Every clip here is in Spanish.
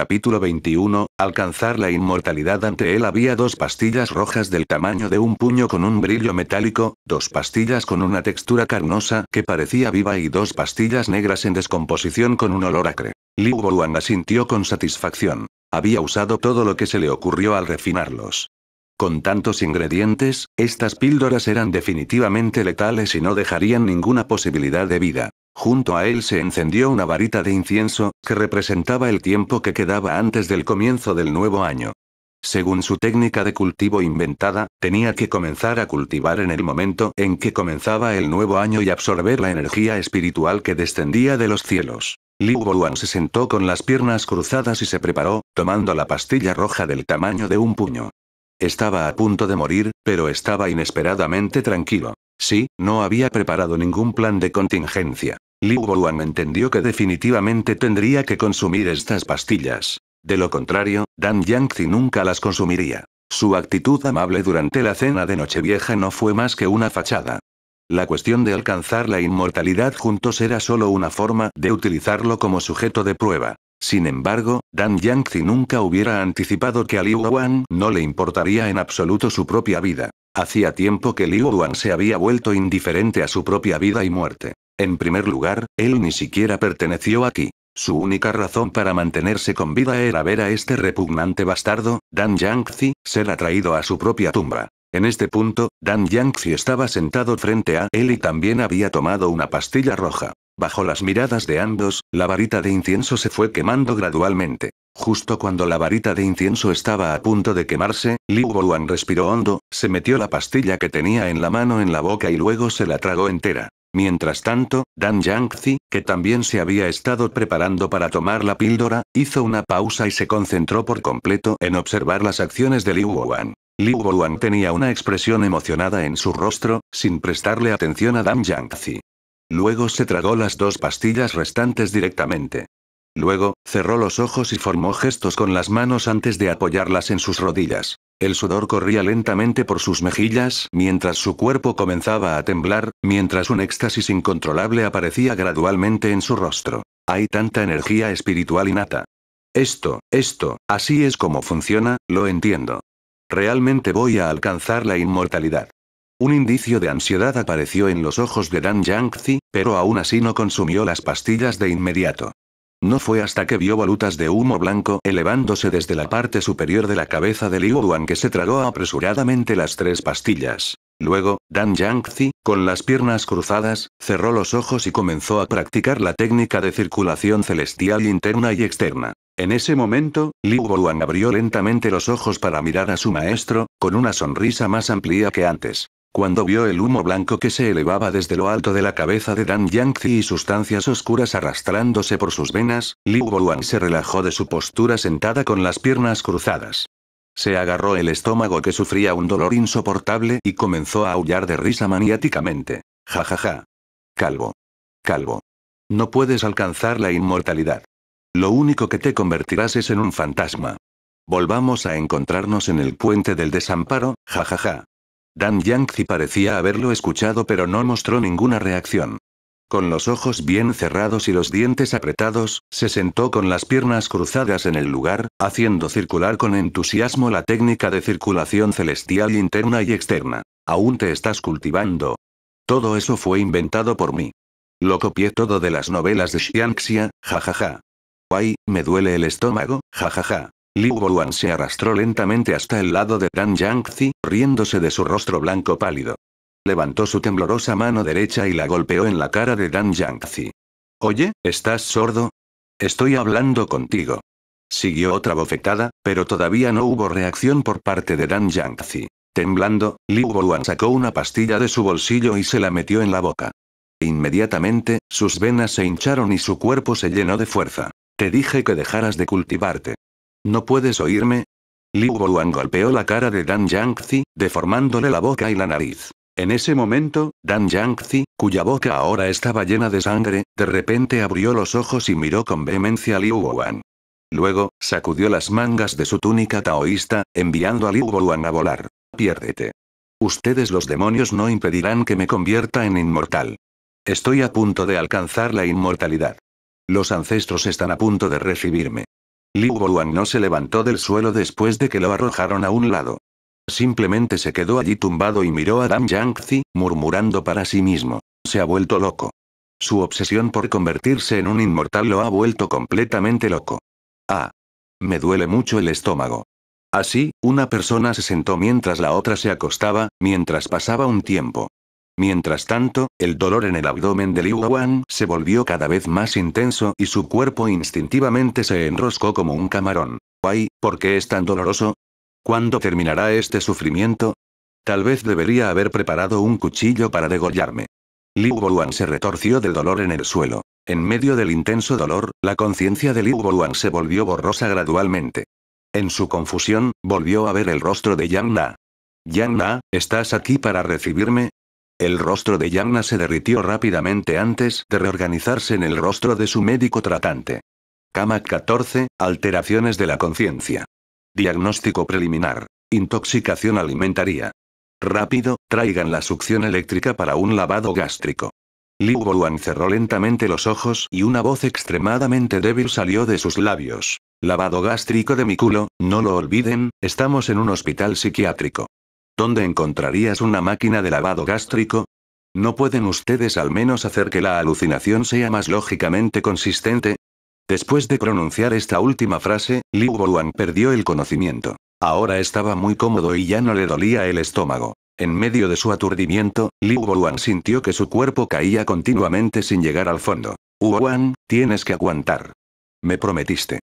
capítulo 21, alcanzar la inmortalidad ante él había dos pastillas rojas del tamaño de un puño con un brillo metálico, dos pastillas con una textura carnosa que parecía viva y dos pastillas negras en descomposición con un olor acre. Liu Boruang asintió con satisfacción. Había usado todo lo que se le ocurrió al refinarlos. Con tantos ingredientes, estas píldoras eran definitivamente letales y no dejarían ninguna posibilidad de vida. Junto a él se encendió una varita de incienso, que representaba el tiempo que quedaba antes del comienzo del nuevo año. Según su técnica de cultivo inventada, tenía que comenzar a cultivar en el momento en que comenzaba el nuevo año y absorber la energía espiritual que descendía de los cielos. Liu Boluan se sentó con las piernas cruzadas y se preparó, tomando la pastilla roja del tamaño de un puño. Estaba a punto de morir, pero estaba inesperadamente tranquilo. Sí, no había preparado ningún plan de contingencia. Liu Wuan entendió que definitivamente tendría que consumir estas pastillas. De lo contrario, Dan Yangzi nunca las consumiría. Su actitud amable durante la cena de Nochevieja no fue más que una fachada. La cuestión de alcanzar la inmortalidad juntos era solo una forma de utilizarlo como sujeto de prueba. Sin embargo, Dan Yangzi nunca hubiera anticipado que a Liu Wan no le importaría en absoluto su propia vida. Hacía tiempo que Liu Wan se había vuelto indiferente a su propia vida y muerte. En primer lugar, él ni siquiera perteneció aquí. Su única razón para mantenerse con vida era ver a este repugnante bastardo, Dan Yangzi, ser atraído a su propia tumba. En este punto, Dan Yangzi estaba sentado frente a él y también había tomado una pastilla roja. Bajo las miradas de ambos, la varita de incienso se fue quemando gradualmente. Justo cuando la varita de incienso estaba a punto de quemarse, Liu Bowen respiró hondo, se metió la pastilla que tenía en la mano en la boca y luego se la tragó entera. Mientras tanto, Dan Yangzi, que también se había estado preparando para tomar la píldora, hizo una pausa y se concentró por completo en observar las acciones de Liu Bowen Liu Bowen tenía una expresión emocionada en su rostro, sin prestarle atención a Dan Yangzi. Luego se tragó las dos pastillas restantes directamente. Luego, cerró los ojos y formó gestos con las manos antes de apoyarlas en sus rodillas. El sudor corría lentamente por sus mejillas mientras su cuerpo comenzaba a temblar, mientras un éxtasis incontrolable aparecía gradualmente en su rostro. Hay tanta energía espiritual innata. Esto, esto, así es como funciona, lo entiendo. Realmente voy a alcanzar la inmortalidad. Un indicio de ansiedad apareció en los ojos de Dan Yangzi, pero aún así no consumió las pastillas de inmediato. No fue hasta que vio volutas de humo blanco elevándose desde la parte superior de la cabeza de Liu Duan que se tragó apresuradamente las tres pastillas. Luego, Dan Yangzi, con las piernas cruzadas, cerró los ojos y comenzó a practicar la técnica de circulación celestial interna y externa. En ese momento, Liu Boruan abrió lentamente los ojos para mirar a su maestro, con una sonrisa más amplia que antes. Cuando vio el humo blanco que se elevaba desde lo alto de la cabeza de Dan Yangzi y sustancias oscuras arrastrándose por sus venas, Liu Boluan se relajó de su postura sentada con las piernas cruzadas. Se agarró el estómago que sufría un dolor insoportable y comenzó a aullar de risa maniáticamente. Ja ja ja. Calvo. Calvo. No puedes alcanzar la inmortalidad. Lo único que te convertirás es en un fantasma. Volvamos a encontrarnos en el puente del desamparo, jajaja. Ja, ja. Dan Yangzi parecía haberlo escuchado pero no mostró ninguna reacción. Con los ojos bien cerrados y los dientes apretados, se sentó con las piernas cruzadas en el lugar, haciendo circular con entusiasmo la técnica de circulación celestial interna y externa. Aún te estás cultivando. Todo eso fue inventado por mí. Lo copié todo de las novelas de ja jajaja. Guay, me duele el estómago, jajaja. Liu Wuan se arrastró lentamente hasta el lado de Dan Yangzi, riéndose de su rostro blanco pálido. Levantó su temblorosa mano derecha y la golpeó en la cara de Dan Yangzi. Oye, ¿estás sordo? Estoy hablando contigo. Siguió otra bofetada, pero todavía no hubo reacción por parte de Dan Yangzi. Temblando, Liu Boruan sacó una pastilla de su bolsillo y se la metió en la boca. Inmediatamente, sus venas se hincharon y su cuerpo se llenó de fuerza. Te dije que dejaras de cultivarte. ¿No puedes oírme? Liu Bowen golpeó la cara de Dan Yangzi, deformándole la boca y la nariz. En ese momento, Dan Yangzi, cuya boca ahora estaba llena de sangre, de repente abrió los ojos y miró con vehemencia a Liu Wuan. Luego, sacudió las mangas de su túnica taoísta, enviando a Liu Bowen a volar. Piérdete. Ustedes los demonios no impedirán que me convierta en inmortal. Estoy a punto de alcanzar la inmortalidad. Los ancestros están a punto de recibirme. Liu Wang no se levantó del suelo después de que lo arrojaron a un lado. Simplemente se quedó allí tumbado y miró a Dan Yangzi, murmurando para sí mismo. Se ha vuelto loco. Su obsesión por convertirse en un inmortal lo ha vuelto completamente loco. Ah. Me duele mucho el estómago. Así, una persona se sentó mientras la otra se acostaba, mientras pasaba un tiempo. Mientras tanto, el dolor en el abdomen de Liu Wang se volvió cada vez más intenso y su cuerpo instintivamente se enroscó como un camarón. Ay, ¿por qué es tan doloroso? ¿Cuándo terminará este sufrimiento? Tal vez debería haber preparado un cuchillo para degollarme. Liu Wuan se retorció del dolor en el suelo. En medio del intenso dolor, la conciencia de Liu Wuan se volvió borrosa gradualmente. En su confusión, volvió a ver el rostro de Yang Na. Yang Na, ¿estás aquí para recibirme? El rostro de Yamna se derritió rápidamente antes de reorganizarse en el rostro de su médico tratante. Cama 14, alteraciones de la conciencia. Diagnóstico preliminar. Intoxicación alimentaria. Rápido, traigan la succión eléctrica para un lavado gástrico. Liu Boluan cerró lentamente los ojos y una voz extremadamente débil salió de sus labios. Lavado gástrico de mi culo, no lo olviden, estamos en un hospital psiquiátrico. ¿Dónde encontrarías una máquina de lavado gástrico? ¿No pueden ustedes al menos hacer que la alucinación sea más lógicamente consistente? Después de pronunciar esta última frase, Liu Bowen perdió el conocimiento. Ahora estaba muy cómodo y ya no le dolía el estómago. En medio de su aturdimiento, Liu Bowen sintió que su cuerpo caía continuamente sin llegar al fondo. Wan, tienes que aguantar. Me prometiste.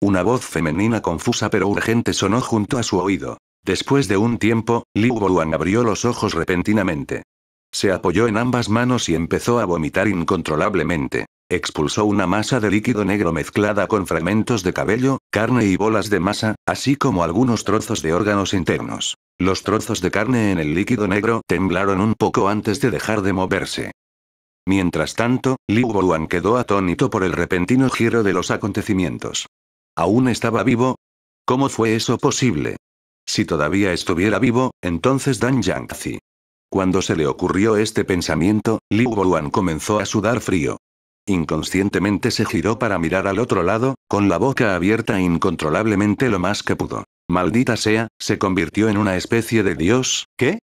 Una voz femenina confusa pero urgente sonó junto a su oído. Después de un tiempo, Liu Boluan abrió los ojos repentinamente. Se apoyó en ambas manos y empezó a vomitar incontrolablemente. Expulsó una masa de líquido negro mezclada con fragmentos de cabello, carne y bolas de masa, así como algunos trozos de órganos internos. Los trozos de carne en el líquido negro temblaron un poco antes de dejar de moverse. Mientras tanto, Liu Boluan quedó atónito por el repentino giro de los acontecimientos. ¿Aún estaba vivo? ¿Cómo fue eso posible? Si todavía estuviera vivo, entonces Dan Yangzi. Cuando se le ocurrió este pensamiento, Liu Bowan comenzó a sudar frío. Inconscientemente se giró para mirar al otro lado, con la boca abierta incontrolablemente lo más que pudo. Maldita sea, se convirtió en una especie de dios, ¿qué?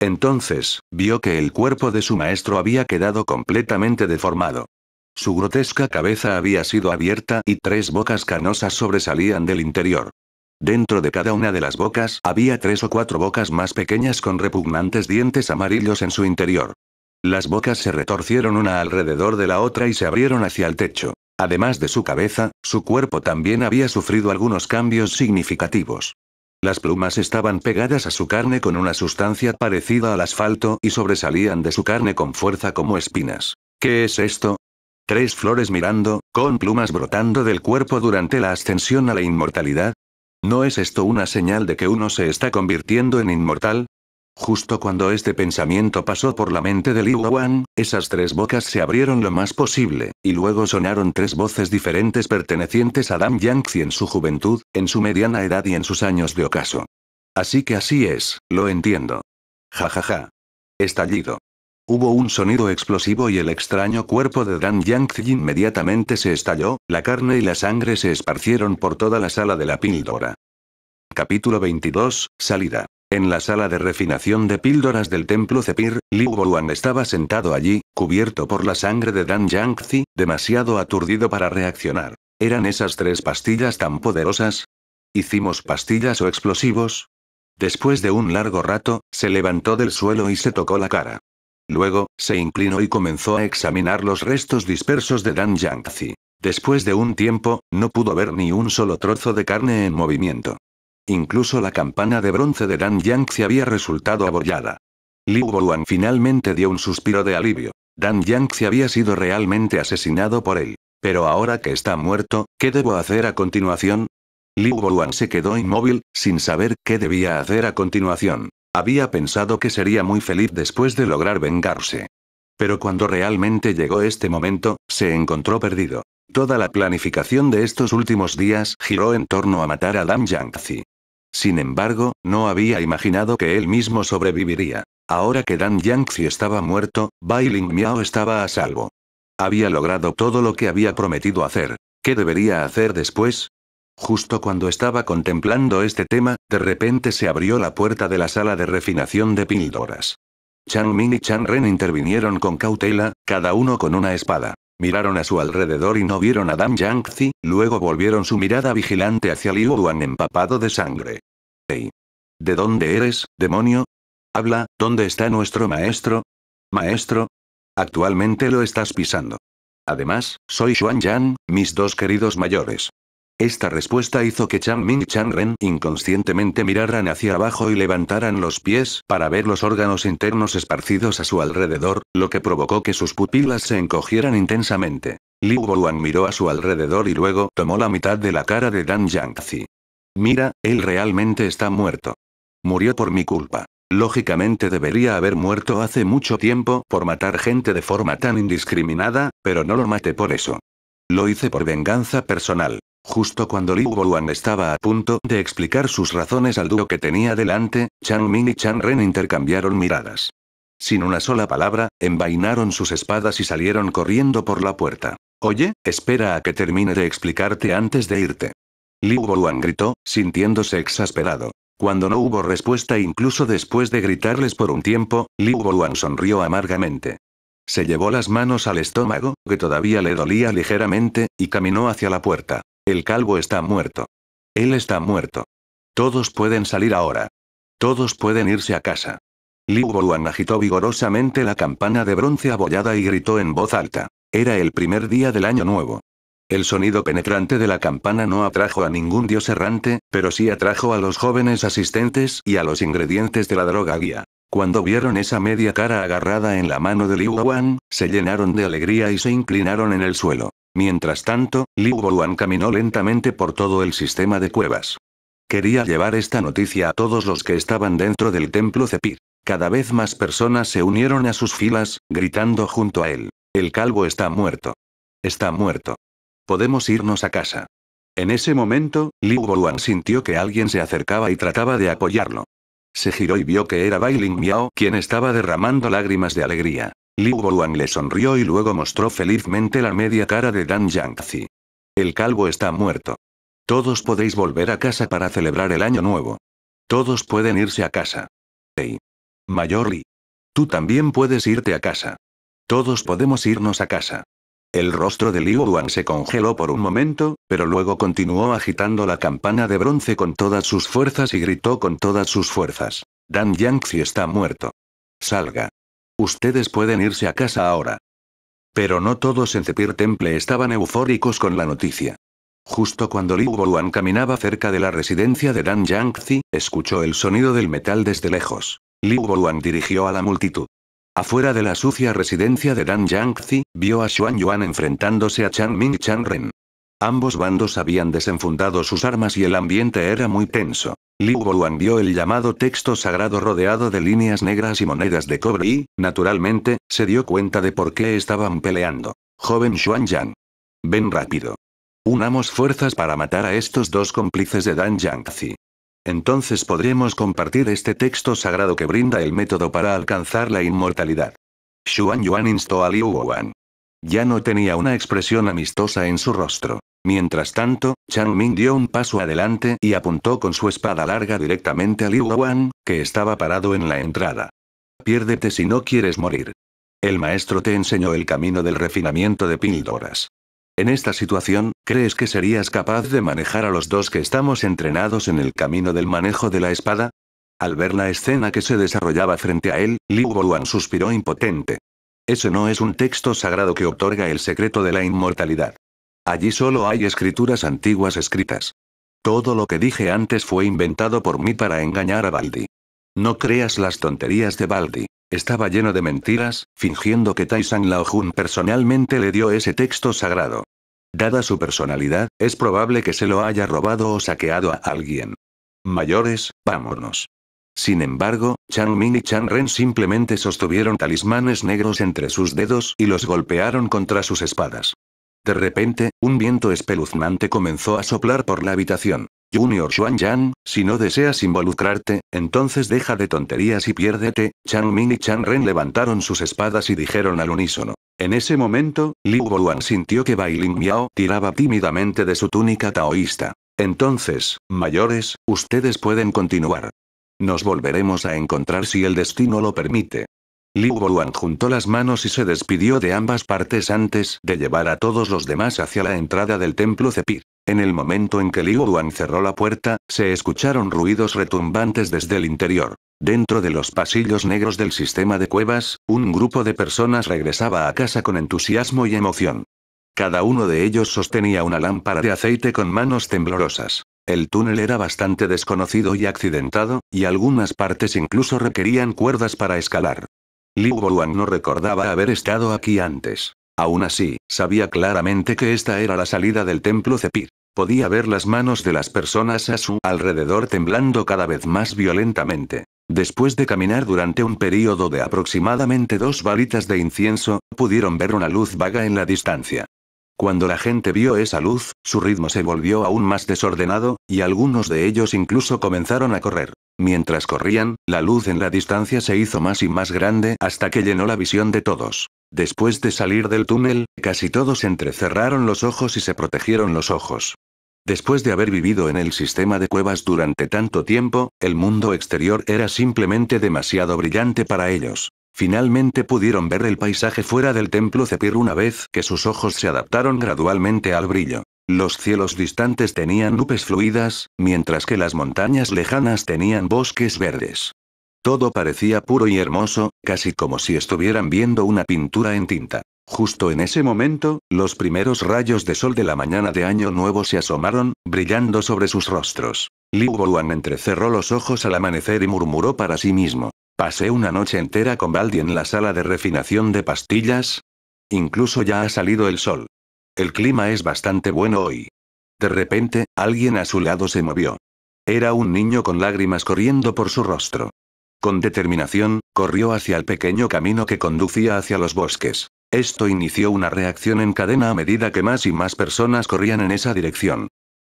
Entonces, vio que el cuerpo de su maestro había quedado completamente deformado. Su grotesca cabeza había sido abierta y tres bocas canosas sobresalían del interior. Dentro de cada una de las bocas había tres o cuatro bocas más pequeñas con repugnantes dientes amarillos en su interior. Las bocas se retorcieron una alrededor de la otra y se abrieron hacia el techo. Además de su cabeza, su cuerpo también había sufrido algunos cambios significativos. Las plumas estaban pegadas a su carne con una sustancia parecida al asfalto y sobresalían de su carne con fuerza como espinas. ¿Qué es esto? Tres flores mirando, con plumas brotando del cuerpo durante la ascensión a la inmortalidad, ¿No es esto una señal de que uno se está convirtiendo en inmortal? Justo cuando este pensamiento pasó por la mente de Liu Wan, esas tres bocas se abrieron lo más posible, y luego sonaron tres voces diferentes pertenecientes a Dan Yangtze en su juventud, en su mediana edad y en sus años de ocaso. Así que así es, lo entiendo. Ja ja ja. Estallido. Hubo un sonido explosivo y el extraño cuerpo de Dan Yangzi inmediatamente se estalló, la carne y la sangre se esparcieron por toda la sala de la píldora. Capítulo 22, Salida. En la sala de refinación de píldoras del templo Zepir, Liu Boruan estaba sentado allí, cubierto por la sangre de Dan Yangzi, demasiado aturdido para reaccionar. ¿Eran esas tres pastillas tan poderosas? ¿Hicimos pastillas o explosivos? Después de un largo rato, se levantó del suelo y se tocó la cara. Luego, se inclinó y comenzó a examinar los restos dispersos de Dan Yangzi. Después de un tiempo, no pudo ver ni un solo trozo de carne en movimiento. Incluso la campana de bronce de Dan Yangzi había resultado abollada. Liu Boruan finalmente dio un suspiro de alivio. Dan Yangzi había sido realmente asesinado por él. Pero ahora que está muerto, ¿qué debo hacer a continuación? Liu Boruan se quedó inmóvil, sin saber qué debía hacer a continuación. Había pensado que sería muy feliz después de lograr vengarse. Pero cuando realmente llegó este momento, se encontró perdido. Toda la planificación de estos últimos días giró en torno a matar a Dan Yangzi. Sin embargo, no había imaginado que él mismo sobreviviría. Ahora que Dan Yangzi estaba muerto, Bai Miao estaba a salvo. Había logrado todo lo que había prometido hacer. ¿Qué debería hacer después? Justo cuando estaba contemplando este tema, de repente se abrió la puerta de la sala de refinación de píldoras. Chang Min y Chang Ren intervinieron con cautela, cada uno con una espada. Miraron a su alrededor y no vieron a Dam Yangzi, luego volvieron su mirada vigilante hacia Liu Duan empapado de sangre. Hey. ¿De dónde eres, demonio? Habla, ¿dónde está nuestro maestro? Maestro. Actualmente lo estás pisando. Además, soy Xuan Yan, mis dos queridos mayores. Esta respuesta hizo que Chang Ming y Chang Ren inconscientemente miraran hacia abajo y levantaran los pies para ver los órganos internos esparcidos a su alrededor, lo que provocó que sus pupilas se encogieran intensamente. Liu Boluan miró a su alrededor y luego tomó la mitad de la cara de Dan Yangzi. Mira, él realmente está muerto. Murió por mi culpa. Lógicamente debería haber muerto hace mucho tiempo por matar gente de forma tan indiscriminada, pero no lo maté por eso. Lo hice por venganza personal. Justo cuando Liu Boluan estaba a punto de explicar sus razones al dúo que tenía delante, Chang Min y Chan Ren intercambiaron miradas. Sin una sola palabra, envainaron sus espadas y salieron corriendo por la puerta. Oye, espera a que termine de explicarte antes de irte. Liu Boluan gritó, sintiéndose exasperado. Cuando no hubo respuesta incluso después de gritarles por un tiempo, Liu Boluan sonrió amargamente. Se llevó las manos al estómago, que todavía le dolía ligeramente, y caminó hacia la puerta. El calvo está muerto. Él está muerto. Todos pueden salir ahora. Todos pueden irse a casa. Liu Wuan agitó vigorosamente la campana de bronce abollada y gritó en voz alta. Era el primer día del año nuevo. El sonido penetrante de la campana no atrajo a ningún dios errante, pero sí atrajo a los jóvenes asistentes y a los ingredientes de la droga guía. Cuando vieron esa media cara agarrada en la mano de Liu Wan, se llenaron de alegría y se inclinaron en el suelo. Mientras tanto, Liu Boluan caminó lentamente por todo el sistema de cuevas. Quería llevar esta noticia a todos los que estaban dentro del templo Cepir. Cada vez más personas se unieron a sus filas, gritando junto a él. El calvo está muerto. Está muerto. Podemos irnos a casa. En ese momento, Liu Boluan sintió que alguien se acercaba y trataba de apoyarlo. Se giró y vio que era Bailing Miao quien estaba derramando lágrimas de alegría. Liu le sonrió y luego mostró felizmente la media cara de Dan Yangzi. El calvo está muerto. Todos podéis volver a casa para celebrar el año nuevo. Todos pueden irse a casa. Hey. Mayor Li. Tú también puedes irte a casa. Todos podemos irnos a casa. El rostro de Liu Wuan se congeló por un momento, pero luego continuó agitando la campana de bronce con todas sus fuerzas y gritó con todas sus fuerzas. Dan Yangzi está muerto. Salga. Ustedes pueden irse a casa ahora. Pero no todos en Cepir Temple estaban eufóricos con la noticia. Justo cuando Liu Boluan caminaba cerca de la residencia de Dan Yangzi, escuchó el sonido del metal desde lejos. Liu Boluan dirigió a la multitud. Afuera de la sucia residencia de Dan Yangzi, vio a Xuan Yuan enfrentándose a Chan Ming Chan Ren. Ambos bandos habían desenfundado sus armas y el ambiente era muy tenso. Liu Wuan vio el llamado texto sagrado rodeado de líneas negras y monedas de cobre y, naturalmente, se dio cuenta de por qué estaban peleando. Joven Xuan Yang. Ven rápido. Unamos fuerzas para matar a estos dos cómplices de Dan Yangtze. Entonces podremos compartir este texto sagrado que brinda el método para alcanzar la inmortalidad. Xuan Yuan instó a Liu Wuan. Ya no tenía una expresión amistosa en su rostro. Mientras tanto, Chang Ming dio un paso adelante y apuntó con su espada larga directamente a Liu Wuan, que estaba parado en la entrada. Piérdete si no quieres morir. El maestro te enseñó el camino del refinamiento de píldoras. En esta situación, ¿crees que serías capaz de manejar a los dos que estamos entrenados en el camino del manejo de la espada? Al ver la escena que se desarrollaba frente a él, Liu Wuan suspiró impotente. Ese no es un texto sagrado que otorga el secreto de la inmortalidad. Allí solo hay escrituras antiguas escritas. Todo lo que dije antes fue inventado por mí para engañar a Baldi. No creas las tonterías de Baldi. Estaba lleno de mentiras, fingiendo que Lao Laojun personalmente le dio ese texto sagrado. Dada su personalidad, es probable que se lo haya robado o saqueado a alguien. Mayores, vámonos. Sin embargo, Chang Min y Chang Ren simplemente sostuvieron talismanes negros entre sus dedos y los golpearon contra sus espadas. De repente, un viento espeluznante comenzó a soplar por la habitación. Junior Xuan Yan, si no deseas involucrarte, entonces deja de tonterías y piérdete. Chang Min y Chan Ren levantaron sus espadas y dijeron al unísono. En ese momento, Liu Yuan sintió que Bailin Miao tiraba tímidamente de su túnica taoísta. Entonces, mayores, ustedes pueden continuar. Nos volveremos a encontrar si el destino lo permite. Liu juntó las manos y se despidió de ambas partes antes de llevar a todos los demás hacia la entrada del templo Cepir. En el momento en que Liu Duan cerró la puerta, se escucharon ruidos retumbantes desde el interior. Dentro de los pasillos negros del sistema de cuevas, un grupo de personas regresaba a casa con entusiasmo y emoción. Cada uno de ellos sostenía una lámpara de aceite con manos temblorosas. El túnel era bastante desconocido y accidentado, y algunas partes incluso requerían cuerdas para escalar. Liu no recordaba haber estado aquí antes. Aún así, sabía claramente que esta era la salida del templo Zepir. Podía ver las manos de las personas a su alrededor temblando cada vez más violentamente. Después de caminar durante un período de aproximadamente dos varitas de incienso, pudieron ver una luz vaga en la distancia. Cuando la gente vio esa luz, su ritmo se volvió aún más desordenado, y algunos de ellos incluso comenzaron a correr. Mientras corrían, la luz en la distancia se hizo más y más grande hasta que llenó la visión de todos. Después de salir del túnel, casi todos entrecerraron los ojos y se protegieron los ojos. Después de haber vivido en el sistema de cuevas durante tanto tiempo, el mundo exterior era simplemente demasiado brillante para ellos. Finalmente pudieron ver el paisaje fuera del templo Zepir una vez que sus ojos se adaptaron gradualmente al brillo. Los cielos distantes tenían nubes fluidas, mientras que las montañas lejanas tenían bosques verdes. Todo parecía puro y hermoso, casi como si estuvieran viendo una pintura en tinta. Justo en ese momento, los primeros rayos de sol de la mañana de Año Nuevo se asomaron, brillando sobre sus rostros. Liu Boruan entrecerró los ojos al amanecer y murmuró para sí mismo. Pasé una noche entera con Baldi en la sala de refinación de pastillas. Incluso ya ha salido el sol. El clima es bastante bueno hoy. De repente, alguien a su lado se movió. Era un niño con lágrimas corriendo por su rostro. Con determinación, corrió hacia el pequeño camino que conducía hacia los bosques. Esto inició una reacción en cadena a medida que más y más personas corrían en esa dirección.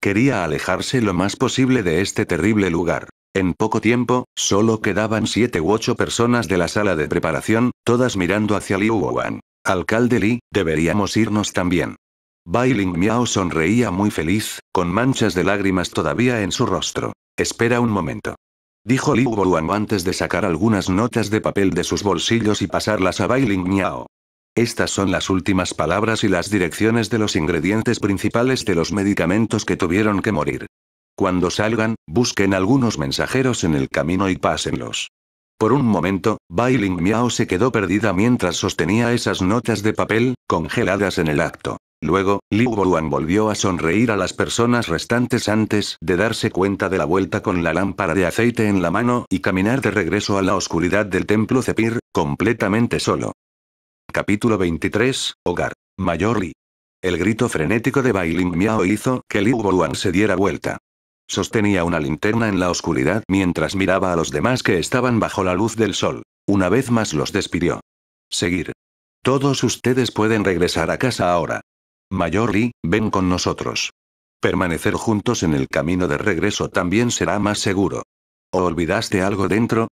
Quería alejarse lo más posible de este terrible lugar. En poco tiempo, solo quedaban siete u ocho personas de la sala de preparación, todas mirando hacia Liu Wan. Alcalde Li, deberíamos irnos también. Bailing Miao sonreía muy feliz, con manchas de lágrimas todavía en su rostro. Espera un momento. Dijo Liu Wan antes de sacar algunas notas de papel de sus bolsillos y pasarlas a Bailing Miao. Estas son las últimas palabras y las direcciones de los ingredientes principales de los medicamentos que tuvieron que morir. Cuando salgan, busquen algunos mensajeros en el camino y pásenlos. Por un momento, Bailing Miao se quedó perdida mientras sostenía esas notas de papel, congeladas en el acto. Luego, Liu Boluan volvió a sonreír a las personas restantes antes de darse cuenta de la vuelta con la lámpara de aceite en la mano y caminar de regreso a la oscuridad del templo Cepir, completamente solo. Capítulo 23, Hogar. Mayor El grito frenético de Bailing Miao hizo que Liu Boluan se diera vuelta. Sostenía una linterna en la oscuridad mientras miraba a los demás que estaban bajo la luz del sol. Una vez más los despidió. Seguir. Todos ustedes pueden regresar a casa ahora. Mayor Lee, ven con nosotros. Permanecer juntos en el camino de regreso también será más seguro. ¿O olvidaste algo dentro?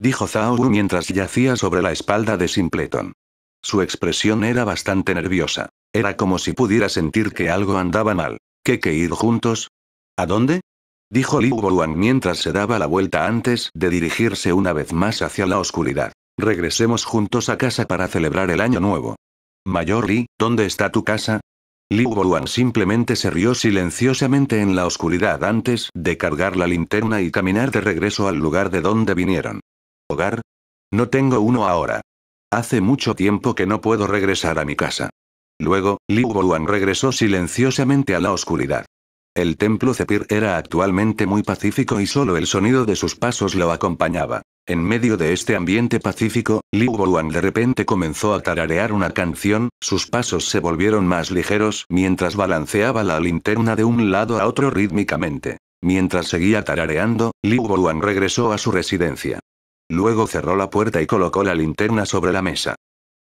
Dijo Zhao mientras yacía sobre la espalda de Simpleton. Su expresión era bastante nerviosa. Era como si pudiera sentir que algo andaba mal. ¿Qué que ir juntos? ¿A dónde? dijo Liu Boluang mientras se daba la vuelta antes de dirigirse una vez más hacia la oscuridad. Regresemos juntos a casa para celebrar el año nuevo. Mayor Li, ¿dónde está tu casa? Liu Boluan simplemente se rió silenciosamente en la oscuridad antes de cargar la linterna y caminar de regreso al lugar de donde vinieron. ¿Hogar? No tengo uno ahora. Hace mucho tiempo que no puedo regresar a mi casa. Luego, Liu Boluan regresó silenciosamente a la oscuridad. El templo Cepir era actualmente muy pacífico y solo el sonido de sus pasos lo acompañaba. En medio de este ambiente pacífico, Liu Boluan de repente comenzó a tararear una canción, sus pasos se volvieron más ligeros mientras balanceaba la linterna de un lado a otro rítmicamente. Mientras seguía tarareando, Liu Boluan regresó a su residencia. Luego cerró la puerta y colocó la linterna sobre la mesa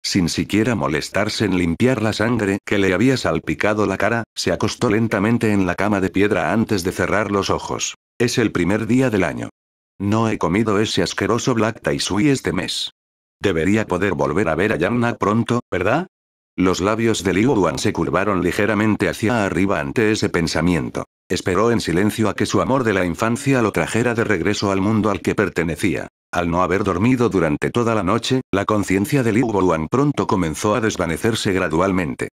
sin siquiera molestarse en limpiar la sangre que le había salpicado la cara, se acostó lentamente en la cama de piedra antes de cerrar los ojos. Es el primer día del año. No he comido ese asqueroso Black Tai Sui este mes. Debería poder volver a ver a Yanna pronto, ¿verdad? Los labios de Liu Duan se curvaron ligeramente hacia arriba ante ese pensamiento. Esperó en silencio a que su amor de la infancia lo trajera de regreso al mundo al que pertenecía. Al no haber dormido durante toda la noche, la conciencia de Liu Boluan pronto comenzó a desvanecerse gradualmente.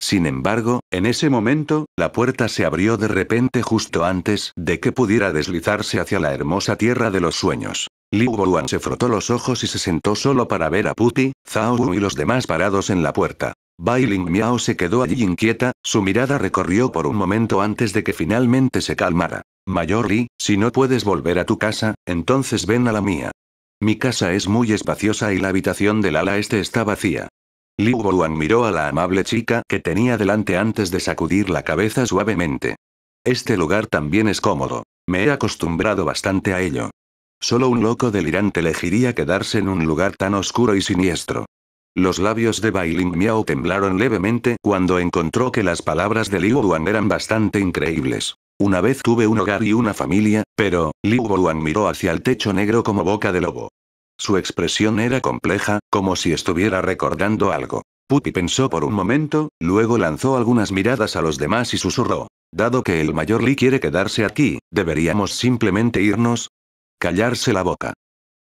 Sin embargo, en ese momento, la puerta se abrió de repente justo antes de que pudiera deslizarse hacia la hermosa tierra de los sueños. Liu Boluan se frotó los ojos y se sentó solo para ver a Puti, Zhao Wu y los demás parados en la puerta. Bailing Miao se quedó allí inquieta, su mirada recorrió por un momento antes de que finalmente se calmara. Mayor Li, si no puedes volver a tu casa, entonces ven a la mía. Mi casa es muy espaciosa y la habitación del ala este está vacía. Liu Buan miró a la amable chica que tenía delante antes de sacudir la cabeza suavemente. Este lugar también es cómodo. Me he acostumbrado bastante a ello. Solo un loco delirante elegiría quedarse en un lugar tan oscuro y siniestro. Los labios de Bailing Miao temblaron levemente cuando encontró que las palabras de Liu Duan eran bastante increíbles. Una vez tuve un hogar y una familia, pero, Li Boluan miró hacia el techo negro como boca de lobo. Su expresión era compleja, como si estuviera recordando algo. Pupi pensó por un momento, luego lanzó algunas miradas a los demás y susurró. Dado que el mayor Li quiere quedarse aquí, ¿deberíamos simplemente irnos? Callarse la boca.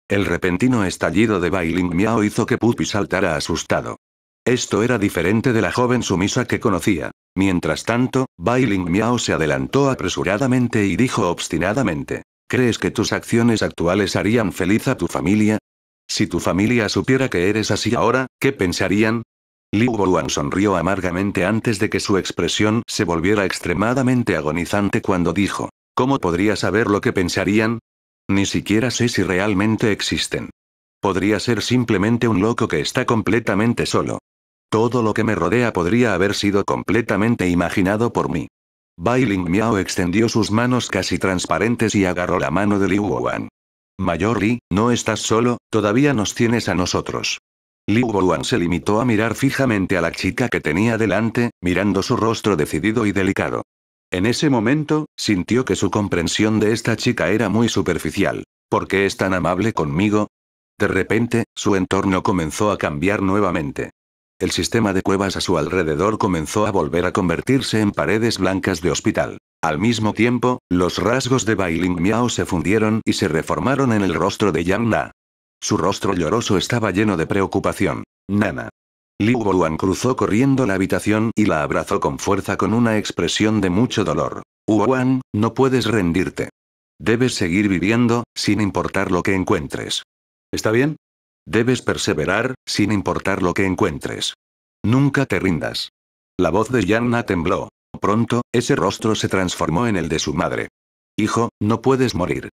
El repentino estallido de Bailing Miao hizo que Pupi saltara asustado. Esto era diferente de la joven sumisa que conocía. Mientras tanto, Bailing Miao se adelantó apresuradamente y dijo obstinadamente. ¿Crees que tus acciones actuales harían feliz a tu familia? Si tu familia supiera que eres así ahora, ¿qué pensarían? Liu Boruan sonrió amargamente antes de que su expresión se volviera extremadamente agonizante cuando dijo, ¿Cómo podría saber lo que pensarían? Ni siquiera sé si realmente existen. Podría ser simplemente un loco que está completamente solo. Todo lo que me rodea podría haber sido completamente imaginado por mí. Bailing Miao extendió sus manos casi transparentes y agarró la mano de Liu Wan. Mayor Li, no estás solo, todavía nos tienes a nosotros. Liu Wuan se limitó a mirar fijamente a la chica que tenía delante, mirando su rostro decidido y delicado. En ese momento, sintió que su comprensión de esta chica era muy superficial. ¿Por qué es tan amable conmigo? De repente, su entorno comenzó a cambiar nuevamente. El sistema de cuevas a su alrededor comenzó a volver a convertirse en paredes blancas de hospital. Al mismo tiempo, los rasgos de Bailing Miao se fundieron y se reformaron en el rostro de Yang Na. Su rostro lloroso estaba lleno de preocupación. Nana. Liu Wuan cruzó corriendo la habitación y la abrazó con fuerza con una expresión de mucho dolor. Wuan, no puedes rendirte. Debes seguir viviendo, sin importar lo que encuentres. ¿Está bien? Debes perseverar, sin importar lo que encuentres. Nunca te rindas. La voz de Yanna tembló. Pronto, ese rostro se transformó en el de su madre. Hijo, no puedes morir.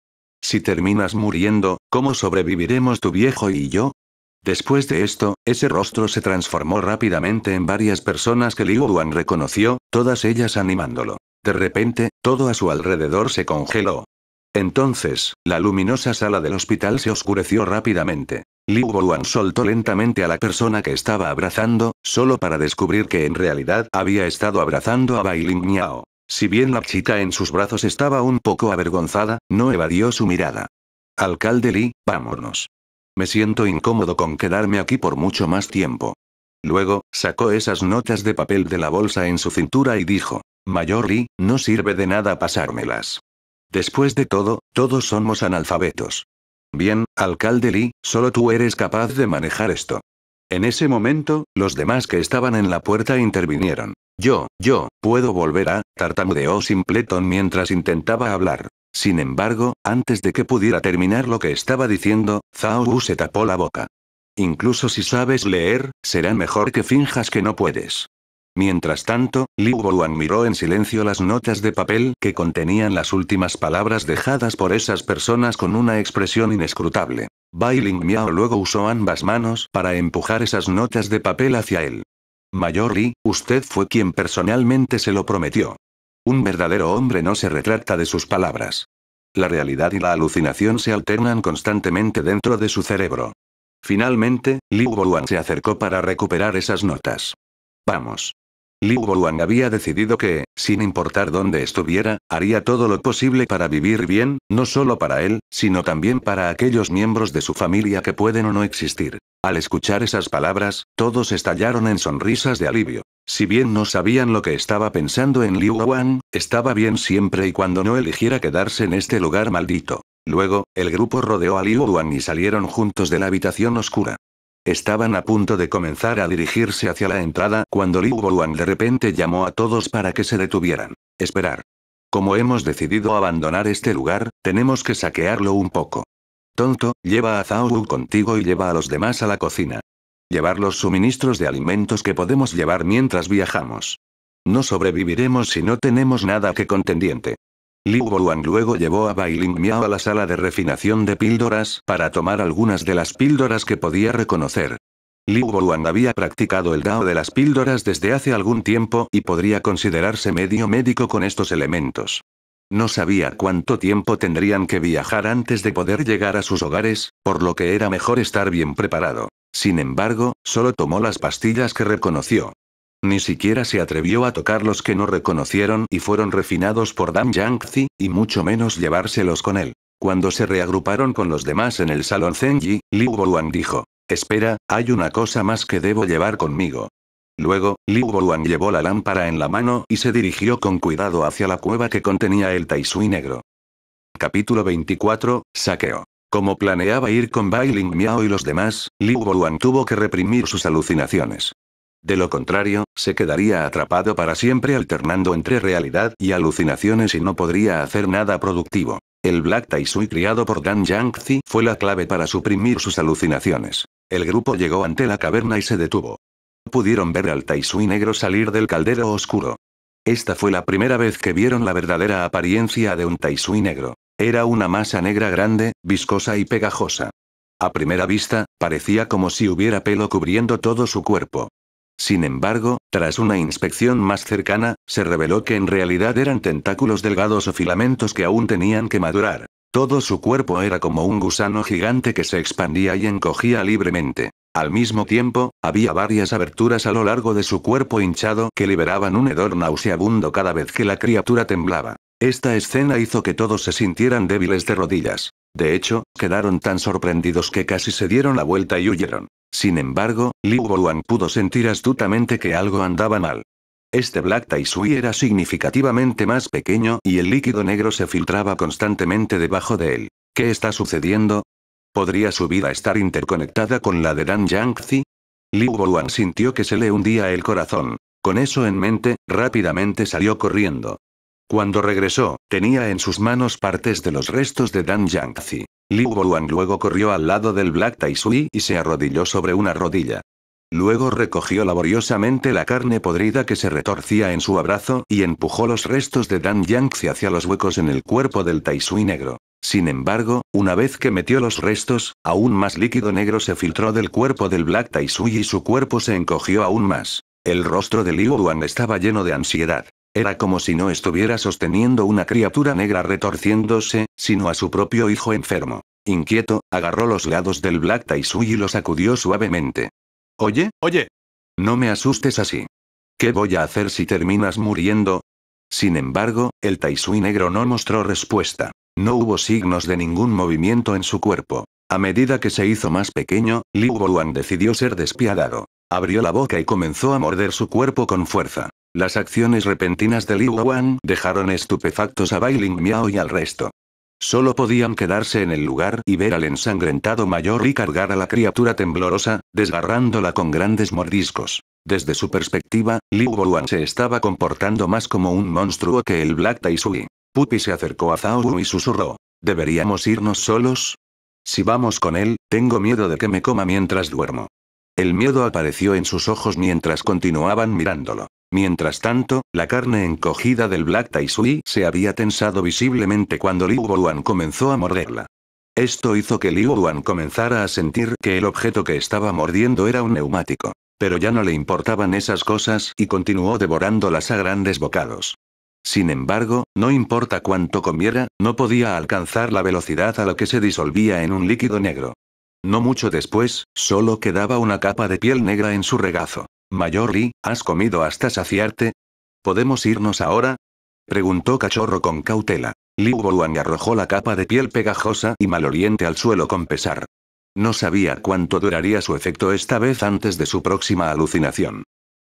Si terminas muriendo, ¿cómo sobreviviremos tu viejo y yo? Después de esto, ese rostro se transformó rápidamente en varias personas que Liu Duan reconoció, todas ellas animándolo. De repente, todo a su alrededor se congeló. Entonces, la luminosa sala del hospital se oscureció rápidamente. Liu Yuan soltó lentamente a la persona que estaba abrazando, solo para descubrir que en realidad había estado abrazando a Bailing Miao. Si bien la chica en sus brazos estaba un poco avergonzada, no evadió su mirada. Alcalde Li, vámonos. Me siento incómodo con quedarme aquí por mucho más tiempo. Luego, sacó esas notas de papel de la bolsa en su cintura y dijo, Mayor Li, no sirve de nada pasármelas. Después de todo, todos somos analfabetos. Bien, alcalde Lee, solo tú eres capaz de manejar esto. En ese momento, los demás que estaban en la puerta intervinieron. Yo, yo, puedo volver a, tartamudeó Simpleton mientras intentaba hablar. Sin embargo, antes de que pudiera terminar lo que estaba diciendo, Zhao se tapó la boca. Incluso si sabes leer, será mejor que finjas que no puedes. Mientras tanto, Liu Boan miró en silencio las notas de papel que contenían las últimas palabras dejadas por esas personas con una expresión inescrutable. Bai Ling Miao luego usó ambas manos para empujar esas notas de papel hacia él. Mayor Li, usted fue quien personalmente se lo prometió. Un verdadero hombre no se retrata de sus palabras. La realidad y la alucinación se alternan constantemente dentro de su cerebro. Finalmente, Liu Boan se acercó para recuperar esas notas. Vamos. Liu Wuang había decidido que, sin importar dónde estuviera, haría todo lo posible para vivir bien, no solo para él, sino también para aquellos miembros de su familia que pueden o no existir. Al escuchar esas palabras, todos estallaron en sonrisas de alivio. Si bien no sabían lo que estaba pensando en Liu Wang, estaba bien siempre y cuando no eligiera quedarse en este lugar maldito. Luego, el grupo rodeó a Liu Wang y salieron juntos de la habitación oscura. Estaban a punto de comenzar a dirigirse hacia la entrada cuando Liu Bowang de repente llamó a todos para que se detuvieran. Esperar. Como hemos decidido abandonar este lugar, tenemos que saquearlo un poco. Tonto, lleva a Zhao Wu contigo y lleva a los demás a la cocina. Llevar los suministros de alimentos que podemos llevar mientras viajamos. No sobreviviremos si no tenemos nada que contendiente. Liu luego llevó a Bailing Miao a la sala de refinación de píldoras para tomar algunas de las píldoras que podía reconocer. Liu había practicado el Dao de las píldoras desde hace algún tiempo y podría considerarse medio médico con estos elementos. No sabía cuánto tiempo tendrían que viajar antes de poder llegar a sus hogares, por lo que era mejor estar bien preparado. Sin embargo, solo tomó las pastillas que reconoció. Ni siquiera se atrevió a tocar los que no reconocieron y fueron refinados por Dam Yangzi, y mucho menos llevárselos con él. Cuando se reagruparon con los demás en el salón Zenji, Liu Boluan dijo, Espera, hay una cosa más que debo llevar conmigo. Luego, Liu Boluan llevó la lámpara en la mano y se dirigió con cuidado hacia la cueva que contenía el Taisui negro. Capítulo 24, Saqueo. Como planeaba ir con Bai Ling Miao y los demás, Liu Boluan tuvo que reprimir sus alucinaciones. De lo contrario, se quedaría atrapado para siempre alternando entre realidad y alucinaciones y no podría hacer nada productivo. El Black Taisui criado por Dan Yangzi fue la clave para suprimir sus alucinaciones. El grupo llegó ante la caverna y se detuvo. Pudieron ver al Taisui negro salir del caldero oscuro. Esta fue la primera vez que vieron la verdadera apariencia de un Taisui negro. Era una masa negra grande, viscosa y pegajosa. A primera vista, parecía como si hubiera pelo cubriendo todo su cuerpo. Sin embargo, tras una inspección más cercana, se reveló que en realidad eran tentáculos delgados o filamentos que aún tenían que madurar. Todo su cuerpo era como un gusano gigante que se expandía y encogía libremente. Al mismo tiempo, había varias aberturas a lo largo de su cuerpo hinchado que liberaban un hedor nauseabundo cada vez que la criatura temblaba. Esta escena hizo que todos se sintieran débiles de rodillas. De hecho, quedaron tan sorprendidos que casi se dieron la vuelta y huyeron. Sin embargo, Liu Boluan pudo sentir astutamente que algo andaba mal. Este Black Tai Sui era significativamente más pequeño y el líquido negro se filtraba constantemente debajo de él. ¿Qué está sucediendo? ¿Podría su vida estar interconectada con la de Dan Yangzi? Liu Boluan sintió que se le hundía el corazón. Con eso en mente, rápidamente salió corriendo. Cuando regresó, tenía en sus manos partes de los restos de Dan Yangzi. Liu Wuan luego corrió al lado del Black Sui y se arrodilló sobre una rodilla. Luego recogió laboriosamente la carne podrida que se retorcía en su abrazo y empujó los restos de Dan Yangtze hacia los huecos en el cuerpo del Sui negro. Sin embargo, una vez que metió los restos, aún más líquido negro se filtró del cuerpo del Black Sui y su cuerpo se encogió aún más. El rostro de Liu Wuan estaba lleno de ansiedad. Era como si no estuviera sosteniendo una criatura negra retorciéndose, sino a su propio hijo enfermo. Inquieto, agarró los lados del Black Taisui y lo sacudió suavemente. Oye, oye. No me asustes así. ¿Qué voy a hacer si terminas muriendo? Sin embargo, el Taisui negro no mostró respuesta. No hubo signos de ningún movimiento en su cuerpo. A medida que se hizo más pequeño, Liu Bowen decidió ser despiadado. Abrió la boca y comenzó a morder su cuerpo con fuerza. Las acciones repentinas de Liu Wan dejaron estupefactos a Bailing Miao y al resto. Solo podían quedarse en el lugar y ver al ensangrentado mayor y cargar a la criatura temblorosa, desgarrándola con grandes mordiscos. Desde su perspectiva, Liu Wan se estaba comportando más como un monstruo que el Black Taisui. Pupi se acercó a Zhao Wu y susurró. ¿Deberíamos irnos solos? Si vamos con él, tengo miedo de que me coma mientras duermo. El miedo apareció en sus ojos mientras continuaban mirándolo. Mientras tanto, la carne encogida del Black Sui se había tensado visiblemente cuando Liu Guan comenzó a morderla. Esto hizo que Liu Guan comenzara a sentir que el objeto que estaba mordiendo era un neumático. Pero ya no le importaban esas cosas y continuó devorándolas a grandes bocados. Sin embargo, no importa cuánto comiera, no podía alcanzar la velocidad a la que se disolvía en un líquido negro. No mucho después, solo quedaba una capa de piel negra en su regazo. Mayor Lee, ¿has comido hasta saciarte? ¿Podemos irnos ahora? Preguntó Cachorro con cautela. Liu Wuang arrojó la capa de piel pegajosa y maloliente al suelo con pesar. No sabía cuánto duraría su efecto esta vez antes de su próxima alucinación.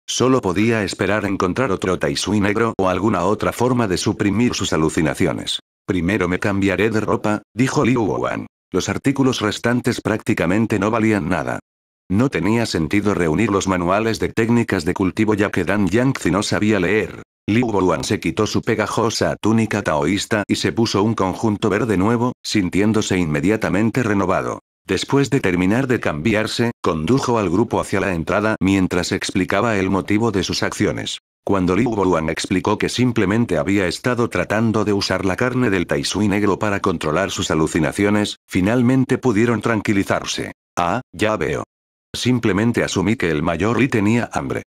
Solo podía esperar encontrar otro Taisui negro o alguna otra forma de suprimir sus alucinaciones. Primero me cambiaré de ropa, dijo Liu Wuang. Los artículos restantes prácticamente no valían nada. No tenía sentido reunir los manuales de técnicas de cultivo ya que Dan Yangzi no sabía leer. Liu Boluan se quitó su pegajosa túnica taoísta y se puso un conjunto verde nuevo, sintiéndose inmediatamente renovado. Después de terminar de cambiarse, condujo al grupo hacia la entrada mientras explicaba el motivo de sus acciones. Cuando Liu Boluan explicó que simplemente había estado tratando de usar la carne del Taisui negro para controlar sus alucinaciones, finalmente pudieron tranquilizarse. Ah, ya veo. Simplemente asumí que el mayor Li tenía hambre.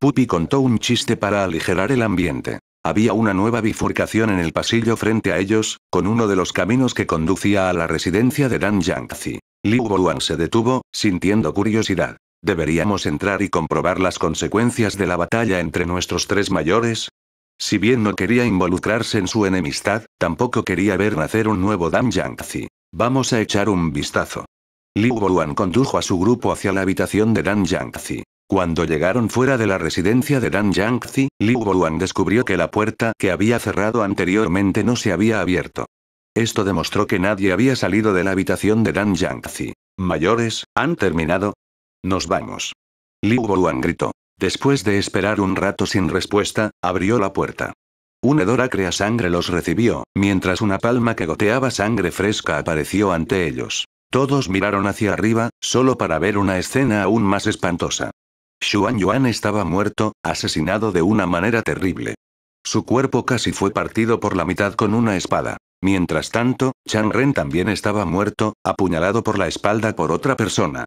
Pupi contó un chiste para aligerar el ambiente. Había una nueva bifurcación en el pasillo frente a ellos, con uno de los caminos que conducía a la residencia de Dan Yangzi. Liu Yuan se detuvo, sintiendo curiosidad. ¿Deberíamos entrar y comprobar las consecuencias de la batalla entre nuestros tres mayores? Si bien no quería involucrarse en su enemistad, tampoco quería ver nacer un nuevo Dan Yangtze. Vamos a echar un vistazo. Liu Boluan condujo a su grupo hacia la habitación de Dan Yangzi. Cuando llegaron fuera de la residencia de Dan Yangzi, Liu Boluan descubrió que la puerta que había cerrado anteriormente no se había abierto. Esto demostró que nadie había salido de la habitación de Dan Yangzi. Mayores, ¿han terminado? Nos vamos. Liu Boluan gritó. Después de esperar un rato sin respuesta, abrió la puerta. Un hedor acre a sangre los recibió, mientras una palma que goteaba sangre fresca apareció ante ellos. Todos miraron hacia arriba, solo para ver una escena aún más espantosa. Xuan Yuan estaba muerto, asesinado de una manera terrible. Su cuerpo casi fue partido por la mitad con una espada. Mientras tanto, Chang Ren también estaba muerto, apuñalado por la espalda por otra persona.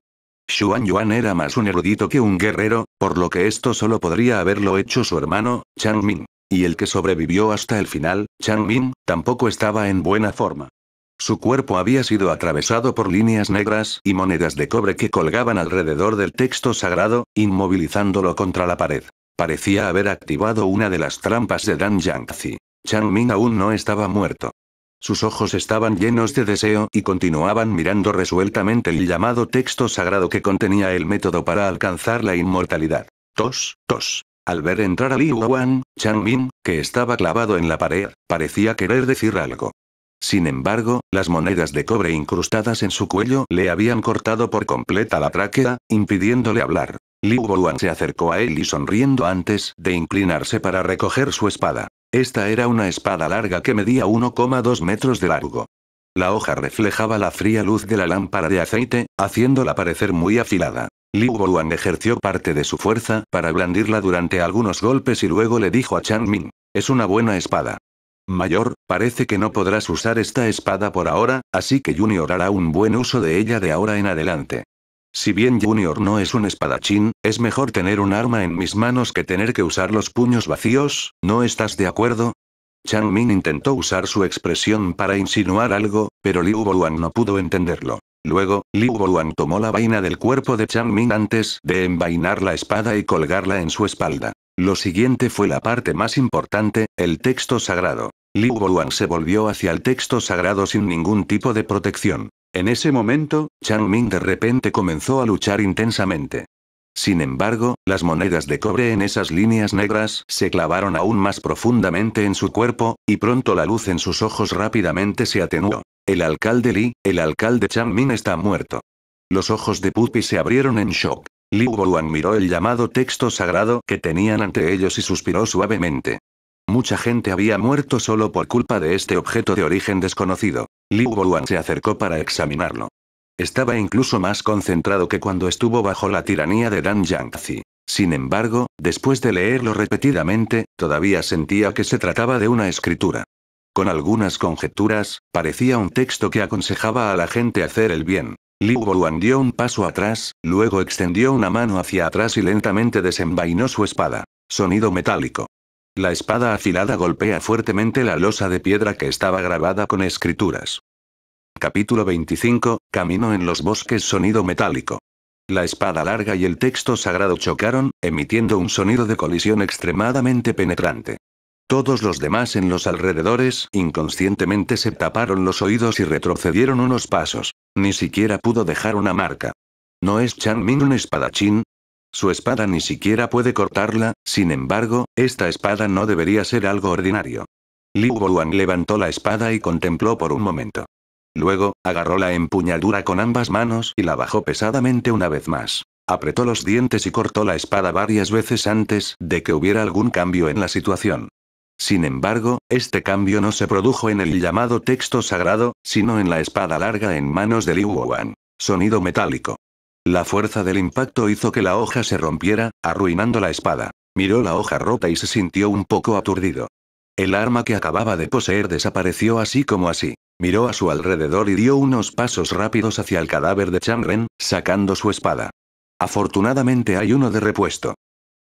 Xuan Yuan era más un erudito que un guerrero, por lo que esto solo podría haberlo hecho su hermano, Chang Min. Y el que sobrevivió hasta el final, Chang Min, tampoco estaba en buena forma. Su cuerpo había sido atravesado por líneas negras y monedas de cobre que colgaban alrededor del texto sagrado, inmovilizándolo contra la pared. Parecía haber activado una de las trampas de Dan Yangtze. Chang Min aún no estaba muerto. Sus ojos estaban llenos de deseo y continuaban mirando resueltamente el llamado texto sagrado que contenía el método para alcanzar la inmortalidad. Tos, tos. Al ver entrar a Li Wan, Chang Min, que estaba clavado en la pared, parecía querer decir algo. Sin embargo, las monedas de cobre incrustadas en su cuello le habían cortado por completa la tráquea, impidiéndole hablar. Liu Boluan se acercó a él y sonriendo antes de inclinarse para recoger su espada. Esta era una espada larga que medía 1,2 metros de largo. La hoja reflejaba la fría luz de la lámpara de aceite, haciéndola parecer muy afilada. Liu Boluan ejerció parte de su fuerza para blandirla durante algunos golpes y luego le dijo a Chang Min, es una buena espada. Mayor, parece que no podrás usar esta espada por ahora, así que Junior hará un buen uso de ella de ahora en adelante. Si bien Junior no es un espadachín, es mejor tener un arma en mis manos que tener que usar los puños vacíos, ¿no estás de acuerdo? Chang Min intentó usar su expresión para insinuar algo, pero Liu Boluan no pudo entenderlo. Luego, Liu Boluan tomó la vaina del cuerpo de Chang Min antes de envainar la espada y colgarla en su espalda. Lo siguiente fue la parte más importante, el texto sagrado. Liu se volvió hacia el texto sagrado sin ningún tipo de protección. En ese momento, Chang Ming de repente comenzó a luchar intensamente. Sin embargo, las monedas de cobre en esas líneas negras se clavaron aún más profundamente en su cuerpo, y pronto la luz en sus ojos rápidamente se atenuó. El alcalde Li, el alcalde Chang Min está muerto. Los ojos de Pupi se abrieron en shock. Liu Yuan miró el llamado texto sagrado que tenían ante ellos y suspiró suavemente. Mucha gente había muerto solo por culpa de este objeto de origen desconocido. Liu Yuan se acercó para examinarlo. Estaba incluso más concentrado que cuando estuvo bajo la tiranía de Dan Yangtze. Sin embargo, después de leerlo repetidamente, todavía sentía que se trataba de una escritura. Con algunas conjeturas, parecía un texto que aconsejaba a la gente hacer el bien. Liu Boruan dio un paso atrás, luego extendió una mano hacia atrás y lentamente desenvainó su espada. Sonido metálico. La espada afilada golpea fuertemente la losa de piedra que estaba grabada con escrituras. Capítulo 25, Camino en los bosques Sonido metálico. La espada larga y el texto sagrado chocaron, emitiendo un sonido de colisión extremadamente penetrante. Todos los demás en los alrededores inconscientemente se taparon los oídos y retrocedieron unos pasos. Ni siquiera pudo dejar una marca. ¿No es Chan Ming un espadachín? Su espada ni siquiera puede cortarla, sin embargo, esta espada no debería ser algo ordinario. Liu Wang levantó la espada y contempló por un momento. Luego, agarró la empuñadura con ambas manos y la bajó pesadamente una vez más. Apretó los dientes y cortó la espada varias veces antes de que hubiera algún cambio en la situación. Sin embargo, este cambio no se produjo en el llamado texto sagrado, sino en la espada larga en manos de Liu Wan. Sonido metálico. La fuerza del impacto hizo que la hoja se rompiera, arruinando la espada. Miró la hoja rota y se sintió un poco aturdido. El arma que acababa de poseer desapareció así como así. Miró a su alrededor y dio unos pasos rápidos hacia el cadáver de Changren, sacando su espada. Afortunadamente hay uno de repuesto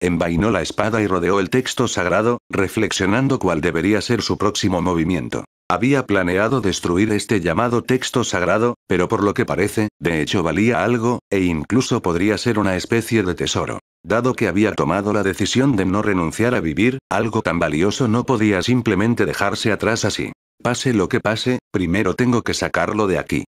envainó la espada y rodeó el texto sagrado, reflexionando cuál debería ser su próximo movimiento. Había planeado destruir este llamado texto sagrado, pero por lo que parece, de hecho valía algo, e incluso podría ser una especie de tesoro. Dado que había tomado la decisión de no renunciar a vivir, algo tan valioso no podía simplemente dejarse atrás así. Pase lo que pase, primero tengo que sacarlo de aquí.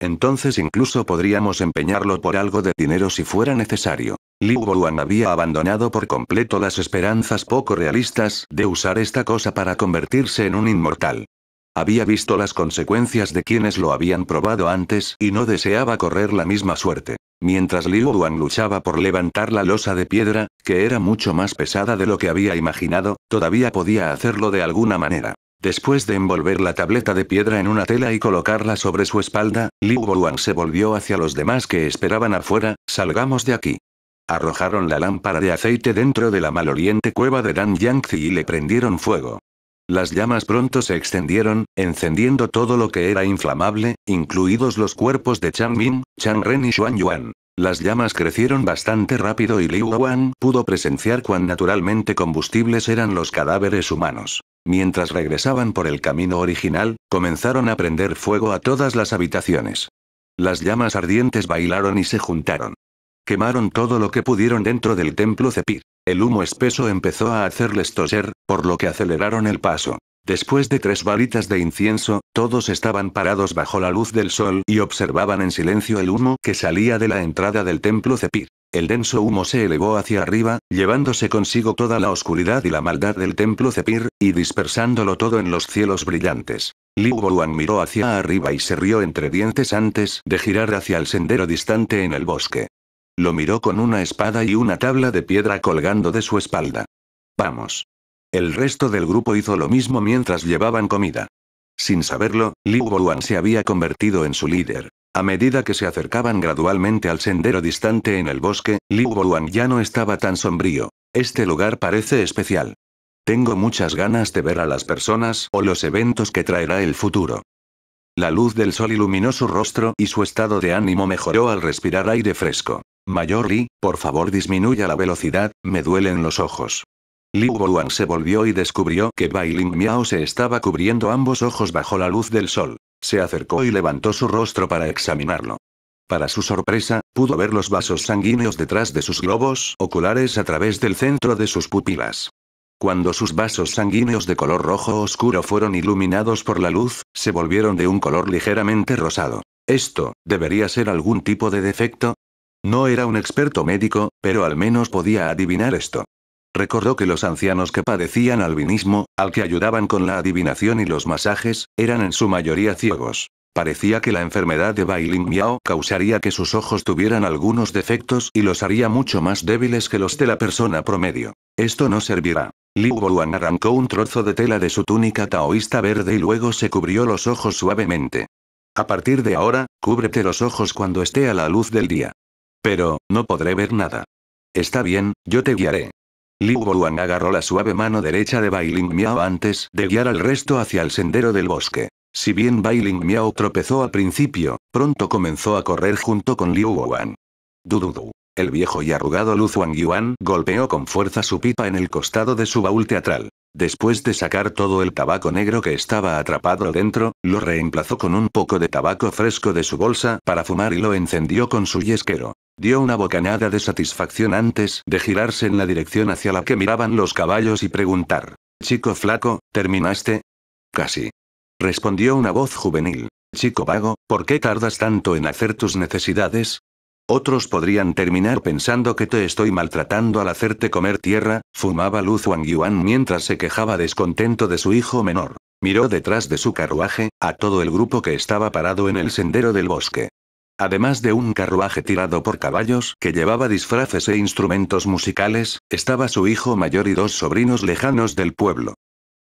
Entonces incluso podríamos empeñarlo por algo de dinero si fuera necesario. Liu Wuan había abandonado por completo las esperanzas poco realistas de usar esta cosa para convertirse en un inmortal. Había visto las consecuencias de quienes lo habían probado antes y no deseaba correr la misma suerte. Mientras Liu Duan luchaba por levantar la losa de piedra, que era mucho más pesada de lo que había imaginado, todavía podía hacerlo de alguna manera. Después de envolver la tableta de piedra en una tela y colocarla sobre su espalda, Liu Yuan se volvió hacia los demás que esperaban afuera, salgamos de aquí. Arrojaron la lámpara de aceite dentro de la maloliente cueva de Dan Jiangzi y le prendieron fuego. Las llamas pronto se extendieron, encendiendo todo lo que era inflamable, incluidos los cuerpos de Chang Min, Chang Ren y Xuan Yuan. Las llamas crecieron bastante rápido y Liu Wan pudo presenciar cuán naturalmente combustibles eran los cadáveres humanos. Mientras regresaban por el camino original, comenzaron a prender fuego a todas las habitaciones. Las llamas ardientes bailaron y se juntaron. Quemaron todo lo que pudieron dentro del templo Cepir. El humo espeso empezó a hacerles toser, por lo que aceleraron el paso. Después de tres varitas de incienso, todos estaban parados bajo la luz del sol y observaban en silencio el humo que salía de la entrada del templo Cepir. El denso humo se elevó hacia arriba, llevándose consigo toda la oscuridad y la maldad del templo Cepir, y dispersándolo todo en los cielos brillantes. Liu Boluan miró hacia arriba y se rió entre dientes antes de girar hacia el sendero distante en el bosque. Lo miró con una espada y una tabla de piedra colgando de su espalda. Vamos. El resto del grupo hizo lo mismo mientras llevaban comida. Sin saberlo, Liu Boluan se había convertido en su líder. A medida que se acercaban gradualmente al sendero distante en el bosque, Liu ya no estaba tan sombrío. Este lugar parece especial. Tengo muchas ganas de ver a las personas o los eventos que traerá el futuro. La luz del sol iluminó su rostro y su estado de ánimo mejoró al respirar aire fresco. Mayor Li, por favor disminuya la velocidad, me duelen los ojos. Liu Wang se volvió y descubrió que Bai Miao se estaba cubriendo ambos ojos bajo la luz del sol. Se acercó y levantó su rostro para examinarlo. Para su sorpresa, pudo ver los vasos sanguíneos detrás de sus globos oculares a través del centro de sus pupilas. Cuando sus vasos sanguíneos de color rojo oscuro fueron iluminados por la luz, se volvieron de un color ligeramente rosado. ¿Esto, debería ser algún tipo de defecto? No era un experto médico, pero al menos podía adivinar esto. Recordó que los ancianos que padecían albinismo, al que ayudaban con la adivinación y los masajes, eran en su mayoría ciegos. Parecía que la enfermedad de Bailing Miao causaría que sus ojos tuvieran algunos defectos y los haría mucho más débiles que los de la persona promedio. Esto no servirá. Liu Boluan arrancó un trozo de tela de su túnica taoísta verde y luego se cubrió los ojos suavemente. A partir de ahora, cúbrete los ojos cuando esté a la luz del día. Pero, no podré ver nada. Está bien, yo te guiaré. Liu Wang agarró la suave mano derecha de Bailing Miao antes de guiar al resto hacia el sendero del bosque. Si bien Bailing Miao tropezó al principio, pronto comenzó a correr junto con Liu Boguan. Dududu. El viejo y arrugado Lu Zhuang Yuan golpeó con fuerza su pipa en el costado de su baúl teatral. Después de sacar todo el tabaco negro que estaba atrapado dentro, lo reemplazó con un poco de tabaco fresco de su bolsa para fumar y lo encendió con su yesquero. Dio una bocanada de satisfacción antes de girarse en la dirección hacia la que miraban los caballos y preguntar. Chico flaco, ¿terminaste? Casi. Respondió una voz juvenil. Chico vago, ¿por qué tardas tanto en hacer tus necesidades? Otros podrían terminar pensando que te estoy maltratando al hacerte comer tierra, fumaba Luz Wang Yuan mientras se quejaba descontento de su hijo menor. Miró detrás de su carruaje, a todo el grupo que estaba parado en el sendero del bosque. Además de un carruaje tirado por caballos que llevaba disfraces e instrumentos musicales, estaba su hijo mayor y dos sobrinos lejanos del pueblo.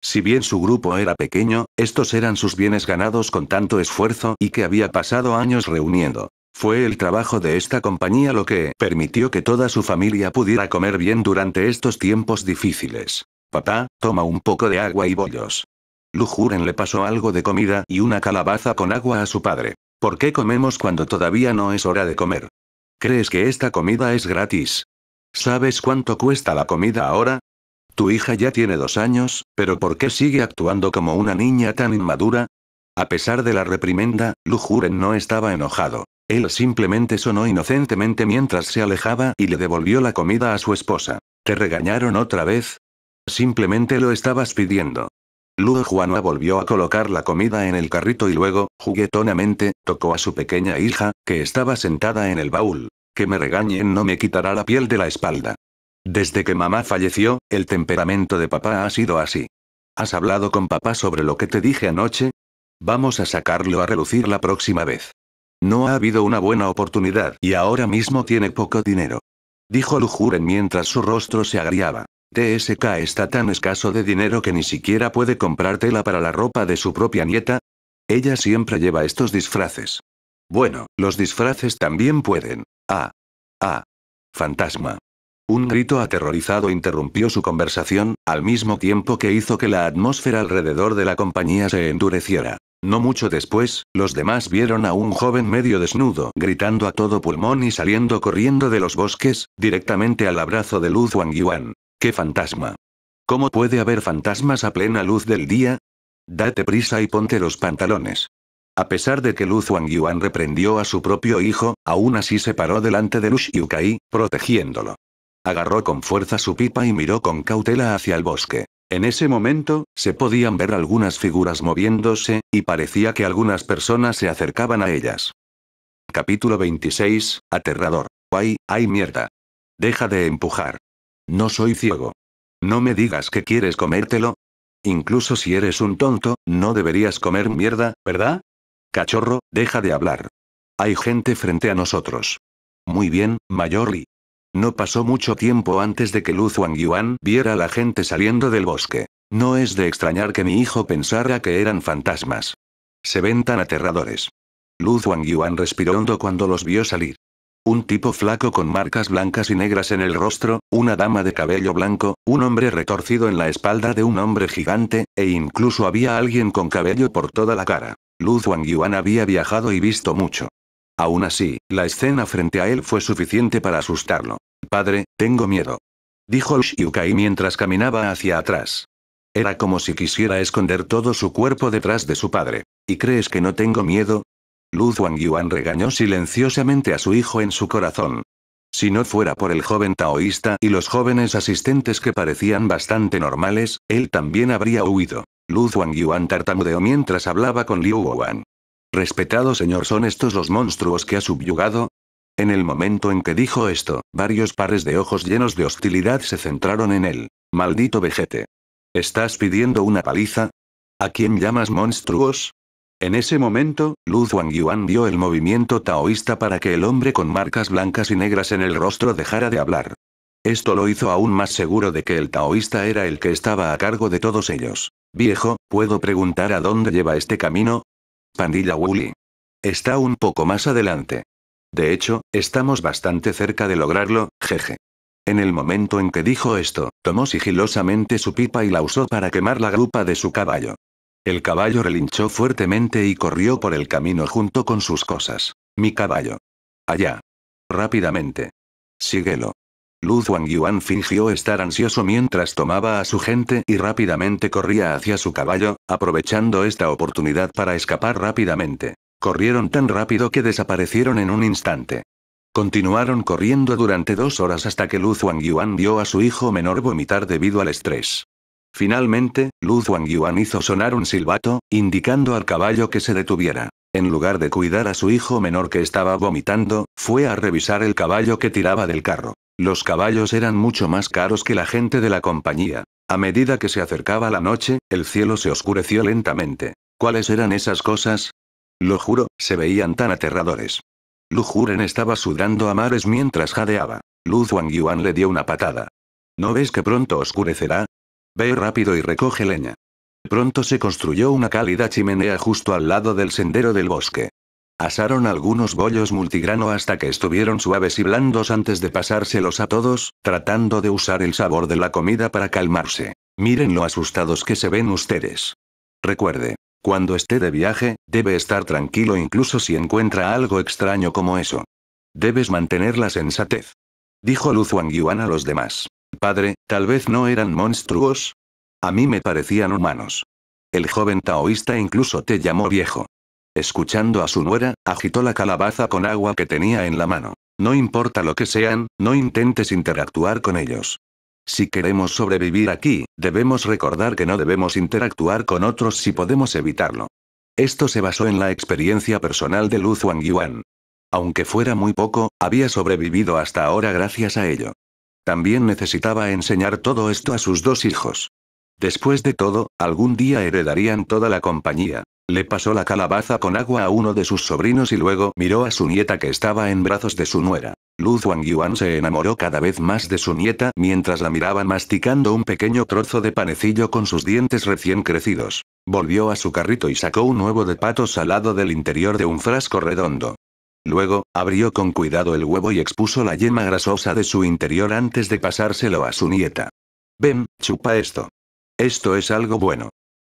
Si bien su grupo era pequeño, estos eran sus bienes ganados con tanto esfuerzo y que había pasado años reuniendo. Fue el trabajo de esta compañía lo que permitió que toda su familia pudiera comer bien durante estos tiempos difíciles. Papá, toma un poco de agua y bollos. Lujuren le pasó algo de comida y una calabaza con agua a su padre. ¿Por qué comemos cuando todavía no es hora de comer? ¿Crees que esta comida es gratis? ¿Sabes cuánto cuesta la comida ahora? Tu hija ya tiene dos años, pero ¿por qué sigue actuando como una niña tan inmadura? A pesar de la reprimenda, Lujuren no estaba enojado. Él simplemente sonó inocentemente mientras se alejaba y le devolvió la comida a su esposa. ¿Te regañaron otra vez? Simplemente lo estabas pidiendo. Ludo Juana volvió a colocar la comida en el carrito y luego, juguetonamente, tocó a su pequeña hija, que estaba sentada en el baúl. Que me regañen no me quitará la piel de la espalda. Desde que mamá falleció, el temperamento de papá ha sido así. ¿Has hablado con papá sobre lo que te dije anoche? Vamos a sacarlo a relucir la próxima vez. No ha habido una buena oportunidad y ahora mismo tiene poco dinero. Dijo Lujuren mientras su rostro se agriaba. TSK está tan escaso de dinero que ni siquiera puede comprar tela para la ropa de su propia nieta. Ella siempre lleva estos disfraces. Bueno, los disfraces también pueden. Ah. Ah. Fantasma. Un grito aterrorizado interrumpió su conversación, al mismo tiempo que hizo que la atmósfera alrededor de la compañía se endureciera. No mucho después, los demás vieron a un joven medio desnudo gritando a todo pulmón y saliendo corriendo de los bosques, directamente al abrazo de Luz Wang Yuan. ¿Qué fantasma? ¿Cómo puede haber fantasmas a plena luz del día? Date prisa y ponte los pantalones. A pesar de que Lu Zhuang Yuan reprendió a su propio hijo, aún así se paró delante de Lu Xiukai, protegiéndolo. Agarró con fuerza su pipa y miró con cautela hacia el bosque. En ese momento, se podían ver algunas figuras moviéndose, y parecía que algunas personas se acercaban a ellas. Capítulo 26, Aterrador. ¡Ay, ay mierda! Deja de empujar. No soy ciego. No me digas que quieres comértelo. Incluso si eres un tonto, no deberías comer mierda, ¿verdad? Cachorro, deja de hablar. Hay gente frente a nosotros. Muy bien, Mayor No pasó mucho tiempo antes de que Lu Yuan viera a la gente saliendo del bosque. No es de extrañar que mi hijo pensara que eran fantasmas. Se ven tan aterradores. Lu Yuan respiró hondo cuando los vio salir. Un tipo flaco con marcas blancas y negras en el rostro, una dama de cabello blanco, un hombre retorcido en la espalda de un hombre gigante, e incluso había alguien con cabello por toda la cara. Luz Lu Yuan había viajado y visto mucho. Aún así, la escena frente a él fue suficiente para asustarlo. Padre, tengo miedo. Dijo Kai mientras caminaba hacia atrás. Era como si quisiera esconder todo su cuerpo detrás de su padre. ¿Y crees que no tengo miedo? Luz Wang Yuan regañó silenciosamente a su hijo en su corazón. Si no fuera por el joven taoísta y los jóvenes asistentes que parecían bastante normales, él también habría huido. Luz Wang Yuan tartamudeó mientras hablaba con Liu Wuan. Respetado señor, ¿son estos los monstruos que ha subyugado? En el momento en que dijo esto, varios pares de ojos llenos de hostilidad se centraron en él. Maldito vejete. ¿Estás pidiendo una paliza? ¿A quién llamas monstruos? En ese momento, Lu Yuan vio el movimiento taoísta para que el hombre con marcas blancas y negras en el rostro dejara de hablar. Esto lo hizo aún más seguro de que el taoísta era el que estaba a cargo de todos ellos. Viejo, ¿puedo preguntar a dónde lleva este camino? Pandilla Wuli. Está un poco más adelante. De hecho, estamos bastante cerca de lograrlo, jeje. En el momento en que dijo esto, tomó sigilosamente su pipa y la usó para quemar la grupa de su caballo. El caballo relinchó fuertemente y corrió por el camino junto con sus cosas. Mi caballo. Allá. Rápidamente. Síguelo. Lu Yuan fingió estar ansioso mientras tomaba a su gente y rápidamente corría hacia su caballo, aprovechando esta oportunidad para escapar rápidamente. Corrieron tan rápido que desaparecieron en un instante. Continuaron corriendo durante dos horas hasta que Lu Yuan vio a su hijo menor vomitar debido al estrés. Finalmente, Lu Yuan hizo sonar un silbato, indicando al caballo que se detuviera. En lugar de cuidar a su hijo menor que estaba vomitando, fue a revisar el caballo que tiraba del carro. Los caballos eran mucho más caros que la gente de la compañía. A medida que se acercaba la noche, el cielo se oscureció lentamente. ¿Cuáles eran esas cosas? Lo juro, se veían tan aterradores. Lu Juren estaba sudando a mares mientras jadeaba. Wang Yuan le dio una patada. ¿No ves que pronto oscurecerá? Ve rápido y recoge leña. Pronto se construyó una cálida chimenea justo al lado del sendero del bosque. Asaron algunos bollos multigrano hasta que estuvieron suaves y blandos antes de pasárselos a todos, tratando de usar el sabor de la comida para calmarse. Miren lo asustados que se ven ustedes. Recuerde, cuando esté de viaje, debe estar tranquilo incluso si encuentra algo extraño como eso. Debes mantener la sensatez. Dijo Lu Yuan a los demás padre, tal vez no eran monstruos. A mí me parecían humanos. El joven taoísta incluso te llamó viejo. Escuchando a su nuera, agitó la calabaza con agua que tenía en la mano. No importa lo que sean, no intentes interactuar con ellos. Si queremos sobrevivir aquí, debemos recordar que no debemos interactuar con otros si podemos evitarlo. Esto se basó en la experiencia personal de Lu Yuan. Aunque fuera muy poco, había sobrevivido hasta ahora gracias a ello. También necesitaba enseñar todo esto a sus dos hijos. Después de todo, algún día heredarían toda la compañía. Le pasó la calabaza con agua a uno de sus sobrinos y luego miró a su nieta que estaba en brazos de su nuera. Wang Yuan se enamoró cada vez más de su nieta mientras la miraba masticando un pequeño trozo de panecillo con sus dientes recién crecidos. Volvió a su carrito y sacó un huevo de pato salado del interior de un frasco redondo. Luego, abrió con cuidado el huevo y expuso la yema grasosa de su interior antes de pasárselo a su nieta. Ven, chupa esto. Esto es algo bueno.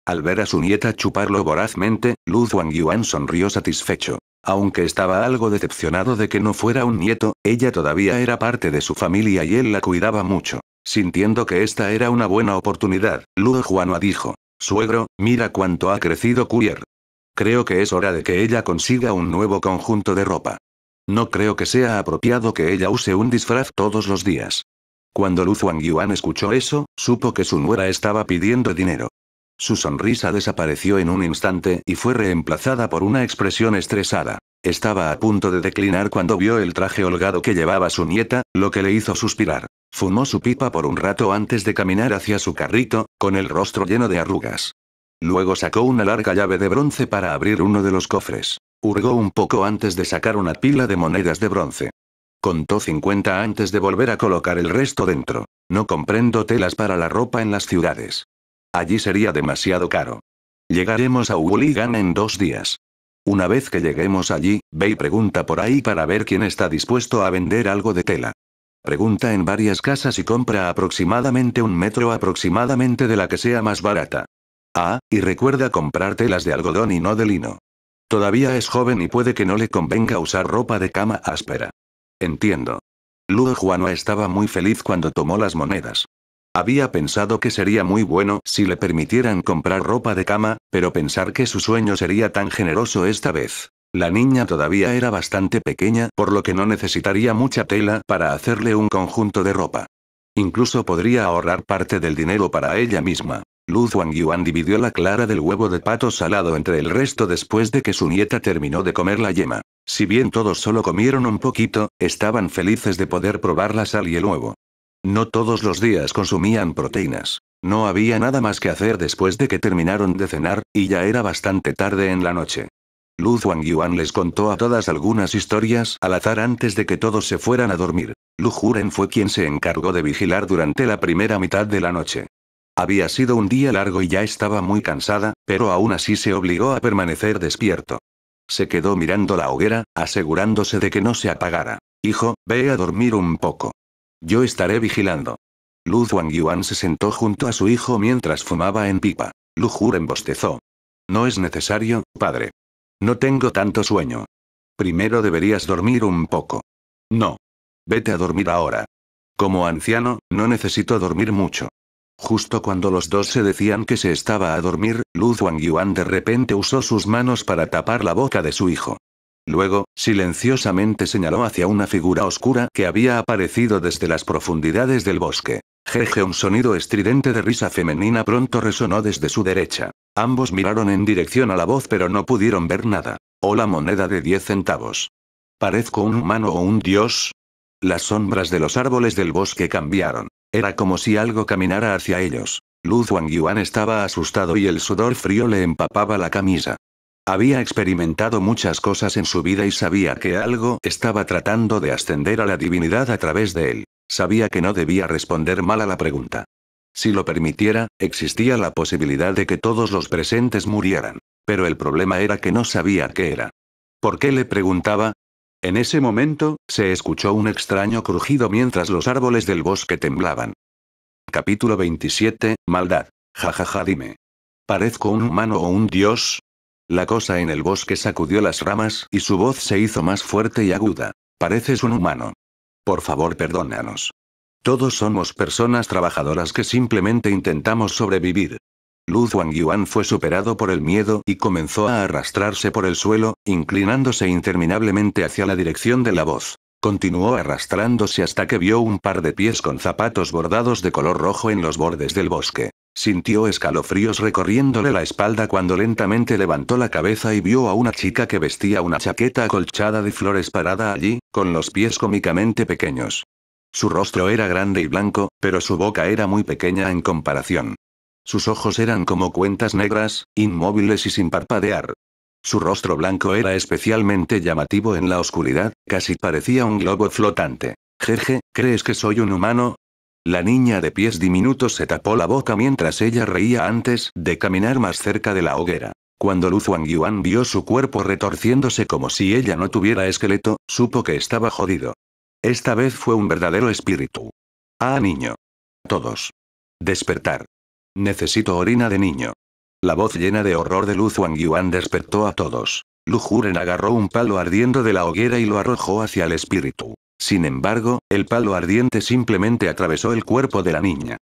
Al ver a su nieta chuparlo vorazmente, Lu Yuan sonrió satisfecho. Aunque estaba algo decepcionado de que no fuera un nieto, ella todavía era parte de su familia y él la cuidaba mucho. Sintiendo que esta era una buena oportunidad, Lu Juanua dijo. Suegro, mira cuánto ha crecido Cuyer. Creo que es hora de que ella consiga un nuevo conjunto de ropa. No creo que sea apropiado que ella use un disfraz todos los días. Cuando Lu Yuan escuchó eso, supo que su nuera estaba pidiendo dinero. Su sonrisa desapareció en un instante y fue reemplazada por una expresión estresada. Estaba a punto de declinar cuando vio el traje holgado que llevaba su nieta, lo que le hizo suspirar. Fumó su pipa por un rato antes de caminar hacia su carrito, con el rostro lleno de arrugas. Luego sacó una larga llave de bronce para abrir uno de los cofres. Hurgó un poco antes de sacar una pila de monedas de bronce. Contó 50 antes de volver a colocar el resto dentro. No comprendo telas para la ropa en las ciudades. Allí sería demasiado caro. Llegaremos a Wooligan en dos días. Una vez que lleguemos allí, ve pregunta por ahí para ver quién está dispuesto a vender algo de tela. Pregunta en varias casas y compra aproximadamente un metro aproximadamente de la que sea más barata. Ah, y recuerda comprar telas de algodón y no de lino. Todavía es joven y puede que no le convenga usar ropa de cama áspera. Entiendo. Luo Juano estaba muy feliz cuando tomó las monedas. Había pensado que sería muy bueno si le permitieran comprar ropa de cama, pero pensar que su sueño sería tan generoso esta vez. La niña todavía era bastante pequeña, por lo que no necesitaría mucha tela para hacerle un conjunto de ropa. Incluso podría ahorrar parte del dinero para ella misma. Lu Yuan dividió la clara del huevo de pato salado entre el resto después de que su nieta terminó de comer la yema. Si bien todos solo comieron un poquito, estaban felices de poder probar la sal y el huevo. No todos los días consumían proteínas. No había nada más que hacer después de que terminaron de cenar, y ya era bastante tarde en la noche. Lu Yuan les contó a todas algunas historias al azar antes de que todos se fueran a dormir. Lu fue quien se encargó de vigilar durante la primera mitad de la noche. Había sido un día largo y ya estaba muy cansada, pero aún así se obligó a permanecer despierto. Se quedó mirando la hoguera, asegurándose de que no se apagara. Hijo, ve a dormir un poco. Yo estaré vigilando. Lu Yuan se sentó junto a su hijo mientras fumaba en pipa. Lu bostezó. No es necesario, padre. No tengo tanto sueño. Primero deberías dormir un poco. No. Vete a dormir ahora. Como anciano, no necesito dormir mucho. Justo cuando los dos se decían que se estaba a dormir, Lu Yuan de repente usó sus manos para tapar la boca de su hijo. Luego, silenciosamente señaló hacia una figura oscura que había aparecido desde las profundidades del bosque. Jeje, un sonido estridente de risa femenina pronto resonó desde su derecha. Ambos miraron en dirección a la voz pero no pudieron ver nada. O la moneda de 10 centavos. ¿Parezco un humano o un dios? Las sombras de los árboles del bosque cambiaron. Era como si algo caminara hacia ellos. Luz Wang Yuan estaba asustado y el sudor frío le empapaba la camisa. Había experimentado muchas cosas en su vida y sabía que algo estaba tratando de ascender a la divinidad a través de él. Sabía que no debía responder mal a la pregunta. Si lo permitiera, existía la posibilidad de que todos los presentes murieran. Pero el problema era que no sabía qué era. ¿Por qué le preguntaba? En ese momento, se escuchó un extraño crujido mientras los árboles del bosque temblaban. Capítulo 27, Maldad. Jajaja, ja, dime. ¿Parezco un humano o un dios? La cosa en el bosque sacudió las ramas y su voz se hizo más fuerte y aguda. Pareces un humano. Por favor, perdónanos. Todos somos personas trabajadoras que simplemente intentamos sobrevivir. Wang Yuan fue superado por el miedo y comenzó a arrastrarse por el suelo, inclinándose interminablemente hacia la dirección de la voz. Continuó arrastrándose hasta que vio un par de pies con zapatos bordados de color rojo en los bordes del bosque. Sintió escalofríos recorriéndole la espalda cuando lentamente levantó la cabeza y vio a una chica que vestía una chaqueta acolchada de flores parada allí, con los pies cómicamente pequeños. Su rostro era grande y blanco, pero su boca era muy pequeña en comparación. Sus ojos eran como cuentas negras, inmóviles y sin parpadear. Su rostro blanco era especialmente llamativo en la oscuridad, casi parecía un globo flotante. Jeje, ¿crees que soy un humano? La niña de pies diminutos se tapó la boca mientras ella reía antes de caminar más cerca de la hoguera. Cuando Lu Yuan vio su cuerpo retorciéndose como si ella no tuviera esqueleto, supo que estaba jodido. Esta vez fue un verdadero espíritu. Ah, niño. Todos. Despertar. Necesito orina de niño. La voz llena de horror de Lu Yuan despertó a todos. Lu Juren agarró un palo ardiendo de la hoguera y lo arrojó hacia el espíritu. Sin embargo, el palo ardiente simplemente atravesó el cuerpo de la niña.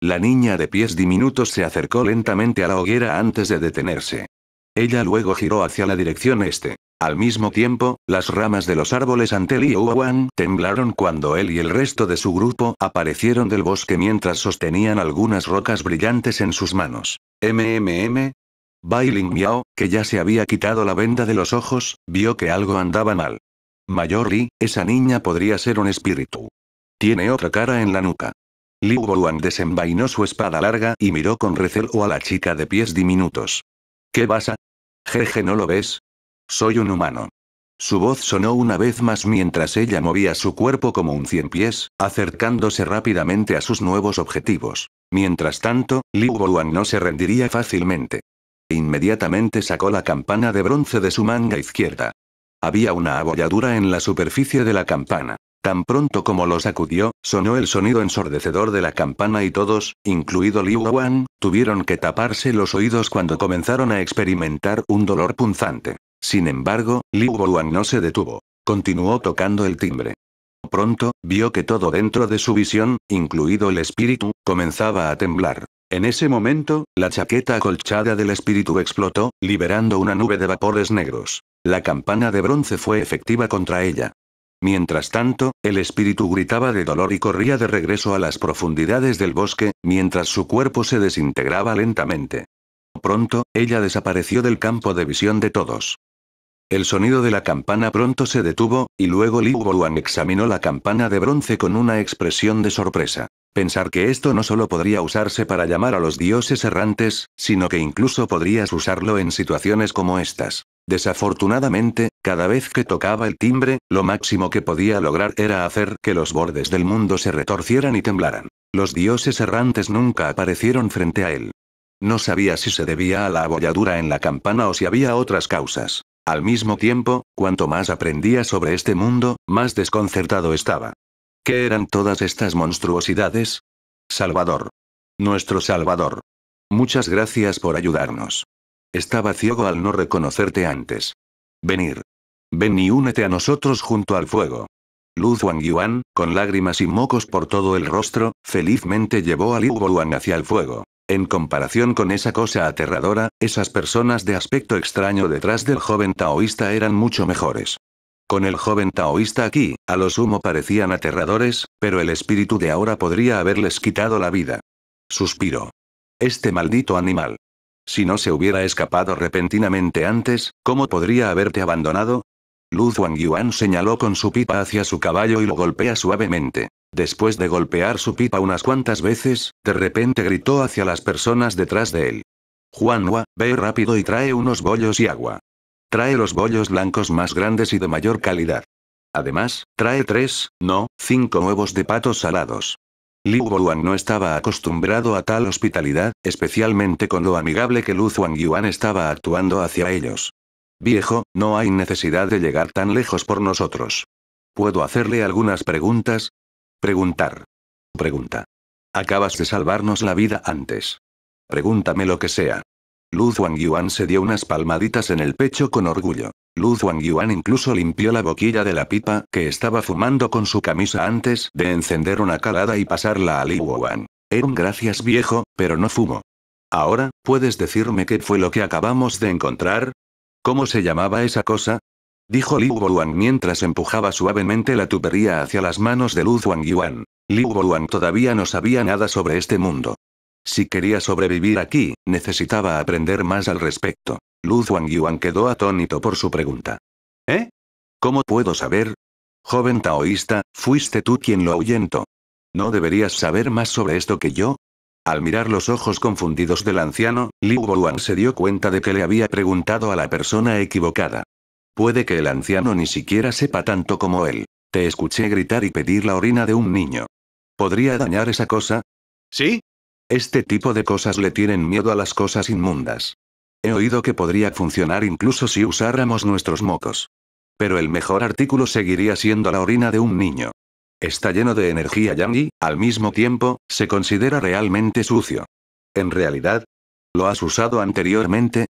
La niña de pies diminutos se acercó lentamente a la hoguera antes de detenerse. Ella luego giró hacia la dirección este. Al mismo tiempo, las ramas de los árboles ante Liu temblaron cuando él y el resto de su grupo aparecieron del bosque mientras sostenían algunas rocas brillantes en sus manos. MMM. Bailing Miao, que ya se había quitado la venda de los ojos, vio que algo andaba mal. Mayor Lee, esa niña podría ser un espíritu. Tiene otra cara en la nuca. Liu Boruan desenvainó su espada larga y miró con recelo a la chica de pies diminutos. ¿Qué pasa? Jeje, ¿no lo ves? Soy un humano. Su voz sonó una vez más mientras ella movía su cuerpo como un cien pies, acercándose rápidamente a sus nuevos objetivos. Mientras tanto, Liu Boluan no se rendiría fácilmente. Inmediatamente sacó la campana de bronce de su manga izquierda. Había una abolladura en la superficie de la campana. Tan pronto como lo sacudió, sonó el sonido ensordecedor de la campana y todos, incluido Liu Wan, tuvieron que taparse los oídos cuando comenzaron a experimentar un dolor punzante. Sin embargo, Liu Wang no se detuvo. Continuó tocando el timbre. Pronto, vio que todo dentro de su visión, incluido el espíritu, comenzaba a temblar. En ese momento, la chaqueta acolchada del espíritu explotó, liberando una nube de vapores negros. La campana de bronce fue efectiva contra ella. Mientras tanto, el espíritu gritaba de dolor y corría de regreso a las profundidades del bosque, mientras su cuerpo se desintegraba lentamente. Pronto, ella desapareció del campo de visión de todos. El sonido de la campana pronto se detuvo, y luego Liu examinó la campana de bronce con una expresión de sorpresa. Pensar que esto no solo podría usarse para llamar a los dioses errantes, sino que incluso podrías usarlo en situaciones como estas. Desafortunadamente, cada vez que tocaba el timbre, lo máximo que podía lograr era hacer que los bordes del mundo se retorcieran y temblaran. Los dioses errantes nunca aparecieron frente a él. No sabía si se debía a la abolladura en la campana o si había otras causas. Al mismo tiempo, cuanto más aprendía sobre este mundo, más desconcertado estaba. ¿Qué eran todas estas monstruosidades? Salvador. Nuestro Salvador. Muchas gracias por ayudarnos. Estaba ciego al no reconocerte antes. Venir. Ven y únete a nosotros junto al fuego. Luz Wang Yuan, con lágrimas y mocos por todo el rostro, felizmente llevó a Liu Yuan hacia el fuego. En comparación con esa cosa aterradora, esas personas de aspecto extraño detrás del joven taoísta eran mucho mejores. Con el joven taoísta aquí, a lo sumo parecían aterradores, pero el espíritu de ahora podría haberles quitado la vida. Suspiró. Este maldito animal. Si no se hubiera escapado repentinamente antes, ¿cómo podría haberte abandonado? Lu Yuan señaló con su pipa hacia su caballo y lo golpea suavemente. Después de golpear su pipa unas cuantas veces, de repente gritó hacia las personas detrás de él. Juan Hua, ve rápido y trae unos bollos y agua. Trae los bollos blancos más grandes y de mayor calidad. Además, trae tres, no, cinco huevos de patos salados. Liu Yuan no estaba acostumbrado a tal hospitalidad, especialmente con lo amigable que Lu Yuan estaba actuando hacia ellos. Viejo, no hay necesidad de llegar tan lejos por nosotros. ¿Puedo hacerle algunas preguntas? Preguntar. Pregunta. Acabas de salvarnos la vida antes. Pregúntame lo que sea. Lu Yuan se dio unas palmaditas en el pecho con orgullo. Lu Yuan incluso limpió la boquilla de la pipa que estaba fumando con su camisa antes de encender una calada y pasarla a Li Wuan. Era un gracias viejo, pero no fumo. Ahora, ¿puedes decirme qué fue lo que acabamos de encontrar? ¿Cómo se llamaba esa cosa? Dijo Li Wuan mientras empujaba suavemente la tubería hacia las manos de Lu Yuan. Li Wuan todavía no sabía nada sobre este mundo. Si quería sobrevivir aquí, necesitaba aprender más al respecto. Wang Yuan quedó atónito por su pregunta. ¿Eh? ¿Cómo puedo saber? Joven taoísta, fuiste tú quien lo ahuyentó. ¿No deberías saber más sobre esto que yo? Al mirar los ojos confundidos del anciano, Liu se dio cuenta de que le había preguntado a la persona equivocada. Puede que el anciano ni siquiera sepa tanto como él. Te escuché gritar y pedir la orina de un niño. ¿Podría dañar esa cosa? ¿Sí? Este tipo de cosas le tienen miedo a las cosas inmundas. He oído que podría funcionar incluso si usáramos nuestros mocos. Pero el mejor artículo seguiría siendo la orina de un niño. Está lleno de energía yang y, al mismo tiempo, se considera realmente sucio. En realidad, ¿lo has usado anteriormente?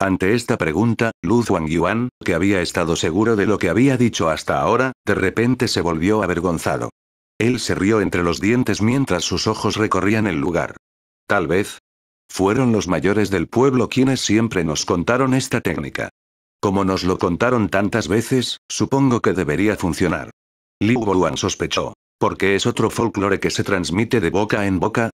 Ante esta pregunta, Lu Yuan, que había estado seguro de lo que había dicho hasta ahora, de repente se volvió avergonzado. Él se rió entre los dientes mientras sus ojos recorrían el lugar. Tal vez, fueron los mayores del pueblo quienes siempre nos contaron esta técnica. Como nos lo contaron tantas veces, supongo que debería funcionar. Liu Boluan sospechó. Porque es otro folclore que se transmite de boca en boca.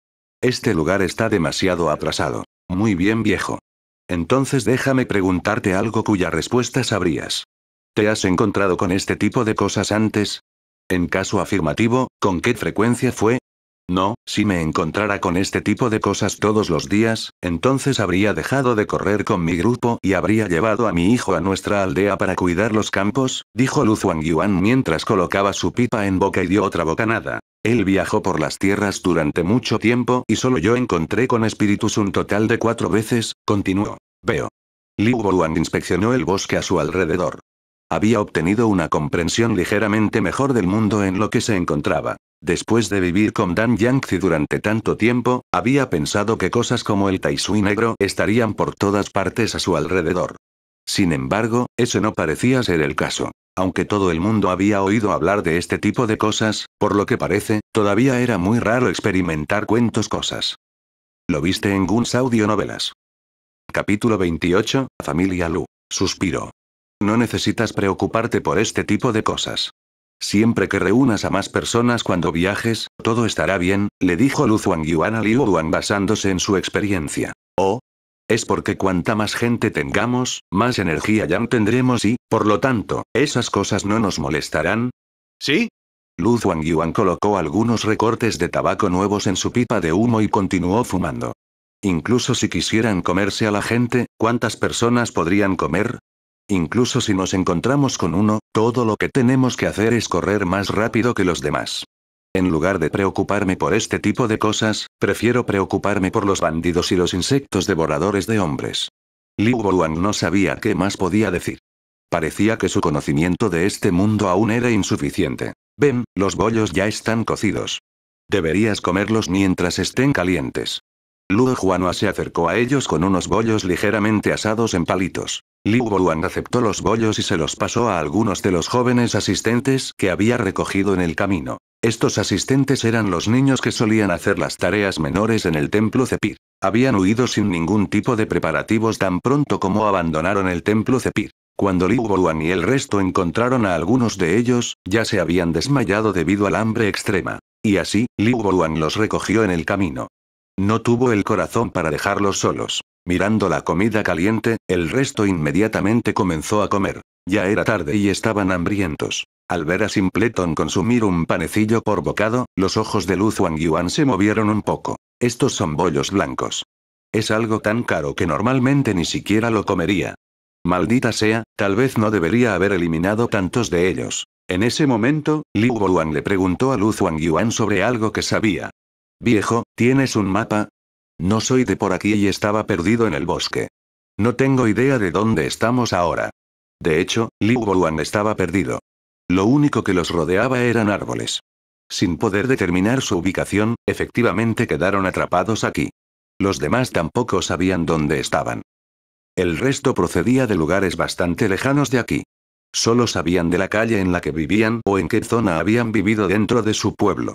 Este lugar está demasiado atrasado. Muy bien viejo. Entonces déjame preguntarte algo cuya respuesta sabrías. ¿Te has encontrado con este tipo de cosas antes? En caso afirmativo, ¿con qué frecuencia fue? No, si me encontrara con este tipo de cosas todos los días, entonces habría dejado de correr con mi grupo y habría llevado a mi hijo a nuestra aldea para cuidar los campos, dijo Lu Yuan mientras colocaba su pipa en boca y dio otra bocanada. Él viajó por las tierras durante mucho tiempo y solo yo encontré con espíritus un total de cuatro veces, continuó. Veo. Liu Boluan inspeccionó el bosque a su alrededor. Había obtenido una comprensión ligeramente mejor del mundo en lo que se encontraba. Después de vivir con Dan Yangtze durante tanto tiempo, había pensado que cosas como el tai negro estarían por todas partes a su alrededor. Sin embargo, eso no parecía ser el caso. Aunque todo el mundo había oído hablar de este tipo de cosas, por lo que parece, todavía era muy raro experimentar cuentos cosas. Lo viste en Guns Novelas. Capítulo 28, Familia Lu. Suspiro. No necesitas preocuparte por este tipo de cosas. Siempre que reúnas a más personas cuando viajes, todo estará bien, le dijo Lu Yuan a Liu basándose en su experiencia. Oh. Es porque cuanta más gente tengamos, más energía ya tendremos y, por lo tanto, esas cosas no nos molestarán. ¿Sí? Lu Yuan colocó algunos recortes de tabaco nuevos en su pipa de humo y continuó fumando. Incluso si quisieran comerse a la gente, ¿cuántas personas podrían comer? Incluso si nos encontramos con uno, todo lo que tenemos que hacer es correr más rápido que los demás. En lugar de preocuparme por este tipo de cosas, prefiero preocuparme por los bandidos y los insectos devoradores de hombres. Liu Bowen no sabía qué más podía decir. Parecía que su conocimiento de este mundo aún era insuficiente. Ven, los bollos ya están cocidos. Deberías comerlos mientras estén calientes. Luo Juanua se acercó a ellos con unos bollos ligeramente asados en palitos. Liu Boluan aceptó los bollos y se los pasó a algunos de los jóvenes asistentes que había recogido en el camino. Estos asistentes eran los niños que solían hacer las tareas menores en el templo Cepir. Habían huido sin ningún tipo de preparativos tan pronto como abandonaron el templo Cepir. Cuando Liu Boluan y el resto encontraron a algunos de ellos, ya se habían desmayado debido al hambre extrema. Y así, Liu Boluan los recogió en el camino. No tuvo el corazón para dejarlos solos. Mirando la comida caliente, el resto inmediatamente comenzó a comer. Ya era tarde y estaban hambrientos. Al ver a Simpleton consumir un panecillo por bocado, los ojos de Luz Wang Yuan se movieron un poco. Estos son bollos blancos. Es algo tan caro que normalmente ni siquiera lo comería. Maldita sea, tal vez no debería haber eliminado tantos de ellos. En ese momento, Liu Boruan le preguntó a Luz Wang Yuan sobre algo que sabía. Viejo, ¿tienes un mapa? No soy de por aquí y estaba perdido en el bosque. No tengo idea de dónde estamos ahora. De hecho, Liu Bowan estaba perdido. Lo único que los rodeaba eran árboles. Sin poder determinar su ubicación, efectivamente quedaron atrapados aquí. Los demás tampoco sabían dónde estaban. El resto procedía de lugares bastante lejanos de aquí. Solo sabían de la calle en la que vivían o en qué zona habían vivido dentro de su pueblo.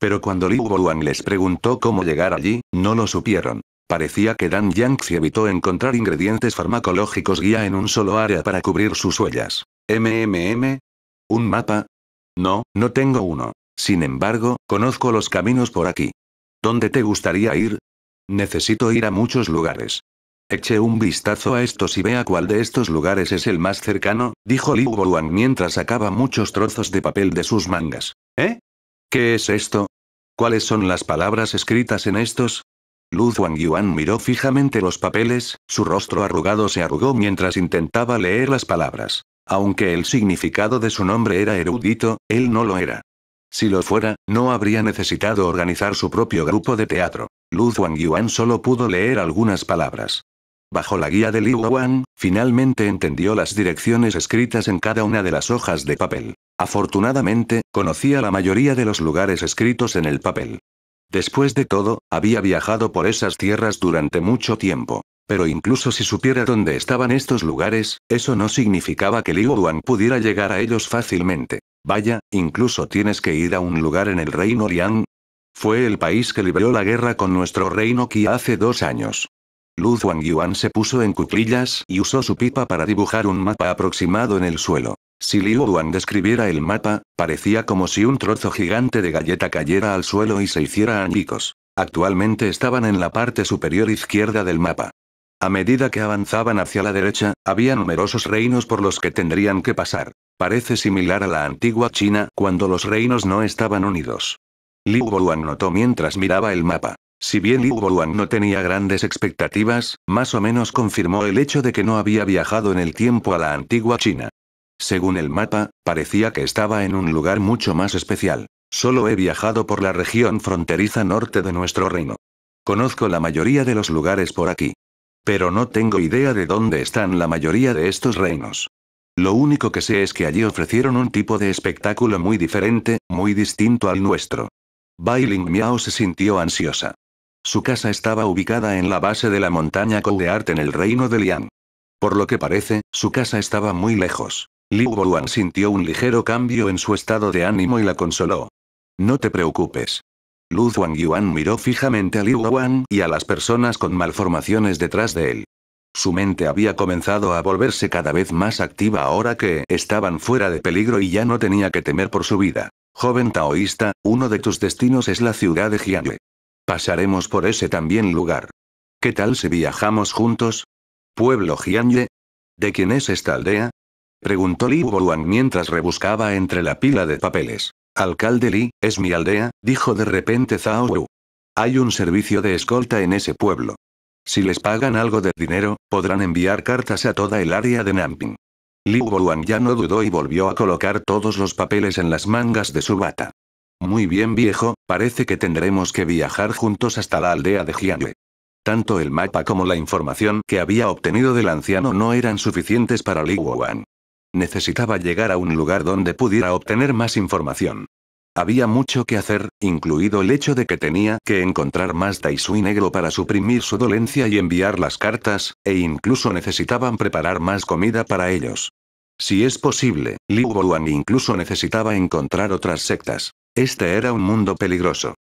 Pero cuando Liu Boluang les preguntó cómo llegar allí, no lo supieron. Parecía que Dan Yangtze evitó encontrar ingredientes farmacológicos guía en un solo área para cubrir sus huellas. ¿MMM? ¿Un mapa? No, no tengo uno. Sin embargo, conozco los caminos por aquí. ¿Dónde te gustaría ir? Necesito ir a muchos lugares. Eche un vistazo a estos y vea cuál de estos lugares es el más cercano, dijo Liu Woluang mientras sacaba muchos trozos de papel de sus mangas. ¿Eh? ¿Qué es esto? ¿Cuáles son las palabras escritas en estos? Lu Yuan miró fijamente los papeles, su rostro arrugado se arrugó mientras intentaba leer las palabras. Aunque el significado de su nombre era erudito, él no lo era. Si lo fuera, no habría necesitado organizar su propio grupo de teatro. Lu Yuan solo pudo leer algunas palabras. Bajo la guía de Liu Wang, finalmente entendió las direcciones escritas en cada una de las hojas de papel. Afortunadamente, conocía la mayoría de los lugares escritos en el papel. Después de todo, había viajado por esas tierras durante mucho tiempo. Pero incluso si supiera dónde estaban estos lugares, eso no significaba que Liu Duan pudiera llegar a ellos fácilmente. Vaya, incluso tienes que ir a un lugar en el reino Liang. Fue el país que libró la guerra con nuestro reino Qi hace dos años. Lu Yuan se puso en cuclillas y usó su pipa para dibujar un mapa aproximado en el suelo. Si Liu Wan describiera el mapa, parecía como si un trozo gigante de galleta cayera al suelo y se hiciera añicos. Actualmente estaban en la parte superior izquierda del mapa. A medida que avanzaban hacia la derecha, había numerosos reinos por los que tendrían que pasar. Parece similar a la antigua China, cuando los reinos no estaban unidos. Liu Bowen notó mientras miraba el mapa. Si bien Liu Bowen no tenía grandes expectativas, más o menos confirmó el hecho de que no había viajado en el tiempo a la antigua China. Según el mapa, parecía que estaba en un lugar mucho más especial. Solo he viajado por la región fronteriza norte de nuestro reino. Conozco la mayoría de los lugares por aquí. Pero no tengo idea de dónde están la mayoría de estos reinos. Lo único que sé es que allí ofrecieron un tipo de espectáculo muy diferente, muy distinto al nuestro. Bailing Miao se sintió ansiosa. Su casa estaba ubicada en la base de la montaña Koudeart en el reino de Liang. Por lo que parece, su casa estaba muy lejos. Liu Wuan sintió un ligero cambio en su estado de ánimo y la consoló. No te preocupes. Lu Zhuang Yuan miró fijamente a Liu Wuan y a las personas con malformaciones detrás de él. Su mente había comenzado a volverse cada vez más activa ahora que estaban fuera de peligro y ya no tenía que temer por su vida. Joven taoísta, uno de tus destinos es la ciudad de jiangle Pasaremos por ese también lugar. ¿Qué tal si viajamos juntos? Pueblo Jianye. ¿De quién es esta aldea? Preguntó Li Wuboruan mientras rebuscaba entre la pila de papeles. Alcalde Li, es mi aldea, dijo de repente Zhao Wu. Hay un servicio de escolta en ese pueblo. Si les pagan algo de dinero, podrán enviar cartas a toda el área de Namping. Li Boruan ya no dudó y volvió a colocar todos los papeles en las mangas de su bata. Muy bien viejo, parece que tendremos que viajar juntos hasta la aldea de Jianle. Tanto el mapa como la información que había obtenido del anciano no eran suficientes para Li Boruan. Necesitaba llegar a un lugar donde pudiera obtener más información. Había mucho que hacer, incluido el hecho de que tenía que encontrar más Taisui negro para suprimir su dolencia y enviar las cartas, e incluso necesitaban preparar más comida para ellos. Si es posible, Liu Boluan incluso necesitaba encontrar otras sectas. Este era un mundo peligroso.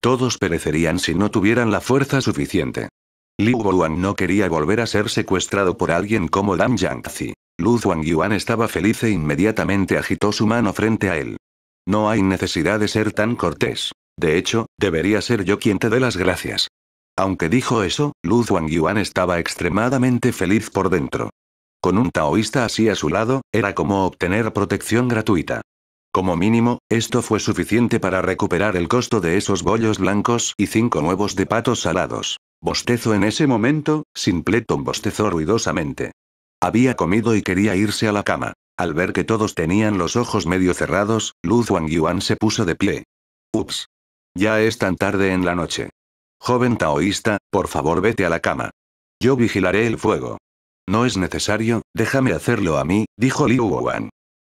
Todos perecerían si no tuvieran la fuerza suficiente. Liu Boluan no quería volver a ser secuestrado por alguien como Dan Yangzi. Luz Wang Yuan estaba feliz e inmediatamente agitó su mano frente a él. No hay necesidad de ser tan cortés. De hecho, debería ser yo quien te dé las gracias. Aunque dijo eso, Luz Wang Yuan estaba extremadamente feliz por dentro. Con un taoísta así a su lado, era como obtener protección gratuita. Como mínimo, esto fue suficiente para recuperar el costo de esos bollos blancos y cinco nuevos de patos salados. Bostezo en ese momento, Simpleton bostezó ruidosamente. Había comido y quería irse a la cama. Al ver que todos tenían los ojos medio cerrados, Lu Yuan se puso de pie. Ups. Ya es tan tarde en la noche. Joven taoísta, por favor vete a la cama. Yo vigilaré el fuego. No es necesario, déjame hacerlo a mí, dijo Liu Wan.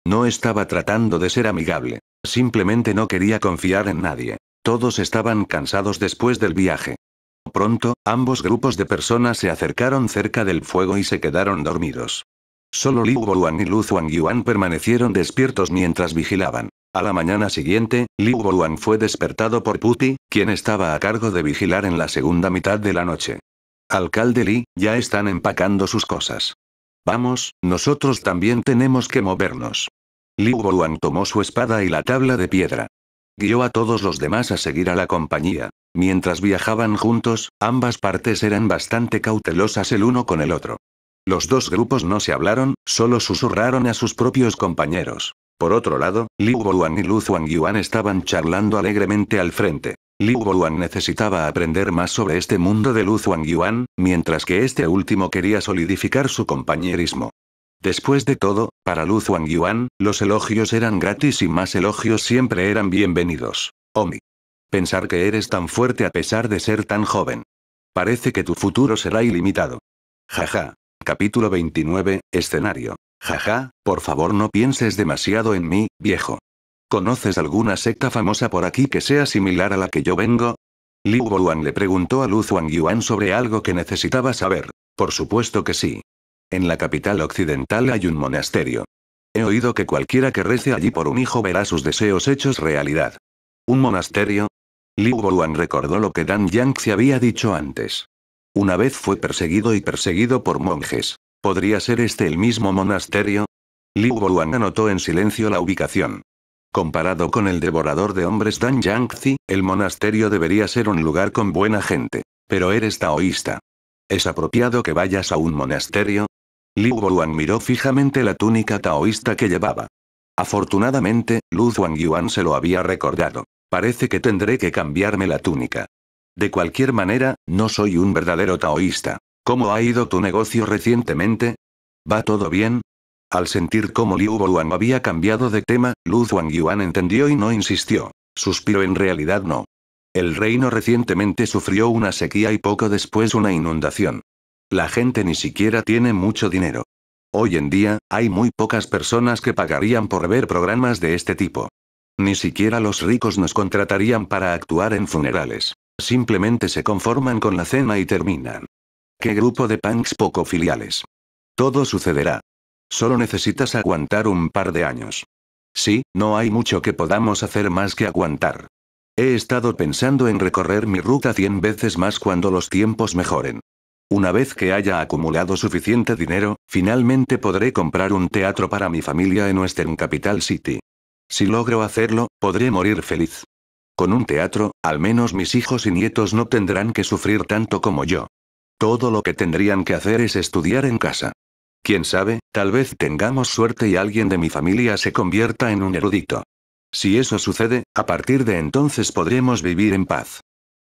No estaba tratando de ser amigable. Simplemente no quería confiar en nadie. Todos estaban cansados después del viaje. Pronto, ambos grupos de personas se acercaron cerca del fuego y se quedaron dormidos. Solo Liu Boluan y Lu Yuan permanecieron despiertos mientras vigilaban. A la mañana siguiente, Liu Boluan fue despertado por Puti, quien estaba a cargo de vigilar en la segunda mitad de la noche. Alcalde Li, ya están empacando sus cosas. Vamos, nosotros también tenemos que movernos. Liu Boluan tomó su espada y la tabla de piedra guió a todos los demás a seguir a la compañía. Mientras viajaban juntos, ambas partes eran bastante cautelosas el uno con el otro. Los dos grupos no se hablaron, solo susurraron a sus propios compañeros. Por otro lado, Liu Boluan y Lu Yuan estaban charlando alegremente al frente. Liu Boluan necesitaba aprender más sobre este mundo de Lu Yuan, mientras que este último quería solidificar su compañerismo. Después de todo, para Lu Yuan, los elogios eran gratis y más elogios siempre eran bienvenidos. Omi. Pensar que eres tan fuerte a pesar de ser tan joven. Parece que tu futuro será ilimitado. Jaja. Capítulo 29, escenario. Jaja, por favor no pienses demasiado en mí, viejo. ¿Conoces alguna secta famosa por aquí que sea similar a la que yo vengo? Liu Boluan le preguntó a Lu Yuan sobre algo que necesitaba saber. Por supuesto que sí. En la capital occidental hay un monasterio. He oído que cualquiera que rece allí por un hijo verá sus deseos hechos realidad. ¿Un monasterio? Liu Boluan recordó lo que Dan Yangtze había dicho antes. Una vez fue perseguido y perseguido por monjes. ¿Podría ser este el mismo monasterio? Liu Boluan anotó en silencio la ubicación. Comparado con el devorador de hombres Dan Yangtze, el monasterio debería ser un lugar con buena gente. Pero eres taoísta. ¿Es apropiado que vayas a un monasterio? Liu Boluang miró fijamente la túnica taoísta que llevaba. Afortunadamente, Lu Wang Yuan se lo había recordado. Parece que tendré que cambiarme la túnica. De cualquier manera, no soy un verdadero taoísta. ¿Cómo ha ido tu negocio recientemente? ¿Va todo bien? Al sentir cómo Liu Boluan había cambiado de tema, Lu Wang Yuan entendió y no insistió. Suspiró en realidad no. El reino recientemente sufrió una sequía y poco después una inundación. La gente ni siquiera tiene mucho dinero. Hoy en día, hay muy pocas personas que pagarían por ver programas de este tipo. Ni siquiera los ricos nos contratarían para actuar en funerales. Simplemente se conforman con la cena y terminan. Qué grupo de punks poco filiales. Todo sucederá. Solo necesitas aguantar un par de años. Sí, no hay mucho que podamos hacer más que aguantar. He estado pensando en recorrer mi ruta 100 veces más cuando los tiempos mejoren. Una vez que haya acumulado suficiente dinero, finalmente podré comprar un teatro para mi familia en Western Capital City. Si logro hacerlo, podré morir feliz. Con un teatro, al menos mis hijos y nietos no tendrán que sufrir tanto como yo. Todo lo que tendrían que hacer es estudiar en casa. Quién sabe, tal vez tengamos suerte y alguien de mi familia se convierta en un erudito. Si eso sucede, a partir de entonces podremos vivir en paz.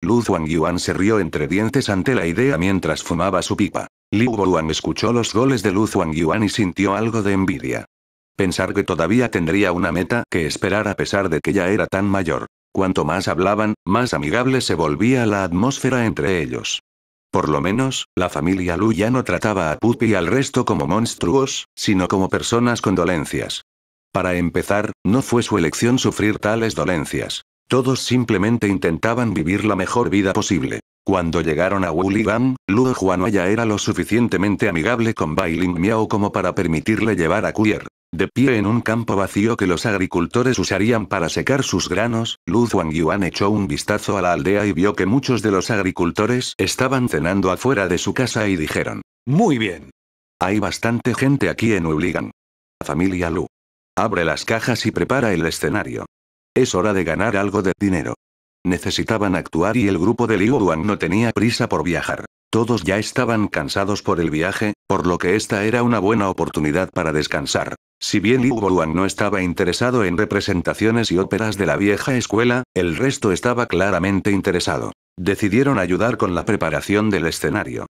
Lu Yuan se rió entre dientes ante la idea mientras fumaba su pipa. Liu Wan escuchó los goles de Lu Yuan y sintió algo de envidia. Pensar que todavía tendría una meta que esperar a pesar de que ya era tan mayor. Cuanto más hablaban, más amigable se volvía la atmósfera entre ellos. Por lo menos, la familia Lu ya no trataba a Pupi y al resto como monstruos, sino como personas con dolencias. Para empezar, no fue su elección sufrir tales dolencias. Todos simplemente intentaban vivir la mejor vida posible. Cuando llegaron a Wuligan, Lu Juano ya era lo suficientemente amigable con Bailing Miao como para permitirle llevar a Cuyer. De pie en un campo vacío que los agricultores usarían para secar sus granos, Lu Yuan echó un vistazo a la aldea y vio que muchos de los agricultores estaban cenando afuera de su casa y dijeron: Muy bien. Hay bastante gente aquí en La Familia Lu. Abre las cajas y prepara el escenario. Es hora de ganar algo de dinero. Necesitaban actuar y el grupo de Liu Wang no tenía prisa por viajar. Todos ya estaban cansados por el viaje, por lo que esta era una buena oportunidad para descansar. Si bien Liu Wang no estaba interesado en representaciones y óperas de la vieja escuela, el resto estaba claramente interesado. Decidieron ayudar con la preparación del escenario.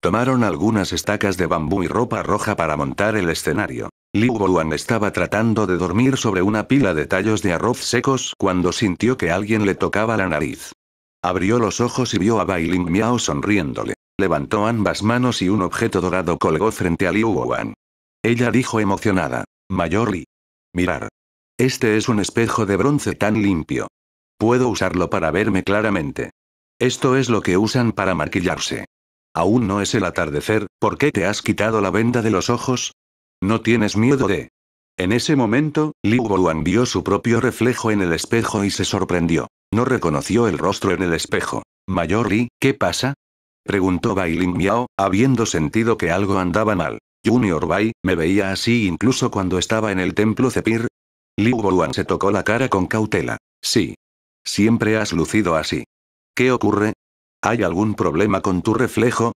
Tomaron algunas estacas de bambú y ropa roja para montar el escenario. Liu Wuan estaba tratando de dormir sobre una pila de tallos de arroz secos cuando sintió que alguien le tocaba la nariz. Abrió los ojos y vio a Bailing Miao sonriéndole. Levantó ambas manos y un objeto dorado colgó frente a Liu Wuan. Ella dijo emocionada. Mayor Li. Mirar. Este es un espejo de bronce tan limpio. Puedo usarlo para verme claramente. Esto es lo que usan para maquillarse. Aún no es el atardecer, ¿por qué te has quitado la venda de los ojos? No tienes miedo de... En ese momento, Liu Boruan vio su propio reflejo en el espejo y se sorprendió. No reconoció el rostro en el espejo. Mayor Li, ¿qué pasa? Preguntó Bailing Miao, habiendo sentido que algo andaba mal. Junior Bai, ¿me veía así incluso cuando estaba en el templo Zepir. Liu Boruan se tocó la cara con cautela. Sí. Siempre has lucido así. ¿Qué ocurre? ¿Hay algún problema con tu reflejo?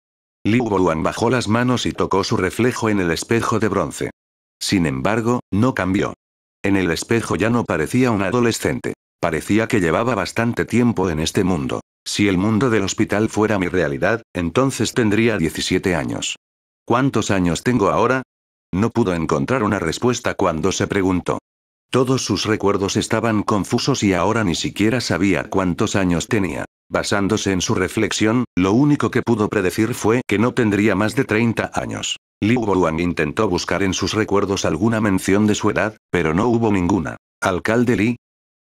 Liu Boluan bajó las manos y tocó su reflejo en el espejo de bronce. Sin embargo, no cambió. En el espejo ya no parecía un adolescente. Parecía que llevaba bastante tiempo en este mundo. Si el mundo del hospital fuera mi realidad, entonces tendría 17 años. ¿Cuántos años tengo ahora? No pudo encontrar una respuesta cuando se preguntó. Todos sus recuerdos estaban confusos y ahora ni siquiera sabía cuántos años tenía. Basándose en su reflexión, lo único que pudo predecir fue que no tendría más de 30 años. Liu Bowang intentó buscar en sus recuerdos alguna mención de su edad, pero no hubo ninguna. Alcalde Li.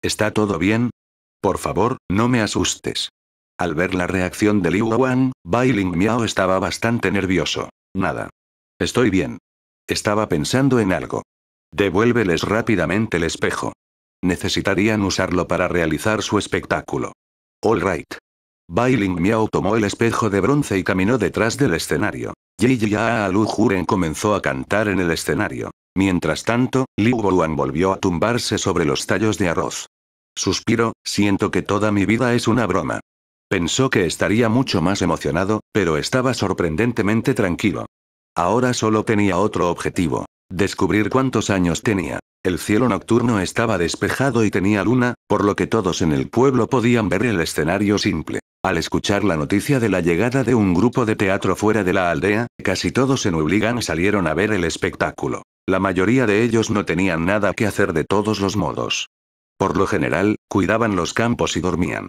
¿Está todo bien? Por favor, no me asustes. Al ver la reacción de Liu Wang, Bai Ling Miao estaba bastante nervioso. Nada. Estoy bien. Estaba pensando en algo. Devuélveles rápidamente el espejo. Necesitarían usarlo para realizar su espectáculo. All right. Bailing Miao tomó el espejo de bronce y caminó detrás del escenario. Yiya Lu Juren comenzó a cantar en el escenario. Mientras tanto, Liu Boluan volvió a tumbarse sobre los tallos de arroz. Suspiro, siento que toda mi vida es una broma. Pensó que estaría mucho más emocionado, pero estaba sorprendentemente tranquilo. Ahora solo tenía otro objetivo, Descubrir cuántos años tenía. El cielo nocturno estaba despejado y tenía luna, por lo que todos en el pueblo podían ver el escenario simple. Al escuchar la noticia de la llegada de un grupo de teatro fuera de la aldea, casi todos en y salieron a ver el espectáculo. La mayoría de ellos no tenían nada que hacer de todos los modos. Por lo general, cuidaban los campos y dormían.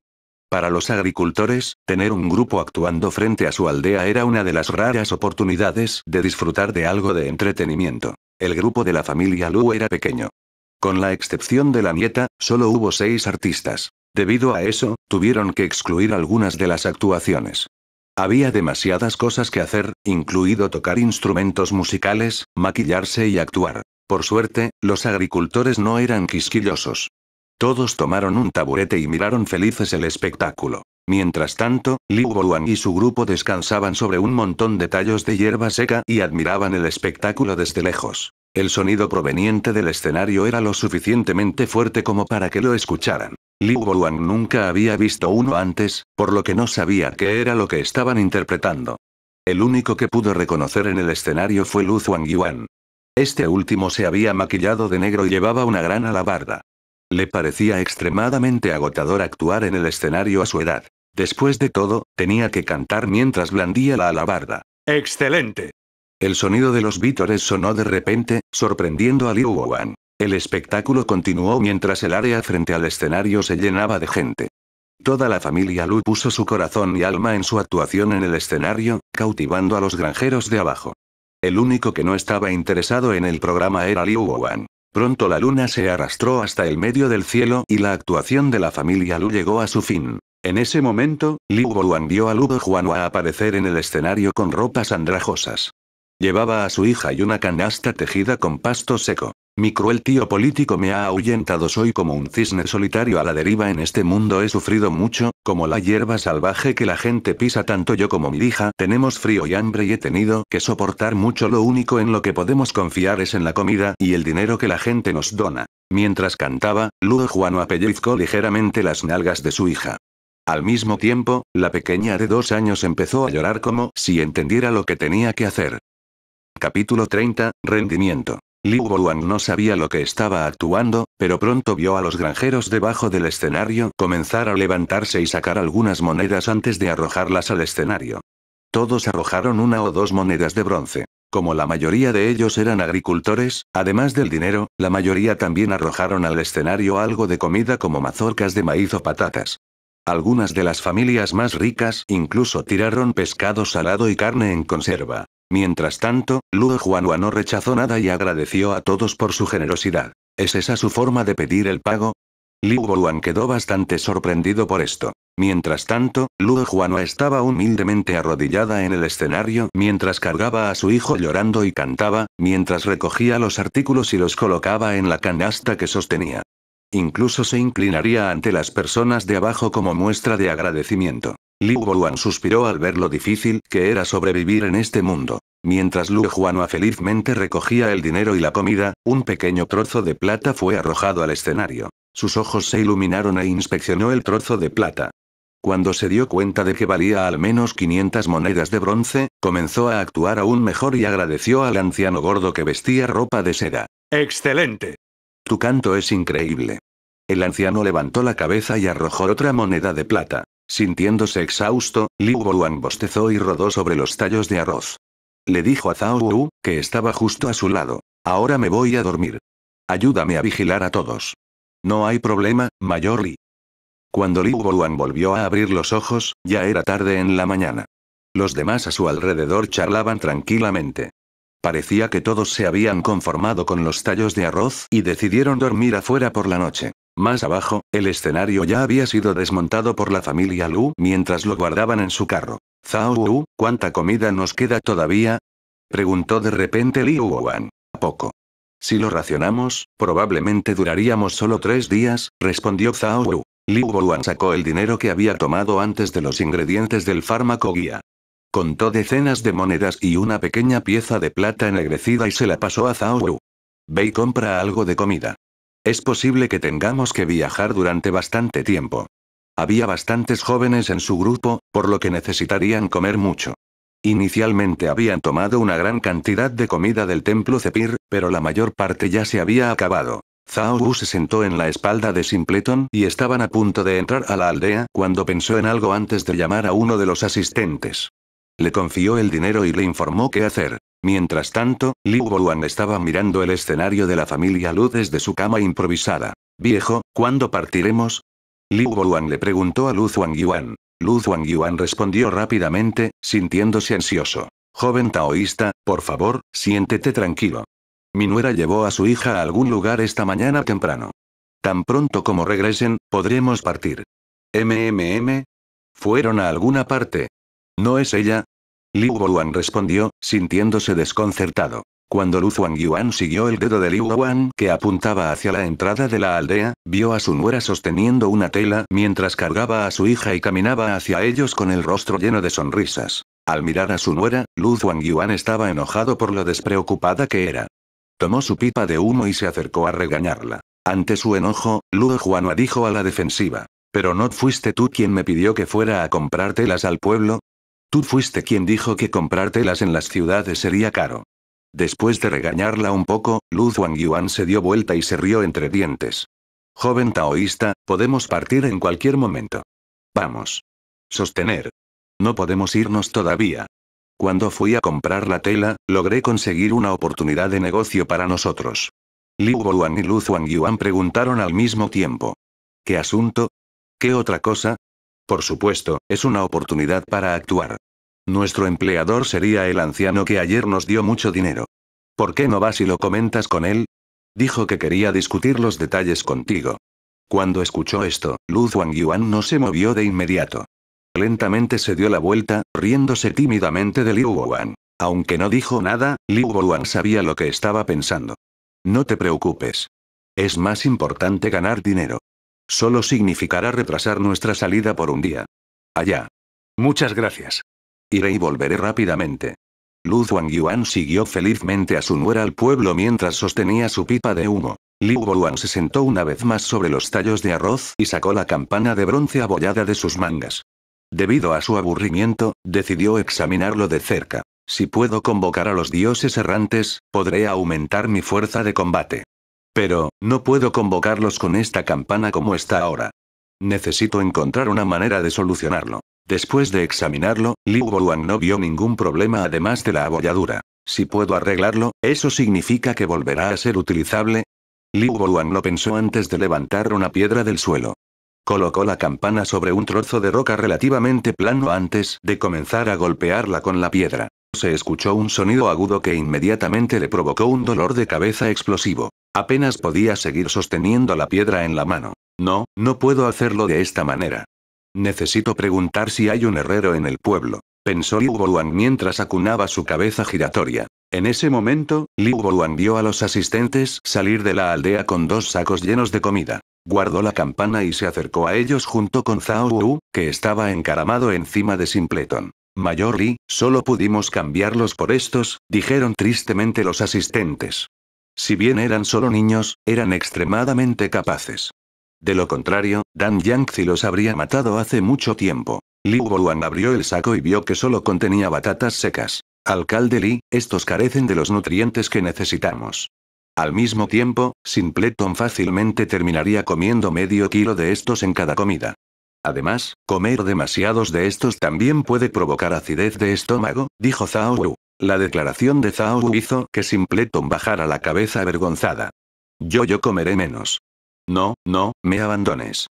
Para los agricultores, tener un grupo actuando frente a su aldea era una de las raras oportunidades de disfrutar de algo de entretenimiento. El grupo de la familia Lu era pequeño. Con la excepción de la nieta, solo hubo seis artistas. Debido a eso, tuvieron que excluir algunas de las actuaciones. Había demasiadas cosas que hacer, incluido tocar instrumentos musicales, maquillarse y actuar. Por suerte, los agricultores no eran quisquillosos. Todos tomaron un taburete y miraron felices el espectáculo. Mientras tanto, Liu Boluan y su grupo descansaban sobre un montón de tallos de hierba seca y admiraban el espectáculo desde lejos. El sonido proveniente del escenario era lo suficientemente fuerte como para que lo escucharan. Liu Boluan nunca había visto uno antes, por lo que no sabía qué era lo que estaban interpretando. El único que pudo reconocer en el escenario fue Lu Yuan. Este último se había maquillado de negro y llevaba una gran alabarda. Le parecía extremadamente agotador actuar en el escenario a su edad. Después de todo, tenía que cantar mientras blandía la alabarda. ¡Excelente! El sonido de los vítores sonó de repente, sorprendiendo a Liu Wan. El espectáculo continuó mientras el área frente al escenario se llenaba de gente. Toda la familia Lu puso su corazón y alma en su actuación en el escenario, cautivando a los granjeros de abajo. El único que no estaba interesado en el programa era Liu Wan. Pronto la luna se arrastró hasta el medio del cielo y la actuación de la familia Lu llegó a su fin. En ese momento, Liu Boruan vio a Juan a aparecer en el escenario con ropas andrajosas. Llevaba a su hija y una canasta tejida con pasto seco. Mi cruel tío político me ha ahuyentado. Soy como un cisne solitario a la deriva en este mundo. He sufrido mucho, como la hierba salvaje que la gente pisa. Tanto yo como mi hija tenemos frío y hambre y he tenido que soportar mucho. Lo único en lo que podemos confiar es en la comida y el dinero que la gente nos dona. Mientras cantaba, Luo Juan apellizcó ligeramente las nalgas de su hija. Al mismo tiempo, la pequeña de dos años empezó a llorar como si entendiera lo que tenía que hacer. Capítulo 30, Rendimiento. Liu Bowang no sabía lo que estaba actuando, pero pronto vio a los granjeros debajo del escenario comenzar a levantarse y sacar algunas monedas antes de arrojarlas al escenario. Todos arrojaron una o dos monedas de bronce. Como la mayoría de ellos eran agricultores, además del dinero, la mayoría también arrojaron al escenario algo de comida como mazorcas de maíz o patatas. Algunas de las familias más ricas incluso tiraron pescado salado y carne en conserva. Mientras tanto, Luo Juanhua no rechazó nada y agradeció a todos por su generosidad. ¿Es esa su forma de pedir el pago? Liu Boluan quedó bastante sorprendido por esto. Mientras tanto, Luo Juanhua estaba humildemente arrodillada en el escenario mientras cargaba a su hijo llorando y cantaba, mientras recogía los artículos y los colocaba en la canasta que sostenía. Incluso se inclinaría ante las personas de abajo como muestra de agradecimiento. Liu Yuan suspiró al ver lo difícil que era sobrevivir en este mundo. Mientras Liu Juanua felizmente recogía el dinero y la comida, un pequeño trozo de plata fue arrojado al escenario. Sus ojos se iluminaron e inspeccionó el trozo de plata. Cuando se dio cuenta de que valía al menos 500 monedas de bronce, comenzó a actuar aún mejor y agradeció al anciano gordo que vestía ropa de seda. ¡Excelente! Tu canto es increíble. El anciano levantó la cabeza y arrojó otra moneda de plata. Sintiéndose exhausto, Liu Bowen bostezó y rodó sobre los tallos de arroz. Le dijo a Zhao Wu, que estaba justo a su lado. Ahora me voy a dormir. Ayúdame a vigilar a todos. No hay problema, Mayor Li. Cuando Liu Bowen volvió a abrir los ojos, ya era tarde en la mañana. Los demás a su alrededor charlaban tranquilamente. Parecía que todos se habían conformado con los tallos de arroz y decidieron dormir afuera por la noche. Más abajo, el escenario ya había sido desmontado por la familia Lu mientras lo guardaban en su carro. Zhao Wu, ¿cuánta comida nos queda todavía? Preguntó de repente Liu Wan. ¿A poco? Si lo racionamos, probablemente duraríamos solo tres días, respondió Zhao Wu. Liu Wan sacó el dinero que había tomado antes de los ingredientes del fármaco guía. Contó decenas de monedas y una pequeña pieza de plata ennegrecida y se la pasó a Zhao Wu. Ve y compra algo de comida. Es posible que tengamos que viajar durante bastante tiempo. Había bastantes jóvenes en su grupo, por lo que necesitarían comer mucho. Inicialmente habían tomado una gran cantidad de comida del templo Cepir, pero la mayor parte ya se había acabado. Zhao se sentó en la espalda de Simpleton y estaban a punto de entrar a la aldea cuando pensó en algo antes de llamar a uno de los asistentes. Le confió el dinero y le informó qué hacer. Mientras tanto, Liu Woluan estaba mirando el escenario de la familia Lu desde su cama improvisada. Viejo, ¿cuándo partiremos? Liu Woluan le preguntó a Lu Yuan. Lu Yuan respondió rápidamente, sintiéndose ansioso. Joven taoísta, por favor, siéntete tranquilo. Mi nuera llevó a su hija a algún lugar esta mañana temprano. Tan pronto como regresen, podremos partir. MMM. ¿Fueron a alguna parte? ¿No es ella? Liu Yuan respondió, sintiéndose desconcertado. Cuando Lu Yuan siguió el dedo de Liu Wan que apuntaba hacia la entrada de la aldea, vio a su nuera sosteniendo una tela mientras cargaba a su hija y caminaba hacia ellos con el rostro lleno de sonrisas. Al mirar a su nuera, Lu Yuan estaba enojado por lo despreocupada que era. Tomó su pipa de humo y se acercó a regañarla. Ante su enojo, Lu dijo a la defensiva. ¿Pero no fuiste tú quien me pidió que fuera a comprar telas al pueblo? Tú fuiste quien dijo que comprar telas en las ciudades sería caro. Después de regañarla un poco, Lu Yuan se dio vuelta y se rió entre dientes. Joven taoísta, podemos partir en cualquier momento. Vamos. Sostener. No podemos irnos todavía. Cuando fui a comprar la tela, logré conseguir una oportunidad de negocio para nosotros. Liu Boluan y Lu Yuan preguntaron al mismo tiempo. ¿Qué asunto? ¿Qué otra cosa? Por supuesto, es una oportunidad para actuar. Nuestro empleador sería el anciano que ayer nos dio mucho dinero. ¿Por qué no vas y lo comentas con él? Dijo que quería discutir los detalles contigo. Cuando escuchó esto, Lu Yuan no se movió de inmediato. Lentamente se dio la vuelta, riéndose tímidamente de Liu Wuan. Aunque no dijo nada, Liu Wuan sabía lo que estaba pensando. No te preocupes. Es más importante ganar dinero. Solo significará retrasar nuestra salida por un día. Allá. Muchas gracias. Iré y volveré rápidamente. Lu Yuan siguió felizmente a su nuera al pueblo mientras sostenía su pipa de humo. Liu Boan se sentó una vez más sobre los tallos de arroz y sacó la campana de bronce abollada de sus mangas. Debido a su aburrimiento, decidió examinarlo de cerca. Si puedo convocar a los dioses errantes, podré aumentar mi fuerza de combate. Pero, no puedo convocarlos con esta campana como está ahora. Necesito encontrar una manera de solucionarlo. Después de examinarlo, Liu Boluan no vio ningún problema además de la abolladura. Si puedo arreglarlo, ¿eso significa que volverá a ser utilizable? Liu Boluan lo pensó antes de levantar una piedra del suelo. Colocó la campana sobre un trozo de roca relativamente plano antes de comenzar a golpearla con la piedra se escuchó un sonido agudo que inmediatamente le provocó un dolor de cabeza explosivo. Apenas podía seguir sosteniendo la piedra en la mano. No, no puedo hacerlo de esta manera. Necesito preguntar si hay un herrero en el pueblo, pensó Liu Boruan mientras acunaba su cabeza giratoria. En ese momento, Liu Boruan vio a los asistentes salir de la aldea con dos sacos llenos de comida. Guardó la campana y se acercó a ellos junto con Zhao Wu, que estaba encaramado encima de Simpleton. Mayor Lee, solo pudimos cambiarlos por estos, dijeron tristemente los asistentes. Si bien eran solo niños, eran extremadamente capaces. De lo contrario, Dan Yangzi los habría matado hace mucho tiempo. Liu Wuan abrió el saco y vio que solo contenía batatas secas. Alcalde Li, estos carecen de los nutrientes que necesitamos. Al mismo tiempo, Simpleton fácilmente terminaría comiendo medio kilo de estos en cada comida. Además, comer demasiados de estos también puede provocar acidez de estómago, dijo Zhao Wu. La declaración de Zhao Wu hizo que Simpleton bajara la cabeza avergonzada. Yo yo comeré menos. No, no, me abandones.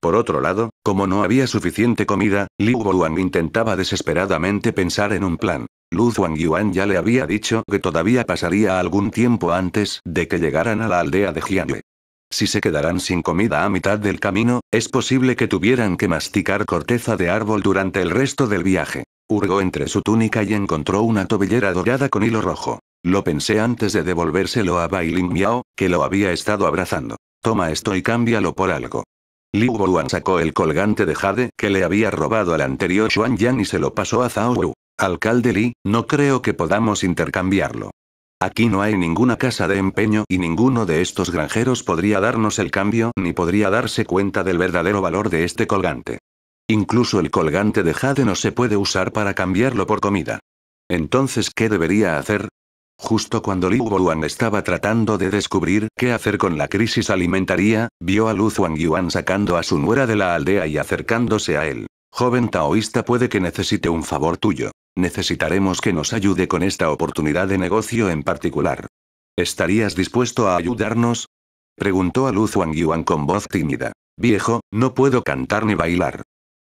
Por otro lado, como no había suficiente comida, Liu Wang intentaba desesperadamente pensar en un plan. Lu Yuan ya le había dicho que todavía pasaría algún tiempo antes de que llegaran a la aldea de Jianle. Si se quedarán sin comida a mitad del camino, es posible que tuvieran que masticar corteza de árbol durante el resto del viaje. Hurgó entre su túnica y encontró una tobillera dorada con hilo rojo. Lo pensé antes de devolvérselo a Bailing Miao, que lo había estado abrazando. Toma esto y cámbialo por algo. Liu Boluan sacó el colgante de jade que le había robado al anterior Xuan Yan y se lo pasó a Zhao Wu. Alcalde Li, no creo que podamos intercambiarlo. Aquí no hay ninguna casa de empeño y ninguno de estos granjeros podría darnos el cambio ni podría darse cuenta del verdadero valor de este colgante. Incluso el colgante de jade no se puede usar para cambiarlo por comida. Entonces, ¿qué debería hacer? Justo cuando Liu Boyuan estaba tratando de descubrir qué hacer con la crisis alimentaria, vio a Lu Zhuang Yuan sacando a su nuera de la aldea y acercándose a él. Joven taoísta puede que necesite un favor tuyo. Necesitaremos que nos ayude con esta oportunidad de negocio en particular. ¿Estarías dispuesto a ayudarnos? Preguntó a Luz Lu Yuan con voz tímida. Viejo, no puedo cantar ni bailar.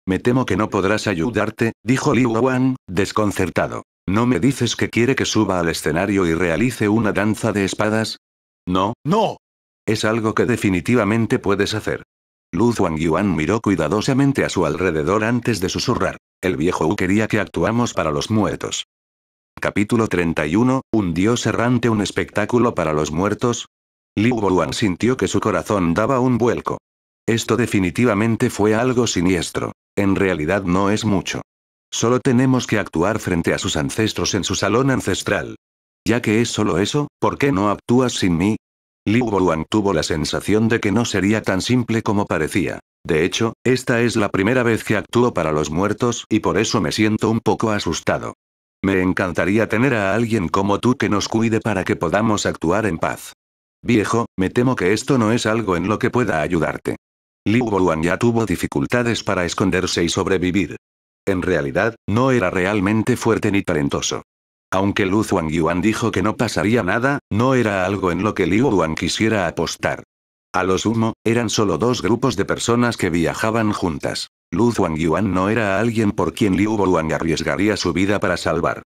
Me temo que no podrás ayudarte, dijo li Wang, desconcertado. ¿No me dices que quiere que suba al escenario y realice una danza de espadas? No, no. Es algo que definitivamente puedes hacer. Luz Lu Yuan miró cuidadosamente a su alrededor antes de susurrar. El viejo U quería que actuamos para los muertos. Capítulo 31, Un dios errante, un espectáculo para los muertos. Liu Boluang sintió que su corazón daba un vuelco. Esto definitivamente fue algo siniestro. En realidad no es mucho. Solo tenemos que actuar frente a sus ancestros en su salón ancestral. Ya que es solo eso, ¿por qué no actúas sin mí? Liu Boluang tuvo la sensación de que no sería tan simple como parecía. De hecho, esta es la primera vez que actúo para los muertos y por eso me siento un poco asustado. Me encantaría tener a alguien como tú que nos cuide para que podamos actuar en paz. Viejo, me temo que esto no es algo en lo que pueda ayudarte. Liu Wuan ya tuvo dificultades para esconderse y sobrevivir. En realidad, no era realmente fuerte ni talentoso. Aunque Lu Yuan dijo que no pasaría nada, no era algo en lo que Liu Wuan quisiera apostar. A lo sumo, eran solo dos grupos de personas que viajaban juntas. Lu Yuan no era alguien por quien Liu Yuan arriesgaría su vida para salvar.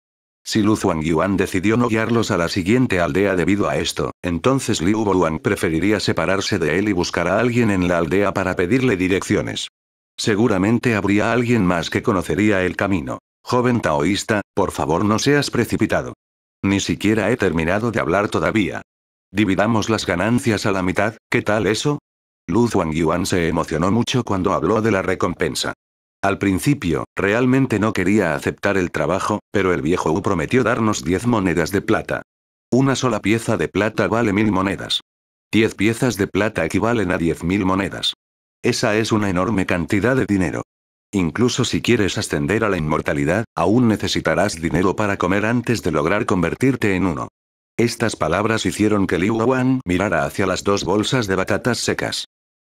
Si Lu Yuan decidió no guiarlos a la siguiente aldea debido a esto, entonces Liu Yuan preferiría separarse de él y buscar a alguien en la aldea para pedirle direcciones. Seguramente habría alguien más que conocería el camino. Joven taoísta, por favor no seas precipitado. Ni siquiera he terminado de hablar todavía. Dividamos las ganancias a la mitad, ¿qué tal eso? Wang Yuan se emocionó mucho cuando habló de la recompensa. Al principio, realmente no quería aceptar el trabajo, pero el viejo Wu prometió darnos 10 monedas de plata. Una sola pieza de plata vale mil monedas. 10 piezas de plata equivalen a 10.000 monedas. Esa es una enorme cantidad de dinero. Incluso si quieres ascender a la inmortalidad, aún necesitarás dinero para comer antes de lograr convertirte en uno. Estas palabras hicieron que Liu Wan mirara hacia las dos bolsas de batatas secas.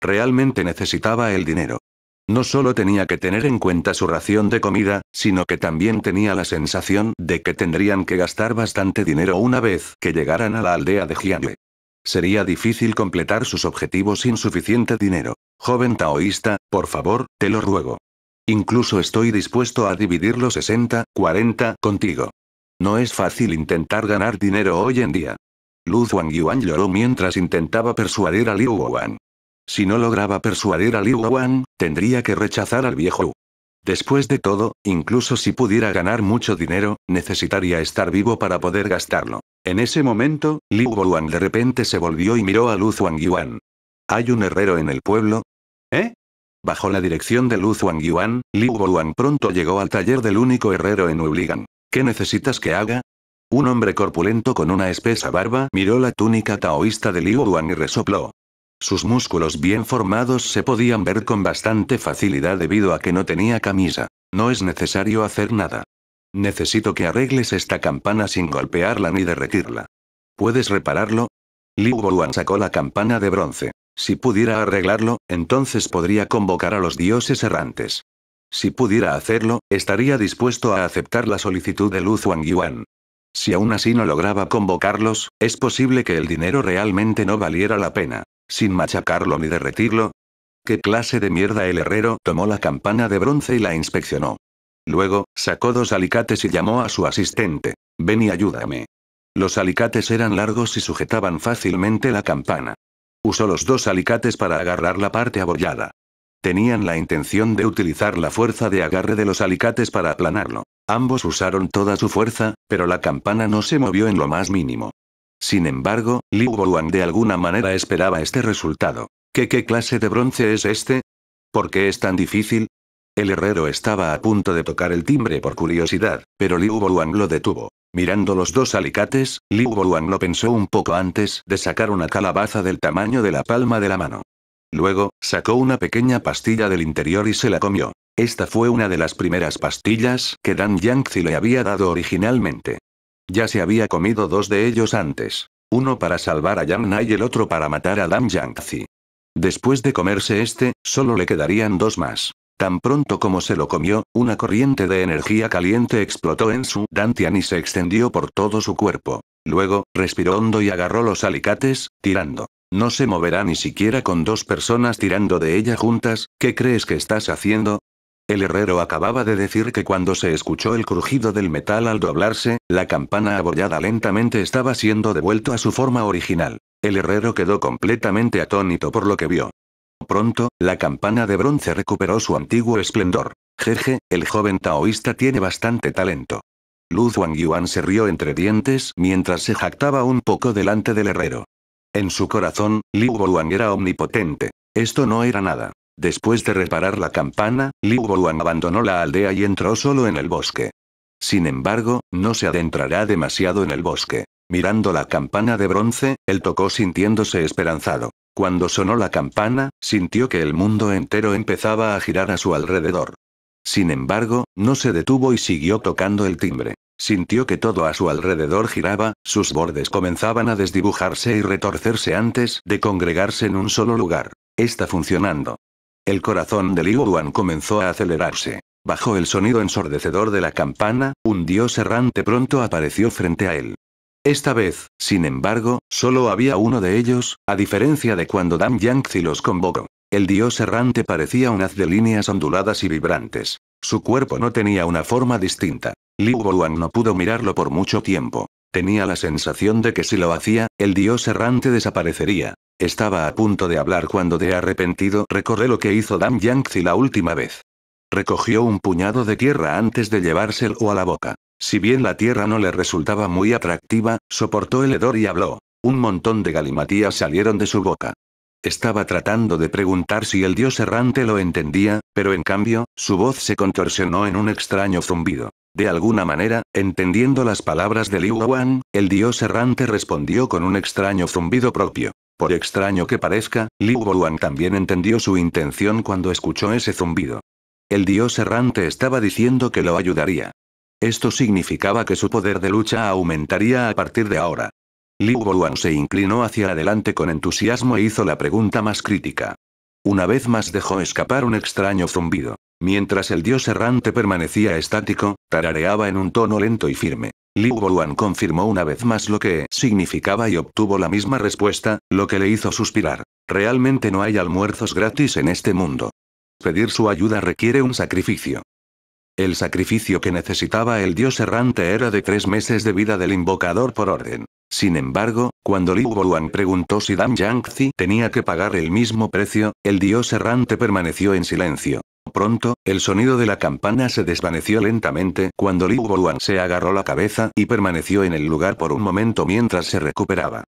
Realmente necesitaba el dinero. No solo tenía que tener en cuenta su ración de comida, sino que también tenía la sensación de que tendrían que gastar bastante dinero una vez que llegaran a la aldea de Jiangle. Sería difícil completar sus objetivos sin suficiente dinero. Joven taoísta, por favor, te lo ruego. Incluso estoy dispuesto a dividir los 60, 40 contigo. No es fácil intentar ganar dinero hoy en día. Lu Yuan lloró mientras intentaba persuadir a Liu Wan. Si no lograba persuadir a Liu Wuan, tendría que rechazar al viejo Después de todo, incluso si pudiera ganar mucho dinero, necesitaría estar vivo para poder gastarlo. En ese momento, Liu Wan de repente se volvió y miró a Lu Yuan. ¿Hay un herrero en el pueblo? ¿Eh? Bajo la dirección de Lu Yuan, Liu Wang pronto llegó al taller del único herrero en Ubligan. ¿Qué necesitas que haga? Un hombre corpulento con una espesa barba miró la túnica taoísta de Liu Wan y resopló. Sus músculos bien formados se podían ver con bastante facilidad debido a que no tenía camisa. No es necesario hacer nada. Necesito que arregles esta campana sin golpearla ni derretirla. ¿Puedes repararlo? Liu Wan sacó la campana de bronce. Si pudiera arreglarlo, entonces podría convocar a los dioses errantes. Si pudiera hacerlo, estaría dispuesto a aceptar la solicitud de Wang Yuan. Si aún así no lograba convocarlos, es posible que el dinero realmente no valiera la pena. Sin machacarlo ni derretirlo. ¿Qué clase de mierda el herrero tomó la campana de bronce y la inspeccionó? Luego, sacó dos alicates y llamó a su asistente. Ven y ayúdame. Los alicates eran largos y sujetaban fácilmente la campana. Usó los dos alicates para agarrar la parte abollada. Tenían la intención de utilizar la fuerza de agarre de los alicates para aplanarlo. Ambos usaron toda su fuerza, pero la campana no se movió en lo más mínimo. Sin embargo, Liu Bowen de alguna manera esperaba este resultado. ¿Qué, ¿Qué clase de bronce es este? ¿Por qué es tan difícil? El herrero estaba a punto de tocar el timbre por curiosidad, pero Liu Bowen lo detuvo. Mirando los dos alicates, Liu Bowen lo pensó un poco antes de sacar una calabaza del tamaño de la palma de la mano. Luego, sacó una pequeña pastilla del interior y se la comió. Esta fue una de las primeras pastillas que Dan Yangzi le había dado originalmente. Ya se había comido dos de ellos antes. Uno para salvar a Nai y el otro para matar a Dan Yangzi. Después de comerse este, solo le quedarían dos más. Tan pronto como se lo comió, una corriente de energía caliente explotó en su Dantian y se extendió por todo su cuerpo. Luego, respiró hondo y agarró los alicates, tirando. No se moverá ni siquiera con dos personas tirando de ella juntas, ¿qué crees que estás haciendo? El herrero acababa de decir que cuando se escuchó el crujido del metal al doblarse, la campana abollada lentamente estaba siendo devuelto a su forma original. El herrero quedó completamente atónito por lo que vio. Pronto, la campana de bronce recuperó su antiguo esplendor. Jeje, el joven taoísta tiene bastante talento. Luz Wang Yuan se rió entre dientes mientras se jactaba un poco delante del herrero. En su corazón, Liu Boluang era omnipotente. Esto no era nada. Después de reparar la campana, Liu Boluang abandonó la aldea y entró solo en el bosque. Sin embargo, no se adentrará demasiado en el bosque. Mirando la campana de bronce, él tocó sintiéndose esperanzado. Cuando sonó la campana, sintió que el mundo entero empezaba a girar a su alrededor. Sin embargo, no se detuvo y siguió tocando el timbre. Sintió que todo a su alrededor giraba, sus bordes comenzaban a desdibujarse y retorcerse antes de congregarse en un solo lugar. Está funcionando. El corazón de Liu Duan comenzó a acelerarse. Bajo el sonido ensordecedor de la campana, un dios errante pronto apareció frente a él. Esta vez, sin embargo, solo había uno de ellos, a diferencia de cuando Dan Yangzi los convocó. El dios errante parecía un haz de líneas onduladas y vibrantes. Su cuerpo no tenía una forma distinta. Liu Wang no pudo mirarlo por mucho tiempo. Tenía la sensación de que si lo hacía, el dios errante desaparecería. Estaba a punto de hablar cuando de arrepentido recorré lo que hizo Dan Yangzi la última vez. Recogió un puñado de tierra antes de llevárselo a la boca. Si bien la tierra no le resultaba muy atractiva, soportó el hedor y habló. Un montón de galimatías salieron de su boca. Estaba tratando de preguntar si el dios errante lo entendía, pero en cambio, su voz se contorsionó en un extraño zumbido. De alguna manera, entendiendo las palabras de Liu Wan, el dios errante respondió con un extraño zumbido propio. Por extraño que parezca, Liu Wan también entendió su intención cuando escuchó ese zumbido. El dios errante estaba diciendo que lo ayudaría. Esto significaba que su poder de lucha aumentaría a partir de ahora. Liu Wan se inclinó hacia adelante con entusiasmo e hizo la pregunta más crítica. Una vez más dejó escapar un extraño zumbido. Mientras el dios errante permanecía estático, tarareaba en un tono lento y firme. Liu Boluan confirmó una vez más lo que significaba y obtuvo la misma respuesta, lo que le hizo suspirar. Realmente no hay almuerzos gratis en este mundo. Pedir su ayuda requiere un sacrificio. El sacrificio que necesitaba el dios errante era de tres meses de vida del invocador por orden. Sin embargo, cuando Liu Yuan preguntó si Dan Yangzi tenía que pagar el mismo precio, el dios errante permaneció en silencio. Pronto, el sonido de la campana se desvaneció lentamente cuando Liu Yuan se agarró la cabeza y permaneció en el lugar por un momento mientras se recuperaba.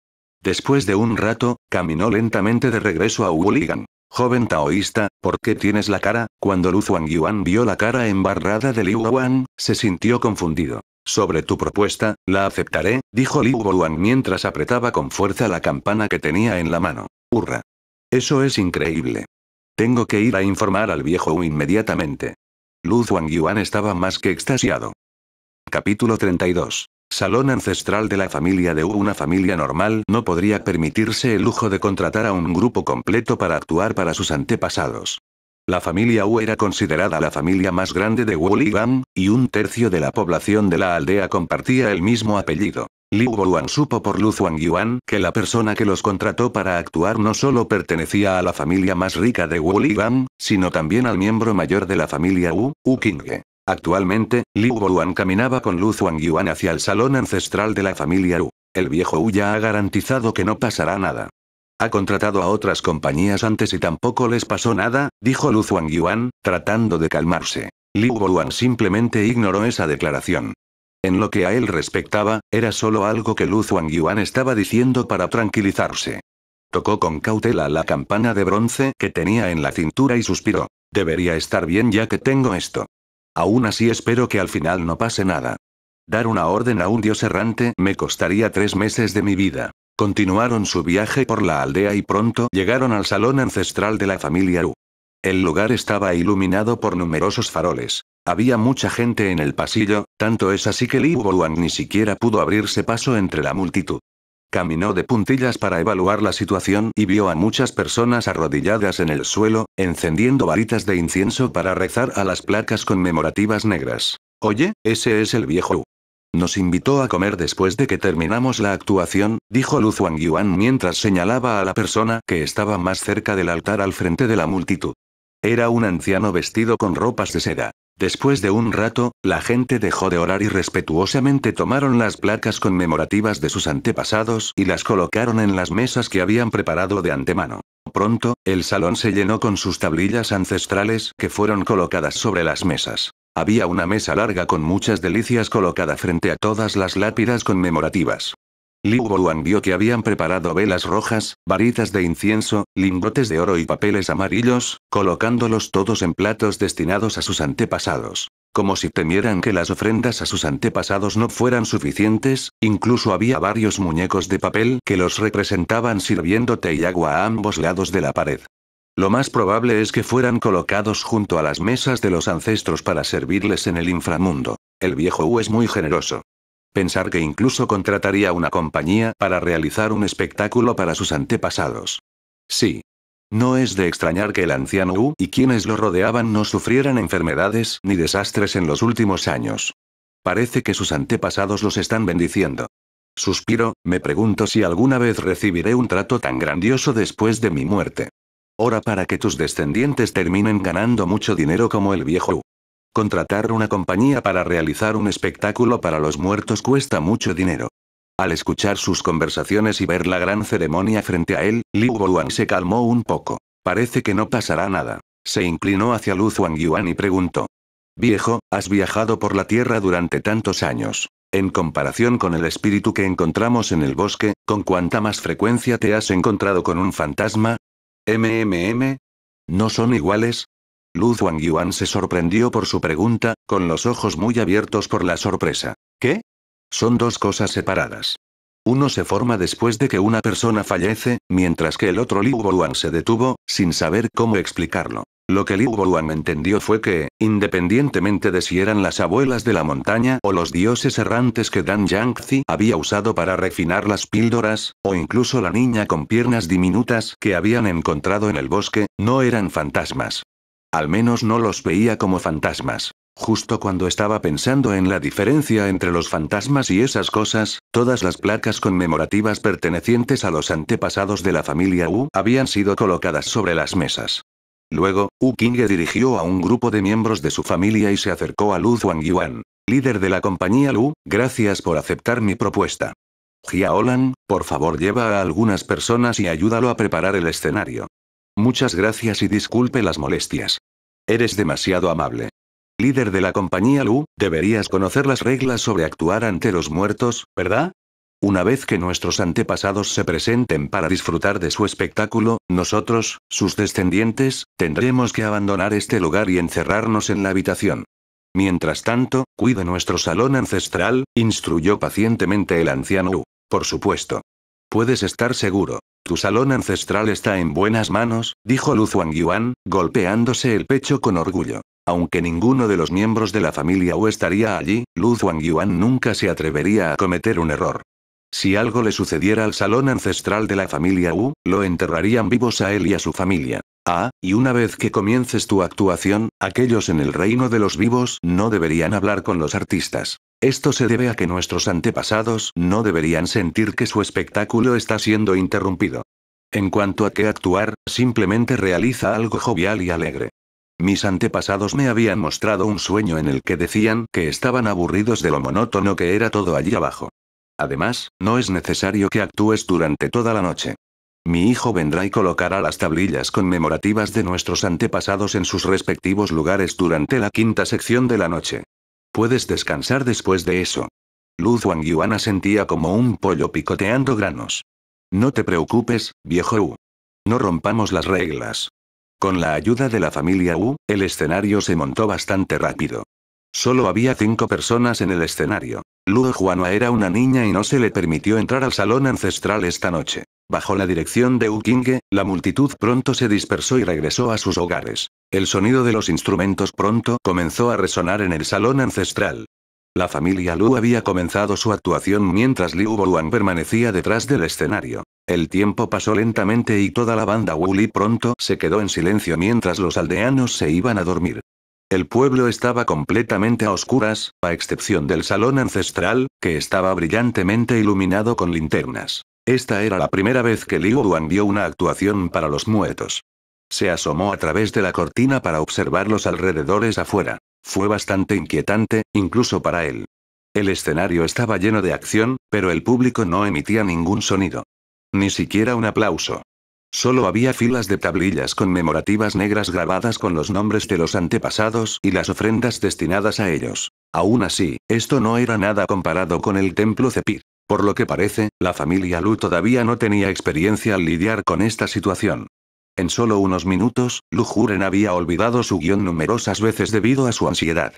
Después de un rato, caminó lentamente de regreso a Wuligan. Joven taoísta, ¿por qué tienes la cara? Cuando Lu Yuan vio la cara embarrada de Liu Wan, se sintió confundido. Sobre tu propuesta, la aceptaré, dijo Liu Boruan mientras apretaba con fuerza la campana que tenía en la mano. Hurra. Eso es increíble. Tengo que ir a informar al viejo Wu inmediatamente. Lu Yuan estaba más que extasiado. Capítulo 32. Salón ancestral de la familia de Wu. Una familia normal no podría permitirse el lujo de contratar a un grupo completo para actuar para sus antepasados. La familia Wu era considerada la familia más grande de Wuligang, y un tercio de la población de la aldea compartía el mismo apellido. Liu Boluan supo por Lu Yuan que la persona que los contrató para actuar no solo pertenecía a la familia más rica de Wuligang, sino también al miembro mayor de la familia Wu, Wu Qingge. Actualmente, Liu Boluan caminaba con Lu Yuan hacia el salón ancestral de la familia Wu. El viejo Wu ya ha garantizado que no pasará nada. Ha contratado a otras compañías antes y tampoco les pasó nada, dijo Lu Yuan, tratando de calmarse. Liu Boluan simplemente ignoró esa declaración. En lo que a él respectaba, era solo algo que Lu Yuan estaba diciendo para tranquilizarse. Tocó con cautela la campana de bronce que tenía en la cintura y suspiró. Debería estar bien ya que tengo esto. Aún así espero que al final no pase nada. Dar una orden a un dios errante me costaría tres meses de mi vida. Continuaron su viaje por la aldea y pronto llegaron al salón ancestral de la familia U. El lugar estaba iluminado por numerosos faroles. Había mucha gente en el pasillo, tanto es así que Liu Wuang ni siquiera pudo abrirse paso entre la multitud. Caminó de puntillas para evaluar la situación y vio a muchas personas arrodilladas en el suelo, encendiendo varitas de incienso para rezar a las placas conmemorativas negras. Oye, ese es el viejo U. Nos invitó a comer después de que terminamos la actuación, dijo Lu Zhuang Yuan mientras señalaba a la persona que estaba más cerca del altar al frente de la multitud. Era un anciano vestido con ropas de seda. Después de un rato, la gente dejó de orar y respetuosamente tomaron las placas conmemorativas de sus antepasados y las colocaron en las mesas que habían preparado de antemano. Pronto, el salón se llenó con sus tablillas ancestrales que fueron colocadas sobre las mesas. Había una mesa larga con muchas delicias colocada frente a todas las lápidas conmemorativas. Liu Yuan vio que habían preparado velas rojas, varitas de incienso, lingotes de oro y papeles amarillos, colocándolos todos en platos destinados a sus antepasados. Como si temieran que las ofrendas a sus antepasados no fueran suficientes, incluso había varios muñecos de papel que los representaban sirviendo té y agua a ambos lados de la pared. Lo más probable es que fueran colocados junto a las mesas de los ancestros para servirles en el inframundo. El viejo U es muy generoso. Pensar que incluso contrataría una compañía para realizar un espectáculo para sus antepasados. Sí. No es de extrañar que el anciano U y quienes lo rodeaban no sufrieran enfermedades ni desastres en los últimos años. Parece que sus antepasados los están bendiciendo. Suspiro, me pregunto si alguna vez recibiré un trato tan grandioso después de mi muerte. Hora para que tus descendientes terminen ganando mucho dinero como el viejo Contratar una compañía para realizar un espectáculo para los muertos cuesta mucho dinero. Al escuchar sus conversaciones y ver la gran ceremonia frente a él, Liu Wang se calmó un poco. Parece que no pasará nada. Se inclinó hacia Lu Yuan y preguntó. Viejo, has viajado por la tierra durante tantos años. En comparación con el espíritu que encontramos en el bosque, ¿con cuánta más frecuencia te has encontrado con un fantasma? ¿MMM? ¿No son iguales? Lu Yuan se sorprendió por su pregunta, con los ojos muy abiertos por la sorpresa. ¿Qué? Son dos cosas separadas. Uno se forma después de que una persona fallece, mientras que el otro Liu Yuan se detuvo, sin saber cómo explicarlo. Lo que Liu Wu'an entendió fue que, independientemente de si eran las abuelas de la montaña o los dioses errantes que Dan Yangzi había usado para refinar las píldoras, o incluso la niña con piernas diminutas que habían encontrado en el bosque, no eran fantasmas. Al menos no los veía como fantasmas. Justo cuando estaba pensando en la diferencia entre los fantasmas y esas cosas, todas las placas conmemorativas pertenecientes a los antepasados de la familia Wu habían sido colocadas sobre las mesas. Luego, Wu Qing dirigió a un grupo de miembros de su familia y se acercó a Lu Yuan, líder de la compañía Lu, gracias por aceptar mi propuesta. Jiaolan, por favor lleva a algunas personas y ayúdalo a preparar el escenario. Muchas gracias y disculpe las molestias. Eres demasiado amable. Líder de la compañía Lu, deberías conocer las reglas sobre actuar ante los muertos, ¿verdad? Una vez que nuestros antepasados se presenten para disfrutar de su espectáculo, nosotros, sus descendientes, tendremos que abandonar este lugar y encerrarnos en la habitación. Mientras tanto, cuide nuestro salón ancestral, instruyó pacientemente el anciano Wu. Por supuesto. Puedes estar seguro. Tu salón ancestral está en buenas manos, dijo Lu Yuan, golpeándose el pecho con orgullo. Aunque ninguno de los miembros de la familia Wu estaría allí, Lu Yuan nunca se atrevería a cometer un error. Si algo le sucediera al salón ancestral de la familia U, lo enterrarían vivos a él y a su familia. Ah, y una vez que comiences tu actuación, aquellos en el reino de los vivos no deberían hablar con los artistas. Esto se debe a que nuestros antepasados no deberían sentir que su espectáculo está siendo interrumpido. En cuanto a qué actuar, simplemente realiza algo jovial y alegre. Mis antepasados me habían mostrado un sueño en el que decían que estaban aburridos de lo monótono que era todo allí abajo. Además, no es necesario que actúes durante toda la noche. Mi hijo vendrá y colocará las tablillas conmemorativas de nuestros antepasados en sus respectivos lugares durante la quinta sección de la noche. Puedes descansar después de eso. Luz Wang Yuana sentía como un pollo picoteando granos. No te preocupes, viejo Wu. No rompamos las reglas. Con la ayuda de la familia Wu, el escenario se montó bastante rápido. Solo había cinco personas en el escenario. Lu Juana era una niña y no se le permitió entrar al salón ancestral esta noche. Bajo la dirección de Kinge, la multitud pronto se dispersó y regresó a sus hogares. El sonido de los instrumentos pronto comenzó a resonar en el salón ancestral. La familia Lu había comenzado su actuación mientras Liu Yuan permanecía detrás del escenario. El tiempo pasó lentamente y toda la banda Li pronto se quedó en silencio mientras los aldeanos se iban a dormir. El pueblo estaba completamente a oscuras, a excepción del salón ancestral, que estaba brillantemente iluminado con linternas. Esta era la primera vez que Liu Duan vio una actuación para los muertos. Se asomó a través de la cortina para observar los alrededores afuera. Fue bastante inquietante, incluso para él. El escenario estaba lleno de acción, pero el público no emitía ningún sonido. Ni siquiera un aplauso. Solo había filas de tablillas conmemorativas negras grabadas con los nombres de los antepasados y las ofrendas destinadas a ellos. Aún así, esto no era nada comparado con el templo Cepir. Por lo que parece, la familia Lu todavía no tenía experiencia al lidiar con esta situación. En solo unos minutos, Lu Juren había olvidado su guión numerosas veces debido a su ansiedad.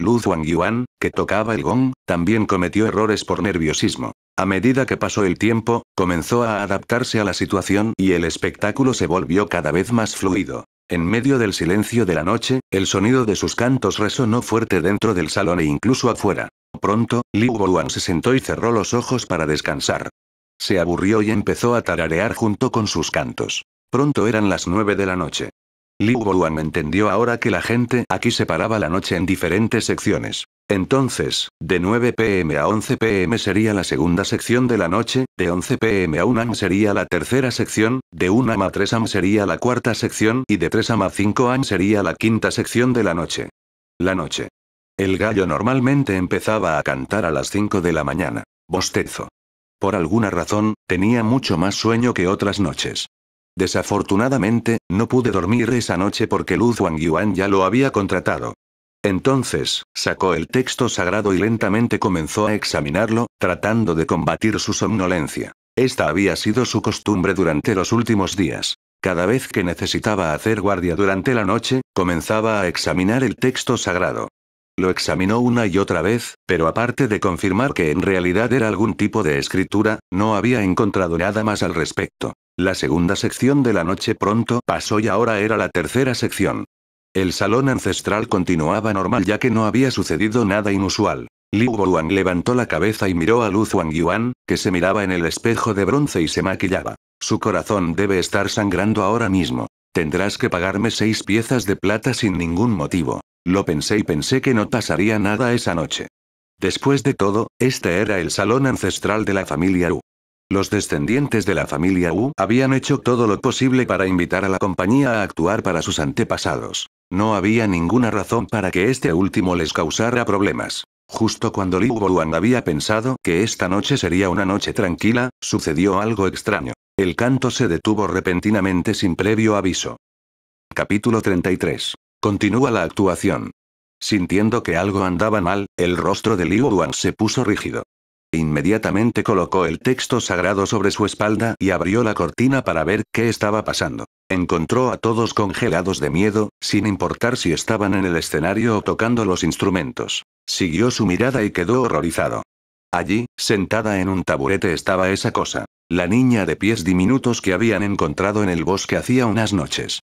Lu Yuan, que tocaba el gong, también cometió errores por nerviosismo. A medida que pasó el tiempo, comenzó a adaptarse a la situación y el espectáculo se volvió cada vez más fluido. En medio del silencio de la noche, el sonido de sus cantos resonó fuerte dentro del salón e incluso afuera. Pronto, Liu Boruan se sentó y cerró los ojos para descansar. Se aburrió y empezó a tararear junto con sus cantos. Pronto eran las nueve de la noche. Liu Wuan entendió ahora que la gente aquí separaba la noche en diferentes secciones. Entonces, de 9 pm a 11 pm sería la segunda sección de la noche, de 11 pm a 1 am sería la tercera sección, de 1 am a 3 am sería la cuarta sección y de 3 am a 5 am sería la quinta sección de la noche. La noche. El gallo normalmente empezaba a cantar a las 5 de la mañana. Bostezo. Por alguna razón, tenía mucho más sueño que otras noches. Desafortunadamente, no pude dormir esa noche porque Wang Yuan ya lo había contratado. Entonces, sacó el texto sagrado y lentamente comenzó a examinarlo, tratando de combatir su somnolencia. Esta había sido su costumbre durante los últimos días. Cada vez que necesitaba hacer guardia durante la noche, comenzaba a examinar el texto sagrado. Lo examinó una y otra vez, pero aparte de confirmar que en realidad era algún tipo de escritura, no había encontrado nada más al respecto. La segunda sección de la noche pronto pasó y ahora era la tercera sección. El salón ancestral continuaba normal ya que no había sucedido nada inusual. Liu Boluan levantó la cabeza y miró a Lu Wang Yuan, que se miraba en el espejo de bronce y se maquillaba. Su corazón debe estar sangrando ahora mismo. Tendrás que pagarme seis piezas de plata sin ningún motivo. Lo pensé y pensé que no pasaría nada esa noche. Después de todo, este era el salón ancestral de la familia Wu. Los descendientes de la familia Wu habían hecho todo lo posible para invitar a la compañía a actuar para sus antepasados. No había ninguna razón para que este último les causara problemas. Justo cuando Liu Boruan había pensado que esta noche sería una noche tranquila, sucedió algo extraño. El canto se detuvo repentinamente sin previo aviso. Capítulo 33 Continúa la actuación. Sintiendo que algo andaba mal, el rostro de Liu Wang se puso rígido. Inmediatamente colocó el texto sagrado sobre su espalda y abrió la cortina para ver qué estaba pasando. Encontró a todos congelados de miedo, sin importar si estaban en el escenario o tocando los instrumentos. Siguió su mirada y quedó horrorizado. Allí, sentada en un taburete estaba esa cosa, la niña de pies diminutos que habían encontrado en el bosque hacía unas noches.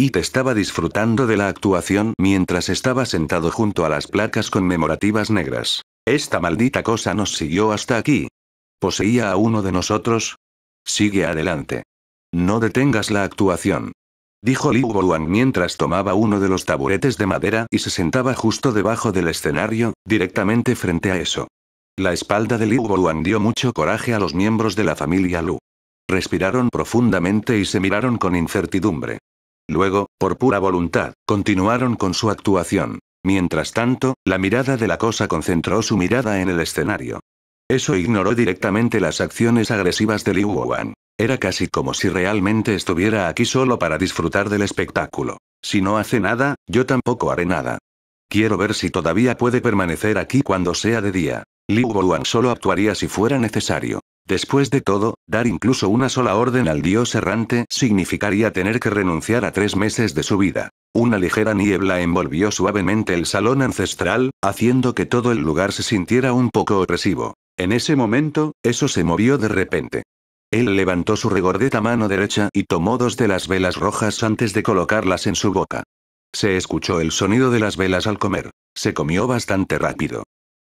Y te estaba disfrutando de la actuación mientras estaba sentado junto a las placas conmemorativas negras. Esta maldita cosa nos siguió hasta aquí. ¿Poseía a uno de nosotros? Sigue adelante. No detengas la actuación. Dijo Liu Boluan mientras tomaba uno de los taburetes de madera y se sentaba justo debajo del escenario, directamente frente a eso. La espalda de Liu Boluan dio mucho coraje a los miembros de la familia Lu. Respiraron profundamente y se miraron con incertidumbre. Luego, por pura voluntad, continuaron con su actuación. Mientras tanto, la mirada de la cosa concentró su mirada en el escenario. Eso ignoró directamente las acciones agresivas de Liu Wuan. Era casi como si realmente estuviera aquí solo para disfrutar del espectáculo. Si no hace nada, yo tampoco haré nada. Quiero ver si todavía puede permanecer aquí cuando sea de día. Liu Wuan solo actuaría si fuera necesario. Después de todo, dar incluso una sola orden al dios errante significaría tener que renunciar a tres meses de su vida. Una ligera niebla envolvió suavemente el salón ancestral, haciendo que todo el lugar se sintiera un poco opresivo. En ese momento, eso se movió de repente. Él levantó su regordeta mano derecha y tomó dos de las velas rojas antes de colocarlas en su boca. Se escuchó el sonido de las velas al comer. Se comió bastante rápido.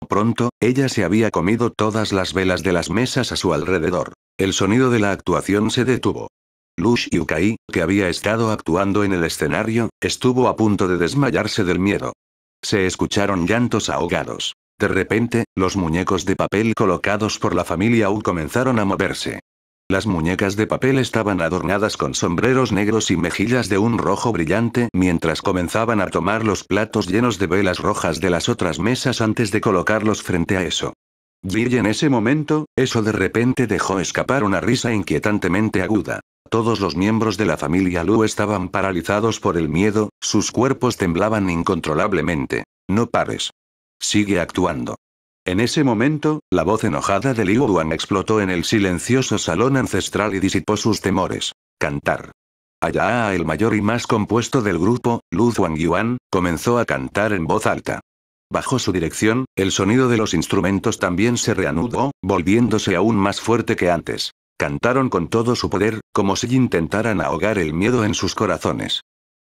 Pronto, ella se había comido todas las velas de las mesas a su alrededor. El sonido de la actuación se detuvo. Lush Yukai, que había estado actuando en el escenario, estuvo a punto de desmayarse del miedo. Se escucharon llantos ahogados. De repente, los muñecos de papel colocados por la familia U comenzaron a moverse. Las muñecas de papel estaban adornadas con sombreros negros y mejillas de un rojo brillante mientras comenzaban a tomar los platos llenos de velas rojas de las otras mesas antes de colocarlos frente a eso. Y en ese momento, eso de repente dejó escapar una risa inquietantemente aguda. Todos los miembros de la familia Lu estaban paralizados por el miedo, sus cuerpos temblaban incontrolablemente. No pares. Sigue actuando. En ese momento, la voz enojada de Liu Duan explotó en el silencioso salón ancestral y disipó sus temores. Cantar. Allá el mayor y más compuesto del grupo, Lu Zhuang Yuan, comenzó a cantar en voz alta. Bajo su dirección, el sonido de los instrumentos también se reanudó, volviéndose aún más fuerte que antes. Cantaron con todo su poder, como si intentaran ahogar el miedo en sus corazones.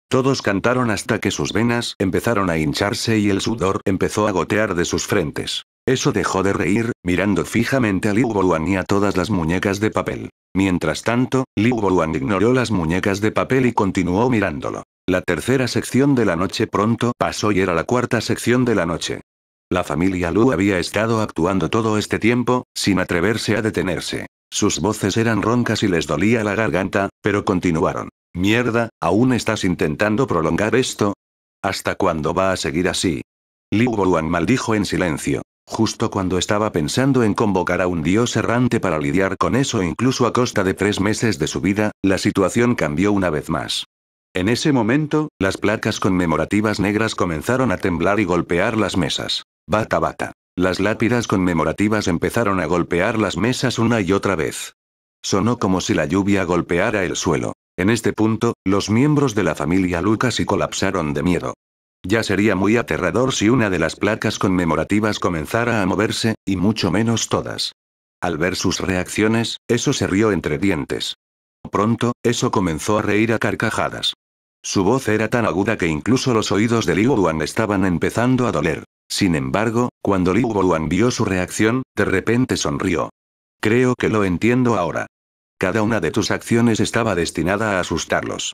Todos cantaron hasta que sus venas empezaron a hincharse y el sudor empezó a gotear de sus frentes. Eso dejó de reír, mirando fijamente a Liu Boluan y a todas las muñecas de papel. Mientras tanto, Liu Boluan ignoró las muñecas de papel y continuó mirándolo. La tercera sección de la noche pronto pasó y era la cuarta sección de la noche. La familia Lu había estado actuando todo este tiempo, sin atreverse a detenerse. Sus voces eran roncas y les dolía la garganta, pero continuaron. Mierda, ¿aún estás intentando prolongar esto? ¿Hasta cuándo va a seguir así? Liu Boluan maldijo en silencio. Justo cuando estaba pensando en convocar a un dios errante para lidiar con eso incluso a costa de tres meses de su vida, la situación cambió una vez más. En ese momento, las placas conmemorativas negras comenzaron a temblar y golpear las mesas. Bata bata. Las lápidas conmemorativas empezaron a golpear las mesas una y otra vez. Sonó como si la lluvia golpeara el suelo. En este punto, los miembros de la familia Lucas y colapsaron de miedo. Ya sería muy aterrador si una de las placas conmemorativas comenzara a moverse, y mucho menos todas. Al ver sus reacciones, eso se rió entre dientes. Pronto, eso comenzó a reír a carcajadas. Su voz era tan aguda que incluso los oídos de Liu Wuan estaban empezando a doler. Sin embargo, cuando Liu Wuan vio su reacción, de repente sonrió. Creo que lo entiendo ahora. Cada una de tus acciones estaba destinada a asustarlos.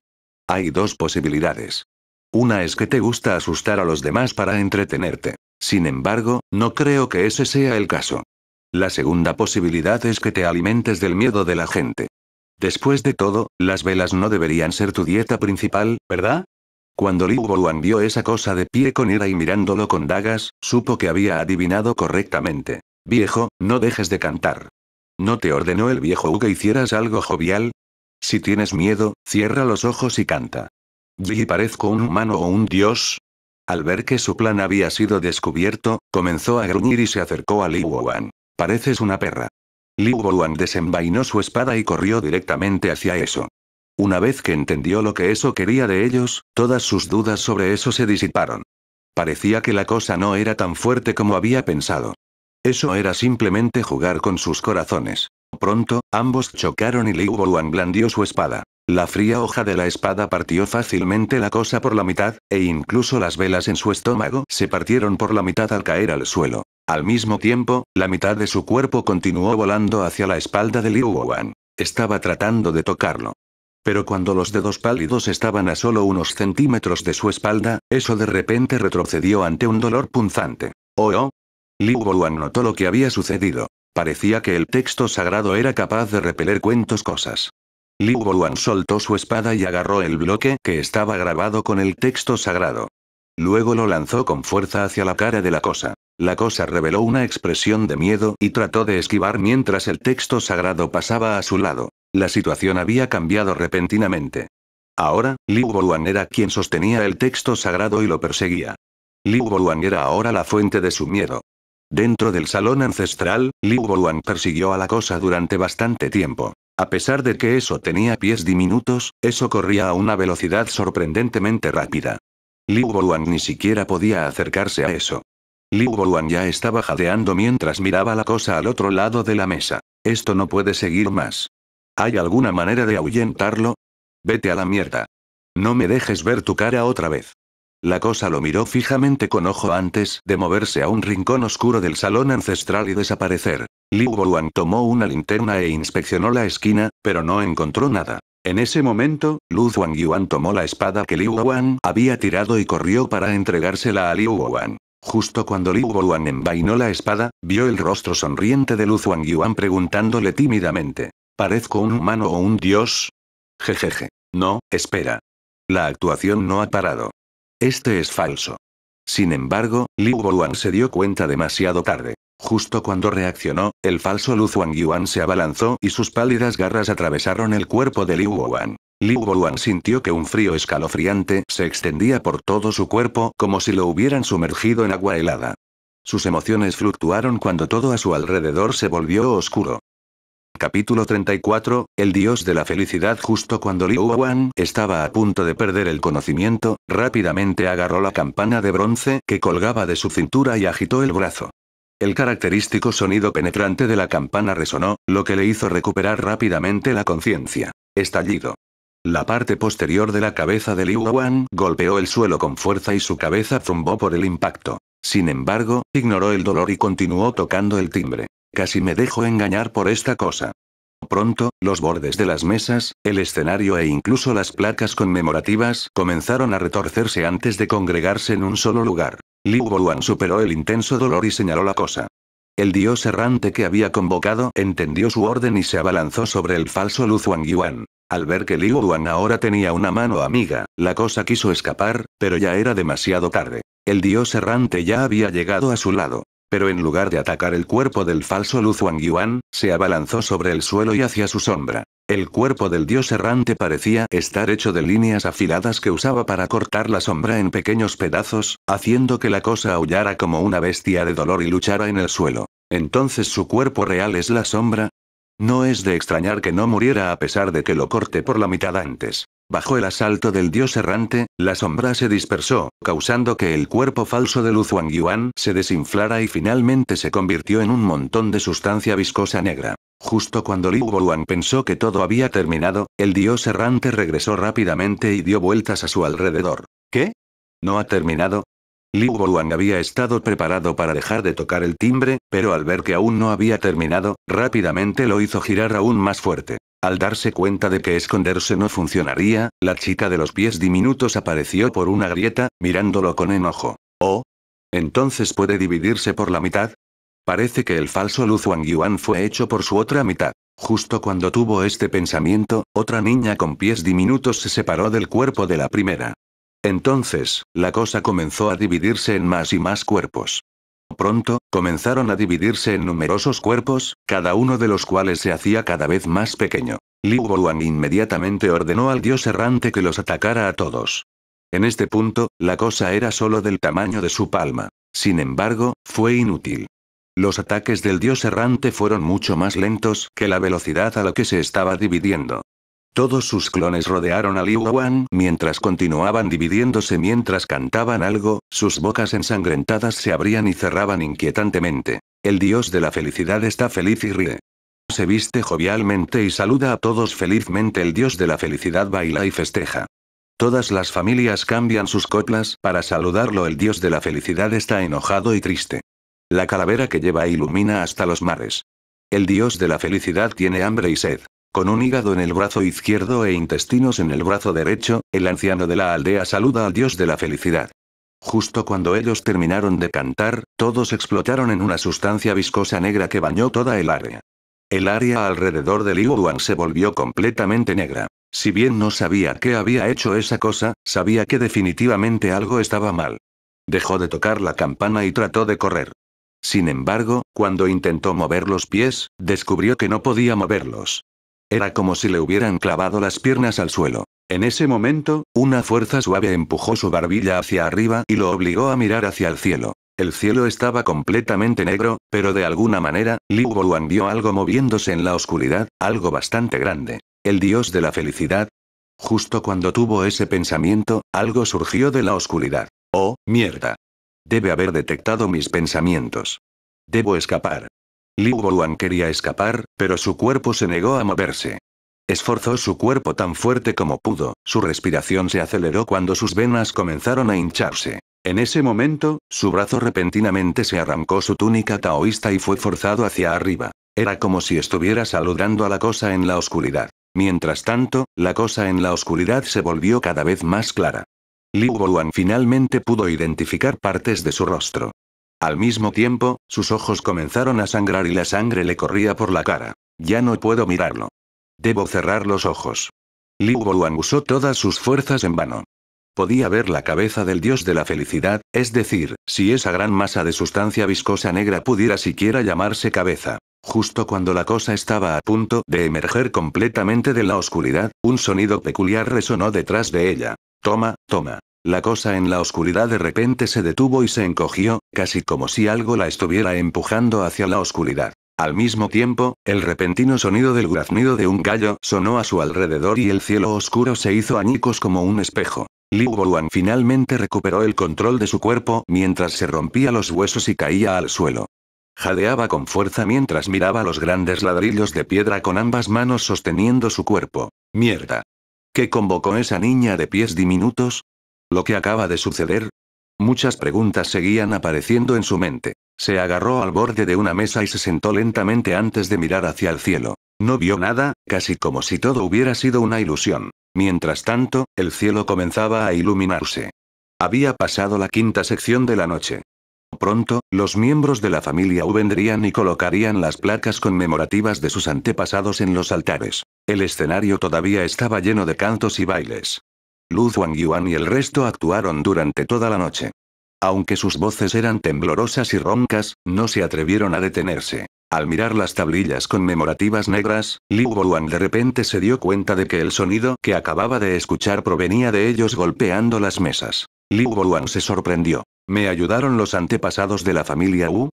Hay dos posibilidades. Una es que te gusta asustar a los demás para entretenerte. Sin embargo, no creo que ese sea el caso. La segunda posibilidad es que te alimentes del miedo de la gente. Después de todo, las velas no deberían ser tu dieta principal, ¿verdad? Cuando Liu Bowen vio esa cosa de pie con ira y mirándolo con dagas, supo que había adivinado correctamente. Viejo, no dejes de cantar. ¿No te ordenó el viejo U que hicieras algo jovial? Si tienes miedo, cierra los ojos y canta. Vi parezco un humano o un dios. Al ver que su plan había sido descubierto, comenzó a gruñir y se acercó a Li Wuan. Pareces una perra. Li Wan desenvainó su espada y corrió directamente hacia eso. Una vez que entendió lo que eso quería de ellos, todas sus dudas sobre eso se disiparon. Parecía que la cosa no era tan fuerte como había pensado. Eso era simplemente jugar con sus corazones. Pronto, ambos chocaron y Liu Wan blandió su espada. La fría hoja de la espada partió fácilmente la cosa por la mitad, e incluso las velas en su estómago se partieron por la mitad al caer al suelo. Al mismo tiempo, la mitad de su cuerpo continuó volando hacia la espalda de Liu Wuan. Estaba tratando de tocarlo. Pero cuando los dedos pálidos estaban a solo unos centímetros de su espalda, eso de repente retrocedió ante un dolor punzante. ¡Oh, oh! Liu Wuan notó lo que había sucedido. Parecía que el texto sagrado era capaz de repeler cuentos cosas. Liu soltó su espada y agarró el bloque que estaba grabado con el texto sagrado. Luego lo lanzó con fuerza hacia la cara de la cosa. La cosa reveló una expresión de miedo y trató de esquivar mientras el texto sagrado pasaba a su lado. La situación había cambiado repentinamente. Ahora, Liu era quien sostenía el texto sagrado y lo perseguía. Liu era ahora la fuente de su miedo. Dentro del salón ancestral, Liu persiguió a la cosa durante bastante tiempo. A pesar de que eso tenía pies diminutos, eso corría a una velocidad sorprendentemente rápida. Liu Boluan ni siquiera podía acercarse a eso. Liu Boluan ya estaba jadeando mientras miraba la cosa al otro lado de la mesa. Esto no puede seguir más. ¿Hay alguna manera de ahuyentarlo? Vete a la mierda. No me dejes ver tu cara otra vez. La cosa lo miró fijamente con ojo antes de moverse a un rincón oscuro del salón ancestral y desaparecer. Liu Boruan tomó una linterna e inspeccionó la esquina, pero no encontró nada. En ese momento, Lu Zhuang Yuan tomó la espada que Liu Wuan había tirado y corrió para entregársela a Liu Wan. Justo cuando Liu Boruan envainó la espada, vio el rostro sonriente de Lu Zhuang Yuan preguntándole tímidamente: ¿Parezco un humano o un dios? Jejeje. No, espera. La actuación no ha parado. Este es falso. Sin embargo, Liu Boyuan se dio cuenta demasiado tarde. Justo cuando reaccionó, el falso Lu Yuan se abalanzó y sus pálidas garras atravesaron el cuerpo de Liu Boyuan. Liu Boyuan sintió que un frío escalofriante se extendía por todo su cuerpo como si lo hubieran sumergido en agua helada. Sus emociones fluctuaron cuando todo a su alrededor se volvió oscuro. Capítulo 34, El Dios de la Felicidad Justo cuando Liu Wan estaba a punto de perder el conocimiento, rápidamente agarró la campana de bronce que colgaba de su cintura y agitó el brazo. El característico sonido penetrante de la campana resonó, lo que le hizo recuperar rápidamente la conciencia. Estallido. La parte posterior de la cabeza de Liu Wan golpeó el suelo con fuerza y su cabeza zumbó por el impacto. Sin embargo, ignoró el dolor y continuó tocando el timbre. Casi me dejo engañar por esta cosa. Pronto, los bordes de las mesas, el escenario e incluso las placas conmemorativas comenzaron a retorcerse antes de congregarse en un solo lugar. Liu Boruan superó el intenso dolor y señaló la cosa. El dios errante que había convocado entendió su orden y se abalanzó sobre el falso Lu Yuan. Al ver que Liu Duan ahora tenía una mano amiga, la cosa quiso escapar, pero ya era demasiado tarde. El dios errante ya había llegado a su lado pero en lugar de atacar el cuerpo del falso Luzhuang Yuan, se abalanzó sobre el suelo y hacia su sombra. El cuerpo del dios errante parecía estar hecho de líneas afiladas que usaba para cortar la sombra en pequeños pedazos, haciendo que la cosa aullara como una bestia de dolor y luchara en el suelo. Entonces su cuerpo real es la sombra. No es de extrañar que no muriera a pesar de que lo corte por la mitad antes. Bajo el asalto del dios errante, la sombra se dispersó, causando que el cuerpo falso de Lu Yuan se desinflara y finalmente se convirtió en un montón de sustancia viscosa negra. Justo cuando Liu Boruan pensó que todo había terminado, el dios errante regresó rápidamente y dio vueltas a su alrededor. ¿Qué? ¿No ha terminado? Liu Yuan había estado preparado para dejar de tocar el timbre, pero al ver que aún no había terminado, rápidamente lo hizo girar aún más fuerte. Al darse cuenta de que esconderse no funcionaría, la chica de los pies diminutos apareció por una grieta, mirándolo con enojo. ¿Oh? ¿Entonces puede dividirse por la mitad? Parece que el falso Lu Yuan fue hecho por su otra mitad. Justo cuando tuvo este pensamiento, otra niña con pies diminutos se separó del cuerpo de la primera. Entonces, la cosa comenzó a dividirse en más y más cuerpos. Pronto, comenzaron a dividirse en numerosos cuerpos, cada uno de los cuales se hacía cada vez más pequeño. Liu Boruan inmediatamente ordenó al dios errante que los atacara a todos. En este punto, la cosa era solo del tamaño de su palma. Sin embargo, fue inútil. Los ataques del dios errante fueron mucho más lentos que la velocidad a la que se estaba dividiendo. Todos sus clones rodearon a Liu Wan mientras continuaban dividiéndose mientras cantaban algo, sus bocas ensangrentadas se abrían y cerraban inquietantemente. El dios de la felicidad está feliz y ríe. Se viste jovialmente y saluda a todos felizmente el dios de la felicidad baila y festeja. Todas las familias cambian sus coplas para saludarlo el dios de la felicidad está enojado y triste. La calavera que lleva ilumina hasta los mares. El dios de la felicidad tiene hambre y sed. Con un hígado en el brazo izquierdo e intestinos en el brazo derecho, el anciano de la aldea saluda al dios de la felicidad. Justo cuando ellos terminaron de cantar, todos explotaron en una sustancia viscosa negra que bañó toda el área. El área alrededor de Liu Wang se volvió completamente negra. Si bien no sabía qué había hecho esa cosa, sabía que definitivamente algo estaba mal. Dejó de tocar la campana y trató de correr. Sin embargo, cuando intentó mover los pies, descubrió que no podía moverlos. Era como si le hubieran clavado las piernas al suelo. En ese momento, una fuerza suave empujó su barbilla hacia arriba y lo obligó a mirar hacia el cielo. El cielo estaba completamente negro, pero de alguna manera, Liu Boruan vio algo moviéndose en la oscuridad, algo bastante grande. El dios de la felicidad. Justo cuando tuvo ese pensamiento, algo surgió de la oscuridad. Oh, mierda. Debe haber detectado mis pensamientos. Debo escapar. Liu Yuan quería escapar, pero su cuerpo se negó a moverse. Esforzó su cuerpo tan fuerte como pudo, su respiración se aceleró cuando sus venas comenzaron a hincharse. En ese momento, su brazo repentinamente se arrancó su túnica taoísta y fue forzado hacia arriba. Era como si estuviera saludando a la cosa en la oscuridad. Mientras tanto, la cosa en la oscuridad se volvió cada vez más clara. Liu Yuan finalmente pudo identificar partes de su rostro. Al mismo tiempo, sus ojos comenzaron a sangrar y la sangre le corría por la cara. Ya no puedo mirarlo. Debo cerrar los ojos. Liu Boluan usó todas sus fuerzas en vano. Podía ver la cabeza del dios de la felicidad, es decir, si esa gran masa de sustancia viscosa negra pudiera siquiera llamarse cabeza. Justo cuando la cosa estaba a punto de emerger completamente de la oscuridad, un sonido peculiar resonó detrás de ella. Toma, toma. La cosa en la oscuridad de repente se detuvo y se encogió, casi como si algo la estuviera empujando hacia la oscuridad. Al mismo tiempo, el repentino sonido del graznido de un gallo sonó a su alrededor y el cielo oscuro se hizo añicos como un espejo. Liu Boruan finalmente recuperó el control de su cuerpo mientras se rompía los huesos y caía al suelo. Jadeaba con fuerza mientras miraba los grandes ladrillos de piedra con ambas manos sosteniendo su cuerpo. Mierda. ¿Qué convocó esa niña de pies diminutos? lo que acaba de suceder? Muchas preguntas seguían apareciendo en su mente. Se agarró al borde de una mesa y se sentó lentamente antes de mirar hacia el cielo. No vio nada, casi como si todo hubiera sido una ilusión. Mientras tanto, el cielo comenzaba a iluminarse. Había pasado la quinta sección de la noche. Pronto, los miembros de la familia U vendrían y colocarían las placas conmemorativas de sus antepasados en los altares. El escenario todavía estaba lleno de cantos y bailes. Luz Wang Yuan y el resto actuaron durante toda la noche. Aunque sus voces eran temblorosas y roncas, no se atrevieron a detenerse. Al mirar las tablillas conmemorativas negras, Liu Boruan de repente se dio cuenta de que el sonido que acababa de escuchar provenía de ellos golpeando las mesas. Liu Boruan se sorprendió. ¿Me ayudaron los antepasados de la familia Wu?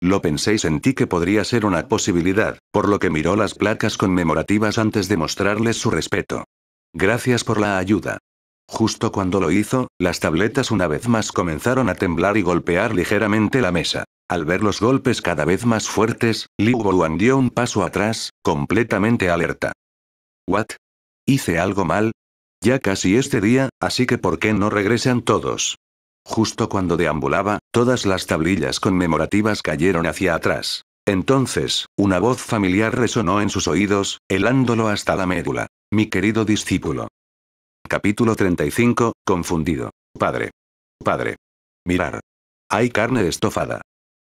Lo pensé y sentí que podría ser una posibilidad, por lo que miró las placas conmemorativas antes de mostrarles su respeto. Gracias por la ayuda. Justo cuando lo hizo, las tabletas una vez más comenzaron a temblar y golpear ligeramente la mesa. Al ver los golpes cada vez más fuertes, Liu Boruan dio un paso atrás, completamente alerta. ¿What? ¿Hice algo mal? Ya casi este día, así que ¿por qué no regresan todos? Justo cuando deambulaba, todas las tablillas conmemorativas cayeron hacia atrás. Entonces, una voz familiar resonó en sus oídos, helándolo hasta la médula. Mi querido discípulo. Capítulo 35, confundido. Padre. Padre. Mirar. Hay carne estofada.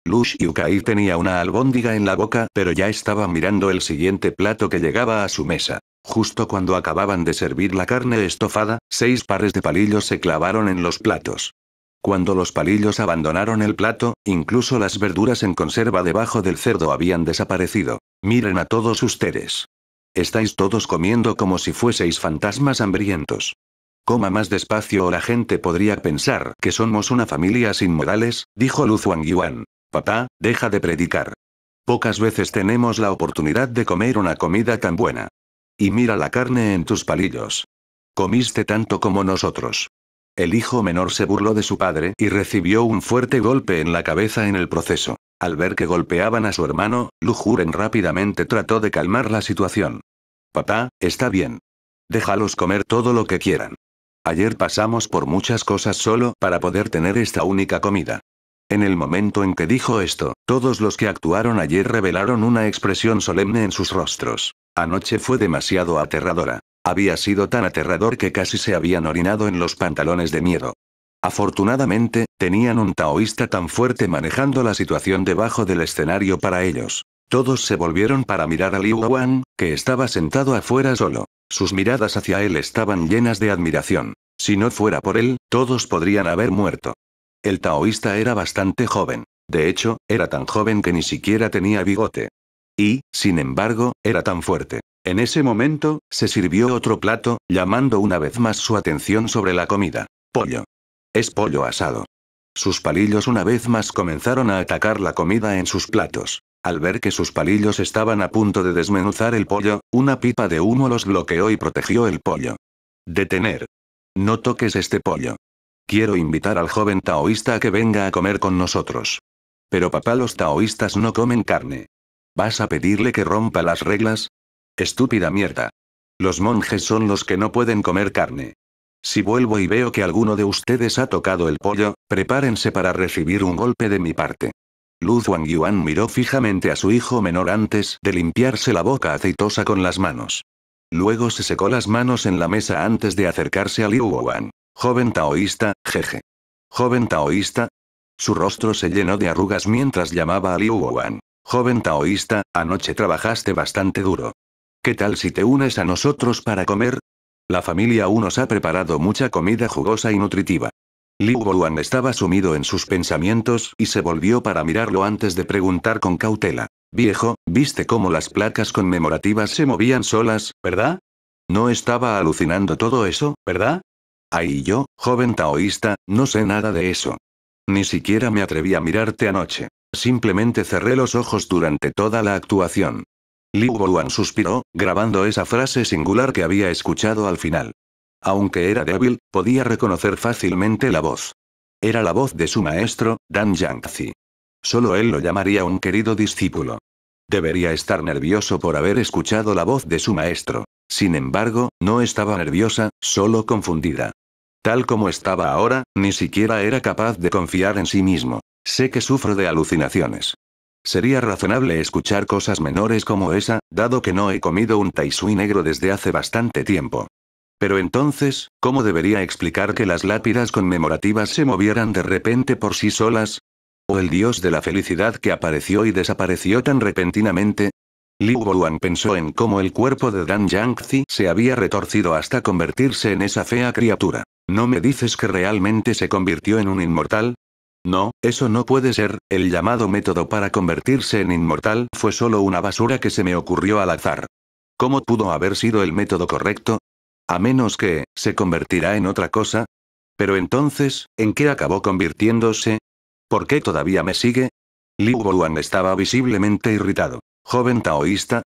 Lush y tenía una albóndiga en la boca, pero ya estaba mirando el siguiente plato que llegaba a su mesa. Justo cuando acababan de servir la carne estofada, seis pares de palillos se clavaron en los platos. Cuando los palillos abandonaron el plato, incluso las verduras en conserva debajo del cerdo habían desaparecido. Miren a todos ustedes. Estáis todos comiendo como si fueseis fantasmas hambrientos. Coma más despacio o la gente podría pensar que somos una familia sin modales, dijo Lu Yuan. Papá, deja de predicar. Pocas veces tenemos la oportunidad de comer una comida tan buena. Y mira la carne en tus palillos. Comiste tanto como nosotros. El hijo menor se burló de su padre y recibió un fuerte golpe en la cabeza en el proceso. Al ver que golpeaban a su hermano, Lujuren rápidamente trató de calmar la situación. Papá, está bien. Déjalos comer todo lo que quieran. Ayer pasamos por muchas cosas solo para poder tener esta única comida. En el momento en que dijo esto, todos los que actuaron ayer revelaron una expresión solemne en sus rostros. Anoche fue demasiado aterradora. Había sido tan aterrador que casi se habían orinado en los pantalones de miedo. Afortunadamente, tenían un taoísta tan fuerte manejando la situación debajo del escenario para ellos. Todos se volvieron para mirar a Liu Wan, que estaba sentado afuera solo. Sus miradas hacia él estaban llenas de admiración. Si no fuera por él, todos podrían haber muerto. El taoísta era bastante joven. De hecho, era tan joven que ni siquiera tenía bigote. Y, sin embargo, era tan fuerte. En ese momento, se sirvió otro plato, llamando una vez más su atención sobre la comida. Pollo. Es pollo asado. Sus palillos una vez más comenzaron a atacar la comida en sus platos. Al ver que sus palillos estaban a punto de desmenuzar el pollo, una pipa de humo los bloqueó y protegió el pollo. Detener. No toques este pollo. Quiero invitar al joven taoísta a que venga a comer con nosotros. Pero papá, los taoístas no comen carne. ¿Vas a pedirle que rompa las reglas? Estúpida mierda. Los monjes son los que no pueden comer carne. Si vuelvo y veo que alguno de ustedes ha tocado el pollo, prepárense para recibir un golpe de mi parte. Lu Yuan miró fijamente a su hijo menor antes de limpiarse la boca aceitosa con las manos. Luego se secó las manos en la mesa antes de acercarse a Liu Wan. Joven taoísta, jeje. Joven taoísta. Su rostro se llenó de arrugas mientras llamaba a Liu Wan. Joven taoísta, anoche trabajaste bastante duro. ¿Qué tal si te unes a nosotros para comer? La familia aún nos ha preparado mucha comida jugosa y nutritiva. Liu Boluan estaba sumido en sus pensamientos y se volvió para mirarlo antes de preguntar con cautela. Viejo, viste cómo las placas conmemorativas se movían solas, ¿verdad? No estaba alucinando todo eso, ¿verdad? Ahí yo, joven taoísta, no sé nada de eso. Ni siquiera me atreví a mirarte anoche. Simplemente cerré los ojos durante toda la actuación. Liu Wuan suspiró, grabando esa frase singular que había escuchado al final. Aunque era débil, podía reconocer fácilmente la voz. Era la voz de su maestro, Dan Yangzi. Solo él lo llamaría un querido discípulo. Debería estar nervioso por haber escuchado la voz de su maestro. Sin embargo, no estaba nerviosa, solo confundida. Tal como estaba ahora, ni siquiera era capaz de confiar en sí mismo. Sé que sufro de alucinaciones. Sería razonable escuchar cosas menores como esa, dado que no he comido un taisui negro desde hace bastante tiempo. Pero entonces, ¿cómo debería explicar que las lápidas conmemorativas se movieran de repente por sí solas? ¿O el dios de la felicidad que apareció y desapareció tan repentinamente? Liu Yuan pensó en cómo el cuerpo de Dan Yangzi se había retorcido hasta convertirse en esa fea criatura. ¿No me dices que realmente se convirtió en un inmortal? No, eso no puede ser, el llamado método para convertirse en inmortal fue solo una basura que se me ocurrió al azar. ¿Cómo pudo haber sido el método correcto? A menos que, se convertirá en otra cosa. Pero entonces, ¿en qué acabó convirtiéndose? ¿Por qué todavía me sigue? Liu Bowen estaba visiblemente irritado. Joven taoísta.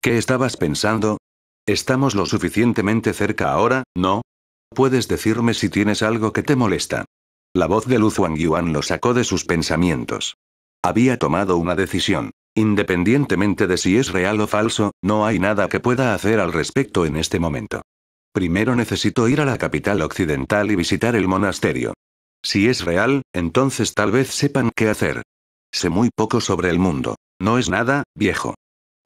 ¿Qué estabas pensando? ¿Estamos lo suficientemente cerca ahora, no? Puedes decirme si tienes algo que te molesta. La voz de Lu Yuan lo sacó de sus pensamientos. Había tomado una decisión. Independientemente de si es real o falso, no hay nada que pueda hacer al respecto en este momento. Primero necesito ir a la capital occidental y visitar el monasterio. Si es real, entonces tal vez sepan qué hacer. Sé muy poco sobre el mundo. No es nada, viejo.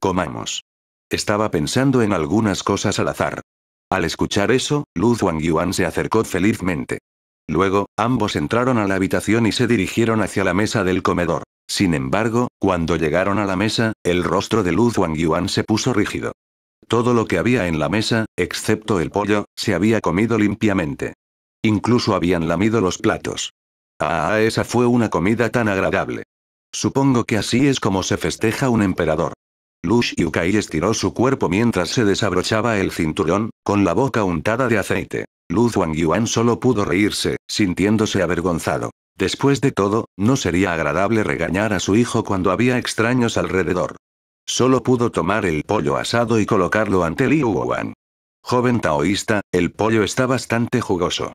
Comamos. Estaba pensando en algunas cosas al azar. Al escuchar eso, Lu Yuan se acercó felizmente. Luego, ambos entraron a la habitación y se dirigieron hacia la mesa del comedor. Sin embargo, cuando llegaron a la mesa, el rostro de Luz Wang Yuan se puso rígido. Todo lo que había en la mesa, excepto el pollo, se había comido limpiamente. Incluso habían lamido los platos. Ah, esa fue una comida tan agradable. Supongo que así es como se festeja un emperador. Lush Yukai estiró su cuerpo mientras se desabrochaba el cinturón, con la boca untada de aceite. Wang Yuan solo pudo reírse, sintiéndose avergonzado. Después de todo, no sería agradable regañar a su hijo cuando había extraños alrededor. Solo pudo tomar el pollo asado y colocarlo ante Liu Wuan. Joven taoísta, el pollo está bastante jugoso.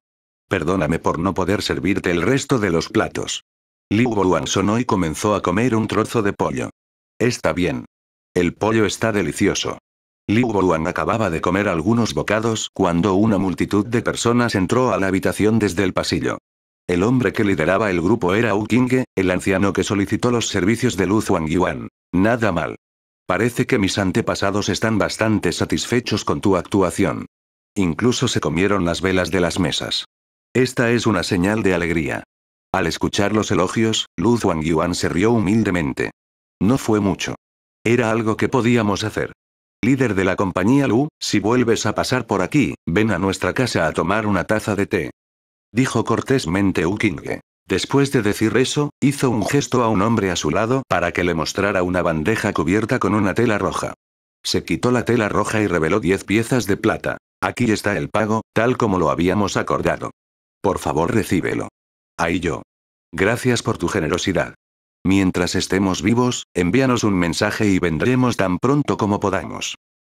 Perdóname por no poder servirte el resto de los platos. Liu Wan sonó y comenzó a comer un trozo de pollo. Está bien. El pollo está delicioso. Liu Boruan acababa de comer algunos bocados cuando una multitud de personas entró a la habitación desde el pasillo. El hombre que lideraba el grupo era Wu Qingge, el anciano que solicitó los servicios de Lu Yuan. Nada mal. Parece que mis antepasados están bastante satisfechos con tu actuación. Incluso se comieron las velas de las mesas. Esta es una señal de alegría. Al escuchar los elogios, Lu Yuan se rió humildemente. No fue mucho. Era algo que podíamos hacer líder de la compañía Lu, si vuelves a pasar por aquí, ven a nuestra casa a tomar una taza de té. Dijo cortésmente Ukinge. Después de decir eso, hizo un gesto a un hombre a su lado para que le mostrara una bandeja cubierta con una tela roja. Se quitó la tela roja y reveló diez piezas de plata. Aquí está el pago, tal como lo habíamos acordado. Por favor, recíbelo. Ahí yo. Gracias por tu generosidad. Mientras estemos vivos, envíanos un mensaje y vendremos tan pronto como podamos.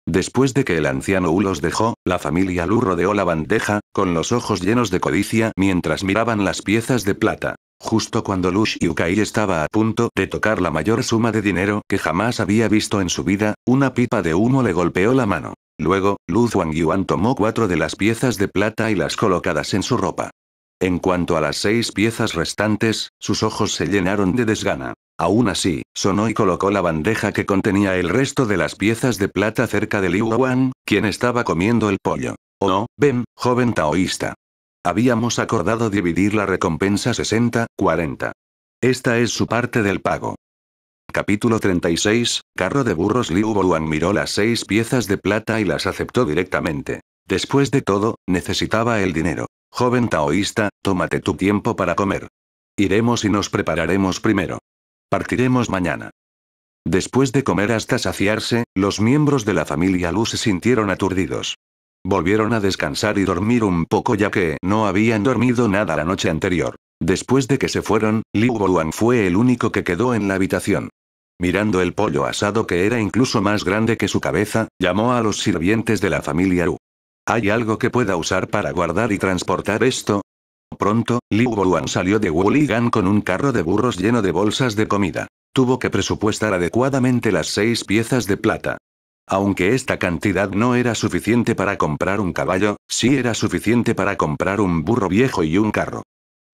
Después de que el anciano U los dejó, la familia Lu rodeó la bandeja, con los ojos llenos de codicia mientras miraban las piezas de plata. Justo cuando Lu Yukai estaba a punto de tocar la mayor suma de dinero que jamás había visto en su vida, una pipa de humo le golpeó la mano. Luego, Lu Yuan tomó cuatro de las piezas de plata y las colocadas en su ropa. En cuanto a las seis piezas restantes, sus ojos se llenaron de desgana. Aún así, sonó y colocó la bandeja que contenía el resto de las piezas de plata cerca de Liu Wang, quien estaba comiendo el pollo. Oh, ven, joven taoísta. Habíamos acordado dividir la recompensa 60-40. Esta es su parte del pago. Capítulo 36, Carro de burros Liu Wang miró las seis piezas de plata y las aceptó directamente. Después de todo, necesitaba el dinero. Joven taoísta, tómate tu tiempo para comer. Iremos y nos prepararemos primero. Partiremos mañana. Después de comer hasta saciarse, los miembros de la familia Lu se sintieron aturdidos. Volvieron a descansar y dormir un poco ya que no habían dormido nada la noche anterior. Después de que se fueron, Liu Boluan fue el único que quedó en la habitación. Mirando el pollo asado que era incluso más grande que su cabeza, llamó a los sirvientes de la familia Lu. ¿Hay algo que pueda usar para guardar y transportar esto? Pronto, Liu Bowan salió de Wuligan con un carro de burros lleno de bolsas de comida. Tuvo que presupuestar adecuadamente las seis piezas de plata. Aunque esta cantidad no era suficiente para comprar un caballo, sí era suficiente para comprar un burro viejo y un carro.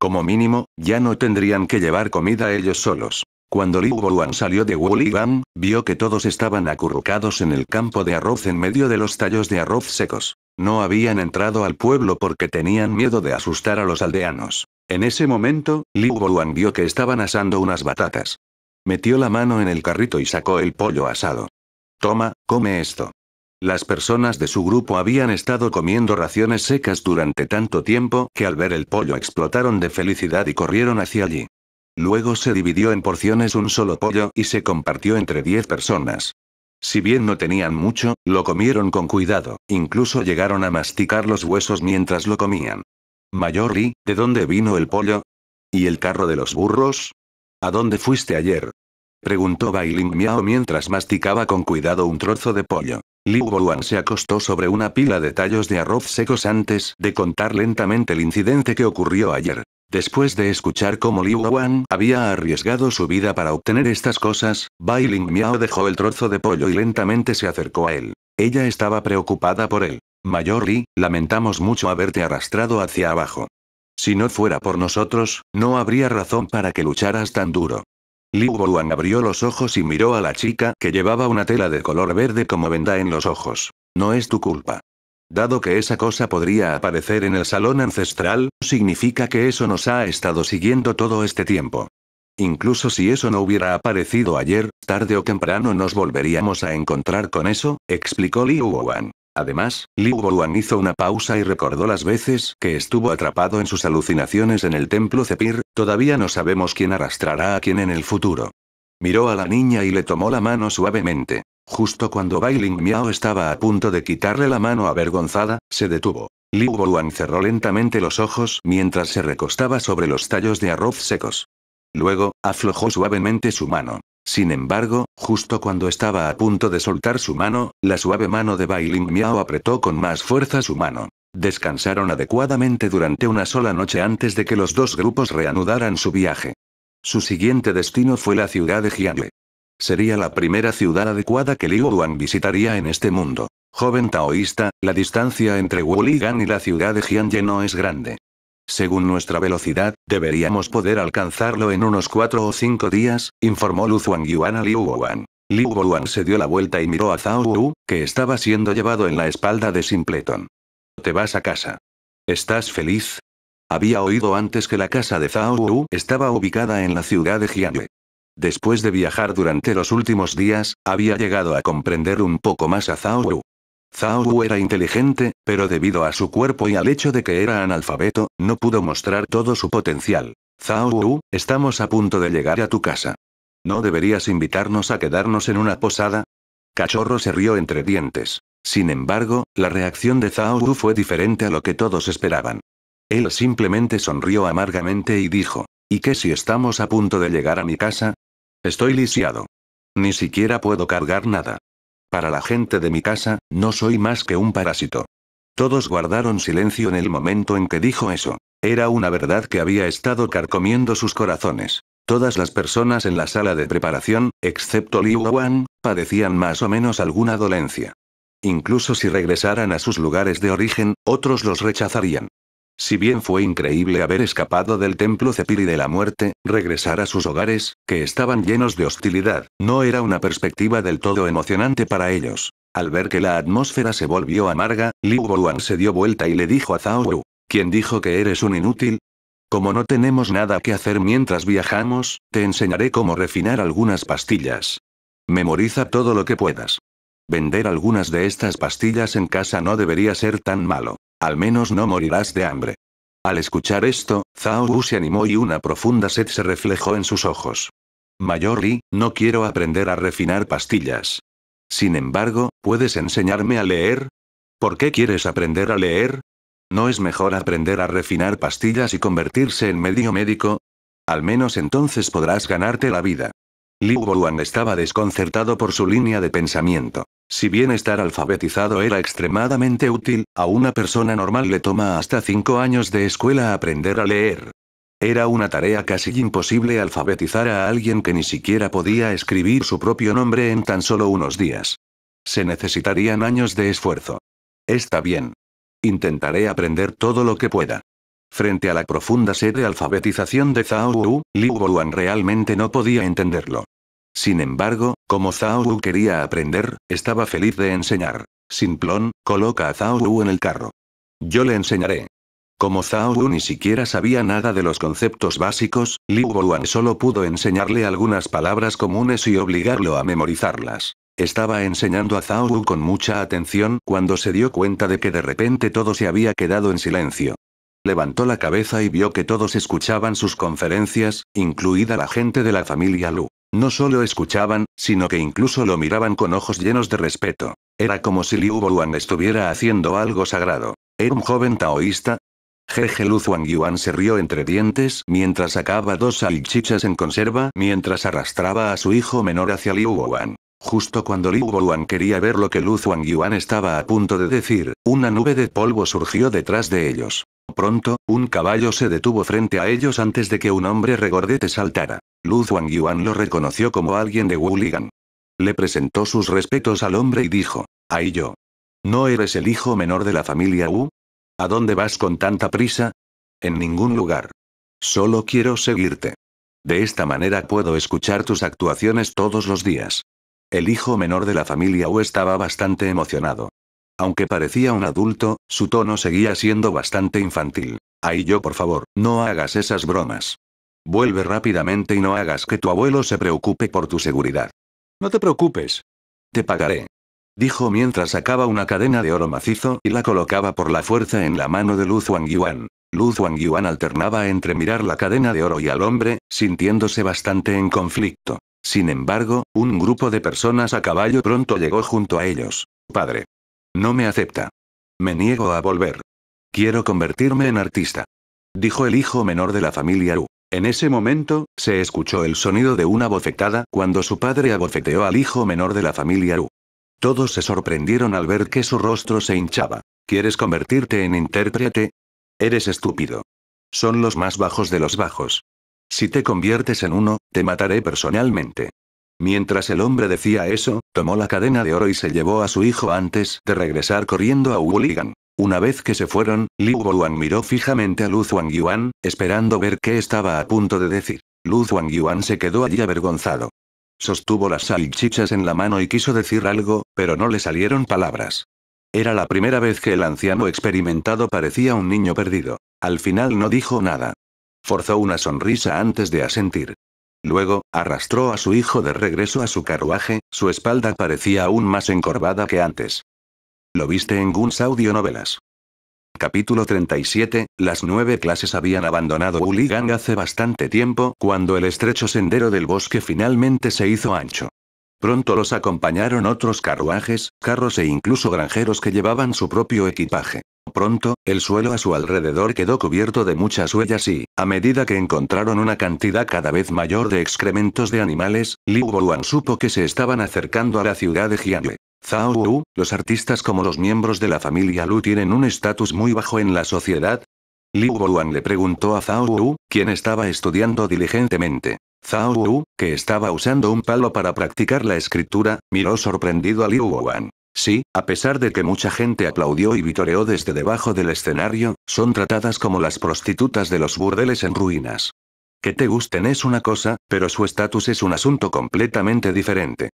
Como mínimo, ya no tendrían que llevar comida ellos solos. Cuando Liu Bowan salió de Wuligan, vio que todos estaban acurrucados en el campo de arroz en medio de los tallos de arroz secos. No habían entrado al pueblo porque tenían miedo de asustar a los aldeanos. En ese momento, Liu Boluan vio que estaban asando unas batatas. Metió la mano en el carrito y sacó el pollo asado. Toma, come esto. Las personas de su grupo habían estado comiendo raciones secas durante tanto tiempo que al ver el pollo explotaron de felicidad y corrieron hacia allí. Luego se dividió en porciones un solo pollo y se compartió entre 10 personas. Si bien no tenían mucho, lo comieron con cuidado, incluso llegaron a masticar los huesos mientras lo comían. Mayor ¿de dónde vino el pollo? ¿Y el carro de los burros? ¿A dónde fuiste ayer? Preguntó Bailing Miao mientras masticaba con cuidado un trozo de pollo. Liu Bowan se acostó sobre una pila de tallos de arroz secos antes de contar lentamente el incidente que ocurrió ayer. Después de escuchar cómo Liu Wan había arriesgado su vida para obtener estas cosas, Bai Ling Miao dejó el trozo de pollo y lentamente se acercó a él. Ella estaba preocupada por él. Mayor Li, lamentamos mucho haberte arrastrado hacia abajo. Si no fuera por nosotros, no habría razón para que lucharas tan duro. Liu Wan abrió los ojos y miró a la chica que llevaba una tela de color verde como venda en los ojos. No es tu culpa. Dado que esa cosa podría aparecer en el salón ancestral, significa que eso nos ha estado siguiendo todo este tiempo. Incluso si eso no hubiera aparecido ayer, tarde o temprano nos volveríamos a encontrar con eso, explicó Liu Wuan. Además, Liu Wuan hizo una pausa y recordó las veces que estuvo atrapado en sus alucinaciones en el templo Cepir, todavía no sabemos quién arrastrará a quién en el futuro. Miró a la niña y le tomó la mano suavemente. Justo cuando Bailing Miao estaba a punto de quitarle la mano avergonzada, se detuvo. Liu cerró lentamente los ojos mientras se recostaba sobre los tallos de arroz secos. Luego, aflojó suavemente su mano. Sin embargo, justo cuando estaba a punto de soltar su mano, la suave mano de Bailing Miao apretó con más fuerza su mano. Descansaron adecuadamente durante una sola noche antes de que los dos grupos reanudaran su viaje. Su siguiente destino fue la ciudad de Jiangle. Sería la primera ciudad adecuada que Liu Duan visitaría en este mundo. Joven taoísta, la distancia entre Wuligan y la ciudad de Jianye no es grande. Según nuestra velocidad, deberíamos poder alcanzarlo en unos cuatro o cinco días, informó Lu Yuan a Liu Wuan. Liu se dio la vuelta y miró a Zhao Wu, que estaba siendo llevado en la espalda de Simpleton. Te vas a casa. ¿Estás feliz? Había oído antes que la casa de Zhao Wu estaba ubicada en la ciudad de Jianye. Después de viajar durante los últimos días, había llegado a comprender un poco más a Zhao Wu. Zhao Wu era inteligente, pero debido a su cuerpo y al hecho de que era analfabeto, no pudo mostrar todo su potencial. Zhao Wu, estamos a punto de llegar a tu casa. ¿No deberías invitarnos a quedarnos en una posada? Cachorro se rió entre dientes. Sin embargo, la reacción de Zhao Wu fue diferente a lo que todos esperaban. Él simplemente sonrió amargamente y dijo, ¿y qué si estamos a punto de llegar a mi casa? Estoy lisiado. Ni siquiera puedo cargar nada. Para la gente de mi casa, no soy más que un parásito. Todos guardaron silencio en el momento en que dijo eso. Era una verdad que había estado carcomiendo sus corazones. Todas las personas en la sala de preparación, excepto Liu Wan, padecían más o menos alguna dolencia. Incluso si regresaran a sus lugares de origen, otros los rechazarían. Si bien fue increíble haber escapado del templo Cepiri de la muerte, regresar a sus hogares, que estaban llenos de hostilidad, no era una perspectiva del todo emocionante para ellos. Al ver que la atmósfera se volvió amarga, Liu Boluan se dio vuelta y le dijo a Zhao Wu, ¿Quién dijo que eres un inútil? Como no tenemos nada que hacer mientras viajamos, te enseñaré cómo refinar algunas pastillas. Memoriza todo lo que puedas. Vender algunas de estas pastillas en casa no debería ser tan malo. Al menos no morirás de hambre. Al escuchar esto, Zhao Wu se animó y una profunda sed se reflejó en sus ojos. Mayor Li, no quiero aprender a refinar pastillas. Sin embargo, ¿puedes enseñarme a leer? ¿Por qué quieres aprender a leer? ¿No es mejor aprender a refinar pastillas y convertirse en medio médico? Al menos entonces podrás ganarte la vida. Liu Yuan estaba desconcertado por su línea de pensamiento. Si bien estar alfabetizado era extremadamente útil, a una persona normal le toma hasta cinco años de escuela aprender a leer. Era una tarea casi imposible alfabetizar a alguien que ni siquiera podía escribir su propio nombre en tan solo unos días. Se necesitarían años de esfuerzo. Está bien. Intentaré aprender todo lo que pueda. Frente a la profunda sed de alfabetización de Zhao Wu, Liu Boluan realmente no podía entenderlo. Sin embargo, como Zhao Wu quería aprender, estaba feliz de enseñar. Simplón, coloca a Zhao Wu en el carro. Yo le enseñaré. Como Zhao Wu ni siquiera sabía nada de los conceptos básicos, Liu Boan solo pudo enseñarle algunas palabras comunes y obligarlo a memorizarlas. Estaba enseñando a Zhao Wu con mucha atención cuando se dio cuenta de que de repente todo se había quedado en silencio. Levantó la cabeza y vio que todos escuchaban sus conferencias, incluida la gente de la familia Lu. No solo escuchaban, sino que incluso lo miraban con ojos llenos de respeto. Era como si Liu wan estuviera haciendo algo sagrado. ¿Era un joven taoísta? Jeje Lu Zhuang Yuan se rió entre dientes mientras sacaba dos salchichas en conserva mientras arrastraba a su hijo menor hacia Liu wan Justo cuando Liu Boluan quería ver lo que Lu Yuan estaba a punto de decir, una nube de polvo surgió detrás de ellos. Pronto, un caballo se detuvo frente a ellos antes de que un hombre regordete saltara. Lu Yuan lo reconoció como alguien de Wuligan. Le presentó sus respetos al hombre y dijo, Ay, yo. ¿No eres el hijo menor de la familia Wu? ¿A dónde vas con tanta prisa? En ningún lugar. Solo quiero seguirte. De esta manera puedo escuchar tus actuaciones todos los días. El hijo menor de la familia Wu estaba bastante emocionado. Aunque parecía un adulto, su tono seguía siendo bastante infantil. Ay yo por favor, no hagas esas bromas. Vuelve rápidamente y no hagas que tu abuelo se preocupe por tu seguridad. No te preocupes. Te pagaré. Dijo mientras sacaba una cadena de oro macizo y la colocaba por la fuerza en la mano de Luz Wang Yuan. Luz Wang Yuan alternaba entre mirar la cadena de oro y al hombre, sintiéndose bastante en conflicto. Sin embargo, un grupo de personas a caballo pronto llegó junto a ellos. Padre. No me acepta. Me niego a volver. Quiero convertirme en artista. Dijo el hijo menor de la familia U. En ese momento, se escuchó el sonido de una bofetada cuando su padre abofeteó al hijo menor de la familia U. Todos se sorprendieron al ver que su rostro se hinchaba. ¿Quieres convertirte en intérprete? Eres estúpido. Son los más bajos de los bajos. Si te conviertes en uno, te mataré personalmente. Mientras el hombre decía eso, tomó la cadena de oro y se llevó a su hijo antes de regresar corriendo a Wuligan. Una vez que se fueron, Liu Boguan miró fijamente a Lu Yuan, esperando ver qué estaba a punto de decir. Lu Yuan se quedó allí avergonzado. Sostuvo las salchichas en la mano y quiso decir algo, pero no le salieron palabras. Era la primera vez que el anciano experimentado parecía un niño perdido. Al final no dijo nada. Forzó una sonrisa antes de asentir. Luego, arrastró a su hijo de regreso a su carruaje, su espalda parecía aún más encorvada que antes. Lo viste en Guns Novelas. Capítulo 37. Las nueve clases habían abandonado Gang hace bastante tiempo, cuando el estrecho sendero del bosque finalmente se hizo ancho. Pronto los acompañaron otros carruajes, carros e incluso granjeros que llevaban su propio equipaje. Pronto, el suelo a su alrededor quedó cubierto de muchas huellas y, a medida que encontraron una cantidad cada vez mayor de excrementos de animales, Liu Boluan supo que se estaban acercando a la ciudad de Jianle. Zhao Wu, los artistas como los miembros de la familia Lu tienen un estatus muy bajo en la sociedad. Liu Boluan le preguntó a Zhao Wu, quien estaba estudiando diligentemente. Zhao Wu, que estaba usando un palo para practicar la escritura, miró sorprendido a Liu Wan. Sí, a pesar de que mucha gente aplaudió y vitoreó desde debajo del escenario, son tratadas como las prostitutas de los burdeles en ruinas. Que te gusten es una cosa, pero su estatus es un asunto completamente diferente.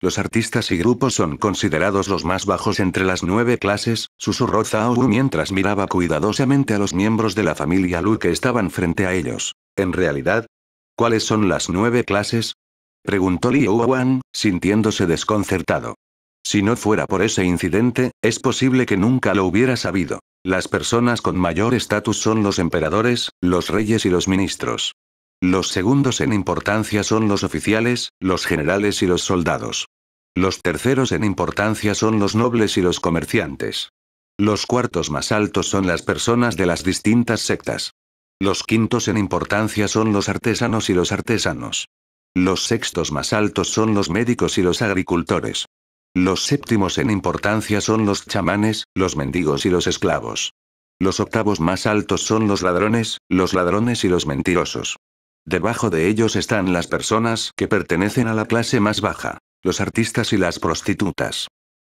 Los artistas y grupos son considerados los más bajos entre las nueve clases, susurró Zhao Wu mientras miraba cuidadosamente a los miembros de la familia Lu que estaban frente a ellos. En realidad, ¿Cuáles son las nueve clases? Preguntó Liu Wang, sintiéndose desconcertado. Si no fuera por ese incidente, es posible que nunca lo hubiera sabido. Las personas con mayor estatus son los emperadores, los reyes y los ministros. Los segundos en importancia son los oficiales, los generales y los soldados. Los terceros en importancia son los nobles y los comerciantes. Los cuartos más altos son las personas de las distintas sectas. Los quintos en importancia son los artesanos y los artesanos. Los sextos más altos son los médicos y los agricultores. Los séptimos en importancia son los chamanes, los mendigos y los esclavos. Los octavos más altos son los ladrones, los ladrones y los mentirosos. Debajo de ellos están las personas que pertenecen a la clase más baja, los artistas y las prostitutas.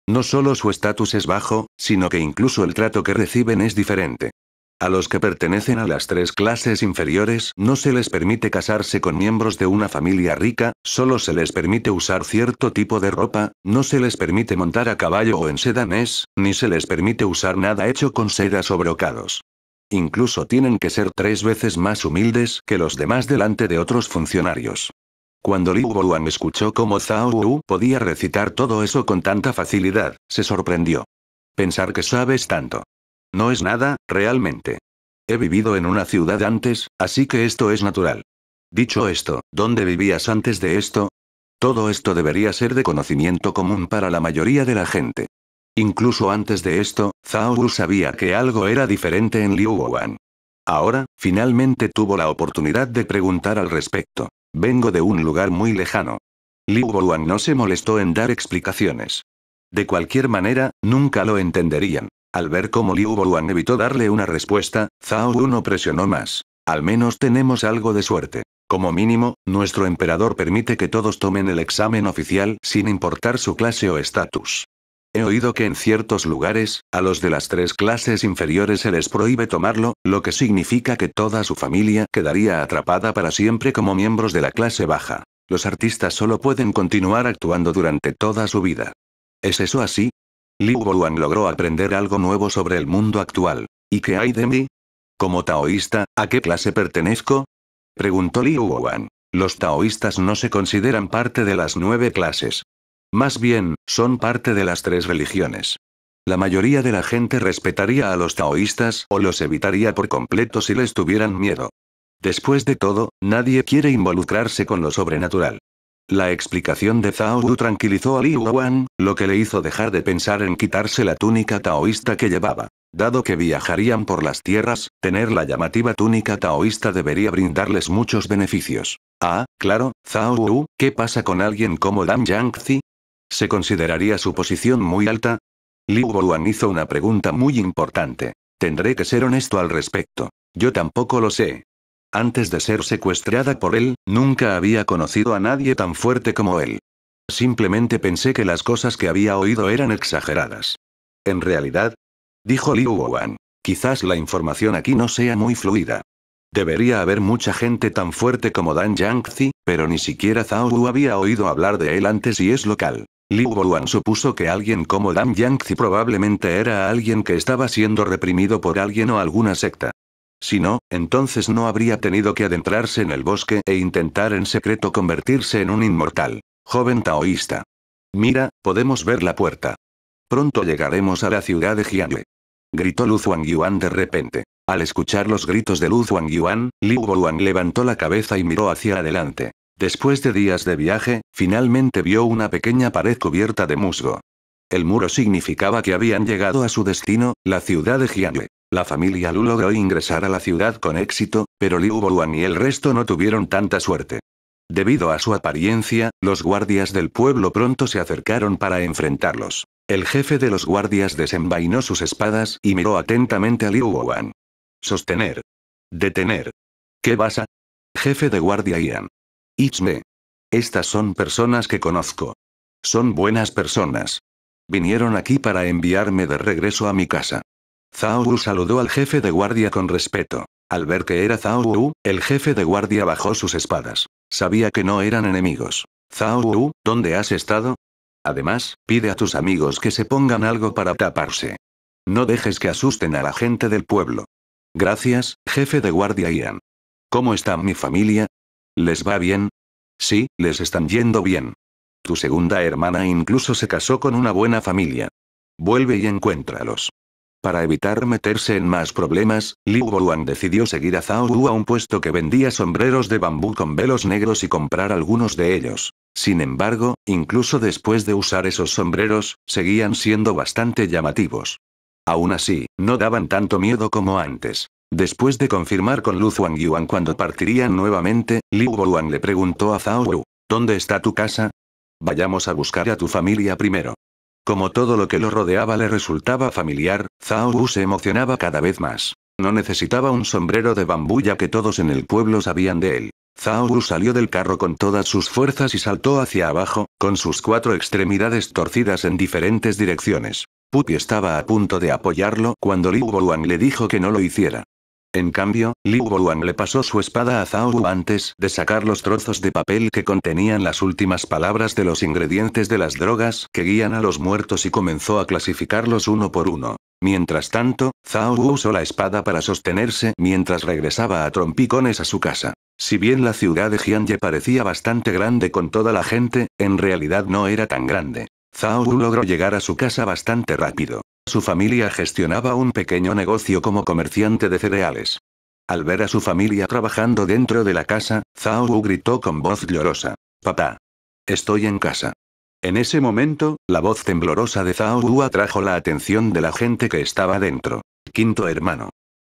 No solo su estatus es bajo, sino que incluso el trato que reciben es diferente. A los que pertenecen a las tres clases inferiores no se les permite casarse con miembros de una familia rica, solo se les permite usar cierto tipo de ropa, no se les permite montar a caballo o en sedanes, ni se les permite usar nada hecho con sedas o brocados. Incluso tienen que ser tres veces más humildes que los demás delante de otros funcionarios. Cuando Liu Boruan escuchó cómo Zhao Wu podía recitar todo eso con tanta facilidad, se sorprendió. Pensar que sabes tanto. No es nada, realmente. He vivido en una ciudad antes, así que esto es natural. Dicho esto, ¿dónde vivías antes de esto? Todo esto debería ser de conocimiento común para la mayoría de la gente. Incluso antes de esto, Zhaogu sabía que algo era diferente en Wuan. Ahora, finalmente tuvo la oportunidad de preguntar al respecto. Vengo de un lugar muy lejano. Liu Wuan no se molestó en dar explicaciones. De cualquier manera, nunca lo entenderían. Al ver cómo Liu Yuan evitó darle una respuesta, Zhao Wu no presionó más. Al menos tenemos algo de suerte. Como mínimo, nuestro emperador permite que todos tomen el examen oficial sin importar su clase o estatus. He oído que en ciertos lugares, a los de las tres clases inferiores se les prohíbe tomarlo, lo que significa que toda su familia quedaría atrapada para siempre como miembros de la clase baja. Los artistas solo pueden continuar actuando durante toda su vida. ¿Es eso así? Liu Wuan logró aprender algo nuevo sobre el mundo actual. ¿Y qué hay de mí? Como taoísta, ¿a qué clase pertenezco? Preguntó Liu Wuan. Los taoístas no se consideran parte de las nueve clases. Más bien, son parte de las tres religiones. La mayoría de la gente respetaría a los taoístas o los evitaría por completo si les tuvieran miedo. Después de todo, nadie quiere involucrarse con lo sobrenatural. La explicación de Zhao Wu tranquilizó a Liu Wan, lo que le hizo dejar de pensar en quitarse la túnica taoísta que llevaba. Dado que viajarían por las tierras, tener la llamativa túnica taoísta debería brindarles muchos beneficios. Ah, claro, Zhao Wu, ¿qué pasa con alguien como Dan Yangzi? ¿Se consideraría su posición muy alta? Li Wuan hizo una pregunta muy importante. Tendré que ser honesto al respecto. Yo tampoco lo sé. Antes de ser secuestrada por él, nunca había conocido a nadie tan fuerte como él. Simplemente pensé que las cosas que había oído eran exageradas. En realidad, dijo Liu Wuan, quizás la información aquí no sea muy fluida. Debería haber mucha gente tan fuerte como Dan Yangzi, pero ni siquiera Zhao Wu había oído hablar de él antes y es local. Liu Wuan supuso que alguien como Dan Yangzi probablemente era alguien que estaba siendo reprimido por alguien o alguna secta. Si no, entonces no habría tenido que adentrarse en el bosque e intentar en secreto convertirse en un inmortal. Joven taoísta. Mira, podemos ver la puerta. Pronto llegaremos a la ciudad de Jianle. Gritó Lu Yuan de repente. Al escuchar los gritos de Lu Yuan, Liu Wang levantó la cabeza y miró hacia adelante. Después de días de viaje, finalmente vio una pequeña pared cubierta de musgo. El muro significaba que habían llegado a su destino, la ciudad de Jianle. La familia Lu logró ingresar a la ciudad con éxito, pero Liu Wuan y el resto no tuvieron tanta suerte. Debido a su apariencia, los guardias del pueblo pronto se acercaron para enfrentarlos. El jefe de los guardias desenvainó sus espadas y miró atentamente a Liu Wuan. Sostener. Detener. ¿Qué pasa? Jefe de guardia Ian. Ichme. Estas son personas que conozco. Son buenas personas. Vinieron aquí para enviarme de regreso a mi casa. Zhao saludó al jefe de guardia con respeto. Al ver que era Zhao el jefe de guardia bajó sus espadas. Sabía que no eran enemigos. Zhao ¿dónde has estado? Además, pide a tus amigos que se pongan algo para taparse. No dejes que asusten a la gente del pueblo. Gracias, jefe de guardia Ian. ¿Cómo está mi familia? ¿Les va bien? Sí, les están yendo bien. Tu segunda hermana incluso se casó con una buena familia. Vuelve y encuéntralos. Para evitar meterse en más problemas, Liu Boluan decidió seguir a Zhao Wu a un puesto que vendía sombreros de bambú con velos negros y comprar algunos de ellos. Sin embargo, incluso después de usar esos sombreros, seguían siendo bastante llamativos. Aún así, no daban tanto miedo como antes. Después de confirmar con Lu Zhuang Yuan cuando partirían nuevamente, Liu Boluan le preguntó a Zhao Wu, ¿Dónde está tu casa? Vayamos a buscar a tu familia primero. Como todo lo que lo rodeaba le resultaba familiar, Zhao Wu se emocionaba cada vez más. No necesitaba un sombrero de bambú ya que todos en el pueblo sabían de él. Zhao Wu salió del carro con todas sus fuerzas y saltó hacia abajo, con sus cuatro extremidades torcidas en diferentes direcciones. Pupi estaba a punto de apoyarlo cuando Liu Bowang le dijo que no lo hiciera. En cambio, Liu Bowen le pasó su espada a Zhao Wu antes de sacar los trozos de papel que contenían las últimas palabras de los ingredientes de las drogas que guían a los muertos y comenzó a clasificarlos uno por uno. Mientras tanto, Zhao Wu usó la espada para sostenerse mientras regresaba a trompicones a su casa. Si bien la ciudad de Jianye parecía bastante grande con toda la gente, en realidad no era tan grande. Zhao Wu logró llegar a su casa bastante rápido. Su familia gestionaba un pequeño negocio como comerciante de cereales. Al ver a su familia trabajando dentro de la casa, Zhao Wu gritó con voz llorosa. Papá. Estoy en casa. En ese momento, la voz temblorosa de Zhao Wu atrajo la atención de la gente que estaba dentro. Quinto hermano.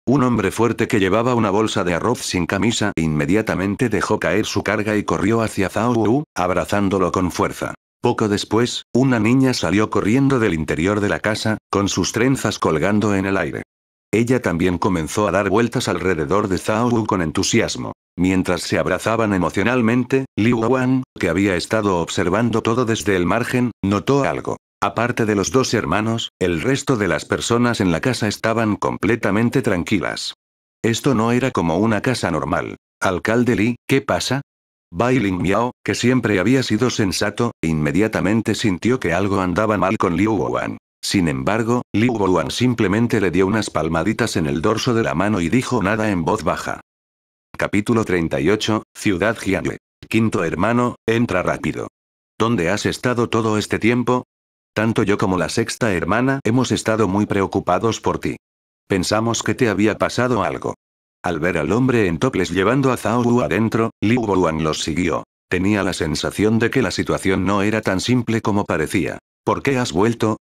Un hombre fuerte que llevaba una bolsa de arroz sin camisa inmediatamente dejó caer su carga y corrió hacia Zhao Wu, abrazándolo con fuerza. Poco después, una niña salió corriendo del interior de la casa, con sus trenzas colgando en el aire. Ella también comenzó a dar vueltas alrededor de Zhao Wu con entusiasmo. Mientras se abrazaban emocionalmente, Liu Wan, que había estado observando todo desde el margen, notó algo. Aparte de los dos hermanos, el resto de las personas en la casa estaban completamente tranquilas. Esto no era como una casa normal. Alcalde Li, ¿qué pasa? Bai Miao, que siempre había sido sensato, e inmediatamente sintió que algo andaba mal con Liu Wuan. Sin embargo, Liu Wuan simplemente le dio unas palmaditas en el dorso de la mano y dijo nada en voz baja. Capítulo 38, Ciudad Jianwei. Quinto hermano, entra rápido. ¿Dónde has estado todo este tiempo? Tanto yo como la sexta hermana hemos estado muy preocupados por ti. Pensamos que te había pasado algo. Al ver al hombre en toples llevando a Zhao adentro, Liu Bowen los siguió. Tenía la sensación de que la situación no era tan simple como parecía. ¿Por qué has vuelto?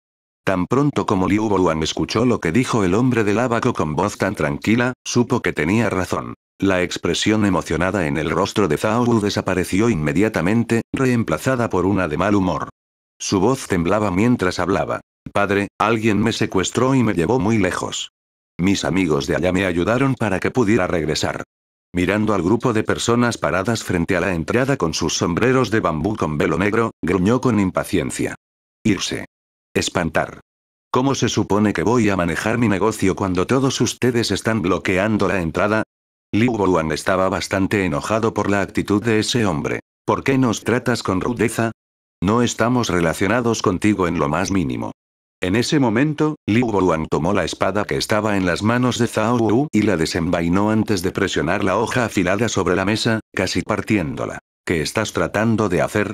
Tan pronto como Liu Bowen escuchó lo que dijo el hombre del abaco con voz tan tranquila, supo que tenía razón. La expresión emocionada en el rostro de Zhao desapareció inmediatamente, reemplazada por una de mal humor. Su voz temblaba mientras hablaba. Padre, alguien me secuestró y me llevó muy lejos. Mis amigos de allá me ayudaron para que pudiera regresar. Mirando al grupo de personas paradas frente a la entrada con sus sombreros de bambú con velo negro, gruñó con impaciencia. Irse. Espantar. ¿Cómo se supone que voy a manejar mi negocio cuando todos ustedes están bloqueando la entrada? Liu Boluan estaba bastante enojado por la actitud de ese hombre. ¿Por qué nos tratas con rudeza? No estamos relacionados contigo en lo más mínimo. En ese momento, Liu Boluan tomó la espada que estaba en las manos de Zhao Wu y la desenvainó antes de presionar la hoja afilada sobre la mesa, casi partiéndola. ¿Qué estás tratando de hacer?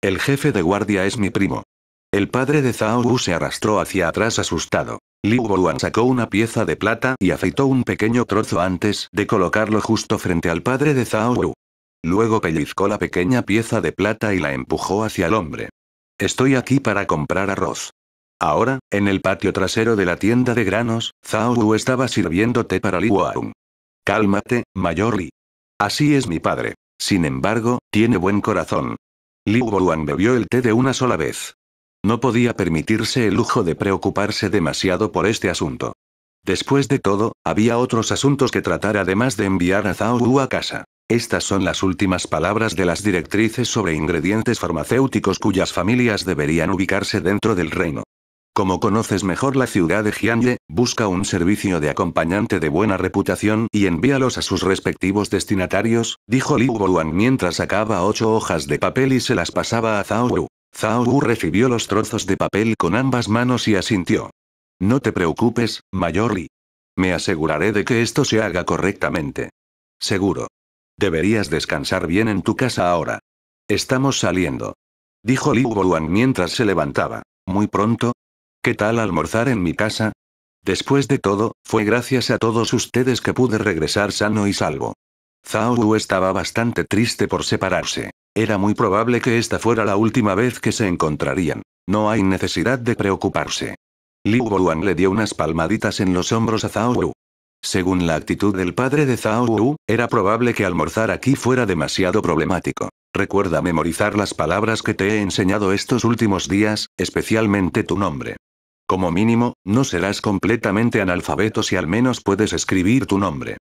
El jefe de guardia es mi primo. El padre de Zhao Wu se arrastró hacia atrás asustado. Liu Boluan sacó una pieza de plata y aceitó un pequeño trozo antes de colocarlo justo frente al padre de Zhao Wu. Luego pellizcó la pequeña pieza de plata y la empujó hacia el hombre. Estoy aquí para comprar arroz. Ahora, en el patio trasero de la tienda de granos, Zhao Wu estaba sirviendo té para Li Wang. Cálmate, mayor Li. Así es mi padre. Sin embargo, tiene buen corazón. Li Wang bebió el té de una sola vez. No podía permitirse el lujo de preocuparse demasiado por este asunto. Después de todo, había otros asuntos que tratar además de enviar a Zhao Wu a casa. Estas son las últimas palabras de las directrices sobre ingredientes farmacéuticos cuyas familias deberían ubicarse dentro del reino. Como conoces mejor la ciudad de Jianye, busca un servicio de acompañante de buena reputación y envíalos a sus respectivos destinatarios, dijo Liu Bowang mientras sacaba ocho hojas de papel y se las pasaba a Zhao Wu. Zhao Wu recibió los trozos de papel con ambas manos y asintió. No te preocupes, Mayor Li. Me aseguraré de que esto se haga correctamente. Seguro. Deberías descansar bien en tu casa ahora. Estamos saliendo. Dijo Liu Bowang mientras se levantaba. Muy pronto, ¿Qué tal almorzar en mi casa? Después de todo, fue gracias a todos ustedes que pude regresar sano y salvo. Zhao Wu estaba bastante triste por separarse. Era muy probable que esta fuera la última vez que se encontrarían. No hay necesidad de preocuparse. Liu Boluan le dio unas palmaditas en los hombros a Zhao Wu. Según la actitud del padre de Zhao Wu, era probable que almorzar aquí fuera demasiado problemático. Recuerda memorizar las palabras que te he enseñado estos últimos días, especialmente tu nombre. Como mínimo, no serás completamente analfabeto si al menos puedes escribir tu nombre.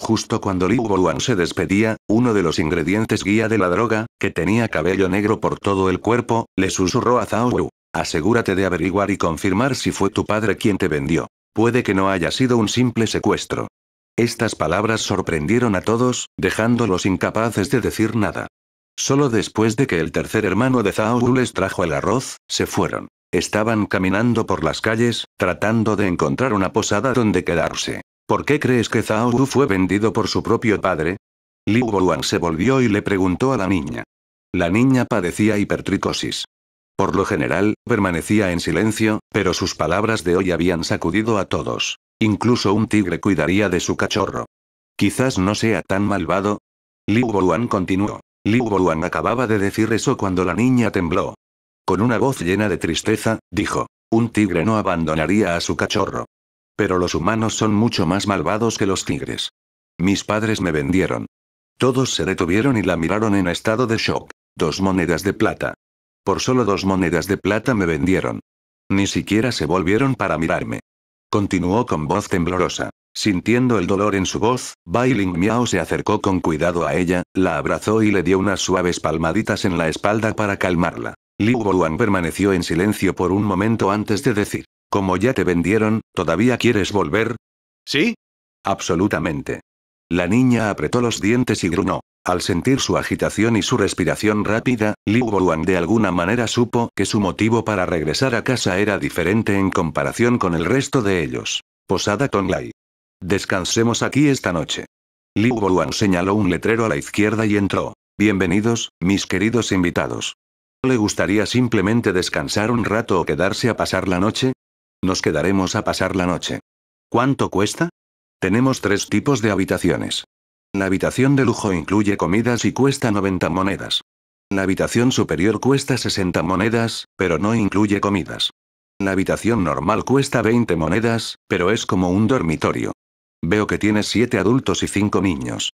Justo cuando Liu Boruan se despedía, uno de los ingredientes guía de la droga, que tenía cabello negro por todo el cuerpo, le susurró a Zhao Wu. Asegúrate de averiguar y confirmar si fue tu padre quien te vendió. Puede que no haya sido un simple secuestro. Estas palabras sorprendieron a todos, dejándolos incapaces de decir nada. Solo después de que el tercer hermano de Zhao Wu les trajo el arroz, se fueron. Estaban caminando por las calles, tratando de encontrar una posada donde quedarse. ¿Por qué crees que Zhao Wu fue vendido por su propio padre? Liu Boluan se volvió y le preguntó a la niña. La niña padecía hipertricosis. Por lo general, permanecía en silencio, pero sus palabras de hoy habían sacudido a todos. Incluso un tigre cuidaría de su cachorro. Quizás no sea tan malvado. Liu Boluan continuó. Liu Boluan acababa de decir eso cuando la niña tembló. Con una voz llena de tristeza, dijo, un tigre no abandonaría a su cachorro. Pero los humanos son mucho más malvados que los tigres. Mis padres me vendieron. Todos se detuvieron y la miraron en estado de shock. Dos monedas de plata. Por solo dos monedas de plata me vendieron. Ni siquiera se volvieron para mirarme. Continuó con voz temblorosa. Sintiendo el dolor en su voz, Bailing Miao se acercó con cuidado a ella, la abrazó y le dio unas suaves palmaditas en la espalda para calmarla. Liu Boluan permaneció en silencio por un momento antes de decir. Como ya te vendieron, ¿todavía quieres volver? ¿Sí? Absolutamente. La niña apretó los dientes y grunó. Al sentir su agitación y su respiración rápida, Liu Boluan de alguna manera supo que su motivo para regresar a casa era diferente en comparación con el resto de ellos. Posada Tonglai. Descansemos aquí esta noche. Liu Boluan señaló un letrero a la izquierda y entró. Bienvenidos, mis queridos invitados le gustaría simplemente descansar un rato o quedarse a pasar la noche? Nos quedaremos a pasar la noche. ¿Cuánto cuesta? Tenemos tres tipos de habitaciones. La habitación de lujo incluye comidas y cuesta 90 monedas. La habitación superior cuesta 60 monedas, pero no incluye comidas. La habitación normal cuesta 20 monedas, pero es como un dormitorio. Veo que tienes 7 adultos y 5 niños.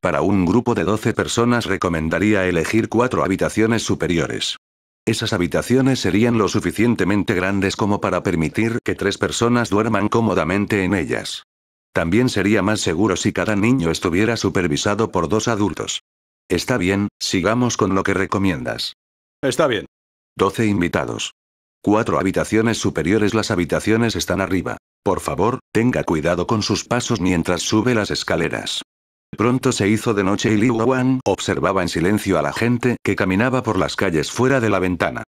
Para un grupo de 12 personas recomendaría elegir cuatro habitaciones superiores. Esas habitaciones serían lo suficientemente grandes como para permitir que tres personas duerman cómodamente en ellas. También sería más seguro si cada niño estuviera supervisado por dos adultos. Está bien, sigamos con lo que recomiendas. Está bien. 12 invitados. Cuatro habitaciones superiores. Las habitaciones están arriba. Por favor, tenga cuidado con sus pasos mientras sube las escaleras. Pronto se hizo de noche y Liu Wan observaba en silencio a la gente que caminaba por las calles fuera de la ventana.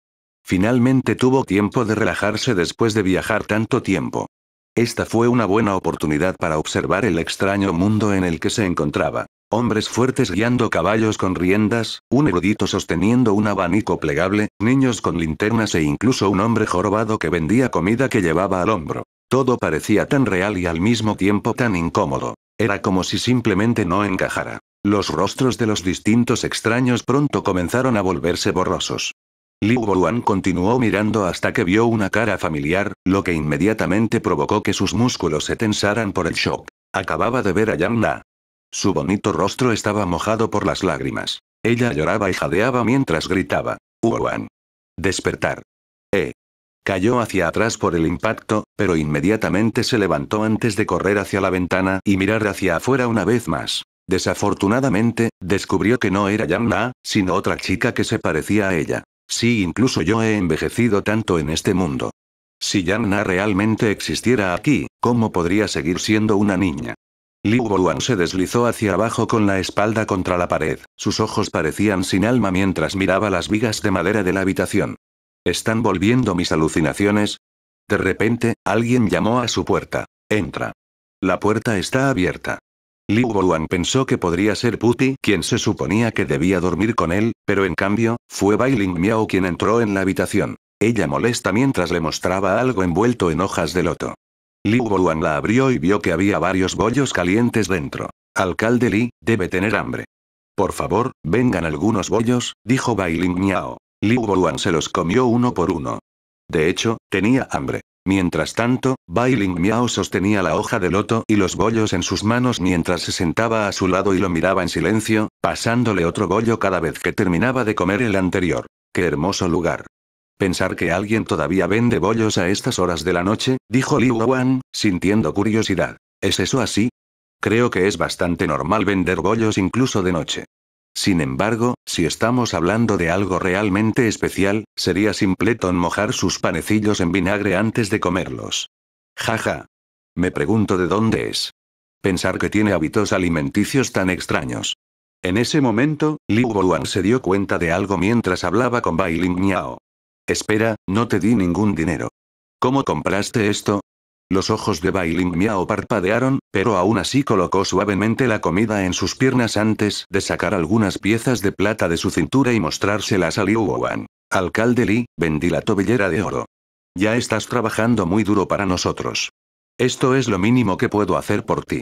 Finalmente tuvo tiempo de relajarse después de viajar tanto tiempo. Esta fue una buena oportunidad para observar el extraño mundo en el que se encontraba. Hombres fuertes guiando caballos con riendas, un erudito sosteniendo un abanico plegable, niños con linternas e incluso un hombre jorobado que vendía comida que llevaba al hombro. Todo parecía tan real y al mismo tiempo tan incómodo. Era como si simplemente no encajara. Los rostros de los distintos extraños pronto comenzaron a volverse borrosos. Liu Boruan continuó mirando hasta que vio una cara familiar, lo que inmediatamente provocó que sus músculos se tensaran por el shock. Acababa de ver a Yang Na. Su bonito rostro estaba mojado por las lágrimas. Ella lloraba y jadeaba mientras gritaba. Wuan. Despertar. Eh. Cayó hacia atrás por el impacto, pero inmediatamente se levantó antes de correr hacia la ventana y mirar hacia afuera una vez más. Desafortunadamente, descubrió que no era Na, sino otra chica que se parecía a ella. Sí, incluso yo he envejecido tanto en este mundo. Si Na realmente existiera aquí, ¿cómo podría seguir siendo una niña? Liu Boluan se deslizó hacia abajo con la espalda contra la pared, sus ojos parecían sin alma mientras miraba las vigas de madera de la habitación. ¿Están volviendo mis alucinaciones? De repente, alguien llamó a su puerta. Entra. La puerta está abierta. Liu Bowen pensó que podría ser Puti quien se suponía que debía dormir con él, pero en cambio, fue Bailing Miao quien entró en la habitación. Ella molesta mientras le mostraba algo envuelto en hojas de loto. Liu Bowen la abrió y vio que había varios bollos calientes dentro. Alcalde Li, debe tener hambre. Por favor, vengan algunos bollos, dijo Bailing Miao. Liu Bowan se los comió uno por uno. De hecho, tenía hambre. Mientras tanto, Bai Ling Miao sostenía la hoja de loto y los bollos en sus manos mientras se sentaba a su lado y lo miraba en silencio, pasándole otro bollo cada vez que terminaba de comer el anterior. ¡Qué hermoso lugar! Pensar que alguien todavía vende bollos a estas horas de la noche, dijo Liu Wuan, sintiendo curiosidad. ¿Es eso así? Creo que es bastante normal vender bollos incluso de noche. Sin embargo, si estamos hablando de algo realmente especial, sería simpleton mojar sus panecillos en vinagre antes de comerlos. Jaja. Me pregunto de dónde es. Pensar que tiene hábitos alimenticios tan extraños. En ese momento, Liu Boluan se dio cuenta de algo mientras hablaba con Bai Miao. Espera, no te di ningún dinero. ¿Cómo compraste esto? Los ojos de Bailing Miao parpadearon, pero aún así colocó suavemente la comida en sus piernas antes de sacar algunas piezas de plata de su cintura y mostrárselas a Liu Wan. Alcalde Li, vendí la tobillera de oro. Ya estás trabajando muy duro para nosotros. Esto es lo mínimo que puedo hacer por ti.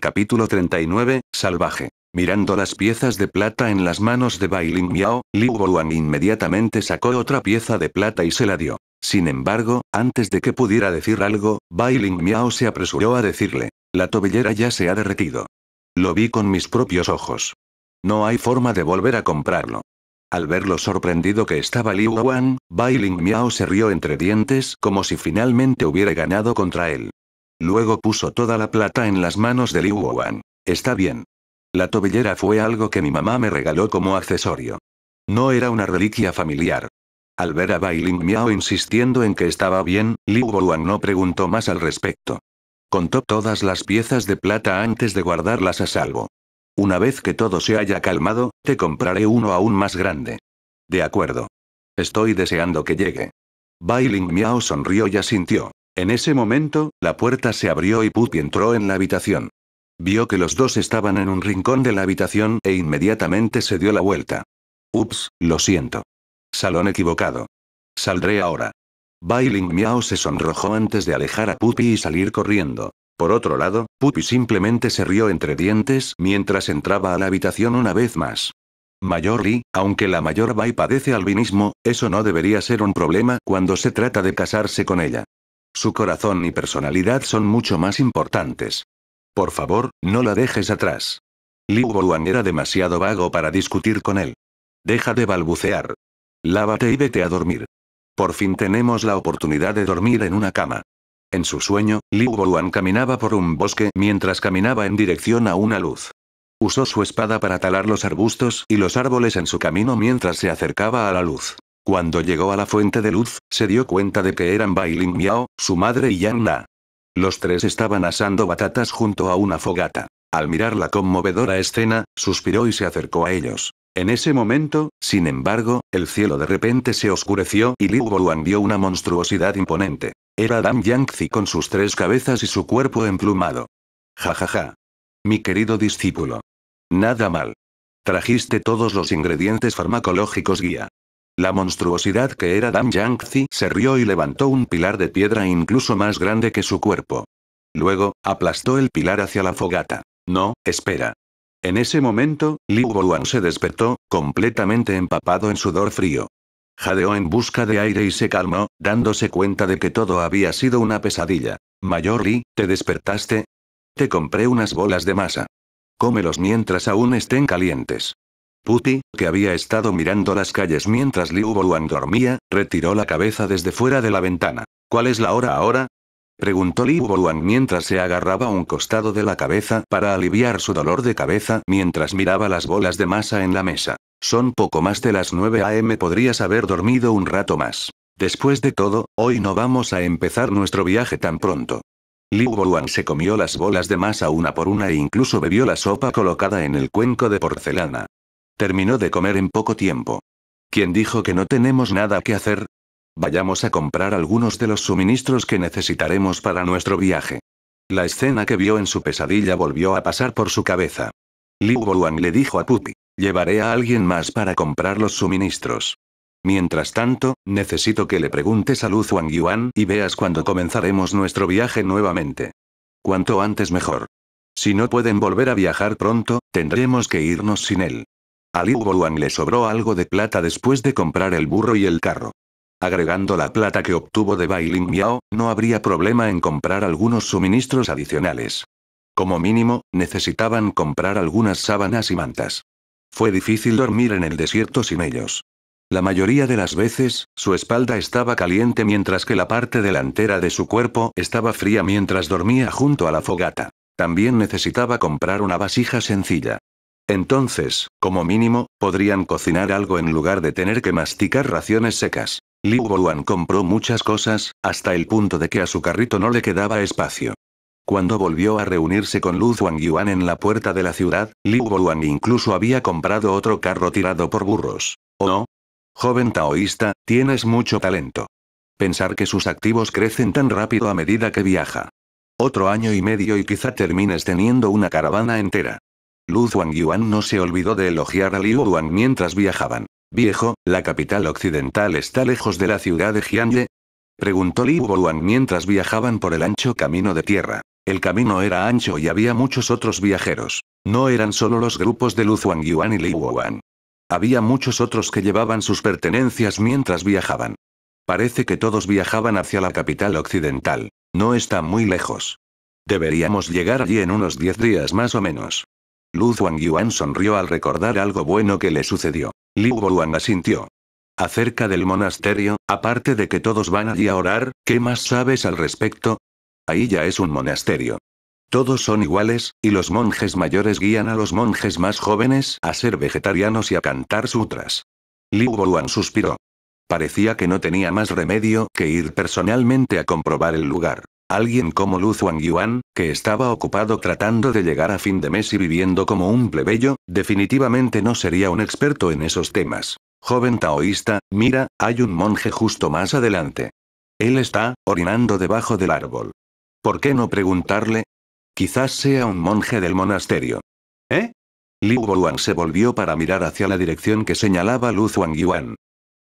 Capítulo 39, Salvaje. Mirando las piezas de plata en las manos de Bailing Miao, Liu inmediatamente sacó otra pieza de plata y se la dio. Sin embargo, antes de que pudiera decir algo, Bailing Miao se apresuró a decirle. La tobillera ya se ha derretido. Lo vi con mis propios ojos. No hay forma de volver a comprarlo. Al ver lo sorprendido que estaba Liu Wan, Bailing Miao se rió entre dientes como si finalmente hubiera ganado contra él. Luego puso toda la plata en las manos de Liu Wan. Está bien. La tobillera fue algo que mi mamá me regaló como accesorio. No era una reliquia familiar. Al ver a Bailing Miao insistiendo en que estaba bien, Liu Boluan no preguntó más al respecto. Contó todas las piezas de plata antes de guardarlas a salvo. Una vez que todo se haya calmado, te compraré uno aún más grande. De acuerdo. Estoy deseando que llegue. Bailing Miao sonrió y asintió. En ese momento, la puerta se abrió y Pupi entró en la habitación. Vio que los dos estaban en un rincón de la habitación e inmediatamente se dio la vuelta. Ups, lo siento. Salón equivocado. Saldré ahora. Bailing Miao se sonrojó antes de alejar a Pupi y salir corriendo. Por otro lado, Pupi simplemente se rió entre dientes mientras entraba a la habitación una vez más. Mayor Lee, aunque la mayor Bai padece albinismo, eso no debería ser un problema cuando se trata de casarse con ella. Su corazón y personalidad son mucho más importantes. Por favor, no la dejes atrás. Liu Boluan era demasiado vago para discutir con él. Deja de balbucear, Lávate y vete a dormir. Por fin tenemos la oportunidad de dormir en una cama. En su sueño, Liu Boluan caminaba por un bosque mientras caminaba en dirección a una luz. Usó su espada para talar los arbustos y los árboles en su camino mientras se acercaba a la luz. Cuando llegó a la fuente de luz, se dio cuenta de que eran Bailing Miao, su madre y Yang Na. Los tres estaban asando batatas junto a una fogata. Al mirar la conmovedora escena, suspiró y se acercó a ellos. En ese momento, sin embargo, el cielo de repente se oscureció y Liu Boluan vio una monstruosidad imponente. Era Dan Yangzi con sus tres cabezas y su cuerpo emplumado. Ja ja ja. Mi querido discípulo. Nada mal. Trajiste todos los ingredientes farmacológicos guía. La monstruosidad que era Dan Yangtze se rió y levantó un pilar de piedra incluso más grande que su cuerpo. Luego, aplastó el pilar hacia la fogata. No, espera. En ese momento, Liu Boluan se despertó, completamente empapado en sudor frío. Jadeó en busca de aire y se calmó, dándose cuenta de que todo había sido una pesadilla. Mayor Li, ¿te despertaste? Te compré unas bolas de masa. Cómelos mientras aún estén calientes. Puti, que había estado mirando las calles mientras Liu Boluan dormía, retiró la cabeza desde fuera de la ventana. ¿Cuál es la hora ahora? Preguntó Li mientras se agarraba un costado de la cabeza para aliviar su dolor de cabeza mientras miraba las bolas de masa en la mesa. Son poco más de las 9 a.m. podrías haber dormido un rato más. Después de todo, hoy no vamos a empezar nuestro viaje tan pronto. Li se comió las bolas de masa una por una e incluso bebió la sopa colocada en el cuenco de porcelana. Terminó de comer en poco tiempo. ¿Quién dijo que no tenemos nada que hacer? Vayamos a comprar algunos de los suministros que necesitaremos para nuestro viaje. La escena que vio en su pesadilla volvió a pasar por su cabeza. Liu Boruan le dijo a Pupi, llevaré a alguien más para comprar los suministros. Mientras tanto, necesito que le preguntes a Lu Zhuang Yuan y veas cuándo comenzaremos nuestro viaje nuevamente. Cuanto antes mejor. Si no pueden volver a viajar pronto, tendremos que irnos sin él. A Liu le sobró algo de plata después de comprar el burro y el carro. Agregando la plata que obtuvo de Bailin Miao, no habría problema en comprar algunos suministros adicionales. Como mínimo, necesitaban comprar algunas sábanas y mantas. Fue difícil dormir en el desierto sin ellos. La mayoría de las veces, su espalda estaba caliente mientras que la parte delantera de su cuerpo estaba fría mientras dormía junto a la fogata. También necesitaba comprar una vasija sencilla. Entonces, como mínimo, podrían cocinar algo en lugar de tener que masticar raciones secas. Liu Yuan compró muchas cosas, hasta el punto de que a su carrito no le quedaba espacio. Cuando volvió a reunirse con Lu Yuan en la puerta de la ciudad, Liu Yuan incluso había comprado otro carro tirado por burros. ¿O no? Joven taoísta, tienes mucho talento. Pensar que sus activos crecen tan rápido a medida que viaja. Otro año y medio y quizá termines teniendo una caravana entera. Lu Yuan no se olvidó de elogiar a Liu Yuan mientras viajaban. Viejo, ¿la capital occidental está lejos de la ciudad de Jianye? Preguntó Li Wuang mientras viajaban por el ancho camino de tierra. El camino era ancho y había muchos otros viajeros. No eran solo los grupos de Lu Yuan y Li Wuang. Había muchos otros que llevaban sus pertenencias mientras viajaban. Parece que todos viajaban hacia la capital occidental. No está muy lejos. Deberíamos llegar allí en unos diez días más o menos. Lu Yuan sonrió al recordar algo bueno que le sucedió. Liu asintió. Acerca del monasterio, aparte de que todos van allí a orar, ¿qué más sabes al respecto? Ahí ya es un monasterio. Todos son iguales, y los monjes mayores guían a los monjes más jóvenes a ser vegetarianos y a cantar sutras. Liu Boluan suspiró. Parecía que no tenía más remedio que ir personalmente a comprobar el lugar. Alguien como Lu Yuan, que estaba ocupado tratando de llegar a fin de mes y viviendo como un plebeyo, definitivamente no sería un experto en esos temas. Joven taoísta, mira, hay un monje justo más adelante. Él está, orinando debajo del árbol. ¿Por qué no preguntarle? Quizás sea un monje del monasterio. ¿Eh? Liu Yuan se volvió para mirar hacia la dirección que señalaba Lu Yuan.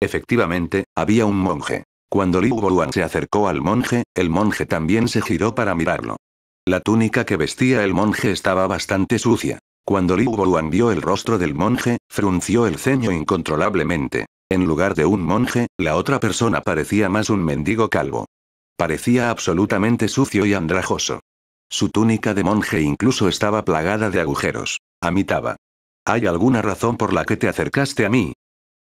Efectivamente, había un monje. Cuando Liu Boluan se acercó al monje, el monje también se giró para mirarlo. La túnica que vestía el monje estaba bastante sucia. Cuando Liu Boluan vio el rostro del monje, frunció el ceño incontrolablemente. En lugar de un monje, la otra persona parecía más un mendigo calvo. Parecía absolutamente sucio y andrajoso. Su túnica de monje incluso estaba plagada de agujeros. Amitaba. ¿Hay alguna razón por la que te acercaste a mí?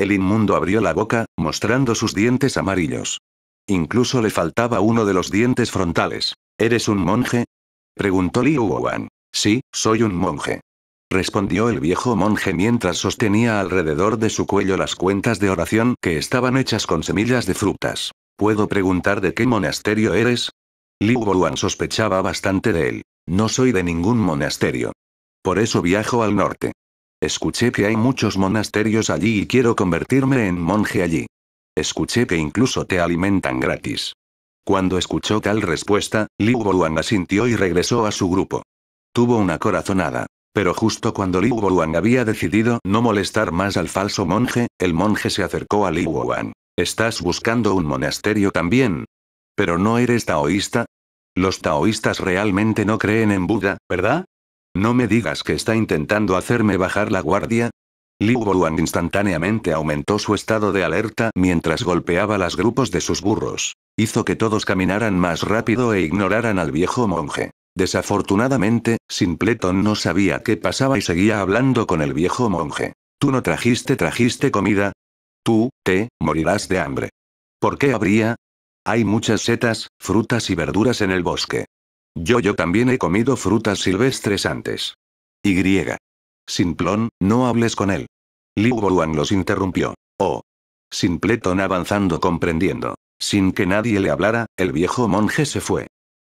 El inmundo abrió la boca, mostrando sus dientes amarillos. Incluso le faltaba uno de los dientes frontales. ¿Eres un monje? preguntó Liu Wuan. Sí, soy un monje. Respondió el viejo monje mientras sostenía alrededor de su cuello las cuentas de oración que estaban hechas con semillas de frutas. ¿Puedo preguntar de qué monasterio eres? Liu Wuan sospechaba bastante de él. No soy de ningún monasterio. Por eso viajo al norte. Escuché que hay muchos monasterios allí y quiero convertirme en monje allí. Escuché que incluso te alimentan gratis. Cuando escuchó tal respuesta, Liu Yuan asintió y regresó a su grupo. Tuvo una corazonada. Pero justo cuando Liu Yuan había decidido no molestar más al falso monje, el monje se acercó a Liu Yuan. ¿Estás buscando un monasterio también? ¿Pero no eres taoísta? Los taoístas realmente no creen en Buda, ¿verdad? No me digas que está intentando hacerme bajar la guardia. Liu instantáneamente aumentó su estado de alerta mientras golpeaba los grupos de sus burros. Hizo que todos caminaran más rápido e ignoraran al viejo monje. Desafortunadamente, Simpleton no sabía qué pasaba y seguía hablando con el viejo monje. Tú no trajiste, trajiste comida. Tú, te, morirás de hambre. ¿Por qué habría? Hay muchas setas, frutas y verduras en el bosque. Yo yo también he comido frutas silvestres antes. Y. Simplón, no hables con él. Liu Boluan los interrumpió. Oh. Simpleton avanzando comprendiendo. Sin que nadie le hablara, el viejo monje se fue.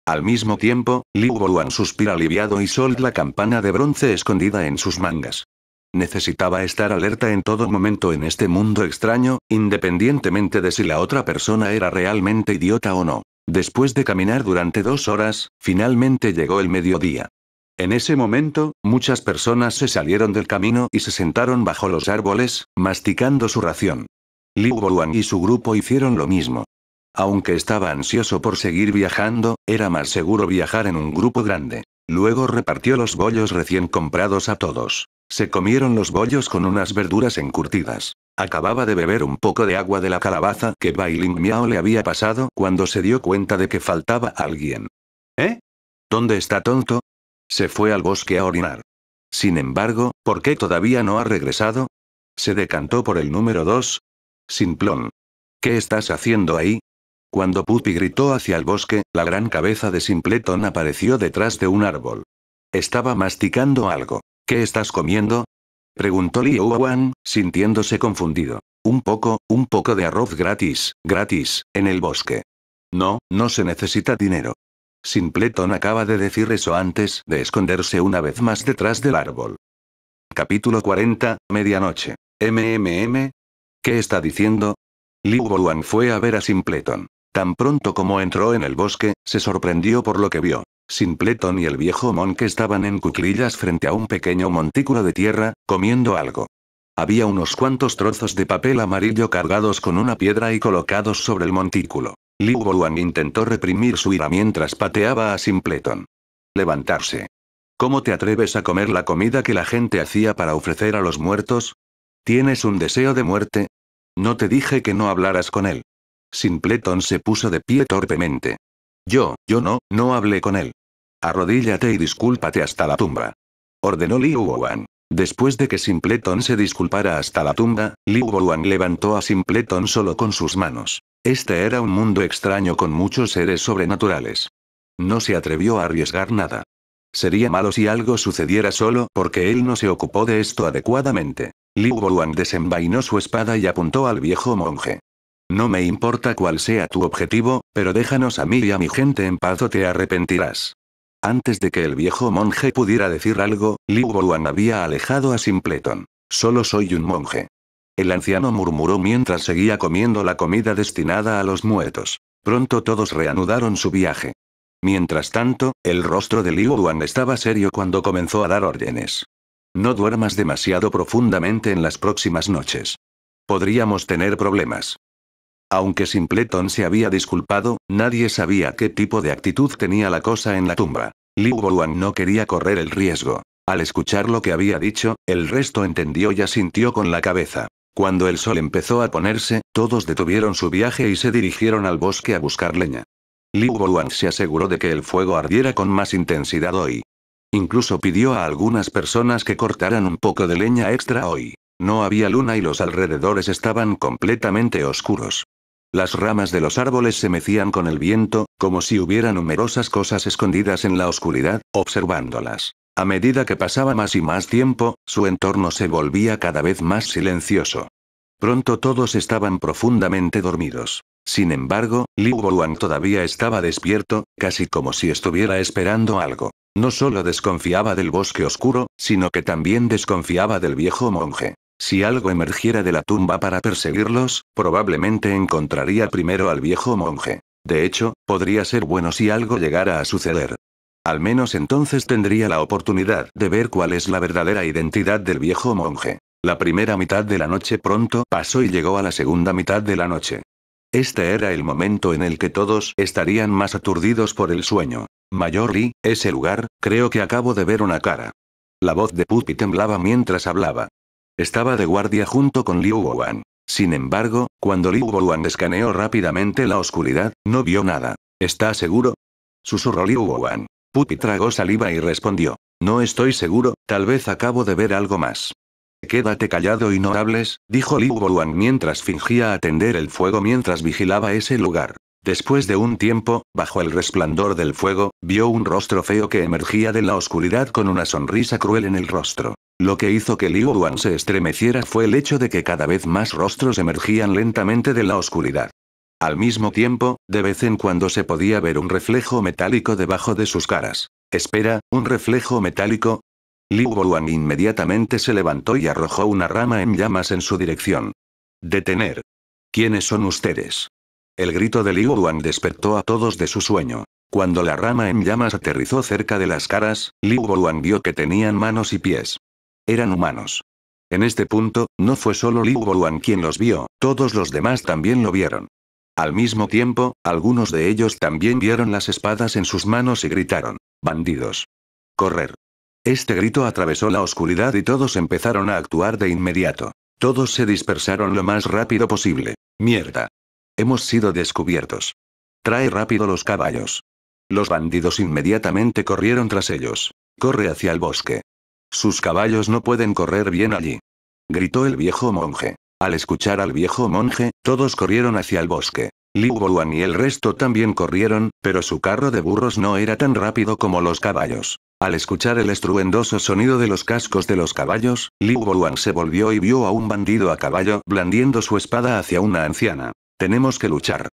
Al mismo tiempo, Liu Boluan suspira aliviado y Sol la campana de bronce escondida en sus mangas. Necesitaba estar alerta en todo momento en este mundo extraño, independientemente de si la otra persona era realmente idiota o no. Después de caminar durante dos horas, finalmente llegó el mediodía. En ese momento, muchas personas se salieron del camino y se sentaron bajo los árboles, masticando su ración. Liu Boluan y su grupo hicieron lo mismo. Aunque estaba ansioso por seguir viajando, era más seguro viajar en un grupo grande. Luego repartió los bollos recién comprados a todos. Se comieron los bollos con unas verduras encurtidas. Acababa de beber un poco de agua de la calabaza que Bailing Miao le había pasado cuando se dio cuenta de que faltaba alguien. ¿Eh? ¿Dónde está tonto? Se fue al bosque a orinar. Sin embargo, ¿por qué todavía no ha regresado? Se decantó por el número 2. Simplón. ¿Qué estás haciendo ahí? Cuando Puppy gritó hacia el bosque, la gran cabeza de Simpleton apareció detrás de un árbol. Estaba masticando algo. ¿Qué estás comiendo? Preguntó Liu Wan, sintiéndose confundido. Un poco, un poco de arroz gratis, gratis, en el bosque. No, no se necesita dinero. Simpleton acaba de decir eso antes de esconderse una vez más detrás del árbol. Capítulo 40, Medianoche. MMM. ¿Qué está diciendo? Liu Wan fue a ver a Simpleton. Tan pronto como entró en el bosque, se sorprendió por lo que vio. Simpleton y el viejo Monk estaban en cuclillas frente a un pequeño montículo de tierra, comiendo algo. Había unos cuantos trozos de papel amarillo cargados con una piedra y colocados sobre el montículo. Liu Boruan intentó reprimir su ira mientras pateaba a Simpleton. Levantarse. ¿Cómo te atreves a comer la comida que la gente hacía para ofrecer a los muertos? ¿Tienes un deseo de muerte? No te dije que no hablaras con él. Simpleton se puso de pie torpemente. Yo, yo no, no hablé con él. Arrodíllate y discúlpate hasta la tumba. Ordenó Liu Wan. Después de que Simpleton se disculpara hasta la tumba, Liu Wan levantó a Simpleton solo con sus manos. Este era un mundo extraño con muchos seres sobrenaturales. No se atrevió a arriesgar nada. Sería malo si algo sucediera solo porque él no se ocupó de esto adecuadamente. Liu Boruan desenvainó su espada y apuntó al viejo monje. No me importa cuál sea tu objetivo, pero déjanos a mí y a mi gente en paz o te arrepentirás. Antes de que el viejo monje pudiera decir algo, Liu Wuan había alejado a Simpleton. Solo soy un monje. El anciano murmuró mientras seguía comiendo la comida destinada a los muertos. Pronto todos reanudaron su viaje. Mientras tanto, el rostro de Liu Wuan estaba serio cuando comenzó a dar órdenes. No duermas demasiado profundamente en las próximas noches. Podríamos tener problemas. Aunque Simpleton se había disculpado, nadie sabía qué tipo de actitud tenía la cosa en la tumba. Liu Boluan no quería correr el riesgo. Al escuchar lo que había dicho, el resto entendió y asintió con la cabeza. Cuando el sol empezó a ponerse, todos detuvieron su viaje y se dirigieron al bosque a buscar leña. Liu Boluan se aseguró de que el fuego ardiera con más intensidad hoy. Incluso pidió a algunas personas que cortaran un poco de leña extra hoy. No había luna y los alrededores estaban completamente oscuros. Las ramas de los árboles se mecían con el viento, como si hubiera numerosas cosas escondidas en la oscuridad, observándolas. A medida que pasaba más y más tiempo, su entorno se volvía cada vez más silencioso. Pronto todos estaban profundamente dormidos. Sin embargo, Liu Bowen todavía estaba despierto, casi como si estuviera esperando algo. No solo desconfiaba del bosque oscuro, sino que también desconfiaba del viejo monje. Si algo emergiera de la tumba para perseguirlos, probablemente encontraría primero al viejo monje. De hecho, podría ser bueno si algo llegara a suceder. Al menos entonces tendría la oportunidad de ver cuál es la verdadera identidad del viejo monje. La primera mitad de la noche pronto pasó y llegó a la segunda mitad de la noche. Este era el momento en el que todos estarían más aturdidos por el sueño. Mayor ese lugar, creo que acabo de ver una cara. La voz de Pupi temblaba mientras hablaba. Estaba de guardia junto con Liu Wan. Sin embargo, cuando Liu Wan escaneó rápidamente la oscuridad, no vio nada. ¿Está seguro? Susurró Liu Wan. Pupi tragó saliva y respondió. No estoy seguro, tal vez acabo de ver algo más. Quédate callado y no hables, dijo Liu Wan mientras fingía atender el fuego mientras vigilaba ese lugar. Después de un tiempo, bajo el resplandor del fuego, vio un rostro feo que emergía de la oscuridad con una sonrisa cruel en el rostro. Lo que hizo que Liu Duan se estremeciera fue el hecho de que cada vez más rostros emergían lentamente de la oscuridad. Al mismo tiempo, de vez en cuando se podía ver un reflejo metálico debajo de sus caras. Espera, ¿un reflejo metálico? Liu Duan inmediatamente se levantó y arrojó una rama en llamas en su dirección. Detener. ¿Quiénes son ustedes? El grito de Liu Wan despertó a todos de su sueño. Cuando la rama en llamas aterrizó cerca de las caras, Liu Guan vio que tenían manos y pies. Eran humanos. En este punto, no fue solo Liu Guan quien los vio, todos los demás también lo vieron. Al mismo tiempo, algunos de ellos también vieron las espadas en sus manos y gritaron, bandidos. Correr. Este grito atravesó la oscuridad y todos empezaron a actuar de inmediato. Todos se dispersaron lo más rápido posible. Mierda. Hemos sido descubiertos. Trae rápido los caballos. Los bandidos inmediatamente corrieron tras ellos. Corre hacia el bosque. Sus caballos no pueden correr bien allí. Gritó el viejo monje. Al escuchar al viejo monje, todos corrieron hacia el bosque. Liu Boan y el resto también corrieron, pero su carro de burros no era tan rápido como los caballos. Al escuchar el estruendoso sonido de los cascos de los caballos, Liu Boan se volvió y vio a un bandido a caballo blandiendo su espada hacia una anciana. Tenemos que luchar.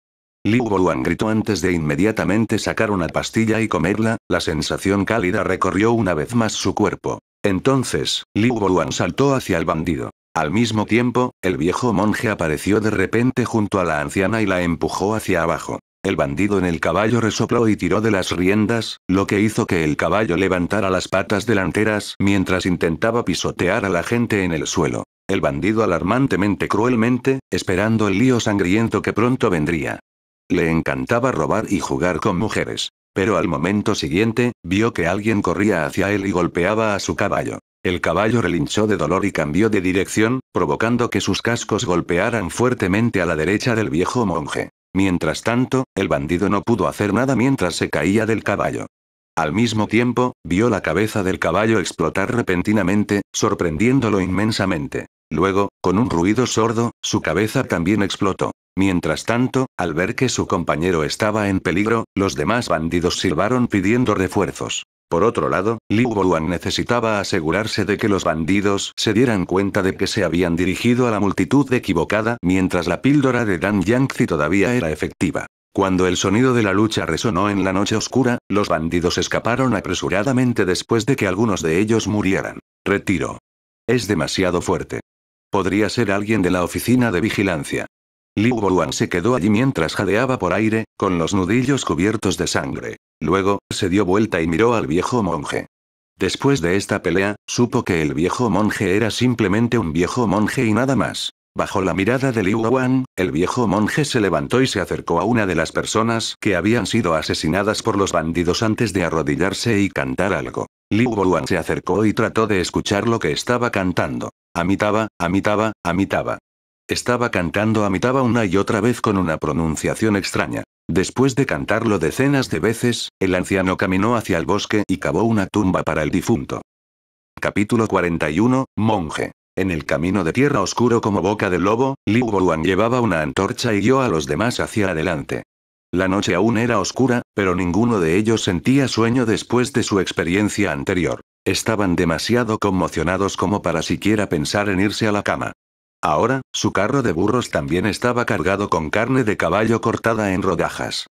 Liu Boluan gritó antes de inmediatamente sacar una pastilla y comerla, la sensación cálida recorrió una vez más su cuerpo. Entonces, Liu Boluan saltó hacia el bandido. Al mismo tiempo, el viejo monje apareció de repente junto a la anciana y la empujó hacia abajo. El bandido en el caballo resopló y tiró de las riendas, lo que hizo que el caballo levantara las patas delanteras mientras intentaba pisotear a la gente en el suelo. El bandido alarmantemente cruelmente, esperando el lío sangriento que pronto vendría. Le encantaba robar y jugar con mujeres. Pero al momento siguiente, vio que alguien corría hacia él y golpeaba a su caballo. El caballo relinchó de dolor y cambió de dirección, provocando que sus cascos golpearan fuertemente a la derecha del viejo monje. Mientras tanto, el bandido no pudo hacer nada mientras se caía del caballo. Al mismo tiempo, vio la cabeza del caballo explotar repentinamente, sorprendiéndolo inmensamente. Luego, con un ruido sordo, su cabeza también explotó. Mientras tanto, al ver que su compañero estaba en peligro, los demás bandidos silbaron pidiendo refuerzos. Por otro lado, Liu Boluan necesitaba asegurarse de que los bandidos se dieran cuenta de que se habían dirigido a la multitud equivocada mientras la píldora de Dan Yangzi todavía era efectiva. Cuando el sonido de la lucha resonó en la noche oscura, los bandidos escaparon apresuradamente después de que algunos de ellos murieran. Retiro. Es demasiado fuerte. Podría ser alguien de la oficina de vigilancia. Liu Boluan se quedó allí mientras jadeaba por aire, con los nudillos cubiertos de sangre. Luego, se dio vuelta y miró al viejo monje. Después de esta pelea, supo que el viejo monje era simplemente un viejo monje y nada más. Bajo la mirada de Liu Wan, el viejo monje se levantó y se acercó a una de las personas que habían sido asesinadas por los bandidos antes de arrodillarse y cantar algo. Liu Wan se acercó y trató de escuchar lo que estaba cantando. Amitaba, amitaba, amitaba. Estaba cantando amitaba una y otra vez con una pronunciación extraña. Después de cantarlo decenas de veces, el anciano caminó hacia el bosque y cavó una tumba para el difunto. Capítulo 41, Monje. En el camino de tierra oscuro como boca de lobo, Liu Wuan llevaba una antorcha y guió a los demás hacia adelante. La noche aún era oscura, pero ninguno de ellos sentía sueño después de su experiencia anterior. Estaban demasiado conmocionados como para siquiera pensar en irse a la cama. Ahora, su carro de burros también estaba cargado con carne de caballo cortada en rodajas.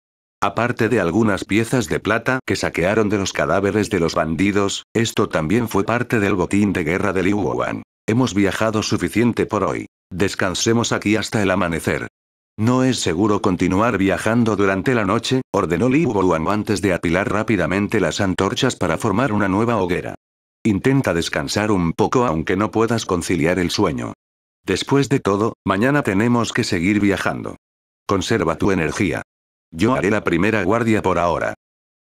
Aparte de algunas piezas de plata que saquearon de los cadáveres de los bandidos, esto también fue parte del botín de guerra de Liu Wan. Hemos viajado suficiente por hoy. Descansemos aquí hasta el amanecer. No es seguro continuar viajando durante la noche, ordenó Li antes de apilar rápidamente las antorchas para formar una nueva hoguera. Intenta descansar un poco aunque no puedas conciliar el sueño. Después de todo, mañana tenemos que seguir viajando. Conserva tu energía. Yo haré la primera guardia por ahora.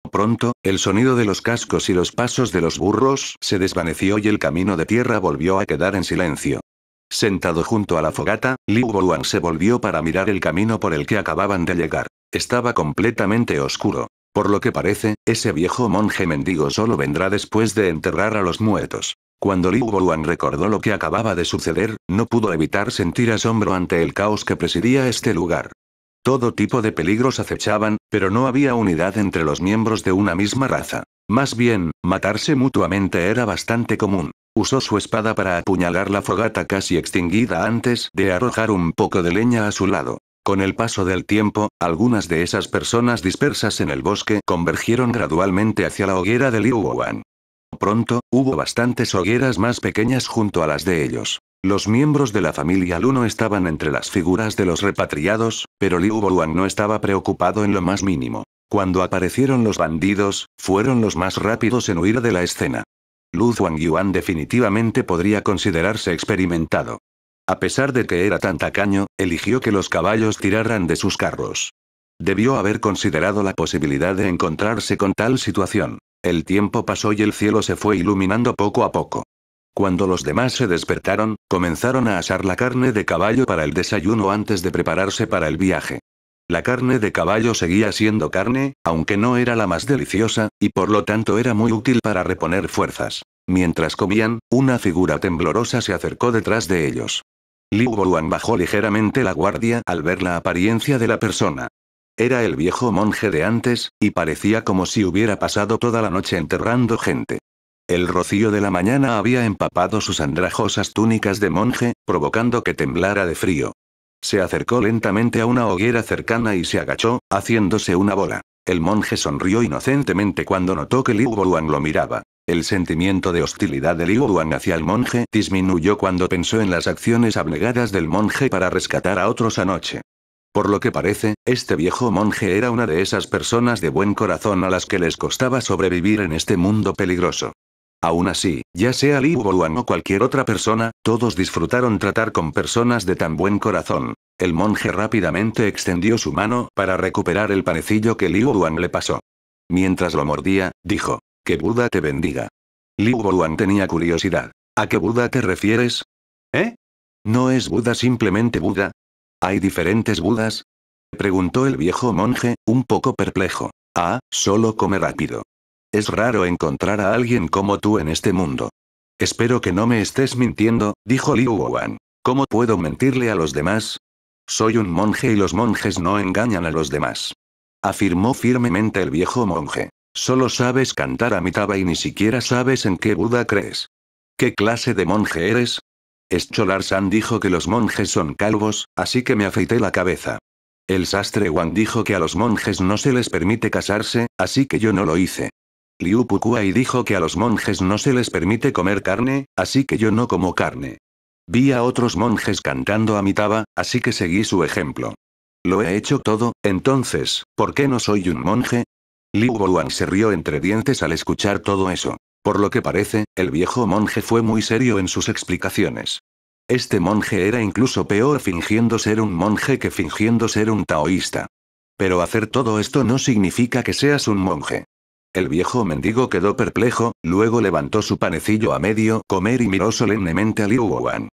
Pronto, el sonido de los cascos y los pasos de los burros se desvaneció y el camino de tierra volvió a quedar en silencio. Sentado junto a la fogata, Liu Boruan se volvió para mirar el camino por el que acababan de llegar. Estaba completamente oscuro. Por lo que parece, ese viejo monje mendigo solo vendrá después de enterrar a los muertos. Cuando Liu Boruan recordó lo que acababa de suceder, no pudo evitar sentir asombro ante el caos que presidía este lugar. Todo tipo de peligros acechaban, pero no había unidad entre los miembros de una misma raza. Más bien, matarse mutuamente era bastante común. Usó su espada para apuñalar la fogata casi extinguida antes de arrojar un poco de leña a su lado. Con el paso del tiempo, algunas de esas personas dispersas en el bosque convergieron gradualmente hacia la hoguera de Liu Wan. Pronto, hubo bastantes hogueras más pequeñas junto a las de ellos. Los miembros de la familia Luno estaban entre las figuras de los repatriados, pero Liu Yuan no estaba preocupado en lo más mínimo. Cuando aparecieron los bandidos, fueron los más rápidos en huir de la escena. Lu Zhuang Yuan definitivamente podría considerarse experimentado. A pesar de que era tan tacaño, eligió que los caballos tiraran de sus carros. Debió haber considerado la posibilidad de encontrarse con tal situación. El tiempo pasó y el cielo se fue iluminando poco a poco. Cuando los demás se despertaron, comenzaron a asar la carne de caballo para el desayuno antes de prepararse para el viaje. La carne de caballo seguía siendo carne, aunque no era la más deliciosa, y por lo tanto era muy útil para reponer fuerzas. Mientras comían, una figura temblorosa se acercó detrás de ellos. Liu Bowen bajó ligeramente la guardia al ver la apariencia de la persona. Era el viejo monje de antes, y parecía como si hubiera pasado toda la noche enterrando gente. El rocío de la mañana había empapado sus andrajosas túnicas de monje, provocando que temblara de frío. Se acercó lentamente a una hoguera cercana y se agachó, haciéndose una bola. El monje sonrió inocentemente cuando notó que Liu Boluan lo miraba. El sentimiento de hostilidad de Liu Duan hacia el monje disminuyó cuando pensó en las acciones abnegadas del monje para rescatar a otros anoche. Por lo que parece, este viejo monje era una de esas personas de buen corazón a las que les costaba sobrevivir en este mundo peligroso. Aún así, ya sea Li Wuan o cualquier otra persona, todos disfrutaron tratar con personas de tan buen corazón. El monje rápidamente extendió su mano para recuperar el panecillo que Li Wuan le pasó. Mientras lo mordía, dijo, que Buda te bendiga. Li Wuan tenía curiosidad. ¿A qué Buda te refieres? ¿Eh? ¿No es Buda simplemente Buda? ¿Hay diferentes Budas? Preguntó el viejo monje, un poco perplejo. Ah, solo come rápido. Es raro encontrar a alguien como tú en este mundo. Espero que no me estés mintiendo, dijo Liu Wan. ¿Cómo puedo mentirle a los demás? Soy un monje y los monjes no engañan a los demás. Afirmó firmemente el viejo monje. Solo sabes cantar a mitaba y ni siquiera sabes en qué Buda crees. ¿Qué clase de monje eres? Scholar San dijo que los monjes son calvos, así que me afeité la cabeza. El sastre Wang dijo que a los monjes no se les permite casarse, así que yo no lo hice. Liu y dijo que a los monjes no se les permite comer carne, así que yo no como carne. Vi a otros monjes cantando a taba, así que seguí su ejemplo. Lo he hecho todo, entonces, ¿por qué no soy un monje? Liu Boan se rió entre dientes al escuchar todo eso. Por lo que parece, el viejo monje fue muy serio en sus explicaciones. Este monje era incluso peor fingiendo ser un monje que fingiendo ser un taoísta. Pero hacer todo esto no significa que seas un monje. El viejo mendigo quedó perplejo, luego levantó su panecillo a medio comer y miró solemnemente a Liu Wan.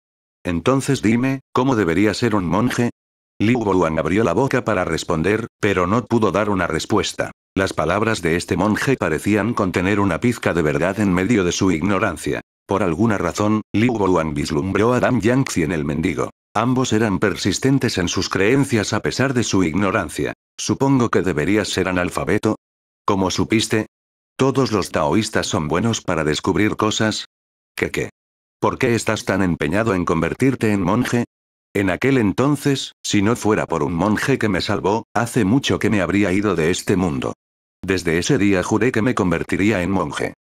Entonces dime, ¿cómo debería ser un monje? Liu Wan abrió la boca para responder, pero no pudo dar una respuesta. Las palabras de este monje parecían contener una pizca de verdad en medio de su ignorancia. Por alguna razón, Liu Wan vislumbró a Dan Yangzi en el mendigo. Ambos eran persistentes en sus creencias a pesar de su ignorancia. Supongo que deberías ser analfabeto, ¿Cómo supiste? Todos los taoístas son buenos para descubrir cosas. ¿Qué qué? ¿Por qué estás tan empeñado en convertirte en monje? En aquel entonces, si no fuera por un monje que me salvó, hace mucho que me habría ido de este mundo. Desde ese día juré que me convertiría en monje.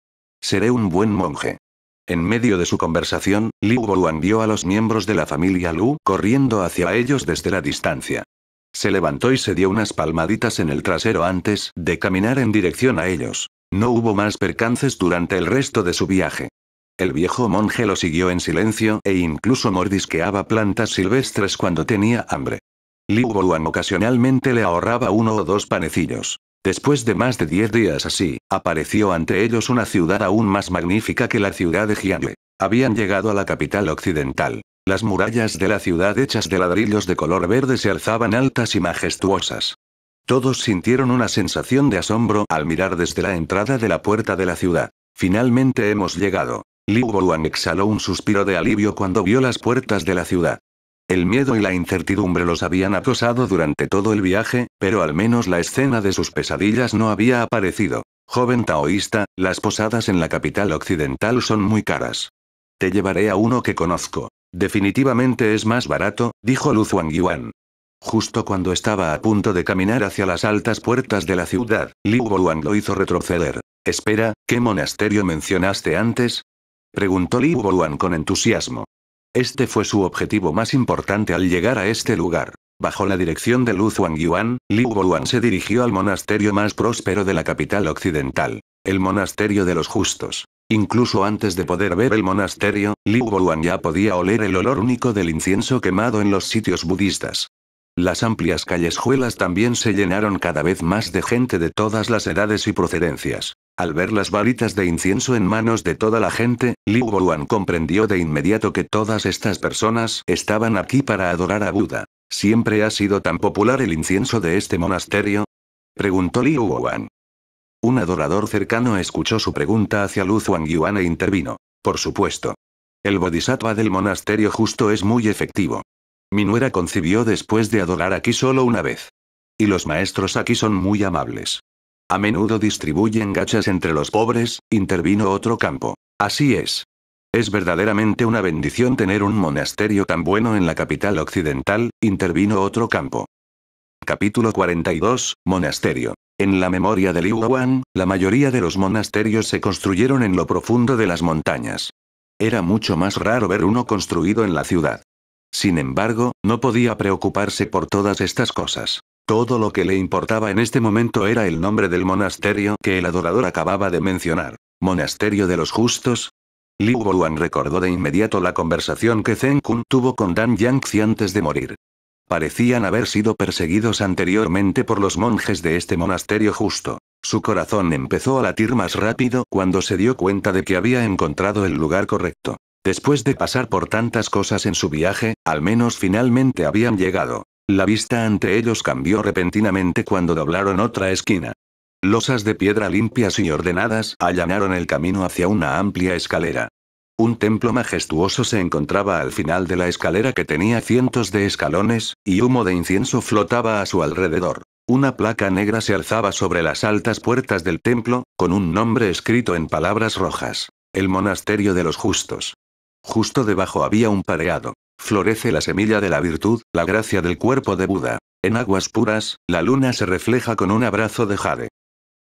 Seré un buen monje. En medio de su conversación, Liu Boluan vio a los miembros de la familia Lu corriendo hacia ellos desde la distancia. Se levantó y se dio unas palmaditas en el trasero antes de caminar en dirección a ellos. No hubo más percances durante el resto de su viaje. El viejo monje lo siguió en silencio e incluso mordisqueaba plantas silvestres cuando tenía hambre. Liu Boruan ocasionalmente le ahorraba uno o dos panecillos. Después de más de diez días así, apareció ante ellos una ciudad aún más magnífica que la ciudad de Jiangle. Habían llegado a la capital occidental. Las murallas de la ciudad hechas de ladrillos de color verde se alzaban altas y majestuosas. Todos sintieron una sensación de asombro al mirar desde la entrada de la puerta de la ciudad. Finalmente hemos llegado. Liu Boruan exhaló un suspiro de alivio cuando vio las puertas de la ciudad. El miedo y la incertidumbre los habían acosado durante todo el viaje, pero al menos la escena de sus pesadillas no había aparecido. Joven taoísta, las posadas en la capital occidental son muy caras. Te llevaré a uno que conozco. Definitivamente es más barato, dijo Lu Yuan. Justo cuando estaba a punto de caminar hacia las altas puertas de la ciudad, Liu Boluan lo hizo retroceder. Espera, ¿qué monasterio mencionaste antes? Preguntó Liu Boluan con entusiasmo. Este fue su objetivo más importante al llegar a este lugar. Bajo la dirección de Lu Yuan, Liu Boluan se dirigió al monasterio más próspero de la capital occidental. El monasterio de los justos. Incluso antes de poder ver el monasterio, Liu Bowan ya podía oler el olor único del incienso quemado en los sitios budistas. Las amplias callejuelas también se llenaron cada vez más de gente de todas las edades y procedencias. Al ver las varitas de incienso en manos de toda la gente, Liu Bowan comprendió de inmediato que todas estas personas estaban aquí para adorar a Buda. ¿Siempre ha sido tan popular el incienso de este monasterio? Preguntó Liu Bowan. Un adorador cercano escuchó su pregunta hacia Luz Yuan e intervino. Por supuesto. El bodhisattva del monasterio justo es muy efectivo. Mi nuera concibió después de adorar aquí solo una vez. Y los maestros aquí son muy amables. A menudo distribuyen gachas entre los pobres, intervino otro campo. Así es. Es verdaderamente una bendición tener un monasterio tan bueno en la capital occidental, intervino otro campo. Capítulo 42, Monasterio. En la memoria de Liu Wan, la mayoría de los monasterios se construyeron en lo profundo de las montañas. Era mucho más raro ver uno construido en la ciudad. Sin embargo, no podía preocuparse por todas estas cosas. Todo lo que le importaba en este momento era el nombre del monasterio que el adorador acababa de mencionar. Monasterio de los Justos. Liu Wan recordó de inmediato la conversación que Zen Kun tuvo con Dan Yangxi antes de morir. Parecían haber sido perseguidos anteriormente por los monjes de este monasterio justo. Su corazón empezó a latir más rápido cuando se dio cuenta de que había encontrado el lugar correcto. Después de pasar por tantas cosas en su viaje, al menos finalmente habían llegado. La vista ante ellos cambió repentinamente cuando doblaron otra esquina. Losas de piedra limpias y ordenadas allanaron el camino hacia una amplia escalera. Un templo majestuoso se encontraba al final de la escalera que tenía cientos de escalones, y humo de incienso flotaba a su alrededor. Una placa negra se alzaba sobre las altas puertas del templo, con un nombre escrito en palabras rojas. El monasterio de los justos. Justo debajo había un pareado. Florece la semilla de la virtud, la gracia del cuerpo de Buda. En aguas puras, la luna se refleja con un abrazo de jade.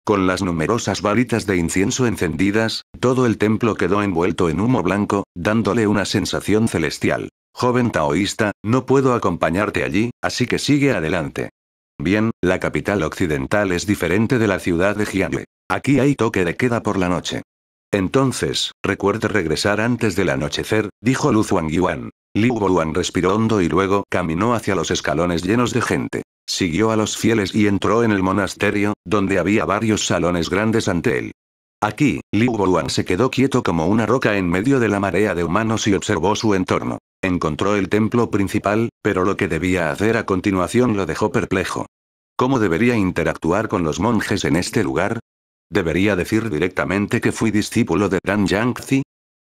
Con las numerosas varitas de incienso encendidas, todo el templo quedó envuelto en humo blanco, dándole una sensación celestial. Joven taoísta, no puedo acompañarte allí, así que sigue adelante. Bien, la capital occidental es diferente de la ciudad de Jianle. Aquí hay toque de queda por la noche. Entonces, recuerde regresar antes del anochecer, dijo Lu Yuan. Liu Wuan respiró hondo y luego caminó hacia los escalones llenos de gente. Siguió a los fieles y entró en el monasterio, donde había varios salones grandes ante él. Aquí, Liu Boruan se quedó quieto como una roca en medio de la marea de humanos y observó su entorno. Encontró el templo principal, pero lo que debía hacer a continuación lo dejó perplejo. ¿Cómo debería interactuar con los monjes en este lugar? ¿Debería decir directamente que fui discípulo de Dan Yangzi?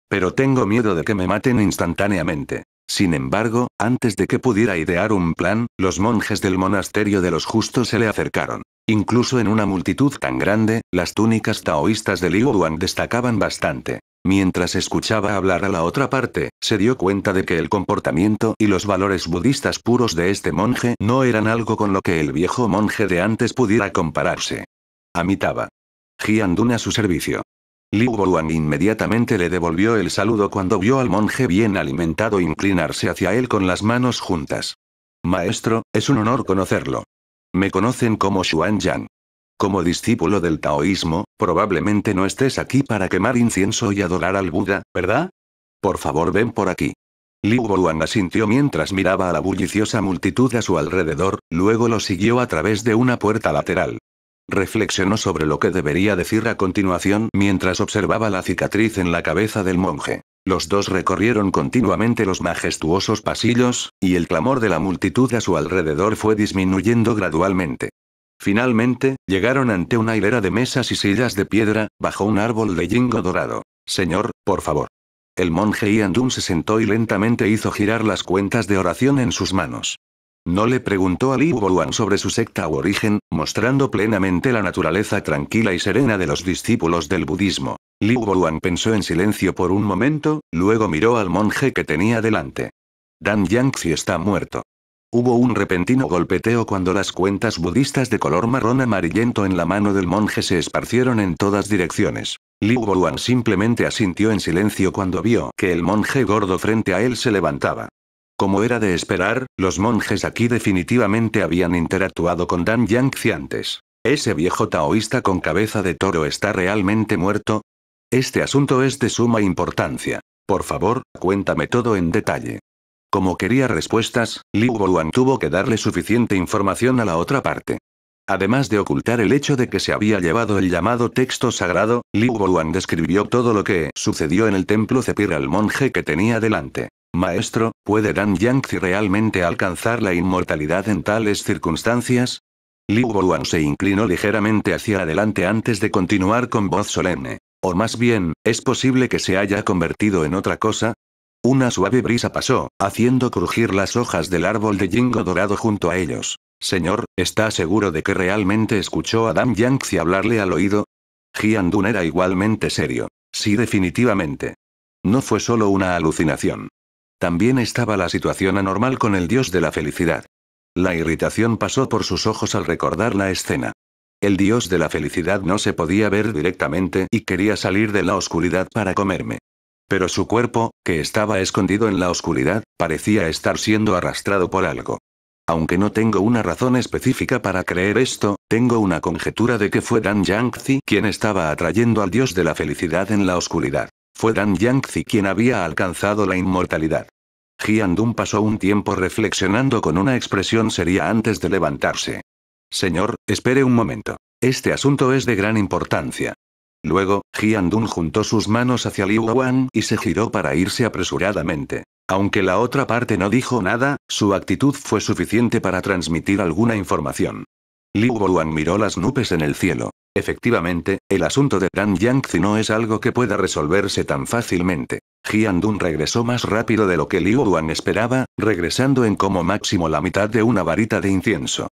Pero tengo miedo de que me maten instantáneamente. Sin embargo, antes de que pudiera idear un plan, los monjes del monasterio de los justos se le acercaron. Incluso en una multitud tan grande, las túnicas taoístas de Liu Duan destacaban bastante. Mientras escuchaba hablar a la otra parte, se dio cuenta de que el comportamiento y los valores budistas puros de este monje no eran algo con lo que el viejo monje de antes pudiera compararse. Amitaba. Jiandun a su servicio. Liu Boluan inmediatamente le devolvió el saludo cuando vio al monje bien alimentado inclinarse hacia él con las manos juntas. Maestro, es un honor conocerlo. Me conocen como Xuan Yang. Como discípulo del taoísmo, probablemente no estés aquí para quemar incienso y adorar al Buda, ¿verdad? Por favor, ven por aquí. Liu Boluan asintió mientras miraba a la bulliciosa multitud a su alrededor, luego lo siguió a través de una puerta lateral. Reflexionó sobre lo que debería decir a continuación mientras observaba la cicatriz en la cabeza del monje. Los dos recorrieron continuamente los majestuosos pasillos, y el clamor de la multitud a su alrededor fue disminuyendo gradualmente. Finalmente, llegaron ante una hilera de mesas y sillas de piedra, bajo un árbol de jingo dorado. Señor, por favor. El monje Iandum se sentó y lentamente hizo girar las cuentas de oración en sus manos. No le preguntó a Liu Yuan sobre su secta u origen, mostrando plenamente la naturaleza tranquila y serena de los discípulos del budismo. Liu Yuan pensó en silencio por un momento, luego miró al monje que tenía delante. Dan Yangzi está muerto. Hubo un repentino golpeteo cuando las cuentas budistas de color marrón amarillento en la mano del monje se esparcieron en todas direcciones. Liu Yuan simplemente asintió en silencio cuando vio que el monje gordo frente a él se levantaba. Como era de esperar, los monjes aquí definitivamente habían interactuado con Dan Yangzi antes. ¿Ese viejo taoísta con cabeza de toro está realmente muerto? Este asunto es de suma importancia. Por favor, cuéntame todo en detalle. Como quería respuestas, Liu Boluan tuvo que darle suficiente información a la otra parte. Además de ocultar el hecho de que se había llevado el llamado texto sagrado, Liu Boluan describió todo lo que sucedió en el templo Zepir al monje que tenía delante. Maestro, ¿puede Dan Yangzi realmente alcanzar la inmortalidad en tales circunstancias? Liu Boruan se inclinó ligeramente hacia adelante antes de continuar con voz solemne. O más bien, ¿es posible que se haya convertido en otra cosa? Una suave brisa pasó, haciendo crujir las hojas del árbol de Jingo dorado junto a ellos. Señor, ¿está seguro de que realmente escuchó a Dan Yangzi hablarle al oído? Dun era igualmente serio. Sí, definitivamente. No fue solo una alucinación. También estaba la situación anormal con el dios de la felicidad. La irritación pasó por sus ojos al recordar la escena. El dios de la felicidad no se podía ver directamente y quería salir de la oscuridad para comerme. Pero su cuerpo, que estaba escondido en la oscuridad, parecía estar siendo arrastrado por algo. Aunque no tengo una razón específica para creer esto, tengo una conjetura de que fue Dan Yangzi quien estaba atrayendo al dios de la felicidad en la oscuridad. Fue Dan Yangzi quien había alcanzado la inmortalidad. Jian Dun pasó un tiempo reflexionando con una expresión seria antes de levantarse. Señor, espere un momento. Este asunto es de gran importancia. Luego, Jian Dun juntó sus manos hacia Liu Wan y se giró para irse apresuradamente. Aunque la otra parte no dijo nada, su actitud fue suficiente para transmitir alguna información. Liu Buan miró las nubes en el cielo. Efectivamente, el asunto de Dan Yangzi no es algo que pueda resolverse tan fácilmente. Jian Dun regresó más rápido de lo que Liu Buan esperaba, regresando en como máximo la mitad de una varita de incienso.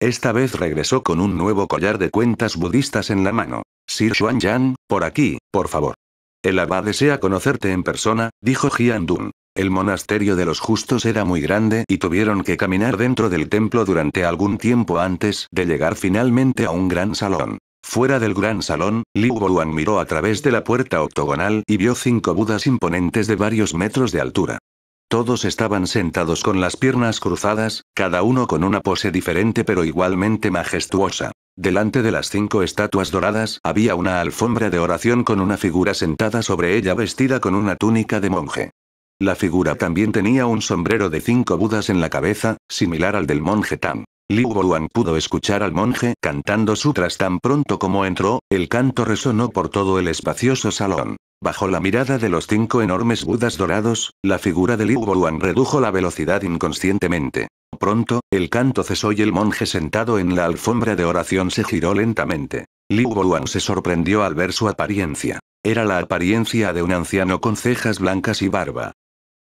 Esta vez regresó con un nuevo collar de cuentas budistas en la mano. Sir Xuan Yan, por aquí, por favor. El abad desea conocerte en persona, dijo Jian Dun. El monasterio de los justos era muy grande y tuvieron que caminar dentro del templo durante algún tiempo antes de llegar finalmente a un gran salón. Fuera del gran salón, Liu Boruan miró a través de la puerta octogonal y vio cinco budas imponentes de varios metros de altura. Todos estaban sentados con las piernas cruzadas, cada uno con una pose diferente pero igualmente majestuosa. Delante de las cinco estatuas doradas había una alfombra de oración con una figura sentada sobre ella vestida con una túnica de monje. La figura también tenía un sombrero de cinco budas en la cabeza, similar al del monje Tam. Liu Boluan pudo escuchar al monje cantando sutras tan pronto como entró, el canto resonó por todo el espacioso salón. Bajo la mirada de los cinco enormes budas dorados, la figura de Liu Boluan redujo la velocidad inconscientemente. Pronto, el canto cesó y el monje sentado en la alfombra de oración se giró lentamente. Liu Boluan se sorprendió al ver su apariencia. Era la apariencia de un anciano con cejas blancas y barba.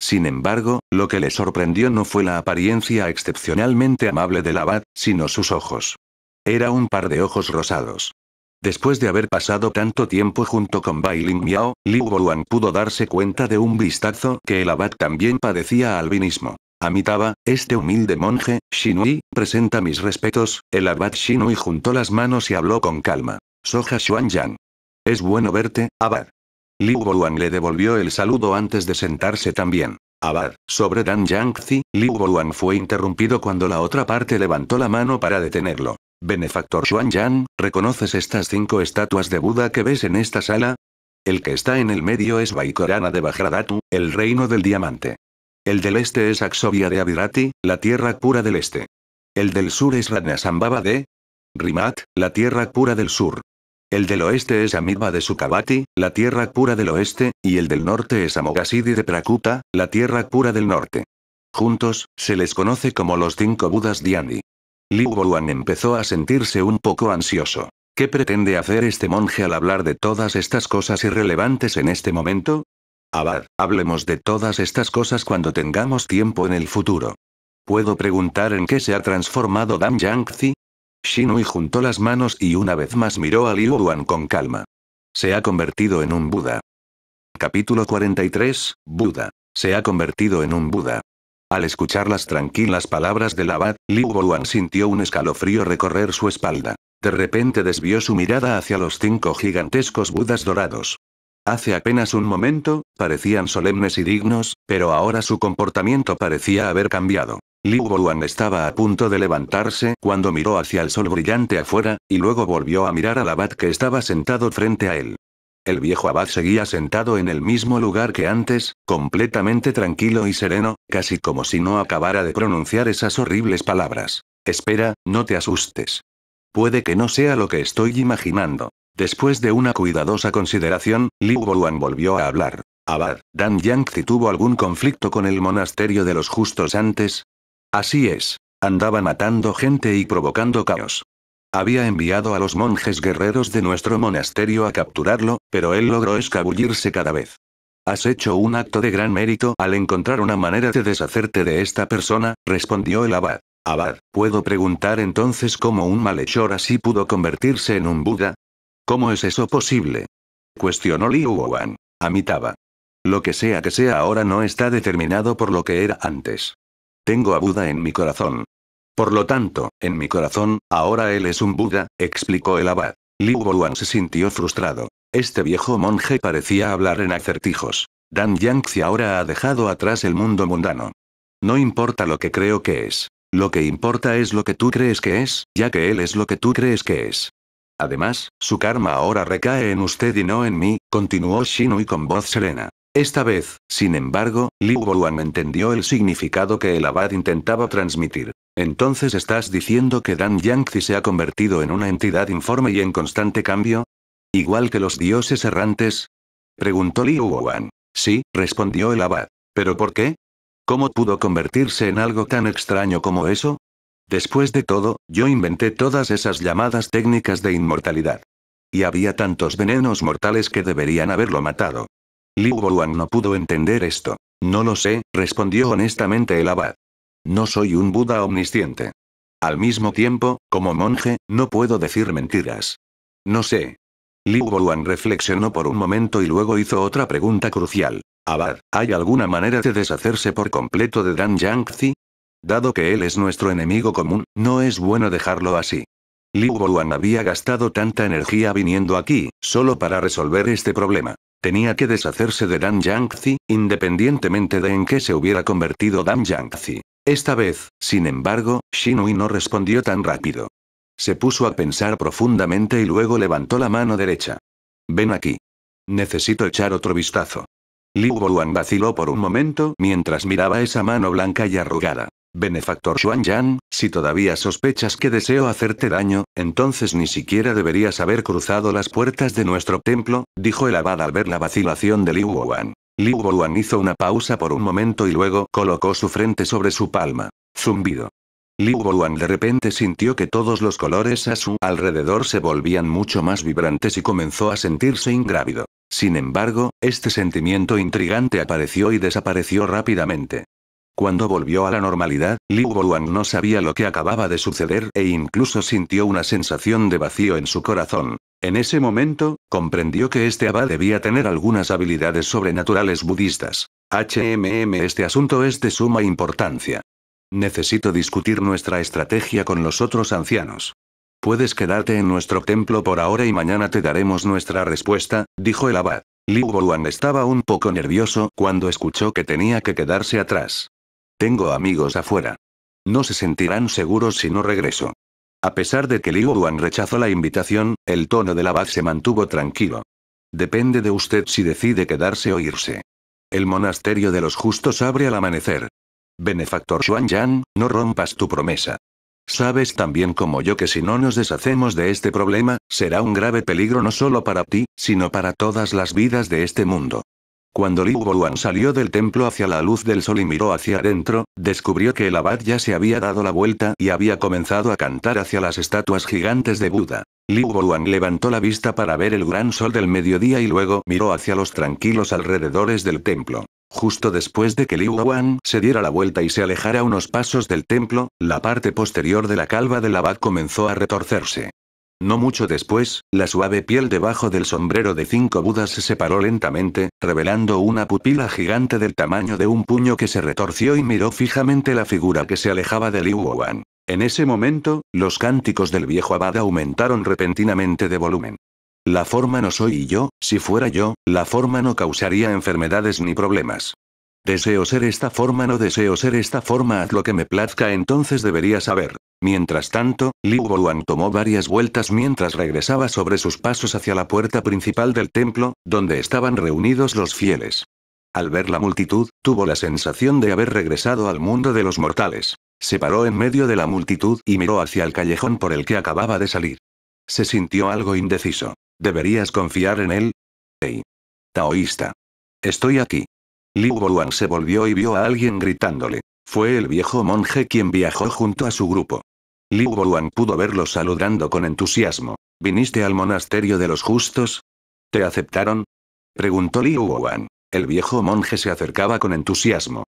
Sin embargo, lo que le sorprendió no fue la apariencia excepcionalmente amable del abad, sino sus ojos. Era un par de ojos rosados. Después de haber pasado tanto tiempo junto con Bai Miao, Liu Boruan pudo darse cuenta de un vistazo que el abad también padecía albinismo. Amitaba, este humilde monje, Shinui, presenta mis respetos, el abad Shinui juntó las manos y habló con calma. Soja Yang. Es bueno verte, abad. Liu Boluan le devolvió el saludo antes de sentarse también. Abad, sobre Dan Yangzi, Liu Boluan fue interrumpido cuando la otra parte levantó la mano para detenerlo. Benefactor Xuan Yan, ¿reconoces estas cinco estatuas de Buda que ves en esta sala? El que está en el medio es Vaikorana de Bajradatu, el reino del diamante. El del este es Axovia de Abirati, la tierra pura del este. El del sur es Ranasambhava de Rimat, la tierra pura del sur. El del oeste es Amidba de Sukavati, la tierra pura del oeste, y el del norte es Amogasidi de Prakuta, la tierra pura del norte. Juntos, se les conoce como los cinco Budas Dhyani. Liu Boluan empezó a sentirse un poco ansioso. ¿Qué pretende hacer este monje al hablar de todas estas cosas irrelevantes en este momento? Abad, hablemos de todas estas cosas cuando tengamos tiempo en el futuro. ¿Puedo preguntar en qué se ha transformado Dam Yangzi? Shinui juntó las manos y una vez más miró a Liu Yuan con calma. Se ha convertido en un Buda. Capítulo 43, Buda. Se ha convertido en un Buda. Al escuchar las tranquilas palabras del abad, Liu Yuan sintió un escalofrío recorrer su espalda. De repente desvió su mirada hacia los cinco gigantescos budas dorados. Hace apenas un momento, parecían solemnes y dignos, pero ahora su comportamiento parecía haber cambiado. Liu Bowen estaba a punto de levantarse cuando miró hacia el sol brillante afuera, y luego volvió a mirar al abad que estaba sentado frente a él. El viejo abad seguía sentado en el mismo lugar que antes, completamente tranquilo y sereno, casi como si no acabara de pronunciar esas horribles palabras. Espera, no te asustes. Puede que no sea lo que estoy imaginando. Después de una cuidadosa consideración, Liu Bowen volvió a hablar. Abad, Dan Yangzi tuvo algún conflicto con el monasterio de los justos antes, Así es. Andaba matando gente y provocando caos. Había enviado a los monjes guerreros de nuestro monasterio a capturarlo, pero él logró escabullirse cada vez. Has hecho un acto de gran mérito al encontrar una manera de deshacerte de esta persona, respondió el abad. Abad, ¿puedo preguntar entonces cómo un malhechor así pudo convertirse en un Buda? ¿Cómo es eso posible? Cuestionó Liu Wan. Amitaba. Lo que sea que sea ahora no está determinado por lo que era antes. Tengo a Buda en mi corazón. Por lo tanto, en mi corazón, ahora él es un Buda, explicó el abad. Liu Boluan se sintió frustrado. Este viejo monje parecía hablar en acertijos. Dan Yangxi ahora ha dejado atrás el mundo mundano. No importa lo que creo que es. Lo que importa es lo que tú crees que es, ya que él es lo que tú crees que es. Además, su karma ahora recae en usted y no en mí, continuó Shinui con voz serena. Esta vez, sin embargo, Liu Wuan entendió el significado que el abad intentaba transmitir. Entonces estás diciendo que Dan Yangzi se ha convertido en una entidad informe y en constante cambio? ¿Igual que los dioses errantes? Preguntó Liu Wuan. Sí, respondió el abad. ¿Pero por qué? ¿Cómo pudo convertirse en algo tan extraño como eso? Después de todo, yo inventé todas esas llamadas técnicas de inmortalidad. Y había tantos venenos mortales que deberían haberlo matado. Liu no pudo entender esto. No lo sé, respondió honestamente el abad. No soy un Buda omnisciente. Al mismo tiempo, como monje, no puedo decir mentiras. No sé. Liu Boluan reflexionó por un momento y luego hizo otra pregunta crucial. Abad, ¿hay alguna manera de deshacerse por completo de Dan Yangzi? Dado que él es nuestro enemigo común, no es bueno dejarlo así. Liu Boluan había gastado tanta energía viniendo aquí, solo para resolver este problema. Tenía que deshacerse de Dan Yangtze, independientemente de en qué se hubiera convertido Dan Yangtze. Esta vez, sin embargo, Shinui no respondió tan rápido. Se puso a pensar profundamente y luego levantó la mano derecha. Ven aquí. Necesito echar otro vistazo. Liu Boruan vaciló por un momento mientras miraba esa mano blanca y arrugada. Benefactor Yan, si todavía sospechas que deseo hacerte daño, entonces ni siquiera deberías haber cruzado las puertas de nuestro templo, dijo el abad al ver la vacilación de Liu Wuan. Liu Wuan hizo una pausa por un momento y luego colocó su frente sobre su palma. Zumbido. Liu Wuan de repente sintió que todos los colores a su alrededor se volvían mucho más vibrantes y comenzó a sentirse ingrávido. Sin embargo, este sentimiento intrigante apareció y desapareció rápidamente. Cuando volvió a la normalidad, Liu Boluang no sabía lo que acababa de suceder e incluso sintió una sensación de vacío en su corazón. En ese momento, comprendió que este abad debía tener algunas habilidades sobrenaturales budistas. HMM Este asunto es de suma importancia. Necesito discutir nuestra estrategia con los otros ancianos. Puedes quedarte en nuestro templo por ahora y mañana te daremos nuestra respuesta, dijo el abad. Liu Boluang estaba un poco nervioso cuando escuchó que tenía que quedarse atrás. Tengo amigos afuera. No se sentirán seguros si no regreso. A pesar de que Liu Duan rechazó la invitación, el tono del abad se mantuvo tranquilo. Depende de usted si decide quedarse o irse. El monasterio de los justos abre al amanecer. Benefactor Xuan Yan, no rompas tu promesa. Sabes tan bien como yo que si no nos deshacemos de este problema, será un grave peligro no solo para ti, sino para todas las vidas de este mundo. Cuando Liu Yuan salió del templo hacia la luz del sol y miró hacia adentro, descubrió que el abad ya se había dado la vuelta y había comenzado a cantar hacia las estatuas gigantes de Buda. Liu Yuan levantó la vista para ver el gran sol del mediodía y luego miró hacia los tranquilos alrededores del templo. Justo después de que Liu Wan se diera la vuelta y se alejara unos pasos del templo, la parte posterior de la calva del abad comenzó a retorcerse. No mucho después, la suave piel debajo del sombrero de cinco budas se separó lentamente, revelando una pupila gigante del tamaño de un puño que se retorció y miró fijamente la figura que se alejaba de Liu Wan. En ese momento, los cánticos del viejo abad aumentaron repentinamente de volumen. La forma no soy yo, si fuera yo, la forma no causaría enfermedades ni problemas. Deseo ser esta forma, no deseo ser esta forma, haz lo que me plazca, entonces debería saber. Mientras tanto, Liu Boruan tomó varias vueltas mientras regresaba sobre sus pasos hacia la puerta principal del templo, donde estaban reunidos los fieles. Al ver la multitud, tuvo la sensación de haber regresado al mundo de los mortales. Se paró en medio de la multitud y miró hacia el callejón por el que acababa de salir. Se sintió algo indeciso. ¿Deberías confiar en él? Hey. Taoísta. Estoy aquí. Liu se volvió y vio a alguien gritándole. Fue el viejo monje quien viajó junto a su grupo. Liu Wuan pudo verlo saludando con entusiasmo. ¿Viniste al monasterio de los justos? ¿Te aceptaron? Preguntó Liu Wuan. El viejo monje se acercaba con entusiasmo.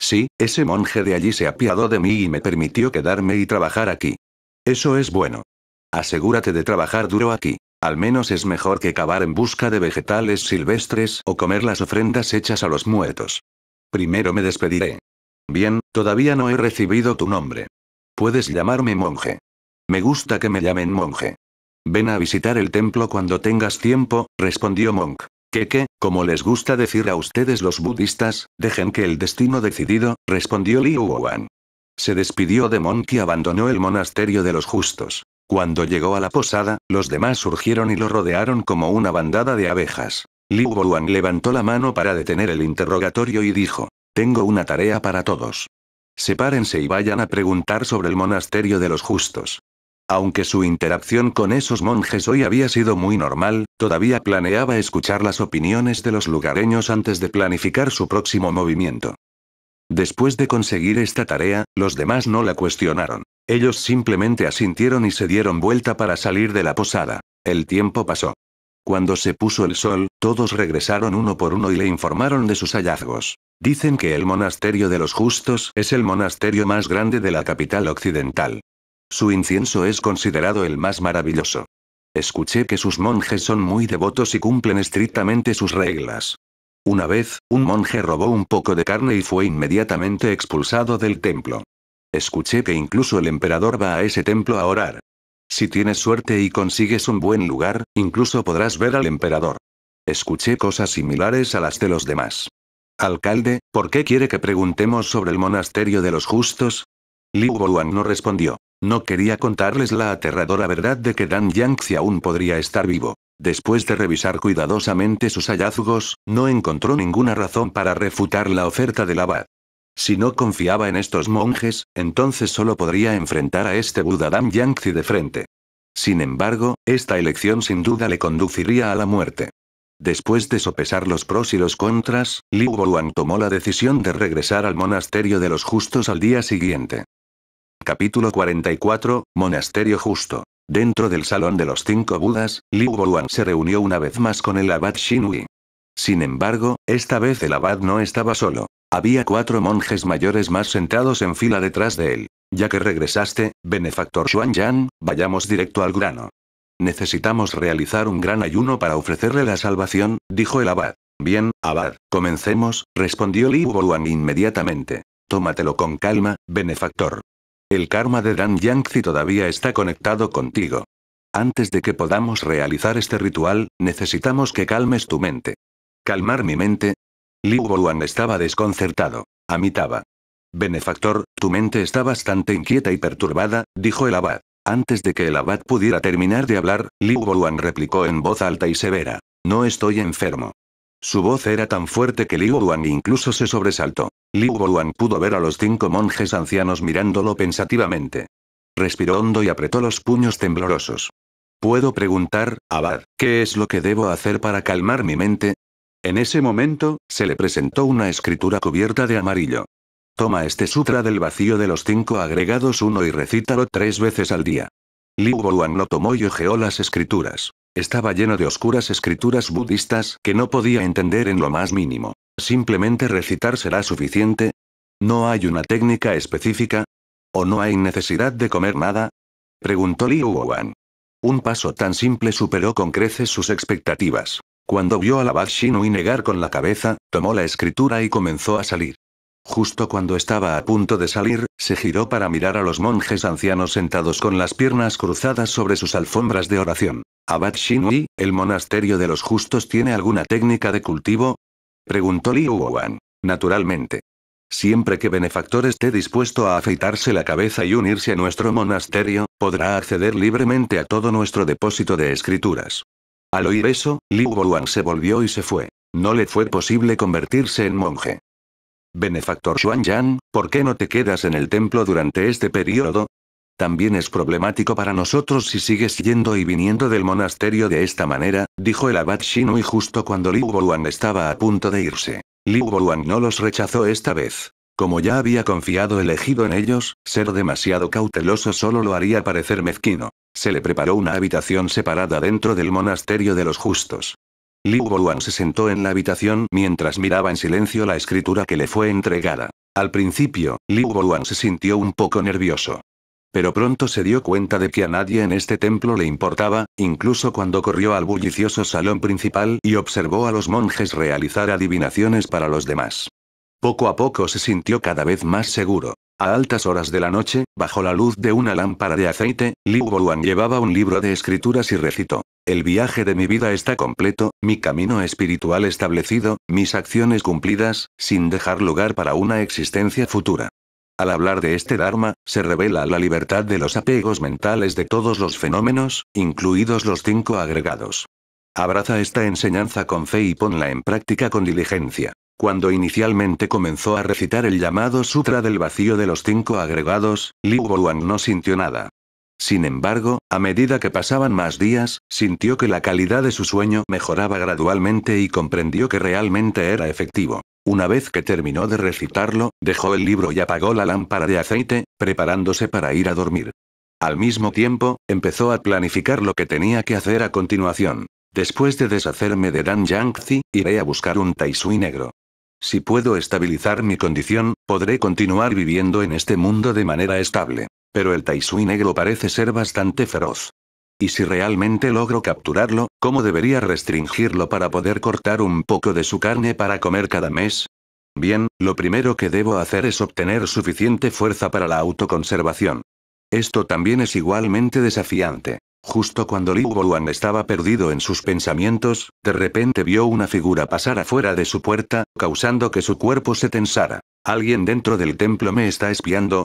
Sí, ese monje de allí se apiadó de mí y me permitió quedarme y trabajar aquí. Eso es bueno. Asegúrate de trabajar duro aquí. Al menos es mejor que cavar en busca de vegetales silvestres o comer las ofrendas hechas a los muertos. Primero me despediré. Bien, todavía no he recibido tu nombre. Puedes llamarme monje. Me gusta que me llamen monje. Ven a visitar el templo cuando tengas tiempo, respondió Monk. Que que, como les gusta decir a ustedes los budistas, dejen que el destino decidido, respondió Liu Wan. Se despidió de Monk y abandonó el monasterio de los justos. Cuando llegó a la posada, los demás surgieron y lo rodearon como una bandada de abejas. Liu levantó la mano para detener el interrogatorio y dijo, tengo una tarea para todos. Sepárense y vayan a preguntar sobre el monasterio de los justos. Aunque su interacción con esos monjes hoy había sido muy normal, todavía planeaba escuchar las opiniones de los lugareños antes de planificar su próximo movimiento. Después de conseguir esta tarea, los demás no la cuestionaron. Ellos simplemente asintieron y se dieron vuelta para salir de la posada. El tiempo pasó. Cuando se puso el sol, todos regresaron uno por uno y le informaron de sus hallazgos. Dicen que el monasterio de los justos es el monasterio más grande de la capital occidental. Su incienso es considerado el más maravilloso. Escuché que sus monjes son muy devotos y cumplen estrictamente sus reglas. Una vez, un monje robó un poco de carne y fue inmediatamente expulsado del templo. Escuché que incluso el emperador va a ese templo a orar. Si tienes suerte y consigues un buen lugar, incluso podrás ver al emperador. Escuché cosas similares a las de los demás. Alcalde, ¿por qué quiere que preguntemos sobre el monasterio de los justos? Liu Boluan no respondió. No quería contarles la aterradora verdad de que Dan Yangxi aún podría estar vivo. Después de revisar cuidadosamente sus hallazgos, no encontró ninguna razón para refutar la oferta del abad. Si no confiaba en estos monjes, entonces solo podría enfrentar a este Budadam Yangtze de frente. Sin embargo, esta elección sin duda le conduciría a la muerte. Después de sopesar los pros y los contras, Liu Bowang tomó la decisión de regresar al monasterio de los justos al día siguiente. Capítulo 44, Monasterio Justo. Dentro del Salón de los Cinco Budas, Liu Boruan se reunió una vez más con el abad Shinui. Sin embargo, esta vez el abad no estaba solo. Había cuatro monjes mayores más sentados en fila detrás de él. Ya que regresaste, benefactor Yan, vayamos directo al grano. Necesitamos realizar un gran ayuno para ofrecerle la salvación, dijo el abad. Bien, abad, comencemos, respondió Liu inmediatamente. Tómatelo con calma, benefactor. El karma de Dan Yangzi todavía está conectado contigo. Antes de que podamos realizar este ritual, necesitamos que calmes tu mente. ¿Calmar mi mente? Liu Boluan estaba desconcertado. Amitaba. Benefactor, tu mente está bastante inquieta y perturbada, dijo el abad. Antes de que el abad pudiera terminar de hablar, Liu Boluan replicó en voz alta y severa. No estoy enfermo. Su voz era tan fuerte que Liu Duan incluso se sobresaltó. Liu Duan pudo ver a los cinco monjes ancianos mirándolo pensativamente. Respiró hondo y apretó los puños temblorosos. ¿Puedo preguntar, Abad, qué es lo que debo hacer para calmar mi mente? En ese momento, se le presentó una escritura cubierta de amarillo. Toma este sutra del vacío de los cinco agregados uno y recítalo tres veces al día. Liu Boruan lo tomó y ojeó las escrituras. Estaba lleno de oscuras escrituras budistas que no podía entender en lo más mínimo. ¿Simplemente recitar será suficiente? ¿No hay una técnica específica? ¿O no hay necesidad de comer nada? Preguntó Liu Wan. Un paso tan simple superó con creces sus expectativas. Cuando vio a la Bad Shinui negar con la cabeza, tomó la escritura y comenzó a salir. Justo cuando estaba a punto de salir, se giró para mirar a los monjes ancianos sentados con las piernas cruzadas sobre sus alfombras de oración. Abad Shinui, ¿el monasterio de los justos tiene alguna técnica de cultivo? Preguntó Liu Wan. Naturalmente. Siempre que Benefactor esté dispuesto a afeitarse la cabeza y unirse a nuestro monasterio, podrá acceder libremente a todo nuestro depósito de escrituras. Al oír eso, Liu Wan se volvió y se fue. No le fue posible convertirse en monje. Benefactor Yan, ¿por qué no te quedas en el templo durante este periodo? También es problemático para nosotros si sigues yendo y viniendo del monasterio de esta manera, dijo el abad y justo cuando Liu Boluan estaba a punto de irse. Liu Boluan no los rechazó esta vez. Como ya había confiado elegido en ellos, ser demasiado cauteloso solo lo haría parecer mezquino. Se le preparó una habitación separada dentro del monasterio de los justos. Liu Boluan se sentó en la habitación mientras miraba en silencio la escritura que le fue entregada. Al principio, Liu Boluan se sintió un poco nervioso. Pero pronto se dio cuenta de que a nadie en este templo le importaba, incluso cuando corrió al bullicioso salón principal y observó a los monjes realizar adivinaciones para los demás. Poco a poco se sintió cada vez más seguro. A altas horas de la noche, bajo la luz de una lámpara de aceite, Liu Boruan llevaba un libro de escrituras y recitó. El viaje de mi vida está completo, mi camino espiritual establecido, mis acciones cumplidas, sin dejar lugar para una existencia futura. Al hablar de este Dharma, se revela la libertad de los apegos mentales de todos los fenómenos, incluidos los cinco agregados. Abraza esta enseñanza con fe y ponla en práctica con diligencia. Cuando inicialmente comenzó a recitar el llamado Sutra del Vacío de los Cinco Agregados, Liu Boruan no sintió nada. Sin embargo, a medida que pasaban más días, sintió que la calidad de su sueño mejoraba gradualmente y comprendió que realmente era efectivo. Una vez que terminó de recitarlo, dejó el libro y apagó la lámpara de aceite, preparándose para ir a dormir. Al mismo tiempo, empezó a planificar lo que tenía que hacer a continuación. Después de deshacerme de Dan Yangzi, iré a buscar un Taisui negro. Si puedo estabilizar mi condición, podré continuar viviendo en este mundo de manera estable. Pero el Taisui negro parece ser bastante feroz. Y si realmente logro capturarlo, ¿cómo debería restringirlo para poder cortar un poco de su carne para comer cada mes? Bien, lo primero que debo hacer es obtener suficiente fuerza para la autoconservación. Esto también es igualmente desafiante. Justo cuando Liu Boluan estaba perdido en sus pensamientos, de repente vio una figura pasar afuera de su puerta, causando que su cuerpo se tensara. Alguien dentro del templo me está espiando.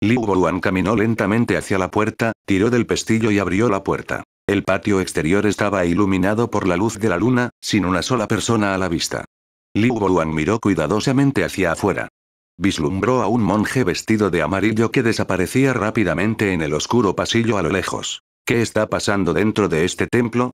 Liu Boluan caminó lentamente hacia la puerta, tiró del pestillo y abrió la puerta. El patio exterior estaba iluminado por la luz de la luna, sin una sola persona a la vista. Liu Boluan miró cuidadosamente hacia afuera. Vislumbró a un monje vestido de amarillo que desaparecía rápidamente en el oscuro pasillo a lo lejos. ¿Qué está pasando dentro de este templo?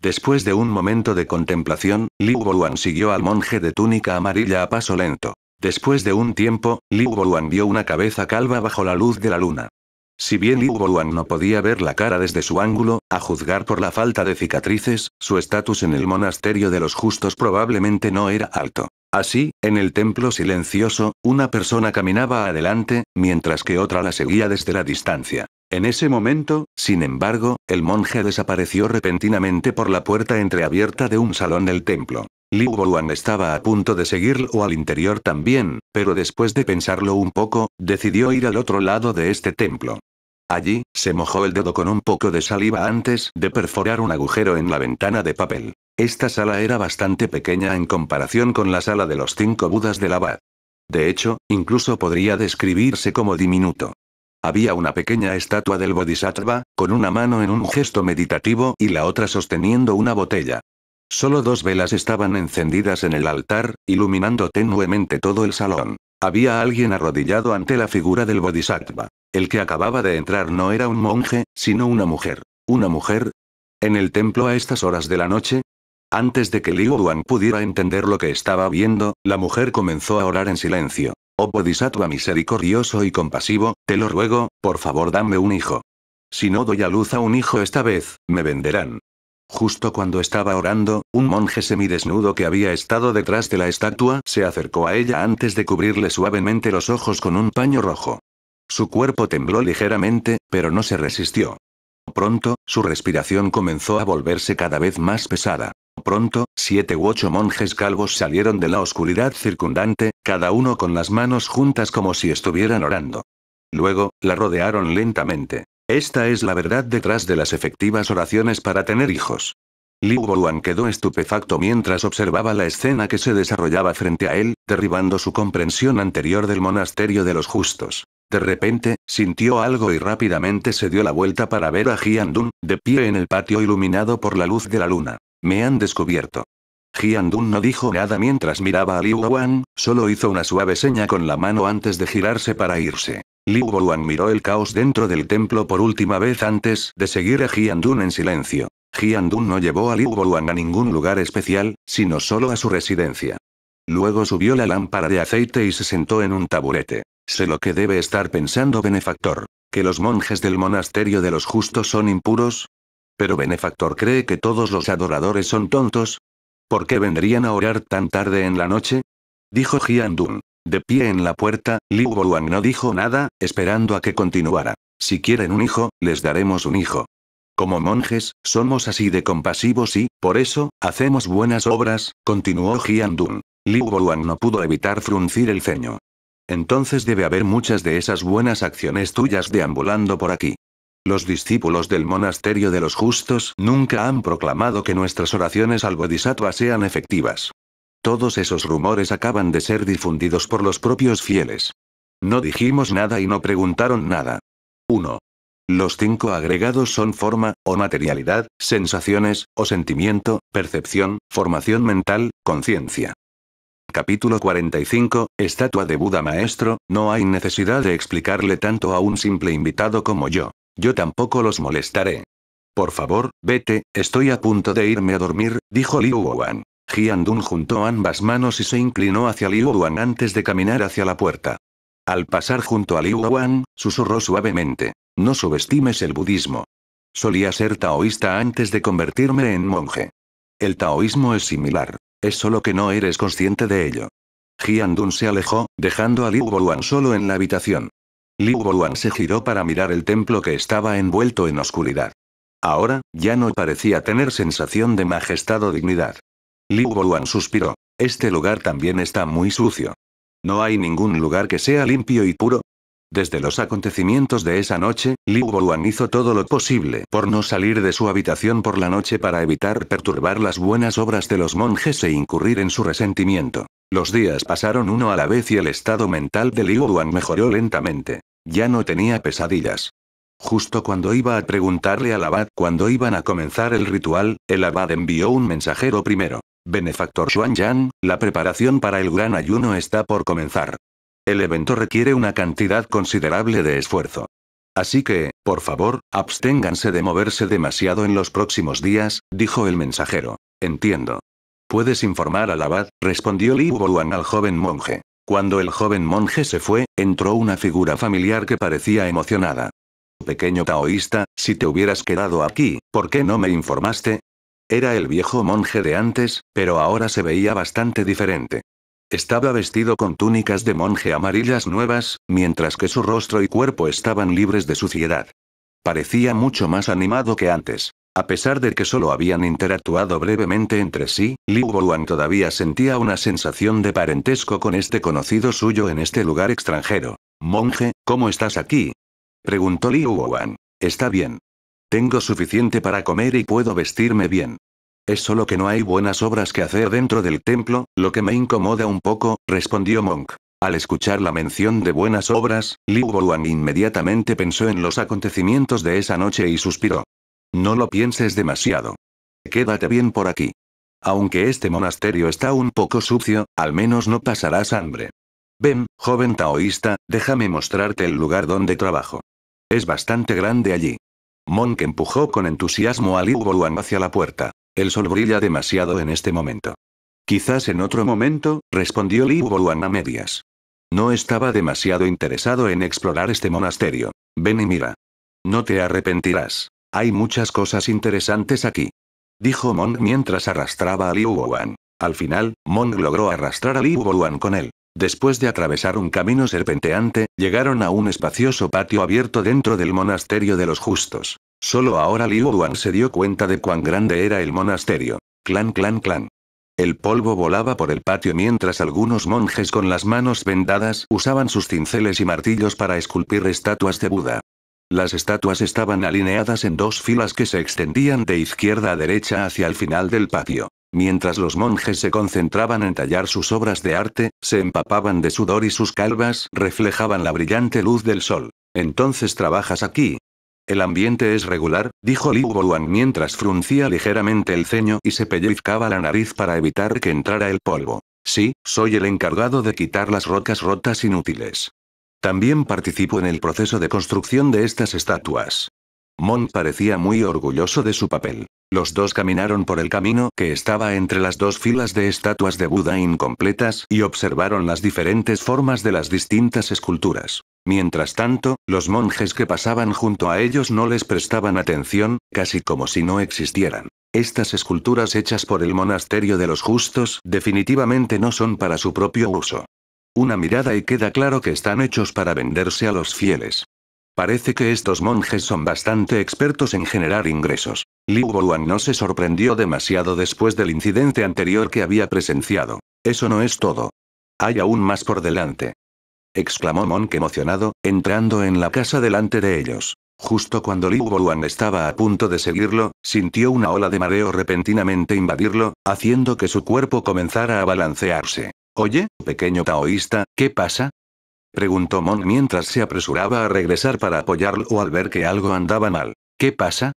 Después de un momento de contemplación, Liu Boluan siguió al monje de túnica amarilla a paso lento. Después de un tiempo, Liu Boluan vio una cabeza calva bajo la luz de la luna. Si bien Liu Boluan no podía ver la cara desde su ángulo, a juzgar por la falta de cicatrices, su estatus en el monasterio de los justos probablemente no era alto. Así, en el templo silencioso, una persona caminaba adelante, mientras que otra la seguía desde la distancia. En ese momento, sin embargo, el monje desapareció repentinamente por la puerta entreabierta de un salón del templo. Liu Boluan estaba a punto de seguirlo al interior también, pero después de pensarlo un poco, decidió ir al otro lado de este templo. Allí, se mojó el dedo con un poco de saliva antes de perforar un agujero en la ventana de papel. Esta sala era bastante pequeña en comparación con la sala de los cinco Budas del Abad. De hecho, incluso podría describirse como diminuto. Había una pequeña estatua del Bodhisattva, con una mano en un gesto meditativo y la otra sosteniendo una botella. Solo dos velas estaban encendidas en el altar, iluminando tenuemente todo el salón. Había alguien arrodillado ante la figura del Bodhisattva. El que acababa de entrar no era un monje, sino una mujer. ¿Una mujer? En el templo a estas horas de la noche, antes de que Liu Duan pudiera entender lo que estaba viendo, la mujer comenzó a orar en silencio. Oh Bodhisattva misericordioso y compasivo, te lo ruego, por favor dame un hijo. Si no doy a luz a un hijo esta vez, me venderán. Justo cuando estaba orando, un monje semidesnudo que había estado detrás de la estatua se acercó a ella antes de cubrirle suavemente los ojos con un paño rojo. Su cuerpo tembló ligeramente, pero no se resistió. Pronto, su respiración comenzó a volverse cada vez más pesada. Pronto, siete u ocho monjes calvos salieron de la oscuridad circundante, cada uno con las manos juntas como si estuvieran orando. Luego, la rodearon lentamente. Esta es la verdad detrás de las efectivas oraciones para tener hijos. Liu Bowen quedó estupefacto mientras observaba la escena que se desarrollaba frente a él, derribando su comprensión anterior del monasterio de los justos. De repente, sintió algo y rápidamente se dio la vuelta para ver a Dun, de pie en el patio iluminado por la luz de la luna. Me han descubierto. Jian Dun no dijo nada mientras miraba a Liu Wan, solo hizo una suave seña con la mano antes de girarse para irse. Liu Wan miró el caos dentro del templo por última vez antes de seguir a Jiandun Dun en silencio. Jian Dun no llevó a Liu Wan a ningún lugar especial, sino solo a su residencia. Luego subió la lámpara de aceite y se sentó en un taburete. Sé lo que debe estar pensando benefactor. ¿Que los monjes del monasterio de los justos son impuros? Pero Benefactor cree que todos los adoradores son tontos. ¿Por qué vendrían a orar tan tarde en la noche? Dijo Jiandun. Dun. De pie en la puerta, Liu Boluang no dijo nada, esperando a que continuara. Si quieren un hijo, les daremos un hijo. Como monjes, somos así de compasivos y, por eso, hacemos buenas obras, continuó Jiandun. Dun. Liu Boluang no pudo evitar fruncir el ceño. Entonces debe haber muchas de esas buenas acciones tuyas deambulando por aquí. Los discípulos del monasterio de los justos nunca han proclamado que nuestras oraciones al Bodhisattva sean efectivas. Todos esos rumores acaban de ser difundidos por los propios fieles. No dijimos nada y no preguntaron nada. 1. Los cinco agregados son forma, o materialidad, sensaciones, o sentimiento, percepción, formación mental, conciencia. Capítulo 45, Estatua de Buda Maestro, no hay necesidad de explicarle tanto a un simple invitado como yo. Yo tampoco los molestaré. Por favor, vete, estoy a punto de irme a dormir, dijo Liu Wuan. Jian Dun juntó ambas manos y se inclinó hacia Liu Wan antes de caminar hacia la puerta. Al pasar junto a Liu Wan, susurró suavemente. No subestimes el budismo. Solía ser taoísta antes de convertirme en monje. El taoísmo es similar, es solo que no eres consciente de ello. Jian Dun se alejó, dejando a Liu Wuan solo en la habitación. Liu Yuan se giró para mirar el templo que estaba envuelto en oscuridad. Ahora, ya no parecía tener sensación de majestad o dignidad. Liu Yuan suspiró. Este lugar también está muy sucio. No hay ningún lugar que sea limpio y puro. Desde los acontecimientos de esa noche, Liu Yuan hizo todo lo posible por no salir de su habitación por la noche para evitar perturbar las buenas obras de los monjes e incurrir en su resentimiento. Los días pasaron uno a la vez y el estado mental de Liu Yuan mejoró lentamente. Ya no tenía pesadillas. Justo cuando iba a preguntarle al abad cuando iban a comenzar el ritual, el abad envió un mensajero primero. Benefactor Xuan Yan, la preparación para el gran ayuno está por comenzar. El evento requiere una cantidad considerable de esfuerzo. Así que, por favor, absténganse de moverse demasiado en los próximos días, dijo el mensajero. Entiendo. Puedes informar al abad, respondió Li Wuan al joven monje. Cuando el joven monje se fue, entró una figura familiar que parecía emocionada. Pequeño taoísta, si te hubieras quedado aquí, ¿por qué no me informaste? Era el viejo monje de antes, pero ahora se veía bastante diferente. Estaba vestido con túnicas de monje amarillas nuevas, mientras que su rostro y cuerpo estaban libres de suciedad. Parecía mucho más animado que antes. A pesar de que solo habían interactuado brevemente entre sí, Liu Yuan todavía sentía una sensación de parentesco con este conocido suyo en este lugar extranjero. Monje, ¿cómo estás aquí? Preguntó Liu Yuan. Está bien. Tengo suficiente para comer y puedo vestirme bien. Es solo que no hay buenas obras que hacer dentro del templo, lo que me incomoda un poco, respondió Monk. Al escuchar la mención de buenas obras, Liu Yuan inmediatamente pensó en los acontecimientos de esa noche y suspiró. No lo pienses demasiado. Quédate bien por aquí. Aunque este monasterio está un poco sucio, al menos no pasarás hambre. Ven, joven taoísta, déjame mostrarte el lugar donde trabajo. Es bastante grande allí. Monk empujó con entusiasmo a Liu Boluan hacia la puerta. El sol brilla demasiado en este momento. Quizás en otro momento, respondió Liu Boluan a medias. No estaba demasiado interesado en explorar este monasterio. Ven y mira. No te arrepentirás. Hay muchas cosas interesantes aquí. Dijo Mon mientras arrastraba a Liu Wan. Al final, Mon logró arrastrar a Liu Wan con él. Después de atravesar un camino serpenteante, llegaron a un espacioso patio abierto dentro del monasterio de los justos. Solo ahora Liu Wan se dio cuenta de cuán grande era el monasterio. Clan, clan, clan. El polvo volaba por el patio mientras algunos monjes con las manos vendadas usaban sus cinceles y martillos para esculpir estatuas de Buda. Las estatuas estaban alineadas en dos filas que se extendían de izquierda a derecha hacia el final del patio. Mientras los monjes se concentraban en tallar sus obras de arte, se empapaban de sudor y sus calvas reflejaban la brillante luz del sol. Entonces trabajas aquí. El ambiente es regular, dijo Liu Yuan mientras fruncía ligeramente el ceño y se pellizcaba la nariz para evitar que entrara el polvo. Sí, soy el encargado de quitar las rocas rotas inútiles. También participó en el proceso de construcción de estas estatuas. Mon parecía muy orgulloso de su papel. Los dos caminaron por el camino que estaba entre las dos filas de estatuas de Buda incompletas y observaron las diferentes formas de las distintas esculturas. Mientras tanto, los monjes que pasaban junto a ellos no les prestaban atención, casi como si no existieran. Estas esculturas hechas por el monasterio de los justos definitivamente no son para su propio uso. Una mirada y queda claro que están hechos para venderse a los fieles. Parece que estos monjes son bastante expertos en generar ingresos. Liu Bowan no se sorprendió demasiado después del incidente anterior que había presenciado. Eso no es todo. Hay aún más por delante. Exclamó Monk emocionado, entrando en la casa delante de ellos. Justo cuando Liu Bowan estaba a punto de seguirlo, sintió una ola de mareo repentinamente invadirlo, haciendo que su cuerpo comenzara a balancearse. Oye, pequeño taoísta, ¿qué pasa? Preguntó Monk mientras se apresuraba a regresar para apoyarlo al ver que algo andaba mal. ¿Qué pasa?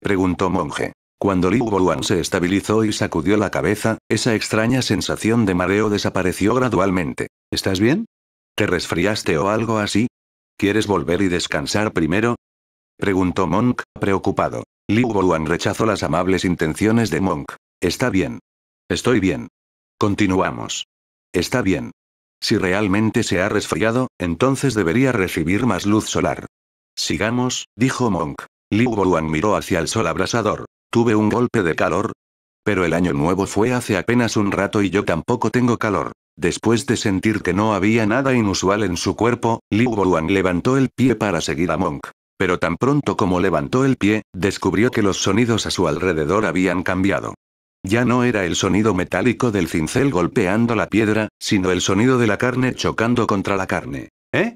Preguntó Monje. Cuando Liu Bowen se estabilizó y sacudió la cabeza, esa extraña sensación de mareo desapareció gradualmente. ¿Estás bien? ¿Te resfriaste o algo así? ¿Quieres volver y descansar primero? Preguntó Monk, preocupado. Liu Bowen rechazó las amables intenciones de Monk. Está bien. Estoy bien. Continuamos. Está bien. Si realmente se ha resfriado, entonces debería recibir más luz solar. Sigamos, dijo Monk. Liu miró hacia el sol abrasador. Tuve un golpe de calor. Pero el año nuevo fue hace apenas un rato y yo tampoco tengo calor. Después de sentir que no había nada inusual en su cuerpo, Liu levantó el pie para seguir a Monk. Pero tan pronto como levantó el pie, descubrió que los sonidos a su alrededor habían cambiado. Ya no era el sonido metálico del cincel golpeando la piedra, sino el sonido de la carne chocando contra la carne. ¿Eh?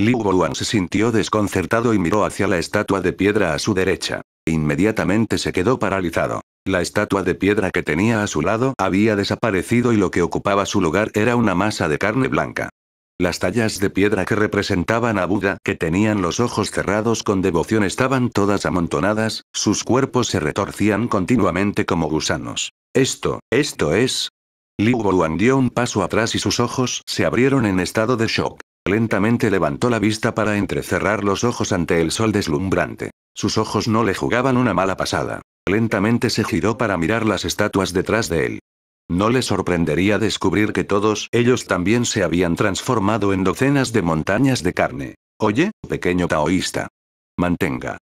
Liu se sintió desconcertado y miró hacia la estatua de piedra a su derecha. Inmediatamente se quedó paralizado. La estatua de piedra que tenía a su lado había desaparecido y lo que ocupaba su lugar era una masa de carne blanca. Las tallas de piedra que representaban a Buda, que tenían los ojos cerrados con devoción, estaban todas amontonadas, sus cuerpos se retorcían continuamente como gusanos. Esto, esto es. Liu Bowen dio un paso atrás y sus ojos se abrieron en estado de shock. Lentamente levantó la vista para entrecerrar los ojos ante el sol deslumbrante. Sus ojos no le jugaban una mala pasada. Lentamente se giró para mirar las estatuas detrás de él. No le sorprendería descubrir que todos ellos también se habían transformado en docenas de montañas de carne. Oye, pequeño taoísta. Mantenga.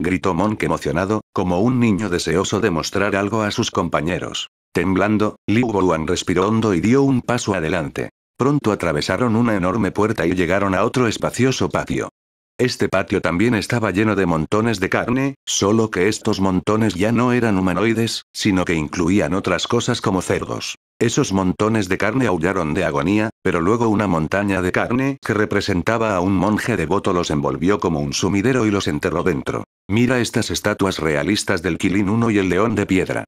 Gritó Monk emocionado, como un niño deseoso de mostrar algo a sus compañeros. Temblando, Liu Wuan respiró hondo y dio un paso adelante. Pronto atravesaron una enorme puerta y llegaron a otro espacioso patio. Este patio también estaba lleno de montones de carne, solo que estos montones ya no eran humanoides, sino que incluían otras cosas como cerdos. Esos montones de carne aullaron de agonía, pero luego una montaña de carne que representaba a un monje devoto los envolvió como un sumidero y los enterró dentro. Mira estas estatuas realistas del Kilin 1 y el león de piedra.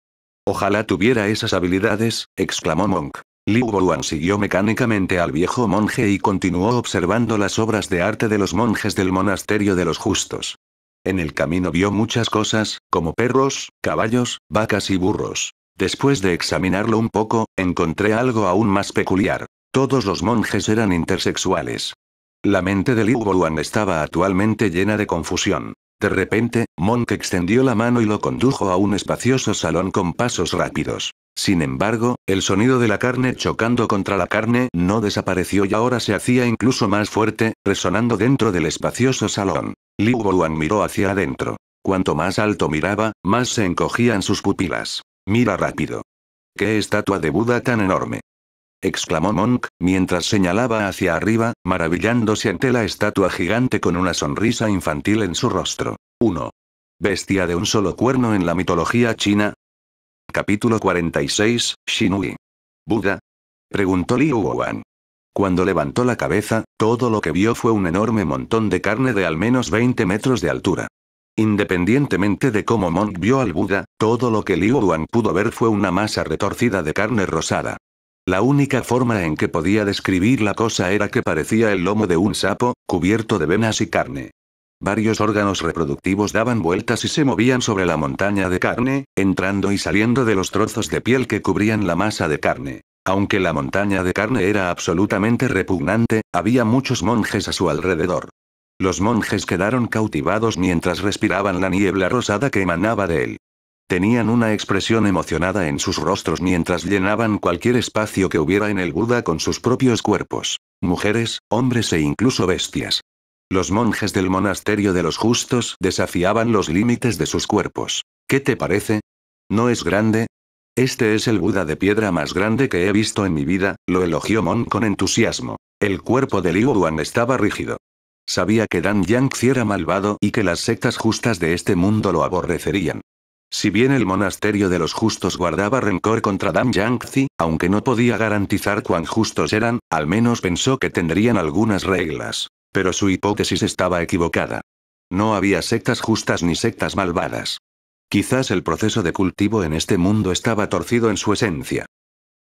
Ojalá tuviera esas habilidades, exclamó Monk. Liu Boluan siguió mecánicamente al viejo monje y continuó observando las obras de arte de los monjes del monasterio de los justos. En el camino vio muchas cosas, como perros, caballos, vacas y burros. Después de examinarlo un poco, encontré algo aún más peculiar. Todos los monjes eran intersexuales. La mente de Liu Boluan estaba actualmente llena de confusión. De repente, Monk extendió la mano y lo condujo a un espacioso salón con pasos rápidos. Sin embargo, el sonido de la carne chocando contra la carne no desapareció y ahora se hacía incluso más fuerte, resonando dentro del espacioso salón. Liu Bowen miró hacia adentro. Cuanto más alto miraba, más se encogían sus pupilas. Mira rápido. ¿Qué estatua de Buda tan enorme? exclamó Monk, mientras señalaba hacia arriba, maravillándose ante la estatua gigante con una sonrisa infantil en su rostro. 1. Bestia de un solo cuerno en la mitología china. Capítulo 46, Shinui. Buda. Preguntó Liu Wang. Cuando levantó la cabeza, todo lo que vio fue un enorme montón de carne de al menos 20 metros de altura. Independientemente de cómo Monk vio al Buda, todo lo que Liu Wang pudo ver fue una masa retorcida de carne rosada. La única forma en que podía describir la cosa era que parecía el lomo de un sapo, cubierto de venas y carne. Varios órganos reproductivos daban vueltas y se movían sobre la montaña de carne, entrando y saliendo de los trozos de piel que cubrían la masa de carne. Aunque la montaña de carne era absolutamente repugnante, había muchos monjes a su alrededor. Los monjes quedaron cautivados mientras respiraban la niebla rosada que emanaba de él. Tenían una expresión emocionada en sus rostros mientras llenaban cualquier espacio que hubiera en el Buda con sus propios cuerpos. Mujeres, hombres e incluso bestias. Los monjes del monasterio de los justos desafiaban los límites de sus cuerpos. ¿Qué te parece? ¿No es grande? Este es el Buda de piedra más grande que he visto en mi vida, lo elogió Mon con entusiasmo. El cuerpo de Liu Wan estaba rígido. Sabía que Dan Yang era malvado y que las sectas justas de este mundo lo aborrecerían. Si bien el monasterio de los justos guardaba rencor contra Dan Yangzi, aunque no podía garantizar cuán justos eran, al menos pensó que tendrían algunas reglas. Pero su hipótesis estaba equivocada. No había sectas justas ni sectas malvadas. Quizás el proceso de cultivo en este mundo estaba torcido en su esencia.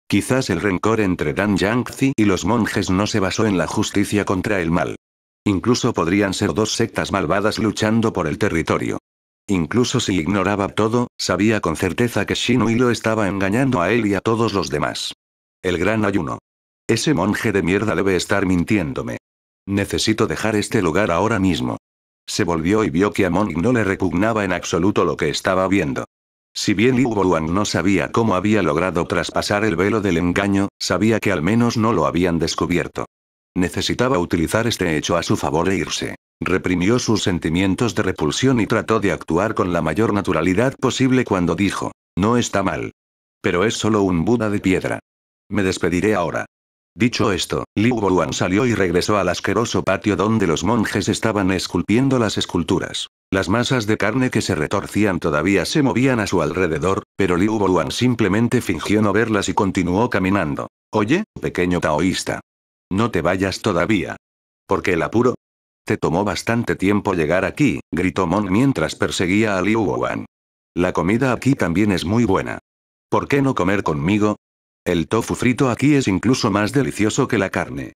Quizás el rencor entre Dan Yangzi y los monjes no se basó en la justicia contra el mal. Incluso podrían ser dos sectas malvadas luchando por el territorio. Incluso si ignoraba todo, sabía con certeza que Shinui lo estaba engañando a él y a todos los demás. El gran ayuno. Ese monje de mierda debe estar mintiéndome. Necesito dejar este lugar ahora mismo. Se volvió y vio que a Monk no le repugnaba en absoluto lo que estaba viendo. Si bien Liu no sabía cómo había logrado traspasar el velo del engaño, sabía que al menos no lo habían descubierto. Necesitaba utilizar este hecho a su favor e irse. Reprimió sus sentimientos de repulsión y trató de actuar con la mayor naturalidad posible cuando dijo, no está mal. Pero es solo un Buda de piedra. Me despediré ahora. Dicho esto, Liu boluan salió y regresó al asqueroso patio donde los monjes estaban esculpiendo las esculturas. Las masas de carne que se retorcían todavía se movían a su alrededor, pero Liu boluan simplemente fingió no verlas y continuó caminando. Oye, pequeño taoísta. No te vayas todavía. Porque el apuro, te tomó bastante tiempo llegar aquí, gritó Mon mientras perseguía a Liu Wan. La comida aquí también es muy buena. ¿Por qué no comer conmigo? El tofu frito aquí es incluso más delicioso que la carne.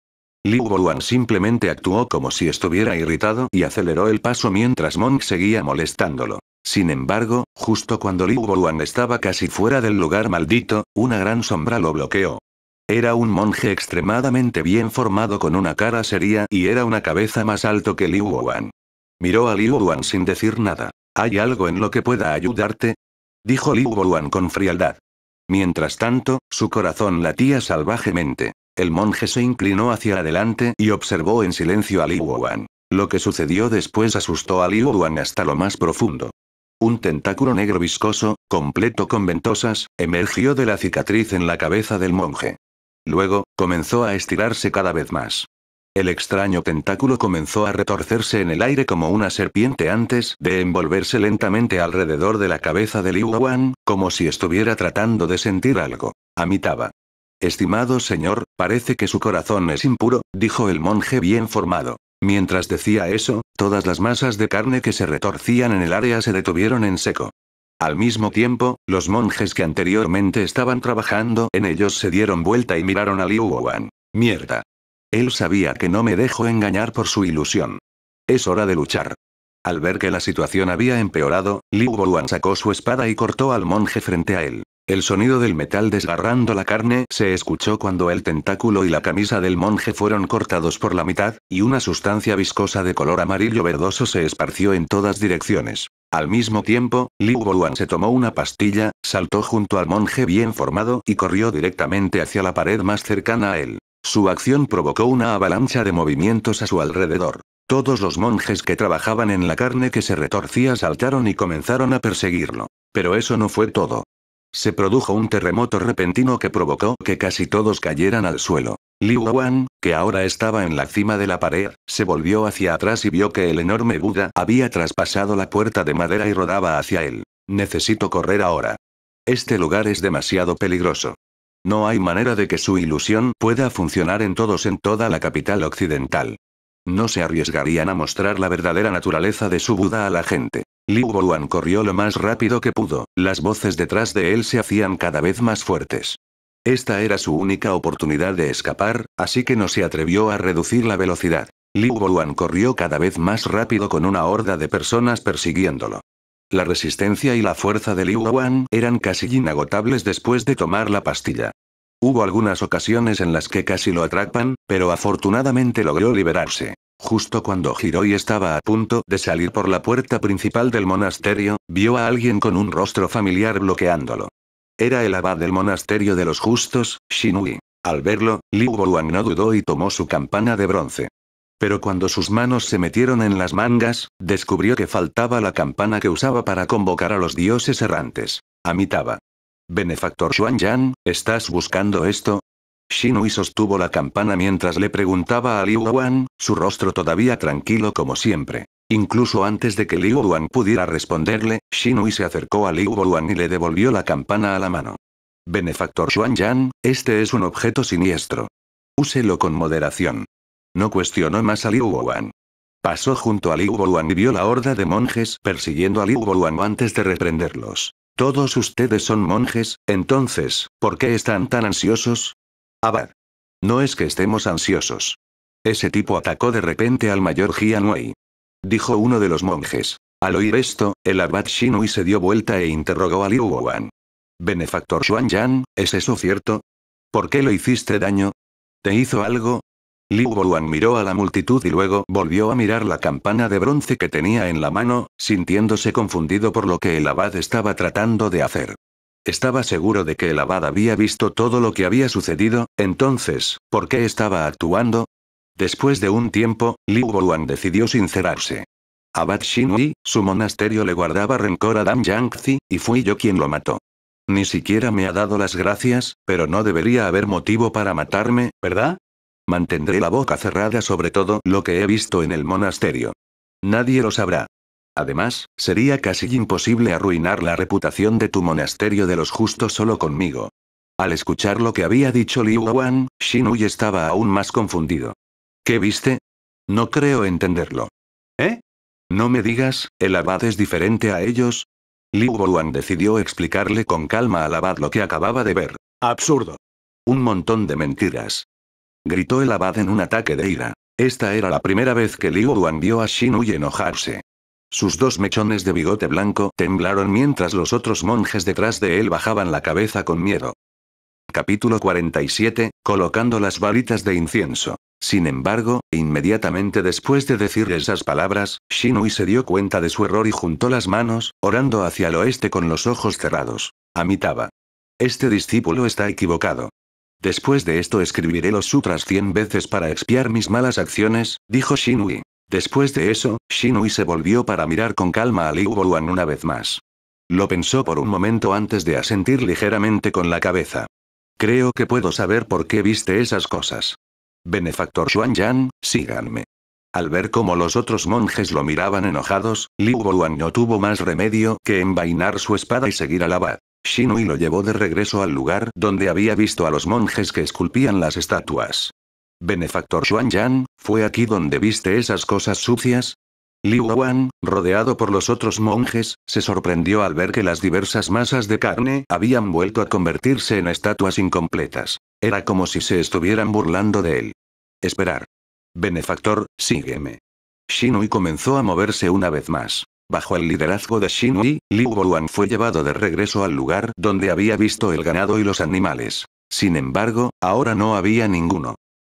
Liu Wan simplemente actuó como si estuviera irritado y aceleró el paso mientras Mon seguía molestándolo. Sin embargo, justo cuando Liu Wan estaba casi fuera del lugar maldito, una gran sombra lo bloqueó. Era un monje extremadamente bien formado con una cara seria y era una cabeza más alto que Liu Wuan. Miró a Liu Wuan sin decir nada. ¿Hay algo en lo que pueda ayudarte? Dijo Liu Wuan con frialdad. Mientras tanto, su corazón latía salvajemente. El monje se inclinó hacia adelante y observó en silencio a Liu Wuan. Lo que sucedió después asustó a Liu Wuan hasta lo más profundo. Un tentáculo negro viscoso, completo con ventosas, emergió de la cicatriz en la cabeza del monje. Luego, comenzó a estirarse cada vez más. El extraño tentáculo comenzó a retorcerse en el aire como una serpiente antes de envolverse lentamente alrededor de la cabeza de Liu Wan, como si estuviera tratando de sentir algo. Amitaba. Estimado señor, parece que su corazón es impuro, dijo el monje bien formado. Mientras decía eso, todas las masas de carne que se retorcían en el área se detuvieron en seco. Al mismo tiempo, los monjes que anteriormente estaban trabajando en ellos se dieron vuelta y miraron a Liu Wan. Mierda. Él sabía que no me dejó engañar por su ilusión. Es hora de luchar. Al ver que la situación había empeorado, Liu Wan sacó su espada y cortó al monje frente a él. El sonido del metal desgarrando la carne se escuchó cuando el tentáculo y la camisa del monje fueron cortados por la mitad, y una sustancia viscosa de color amarillo verdoso se esparció en todas direcciones. Al mismo tiempo, Liu Boluan se tomó una pastilla, saltó junto al monje bien formado y corrió directamente hacia la pared más cercana a él. Su acción provocó una avalancha de movimientos a su alrededor. Todos los monjes que trabajaban en la carne que se retorcía saltaron y comenzaron a perseguirlo. Pero eso no fue todo. Se produjo un terremoto repentino que provocó que casi todos cayeran al suelo. Liu Wan, que ahora estaba en la cima de la pared, se volvió hacia atrás y vio que el enorme Buda había traspasado la puerta de madera y rodaba hacia él. Necesito correr ahora. Este lugar es demasiado peligroso. No hay manera de que su ilusión pueda funcionar en todos en toda la capital occidental. No se arriesgarían a mostrar la verdadera naturaleza de su Buda a la gente. Liu corrió lo más rápido que pudo, las voces detrás de él se hacían cada vez más fuertes. Esta era su única oportunidad de escapar, así que no se atrevió a reducir la velocidad. Liu Bowan corrió cada vez más rápido con una horda de personas persiguiéndolo. La resistencia y la fuerza de Liu eran casi inagotables después de tomar la pastilla. Hubo algunas ocasiones en las que casi lo atrapan, pero afortunadamente logró liberarse. Justo cuando Hiroi estaba a punto de salir por la puerta principal del monasterio, vio a alguien con un rostro familiar bloqueándolo. Era el abad del monasterio de los justos, Shinui. Al verlo, Liu no dudó y tomó su campana de bronce. Pero cuando sus manos se metieron en las mangas, descubrió que faltaba la campana que usaba para convocar a los dioses errantes. Amitaba. Benefactor Xuan Yan, ¿estás buscando esto? Shinui sostuvo la campana mientras le preguntaba a Liu Wan, su rostro todavía tranquilo como siempre. Incluso antes de que Liu Wan pudiera responderle, Shinui se acercó a Liu Wan y le devolvió la campana a la mano. Benefactor Yan, este es un objeto siniestro. Úselo con moderación. No cuestionó más a Liu Wan. Pasó junto a Liu Wan y vio la horda de monjes persiguiendo a Liu Wan antes de reprenderlos. Todos ustedes son monjes, entonces, ¿por qué están tan ansiosos? Abad. Ah, no es que estemos ansiosos. Ese tipo atacó de repente al mayor Jianwei. Dijo uno de los monjes. Al oír esto, el abad Shinui se dio vuelta e interrogó a Liu Wan. Benefactor Xuan Yan, ¿es eso cierto? ¿Por qué lo hiciste daño? ¿Te hizo algo? Liu Wan miró a la multitud y luego volvió a mirar la campana de bronce que tenía en la mano, sintiéndose confundido por lo que el abad estaba tratando de hacer. Estaba seguro de que el abad había visto todo lo que había sucedido, entonces, ¿por qué estaba actuando? Después de un tiempo, Liu Boguan decidió sincerarse. Abad Xinhui, su monasterio le guardaba rencor a Dam Yangzi, y fui yo quien lo mató. Ni siquiera me ha dado las gracias, pero no debería haber motivo para matarme, ¿verdad? Mantendré la boca cerrada sobre todo lo que he visto en el monasterio. Nadie lo sabrá. Además, sería casi imposible arruinar la reputación de tu monasterio de los justos solo conmigo. Al escuchar lo que había dicho Liu Wan, Shinui estaba aún más confundido. ¿Qué viste? No creo entenderlo. ¿Eh? No me digas, el abad es diferente a ellos. Liu Wan decidió explicarle con calma al abad lo que acababa de ver. Absurdo. Un montón de mentiras. Gritó el abad en un ataque de ira. Esta era la primera vez que Liu Wan vio a Shinui enojarse. Sus dos mechones de bigote blanco temblaron mientras los otros monjes detrás de él bajaban la cabeza con miedo. Capítulo 47, colocando las varitas de incienso. Sin embargo, inmediatamente después de decir esas palabras, Shinui se dio cuenta de su error y juntó las manos, orando hacia el oeste con los ojos cerrados. Amitaba. Este discípulo está equivocado. Después de esto escribiré los sutras cien veces para expiar mis malas acciones, dijo Shinui. Después de eso, Shinui se volvió para mirar con calma a Liu Boluan una vez más. Lo pensó por un momento antes de asentir ligeramente con la cabeza. Creo que puedo saber por qué viste esas cosas. Benefactor Xuan Yan, síganme. Al ver cómo los otros monjes lo miraban enojados, Liu Boluan no tuvo más remedio que envainar su espada y seguir al abad. Shinui lo llevó de regreso al lugar donde había visto a los monjes que esculpían las estatuas. Benefactor Xuan Yan, ¿fue aquí donde viste esas cosas sucias? Liu Wuan, rodeado por los otros monjes, se sorprendió al ver que las diversas masas de carne habían vuelto a convertirse en estatuas incompletas. Era como si se estuvieran burlando de él. Esperar. Benefactor, sígueme. Xinui comenzó a moverse una vez más. Bajo el liderazgo de Xinui, Liu Wan fue llevado de regreso al lugar donde había visto el ganado y los animales. Sin embargo, ahora no había ninguno.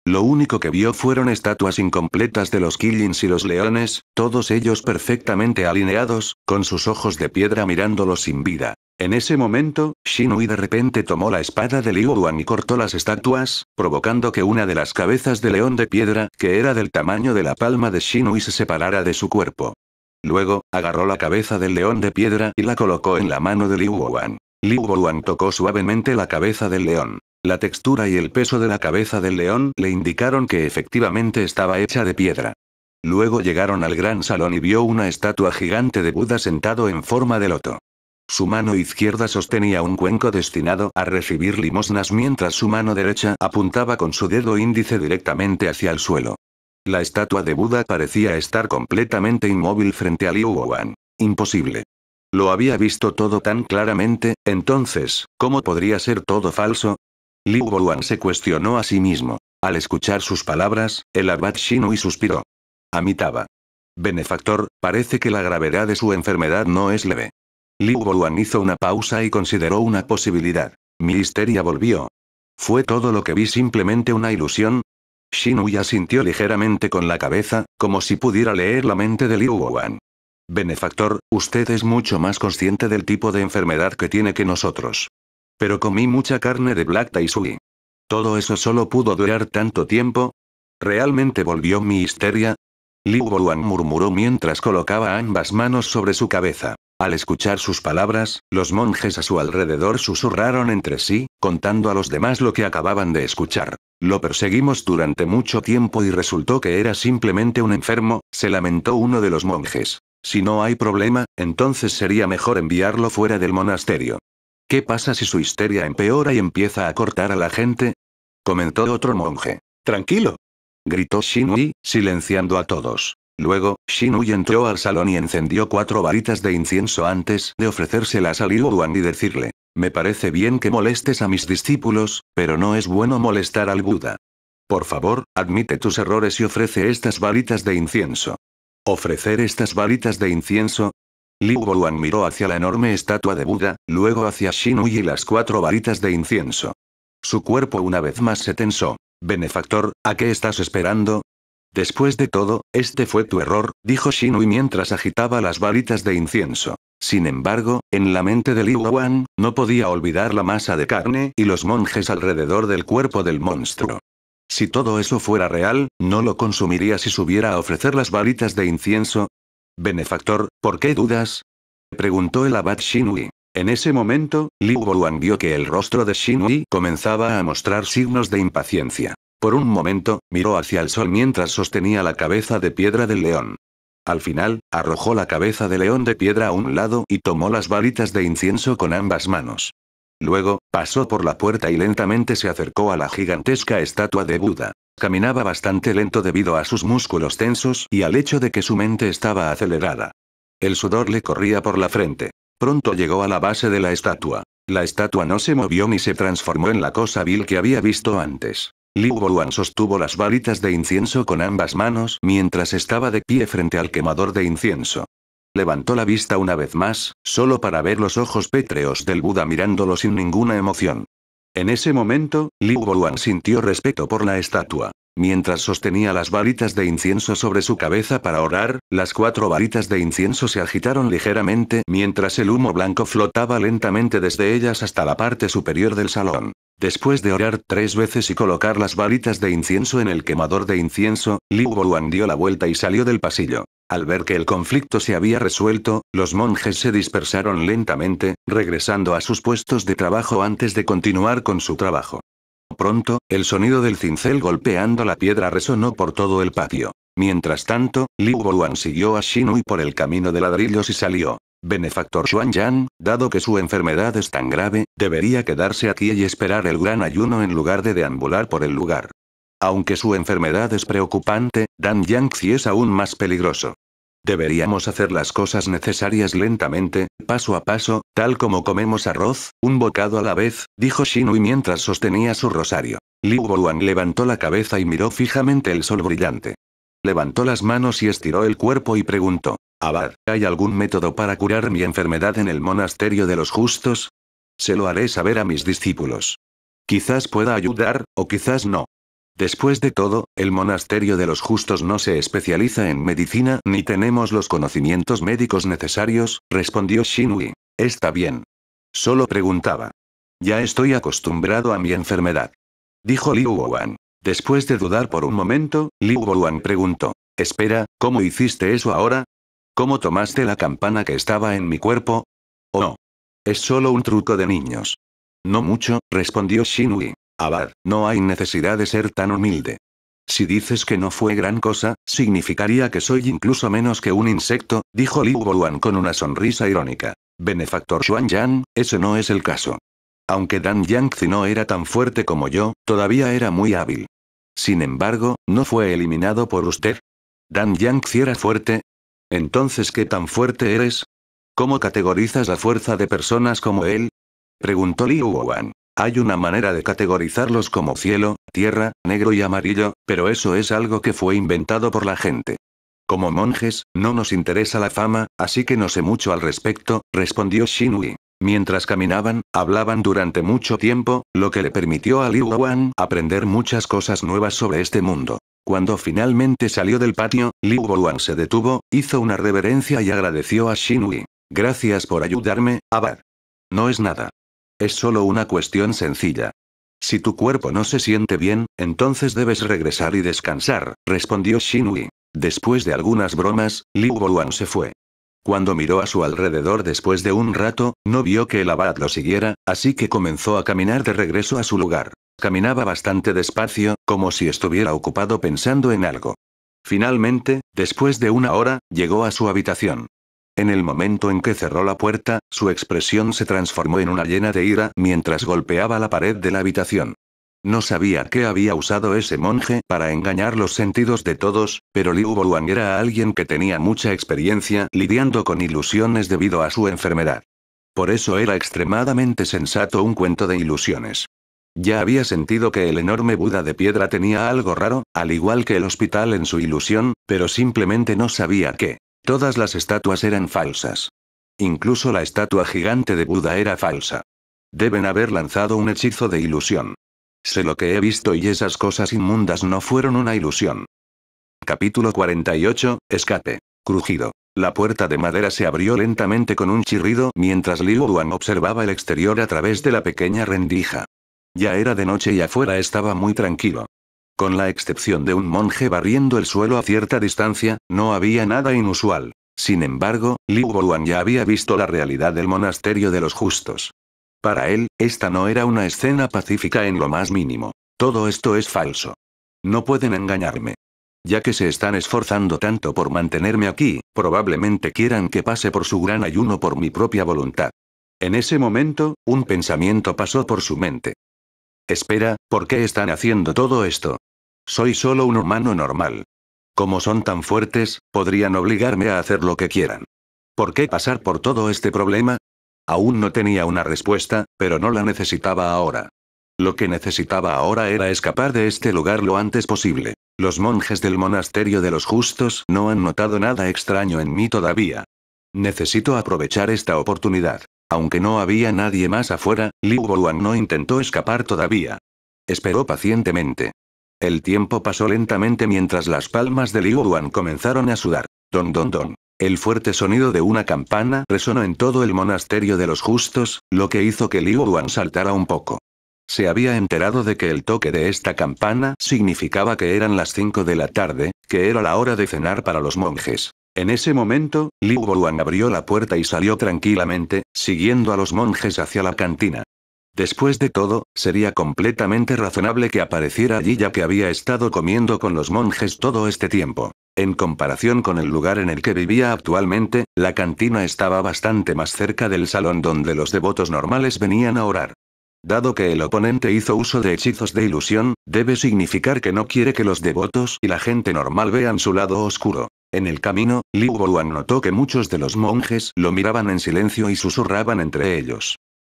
Lo único que vio fueron estatuas incompletas de los Killings y los leones, todos ellos perfectamente alineados, con sus ojos de piedra mirándolos sin vida. En ese momento, Shinui de repente tomó la espada de Liu Wan y cortó las estatuas, provocando que una de las cabezas de león de piedra, que era del tamaño de la palma de Shinui, se separara de su cuerpo. Luego, agarró la cabeza del león de piedra y la colocó en la mano de Liu Wan. Liu Wan tocó suavemente la cabeza del león. La textura y el peso de la cabeza del león le indicaron que efectivamente estaba hecha de piedra. Luego llegaron al gran salón y vio una estatua gigante de Buda sentado en forma de loto. Su mano izquierda sostenía un cuenco destinado a recibir limosnas mientras su mano derecha apuntaba con su dedo índice directamente hacia el suelo. La estatua de Buda parecía estar completamente inmóvil frente a Liu Wan. Imposible. Lo había visto todo tan claramente, entonces, ¿cómo podría ser todo falso? Liu se cuestionó a sí mismo. Al escuchar sus palabras, el abad Shinui suspiró. Amitaba. Benefactor, parece que la gravedad de su enfermedad no es leve. Liu Boluan hizo una pausa y consideró una posibilidad. Mi histeria volvió. ¿Fue todo lo que vi simplemente una ilusión? Shinui sintió ligeramente con la cabeza, como si pudiera leer la mente de Liu Boguan. Benefactor, usted es mucho más consciente del tipo de enfermedad que tiene que nosotros. Pero comí mucha carne de Black Taisui. Todo eso solo pudo durar tanto tiempo. ¿Realmente volvió mi histeria? Liu Boruan murmuró mientras colocaba ambas manos sobre su cabeza. Al escuchar sus palabras, los monjes a su alrededor susurraron entre sí, contando a los demás lo que acababan de escuchar. Lo perseguimos durante mucho tiempo y resultó que era simplemente un enfermo, se lamentó uno de los monjes. Si no hay problema, entonces sería mejor enviarlo fuera del monasterio. ¿Qué pasa si su histeria empeora y empieza a cortar a la gente? comentó otro monje. Tranquilo. gritó Shinui, silenciando a todos. Luego, Shinui entró al salón y encendió cuatro varitas de incienso antes de ofrecérselas a Liu Duan y decirle, me parece bien que molestes a mis discípulos, pero no es bueno molestar al Buda. Por favor, admite tus errores y ofrece estas varitas de incienso. Ofrecer estas varitas de incienso, Liu Boruan miró hacia la enorme estatua de Buda, luego hacia Shinui y las cuatro varitas de incienso. Su cuerpo una vez más se tensó. Benefactor, ¿a qué estás esperando? Después de todo, este fue tu error, dijo Shinui mientras agitaba las varitas de incienso. Sin embargo, en la mente de Liu Wan, no podía olvidar la masa de carne y los monjes alrededor del cuerpo del monstruo. Si todo eso fuera real, no lo consumiría si subiera a ofrecer las varitas de incienso, Benefactor, ¿por qué dudas? Preguntó el abad Shinui. En ese momento, Liu Boruan vio que el rostro de Shinui comenzaba a mostrar signos de impaciencia. Por un momento, miró hacia el sol mientras sostenía la cabeza de piedra del león. Al final, arrojó la cabeza de león de piedra a un lado y tomó las varitas de incienso con ambas manos. Luego, pasó por la puerta y lentamente se acercó a la gigantesca estatua de Buda. Caminaba bastante lento debido a sus músculos tensos y al hecho de que su mente estaba acelerada. El sudor le corría por la frente. Pronto llegó a la base de la estatua. La estatua no se movió ni se transformó en la cosa vil que había visto antes. Liu Boluan sostuvo las varitas de incienso con ambas manos mientras estaba de pie frente al quemador de incienso. Levantó la vista una vez más, solo para ver los ojos pétreos del Buda mirándolo sin ninguna emoción. En ese momento, Liu Boruan sintió respeto por la estatua. Mientras sostenía las varitas de incienso sobre su cabeza para orar, las cuatro varitas de incienso se agitaron ligeramente mientras el humo blanco flotaba lentamente desde ellas hasta la parte superior del salón. Después de orar tres veces y colocar las varitas de incienso en el quemador de incienso, Liu Borwan dio la vuelta y salió del pasillo. Al ver que el conflicto se había resuelto, los monjes se dispersaron lentamente, regresando a sus puestos de trabajo antes de continuar con su trabajo. Pronto, el sonido del cincel golpeando la piedra resonó por todo el patio. Mientras tanto, Liu Wu'an siguió a Shinui por el camino de ladrillos y salió. Benefactor Yan, dado que su enfermedad es tan grave, debería quedarse aquí y esperar el gran ayuno en lugar de deambular por el lugar. Aunque su enfermedad es preocupante, Dan Yangtze es aún más peligroso. Deberíamos hacer las cosas necesarias lentamente, paso a paso, tal como comemos arroz, un bocado a la vez, dijo Shinui mientras sostenía su rosario. Liu levantó la cabeza y miró fijamente el sol brillante. Levantó las manos y estiró el cuerpo y preguntó, Abad, ¿hay algún método para curar mi enfermedad en el monasterio de los justos? Se lo haré saber a mis discípulos. Quizás pueda ayudar, o quizás no. Después de todo, el monasterio de los justos no se especializa en medicina ni tenemos los conocimientos médicos necesarios, respondió Shinui. Está bien. Solo preguntaba. Ya estoy acostumbrado a mi enfermedad. Dijo Liu Wan. Después de dudar por un momento, Liu Wan preguntó. Espera, ¿cómo hiciste eso ahora? ¿Cómo tomaste la campana que estaba en mi cuerpo? Oh. Es solo un truco de niños. No mucho, respondió Shinui. Abad, no hay necesidad de ser tan humilde. Si dices que no fue gran cosa, significaría que soy incluso menos que un insecto, dijo Liu Wuan con una sonrisa irónica. Benefactor Xuan Yan, ese no es el caso. Aunque Dan Yangzi no era tan fuerte como yo, todavía era muy hábil. Sin embargo, ¿no fue eliminado por usted? ¿Dan Yangzi era fuerte? Entonces, ¿qué tan fuerte eres? ¿Cómo categorizas la fuerza de personas como él? Preguntó Liu Wuan. Hay una manera de categorizarlos como cielo, tierra, negro y amarillo, pero eso es algo que fue inventado por la gente. Como monjes, no nos interesa la fama, así que no sé mucho al respecto, respondió Shinui. Mientras caminaban, hablaban durante mucho tiempo, lo que le permitió a Liu Wan aprender muchas cosas nuevas sobre este mundo. Cuando finalmente salió del patio, Liu Wan se detuvo, hizo una reverencia y agradeció a Shinui. Gracias por ayudarme, Abad. No es nada. Es solo una cuestión sencilla. Si tu cuerpo no se siente bien, entonces debes regresar y descansar, respondió Shinui. Después de algunas bromas, Liu Boluan se fue. Cuando miró a su alrededor después de un rato, no vio que el abad lo siguiera, así que comenzó a caminar de regreso a su lugar. Caminaba bastante despacio, como si estuviera ocupado pensando en algo. Finalmente, después de una hora, llegó a su habitación. En el momento en que cerró la puerta, su expresión se transformó en una llena de ira mientras golpeaba la pared de la habitación. No sabía qué había usado ese monje para engañar los sentidos de todos, pero Liu Buang era alguien que tenía mucha experiencia lidiando con ilusiones debido a su enfermedad. Por eso era extremadamente sensato un cuento de ilusiones. Ya había sentido que el enorme Buda de piedra tenía algo raro, al igual que el hospital en su ilusión, pero simplemente no sabía qué. Todas las estatuas eran falsas. Incluso la estatua gigante de Buda era falsa. Deben haber lanzado un hechizo de ilusión. Sé lo que he visto y esas cosas inmundas no fueron una ilusión. Capítulo 48, Escape. Crujido. La puerta de madera se abrió lentamente con un chirrido mientras Liu Duan observaba el exterior a través de la pequeña rendija. Ya era de noche y afuera estaba muy tranquilo. Con la excepción de un monje barriendo el suelo a cierta distancia, no había nada inusual. Sin embargo, Liu Boluan ya había visto la realidad del monasterio de los justos. Para él, esta no era una escena pacífica en lo más mínimo. Todo esto es falso. No pueden engañarme. Ya que se están esforzando tanto por mantenerme aquí, probablemente quieran que pase por su gran ayuno por mi propia voluntad. En ese momento, un pensamiento pasó por su mente. Espera, ¿por qué están haciendo todo esto? Soy solo un humano normal. Como son tan fuertes, podrían obligarme a hacer lo que quieran. ¿Por qué pasar por todo este problema? Aún no tenía una respuesta, pero no la necesitaba ahora. Lo que necesitaba ahora era escapar de este lugar lo antes posible. Los monjes del monasterio de los justos no han notado nada extraño en mí todavía. Necesito aprovechar esta oportunidad. Aunque no había nadie más afuera, Liu Wuan no intentó escapar todavía. Esperó pacientemente. El tiempo pasó lentamente mientras las palmas de Liu Duan comenzaron a sudar. Don don don. El fuerte sonido de una campana resonó en todo el monasterio de los justos, lo que hizo que Liu Duan saltara un poco. Se había enterado de que el toque de esta campana significaba que eran las 5 de la tarde, que era la hora de cenar para los monjes. En ese momento, Liu Duan abrió la puerta y salió tranquilamente, siguiendo a los monjes hacia la cantina. Después de todo, sería completamente razonable que apareciera allí ya que había estado comiendo con los monjes todo este tiempo. En comparación con el lugar en el que vivía actualmente, la cantina estaba bastante más cerca del salón donde los devotos normales venían a orar. Dado que el oponente hizo uso de hechizos de ilusión, debe significar que no quiere que los devotos y la gente normal vean su lado oscuro. En el camino, Liu Boruan notó que muchos de los monjes lo miraban en silencio y susurraban entre ellos.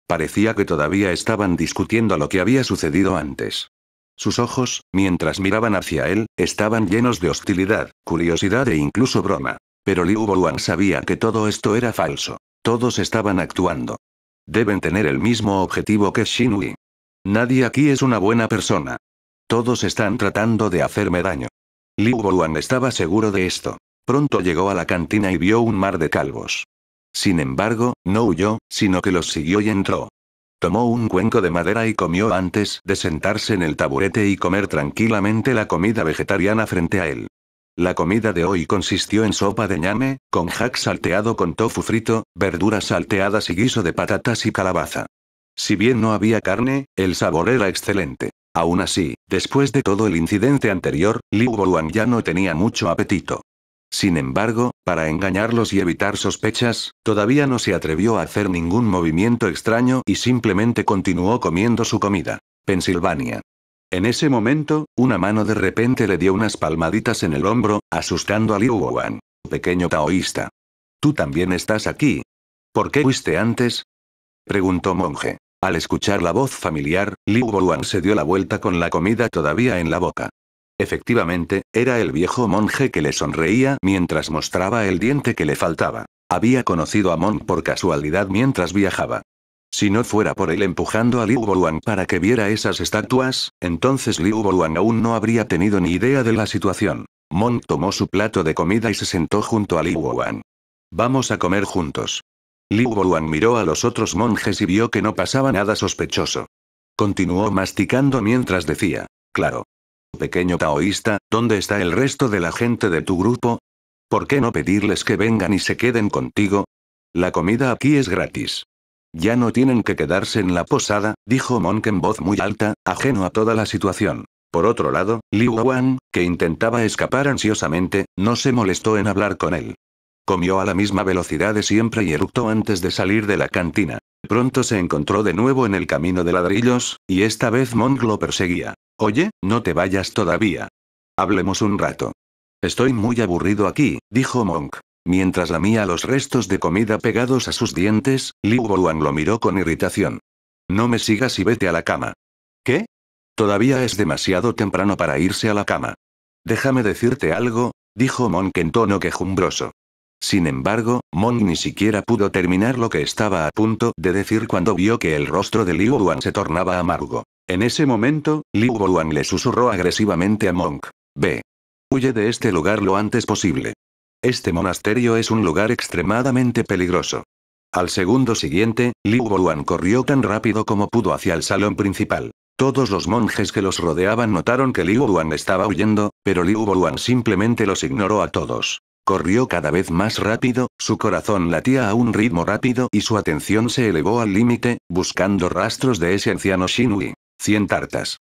Parecía que todavía estaban discutiendo lo que había sucedido antes. Sus ojos, mientras miraban hacia él, estaban llenos de hostilidad, curiosidad e incluso broma. Pero Liu Yuan sabía que todo esto era falso. Todos estaban actuando. Deben tener el mismo objetivo que Shinui. Nadie aquí es una buena persona. Todos están tratando de hacerme daño. Liu Yuan estaba seguro de esto. Pronto llegó a la cantina y vio un mar de calvos. Sin embargo, no huyó, sino que los siguió y entró. Tomó un cuenco de madera y comió antes de sentarse en el taburete y comer tranquilamente la comida vegetariana frente a él. La comida de hoy consistió en sopa de ñame, con jack salteado con tofu frito, verduras salteadas y guiso de patatas y calabaza. Si bien no había carne, el sabor era excelente. Aún así, después de todo el incidente anterior, Liu Boluan ya no tenía mucho apetito. Sin embargo, para engañarlos y evitar sospechas, todavía no se atrevió a hacer ningún movimiento extraño y simplemente continuó comiendo su comida. Pensilvania. En ese momento, una mano de repente le dio unas palmaditas en el hombro, asustando a Liu Wan. Pequeño taoísta. Tú también estás aquí. ¿Por qué fuiste antes? Preguntó monje. Al escuchar la voz familiar, Liu Wan se dio la vuelta con la comida todavía en la boca. Efectivamente, era el viejo monje que le sonreía mientras mostraba el diente que le faltaba. Había conocido a Mon por casualidad mientras viajaba. Si no fuera por él empujando a Liu Boluan para que viera esas estatuas, entonces Liu Boluan aún no habría tenido ni idea de la situación. Mon tomó su plato de comida y se sentó junto a Liu Vamos a comer juntos. Liu Boluan miró a los otros monjes y vio que no pasaba nada sospechoso. Continuó masticando mientras decía, claro, pequeño taoísta, ¿dónde está el resto de la gente de tu grupo? ¿Por qué no pedirles que vengan y se queden contigo? La comida aquí es gratis. Ya no tienen que quedarse en la posada, dijo Monk en voz muy alta, ajeno a toda la situación. Por otro lado, Liu Wan, que intentaba escapar ansiosamente, no se molestó en hablar con él. Comió a la misma velocidad de siempre y eructó antes de salir de la cantina. Pronto se encontró de nuevo en el camino de ladrillos, y esta vez Monk lo perseguía. Oye, no te vayas todavía. Hablemos un rato. Estoy muy aburrido aquí, dijo Monk. Mientras lamía los restos de comida pegados a sus dientes, Liu lo miró con irritación. No me sigas y vete a la cama. ¿Qué? Todavía es demasiado temprano para irse a la cama. Déjame decirte algo, dijo Monk en tono quejumbroso. Sin embargo, Monk ni siquiera pudo terminar lo que estaba a punto de decir cuando vio que el rostro de Liu Wan se tornaba amargo. En ese momento, Liu Wan le susurró agresivamente a Monk. Ve. Huye de este lugar lo antes posible. Este monasterio es un lugar extremadamente peligroso. Al segundo siguiente, Liu Wan corrió tan rápido como pudo hacia el salón principal. Todos los monjes que los rodeaban notaron que Liu Wan estaba huyendo, pero Liu Wan simplemente los ignoró a todos. Corrió cada vez más rápido, su corazón latía a un ritmo rápido y su atención se elevó al límite, buscando rastros de ese anciano Shinui. 100 tartas.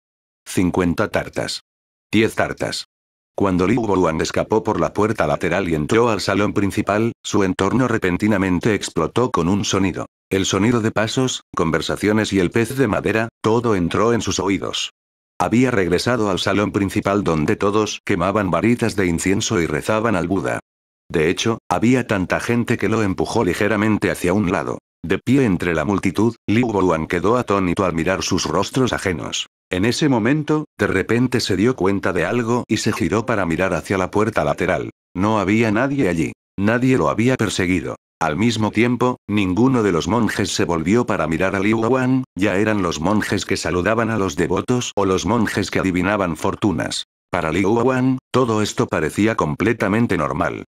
50 tartas. 10 tartas. Cuando Liu Boruan escapó por la puerta lateral y entró al salón principal, su entorno repentinamente explotó con un sonido. El sonido de pasos, conversaciones y el pez de madera, todo entró en sus oídos. Había regresado al salón principal donde todos quemaban varitas de incienso y rezaban al Buda. De hecho, había tanta gente que lo empujó ligeramente hacia un lado. De pie entre la multitud, Liu Bowan quedó atónito al mirar sus rostros ajenos. En ese momento, de repente se dio cuenta de algo y se giró para mirar hacia la puerta lateral. No había nadie allí. Nadie lo había perseguido. Al mismo tiempo, ninguno de los monjes se volvió para mirar a Liu Wan, ya eran los monjes que saludaban a los devotos o los monjes que adivinaban fortunas. Para Liu Wan, todo esto parecía completamente normal.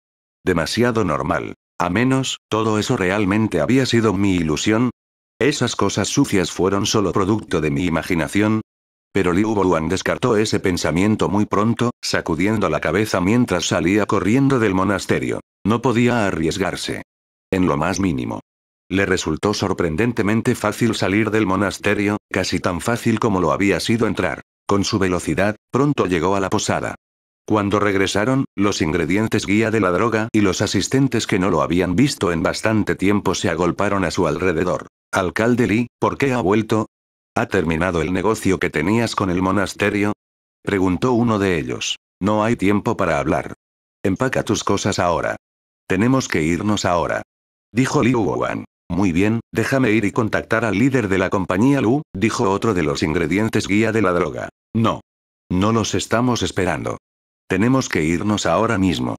Demasiado normal. A menos, todo eso realmente había sido mi ilusión. Esas cosas sucias fueron solo producto de mi imaginación. Pero Liu Bowen descartó ese pensamiento muy pronto, sacudiendo la cabeza mientras salía corriendo del monasterio. No podía arriesgarse. En lo más mínimo. Le resultó sorprendentemente fácil salir del monasterio, casi tan fácil como lo había sido entrar. Con su velocidad, pronto llegó a la posada. Cuando regresaron, los ingredientes guía de la droga y los asistentes que no lo habían visto en bastante tiempo se agolparon a su alrededor. Alcalde Lee, ¿por qué ha vuelto? ¿Ha terminado el negocio que tenías con el monasterio? Preguntó uno de ellos. No hay tiempo para hablar. Empaca tus cosas ahora. Tenemos que irnos ahora. Dijo Liu Wan. Muy bien, déjame ir y contactar al líder de la compañía Lu, dijo otro de los ingredientes guía de la droga. No. No los estamos esperando. Tenemos que irnos ahora mismo.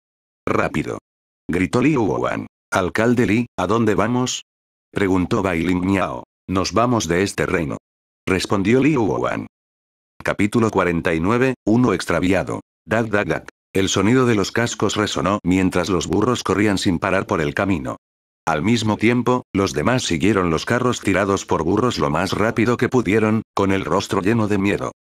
Rápido. Gritó Li Wuan. Alcalde Li, ¿a dónde vamos? Preguntó Bailing Miao. Nos vamos de este reino. Respondió Li Wuan. Capítulo 49, Uno extraviado. Dag dag dag. El sonido de los cascos resonó mientras los burros corrían sin parar por el camino. Al mismo tiempo, los demás siguieron los carros tirados por burros lo más rápido que pudieron, con el rostro lleno de miedo.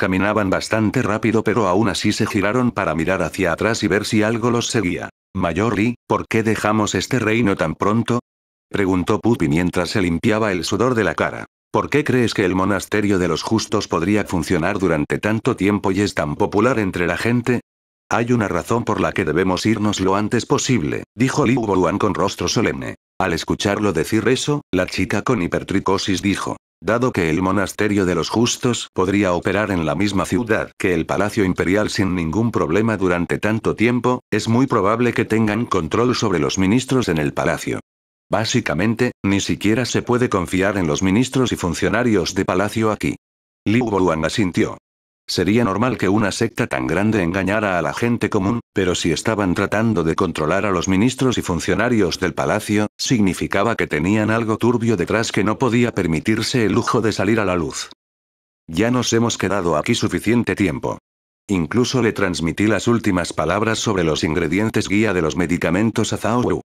Caminaban bastante rápido pero aún así se giraron para mirar hacia atrás y ver si algo los seguía. Mayor Lee, ¿por qué dejamos este reino tan pronto? preguntó Pupi mientras se limpiaba el sudor de la cara. ¿Por qué crees que el monasterio de los justos podría funcionar durante tanto tiempo y es tan popular entre la gente? Hay una razón por la que debemos irnos lo antes posible, dijo Liu Wuan con rostro solemne. Al escucharlo decir eso, la chica con hipertricosis dijo, dado que el monasterio de los justos podría operar en la misma ciudad que el palacio imperial sin ningún problema durante tanto tiempo, es muy probable que tengan control sobre los ministros en el palacio. Básicamente, ni siquiera se puede confiar en los ministros y funcionarios de palacio aquí. Liu Boluan asintió. Sería normal que una secta tan grande engañara a la gente común, pero si estaban tratando de controlar a los ministros y funcionarios del palacio, significaba que tenían algo turbio detrás que no podía permitirse el lujo de salir a la luz. Ya nos hemos quedado aquí suficiente tiempo. Incluso le transmití las últimas palabras sobre los ingredientes guía de los medicamentos a Zhao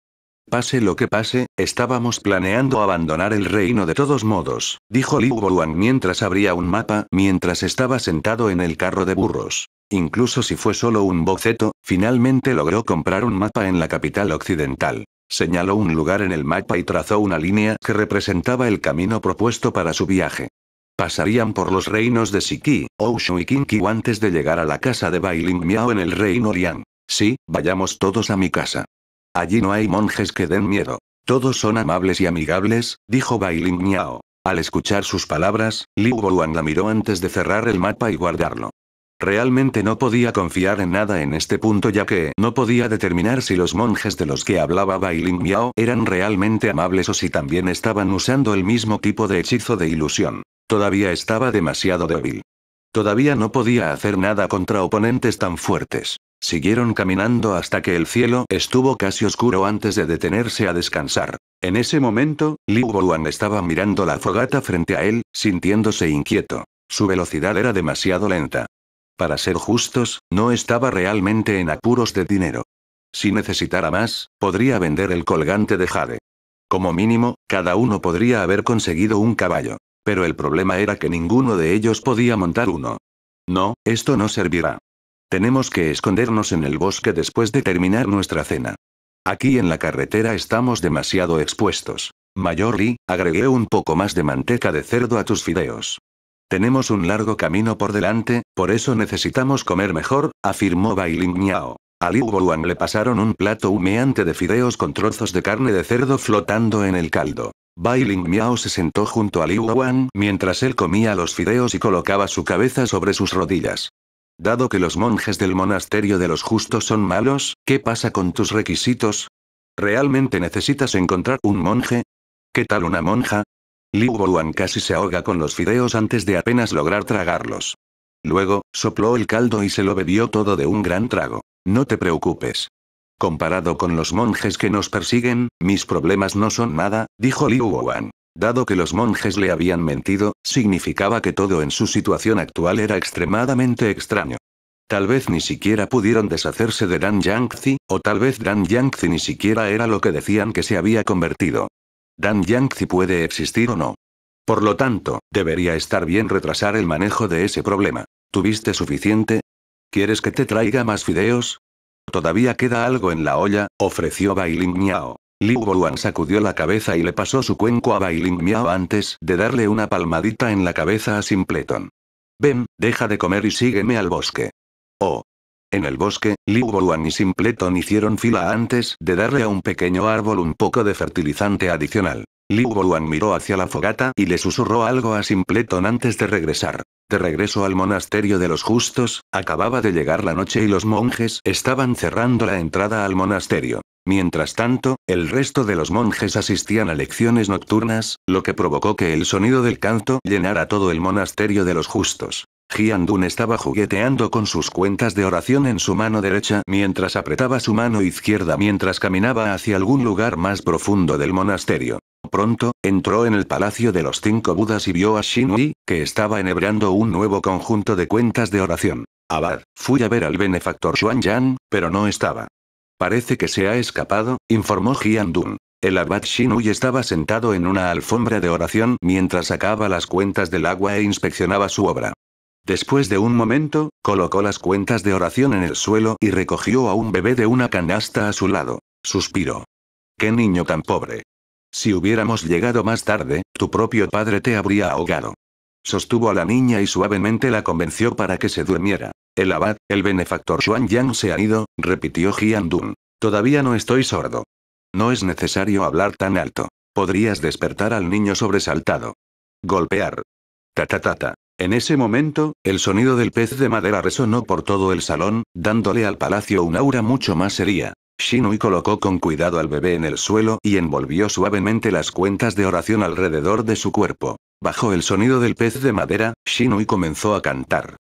Pase lo que pase, estábamos planeando abandonar el reino de todos modos, dijo Liu Boruan mientras abría un mapa, mientras estaba sentado en el carro de burros. Incluso si fue solo un boceto, finalmente logró comprar un mapa en la capital occidental. Señaló un lugar en el mapa y trazó una línea que representaba el camino propuesto para su viaje. Pasarían por los reinos de Siki, Oushu y Kinki antes de llegar a la casa de Bailing Miao en el reino Liang. Sí, vayamos todos a mi casa. Allí no hay monjes que den miedo. Todos son amables y amigables, dijo Bailing Miao. Al escuchar sus palabras, Liu Boan la miró antes de cerrar el mapa y guardarlo. Realmente no podía confiar en nada en este punto ya que no podía determinar si los monjes de los que hablaba Bailing Miao eran realmente amables o si también estaban usando el mismo tipo de hechizo de ilusión. Todavía estaba demasiado débil. Todavía no podía hacer nada contra oponentes tan fuertes. Siguieron caminando hasta que el cielo estuvo casi oscuro antes de detenerse a descansar. En ese momento, Liu Boluan estaba mirando la fogata frente a él, sintiéndose inquieto. Su velocidad era demasiado lenta. Para ser justos, no estaba realmente en apuros de dinero. Si necesitara más, podría vender el colgante de Jade. Como mínimo, cada uno podría haber conseguido un caballo. Pero el problema era que ninguno de ellos podía montar uno. No, esto no servirá. Tenemos que escondernos en el bosque después de terminar nuestra cena. Aquí en la carretera estamos demasiado expuestos. Mayor Lee, agregué un poco más de manteca de cerdo a tus fideos. Tenemos un largo camino por delante, por eso necesitamos comer mejor, afirmó Bailing Miao. A Liu le pasaron un plato humeante de fideos con trozos de carne de cerdo flotando en el caldo. Bailing Miao se sentó junto a Liu Wan mientras él comía los fideos y colocaba su cabeza sobre sus rodillas. Dado que los monjes del monasterio de los justos son malos, ¿qué pasa con tus requisitos? ¿Realmente necesitas encontrar un monje? ¿Qué tal una monja? Liu Wuan casi se ahoga con los fideos antes de apenas lograr tragarlos. Luego, sopló el caldo y se lo bebió todo de un gran trago. No te preocupes. Comparado con los monjes que nos persiguen, mis problemas no son nada, dijo Liu Wuan. Dado que los monjes le habían mentido, significaba que todo en su situación actual era extremadamente extraño. Tal vez ni siquiera pudieron deshacerse de Dan Yangzi, o tal vez Dan Yangzi ni siquiera era lo que decían que se había convertido. Dan Yangzi puede existir o no. Por lo tanto, debería estar bien retrasar el manejo de ese problema. ¿Tuviste suficiente? ¿Quieres que te traiga más fideos? Todavía queda algo en la olla, ofreció Bailing Miao. Liu Boluan sacudió la cabeza y le pasó su cuenco a Bailing Miao antes de darle una palmadita en la cabeza a Simpleton. Ven, deja de comer y sígueme al bosque. Oh. En el bosque, Liu Boluan y Simpleton hicieron fila antes de darle a un pequeño árbol un poco de fertilizante adicional. Liu Boluan miró hacia la fogata y le susurró algo a Simpleton antes de regresar. De regreso al monasterio de los justos, acababa de llegar la noche y los monjes estaban cerrando la entrada al monasterio. Mientras tanto, el resto de los monjes asistían a lecciones nocturnas, lo que provocó que el sonido del canto llenara todo el monasterio de los justos. Dun estaba jugueteando con sus cuentas de oración en su mano derecha mientras apretaba su mano izquierda mientras caminaba hacia algún lugar más profundo del monasterio. Pronto, entró en el palacio de los cinco budas y vio a Shinui, que estaba enhebrando un nuevo conjunto de cuentas de oración. Abad, fui a ver al benefactor Xuan Yan, pero no estaba. Parece que se ha escapado, informó Jian Dun. El abad Shinui estaba sentado en una alfombra de oración mientras sacaba las cuentas del agua e inspeccionaba su obra. Después de un momento, colocó las cuentas de oración en el suelo y recogió a un bebé de una canasta a su lado. Suspiró. ¡Qué niño tan pobre! Si hubiéramos llegado más tarde, tu propio padre te habría ahogado. Sostuvo a la niña y suavemente la convenció para que se durmiera. El abad, el benefactor Xuan Yang se ha ido, repitió Jian Dun. Todavía no estoy sordo. No es necesario hablar tan alto. Podrías despertar al niño sobresaltado. Golpear. Ta ta ta En ese momento, el sonido del pez de madera resonó por todo el salón, dándole al palacio un aura mucho más seria. Shinui colocó con cuidado al bebé en el suelo y envolvió suavemente las cuentas de oración alrededor de su cuerpo. Bajo el sonido del pez de madera, Shinui comenzó a cantar.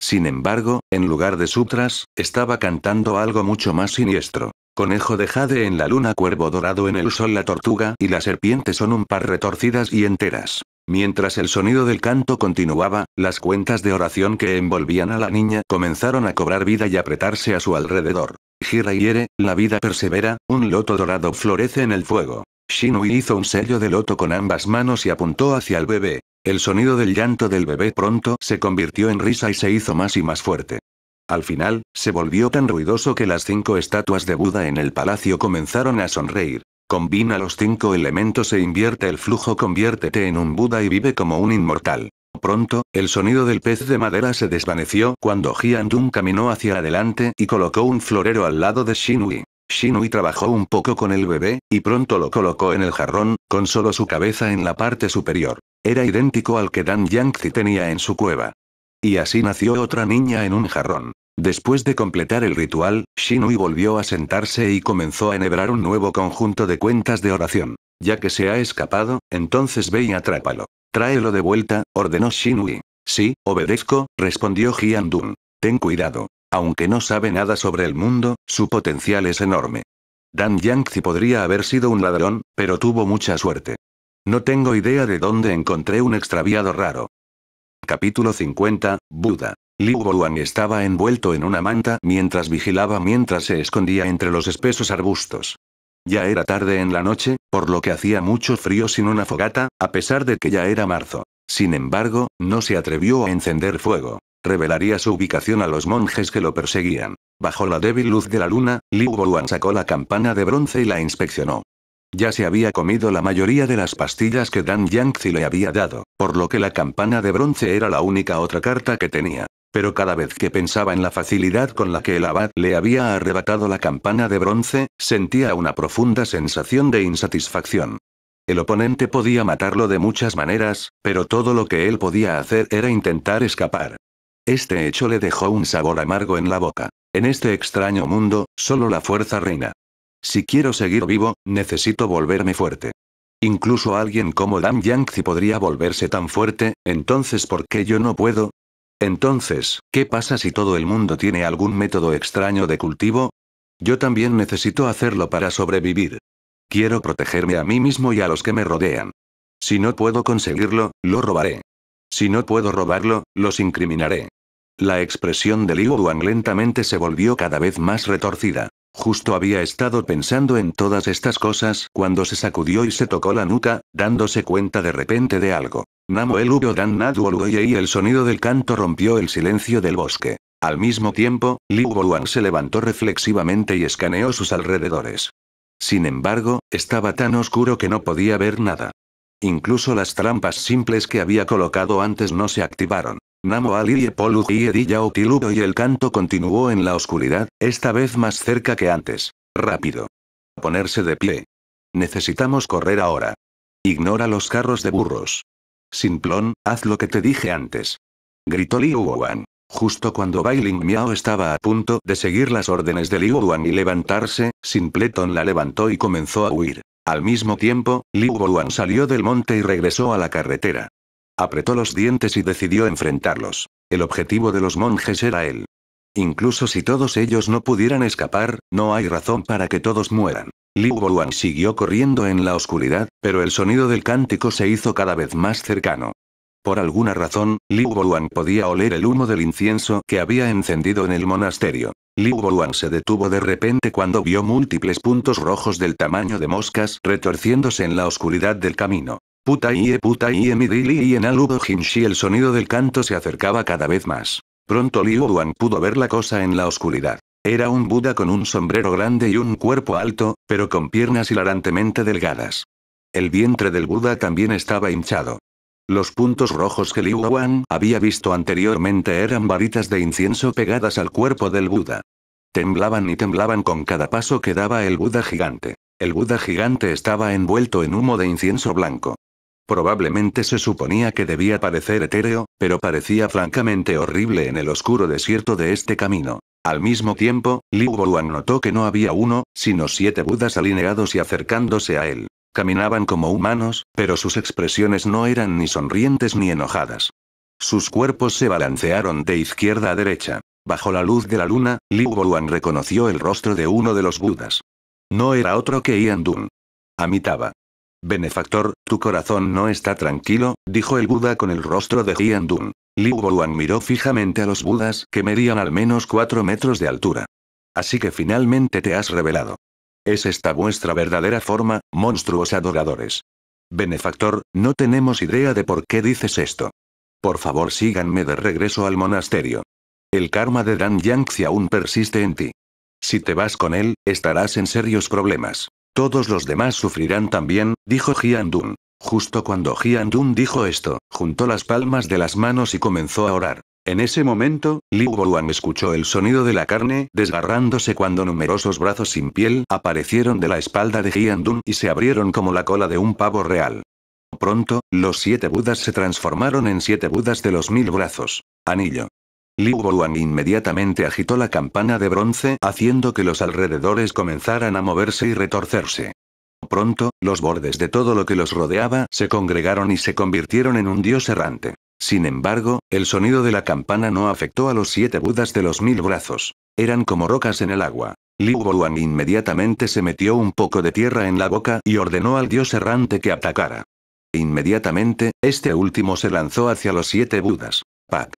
Sin embargo, en lugar de sutras, estaba cantando algo mucho más siniestro. Conejo de jade en la luna, cuervo dorado en el sol, la tortuga y la serpiente son un par retorcidas y enteras. Mientras el sonido del canto continuaba, las cuentas de oración que envolvían a la niña comenzaron a cobrar vida y apretarse a su alrededor. Gira y hiere, la vida persevera, un loto dorado florece en el fuego. Shinui hizo un sello de loto con ambas manos y apuntó hacia el bebé. El sonido del llanto del bebé pronto se convirtió en risa y se hizo más y más fuerte. Al final, se volvió tan ruidoso que las cinco estatuas de Buda en el palacio comenzaron a sonreír. Combina los cinco elementos e invierte el flujo, conviértete en un Buda y vive como un inmortal. Pronto, el sonido del pez de madera se desvaneció cuando Jian Dun caminó hacia adelante y colocó un florero al lado de Shinui. Shinui trabajó un poco con el bebé, y pronto lo colocó en el jarrón, con solo su cabeza en la parte superior. Era idéntico al que Dan Yangzi tenía en su cueva. Y así nació otra niña en un jarrón. Después de completar el ritual, Shinui volvió a sentarse y comenzó a enhebrar un nuevo conjunto de cuentas de oración. Ya que se ha escapado, entonces ve y atrápalo. Tráelo de vuelta, ordenó Shinui. Sí, obedezco, respondió Jian Dun. Ten cuidado. Aunque no sabe nada sobre el mundo, su potencial es enorme. Dan Yangzi podría haber sido un ladrón, pero tuvo mucha suerte. No tengo idea de dónde encontré un extraviado raro. Capítulo 50, Buda. Liu estaba envuelto en una manta mientras vigilaba mientras se escondía entre los espesos arbustos. Ya era tarde en la noche, por lo que hacía mucho frío sin una fogata, a pesar de que ya era marzo. Sin embargo, no se atrevió a encender fuego. Revelaría su ubicación a los monjes que lo perseguían. Bajo la débil luz de la luna, Liu Boluan sacó la campana de bronce y la inspeccionó. Ya se había comido la mayoría de las pastillas que Dan Yangzi le había dado, por lo que la campana de bronce era la única otra carta que tenía. Pero cada vez que pensaba en la facilidad con la que el abad le había arrebatado la campana de bronce, sentía una profunda sensación de insatisfacción. El oponente podía matarlo de muchas maneras, pero todo lo que él podía hacer era intentar escapar. Este hecho le dejó un sabor amargo en la boca. En este extraño mundo, solo la fuerza reina. Si quiero seguir vivo, necesito volverme fuerte. Incluso alguien como Dan Yangtze podría volverse tan fuerte, entonces ¿por qué yo no puedo? Entonces, ¿qué pasa si todo el mundo tiene algún método extraño de cultivo? Yo también necesito hacerlo para sobrevivir. Quiero protegerme a mí mismo y a los que me rodean. Si no puedo conseguirlo, lo robaré. Si no puedo robarlo, los incriminaré. La expresión de Liu Duan lentamente se volvió cada vez más retorcida. Justo había estado pensando en todas estas cosas cuando se sacudió y se tocó la nuca, dándose cuenta de repente de algo. Namuel hubo dan y el sonido del canto rompió el silencio del bosque. Al mismo tiempo, Liu Boruan se levantó reflexivamente y escaneó sus alrededores. Sin embargo, estaba tan oscuro que no podía ver nada. Incluso las trampas simples que había colocado antes no se activaron. Namo Aliye y Edilla y el canto continuó en la oscuridad, esta vez más cerca que antes. Rápido. Ponerse de pie. Necesitamos correr ahora. Ignora los carros de burros. Simplón, haz lo que te dije antes. Gritó Liu Wan. Justo cuando Bailing Miao estaba a punto de seguir las órdenes de Liu Wan y levantarse, Simpleton la levantó y comenzó a huir. Al mismo tiempo, Liu Wan salió del monte y regresó a la carretera. Apretó los dientes y decidió enfrentarlos. El objetivo de los monjes era él. Incluso si todos ellos no pudieran escapar, no hay razón para que todos mueran. Liu Boluan siguió corriendo en la oscuridad, pero el sonido del cántico se hizo cada vez más cercano. Por alguna razón, Liu Boluan podía oler el humo del incienso que había encendido en el monasterio. Liu Boluan se detuvo de repente cuando vio múltiples puntos rojos del tamaño de moscas retorciéndose en la oscuridad del camino. Puta y puta y midili y en Alugo Jinshi el sonido del canto se acercaba cada vez más. Pronto Liu Duan pudo ver la cosa en la oscuridad. Era un Buda con un sombrero grande y un cuerpo alto, pero con piernas hilarantemente delgadas. El vientre del Buda también estaba hinchado. Los puntos rojos que Liu Wan había visto anteriormente eran varitas de incienso pegadas al cuerpo del Buda. Temblaban y temblaban con cada paso que daba el Buda gigante. El Buda gigante estaba envuelto en humo de incienso blanco. Probablemente se suponía que debía parecer etéreo, pero parecía francamente horrible en el oscuro desierto de este camino. Al mismo tiempo, Liu Boluan notó que no había uno, sino siete budas alineados y acercándose a él. Caminaban como humanos, pero sus expresiones no eran ni sonrientes ni enojadas. Sus cuerpos se balancearon de izquierda a derecha. Bajo la luz de la luna, Liu Boluan reconoció el rostro de uno de los budas. No era otro que Ian Dun. Amitaba. Benefactor, tu corazón no está tranquilo, dijo el Buda con el rostro de Jian Dun. Liu Boluan miró fijamente a los Budas que medían al menos cuatro metros de altura. Así que finalmente te has revelado. Es esta vuestra verdadera forma, monstruos adoradores. Benefactor, no tenemos idea de por qué dices esto. Por favor síganme de regreso al monasterio. El karma de Dan Yangtze aún persiste en ti. Si te vas con él, estarás en serios problemas. Todos los demás sufrirán también, dijo Hean-Dun. Justo cuando He-Dun dijo esto, juntó las palmas de las manos y comenzó a orar. En ese momento, Liu Boluan escuchó el sonido de la carne desgarrándose cuando numerosos brazos sin piel aparecieron de la espalda de Hean-Dun y se abrieron como la cola de un pavo real. Pronto, los siete budas se transformaron en siete budas de los mil brazos. Anillo. Liu inmediatamente agitó la campana de bronce haciendo que los alrededores comenzaran a moverse y retorcerse. Pronto, los bordes de todo lo que los rodeaba se congregaron y se convirtieron en un dios errante. Sin embargo, el sonido de la campana no afectó a los siete budas de los mil brazos. Eran como rocas en el agua. Liu inmediatamente se metió un poco de tierra en la boca y ordenó al dios errante que atacara. Inmediatamente, este último se lanzó hacia los siete budas. Pac.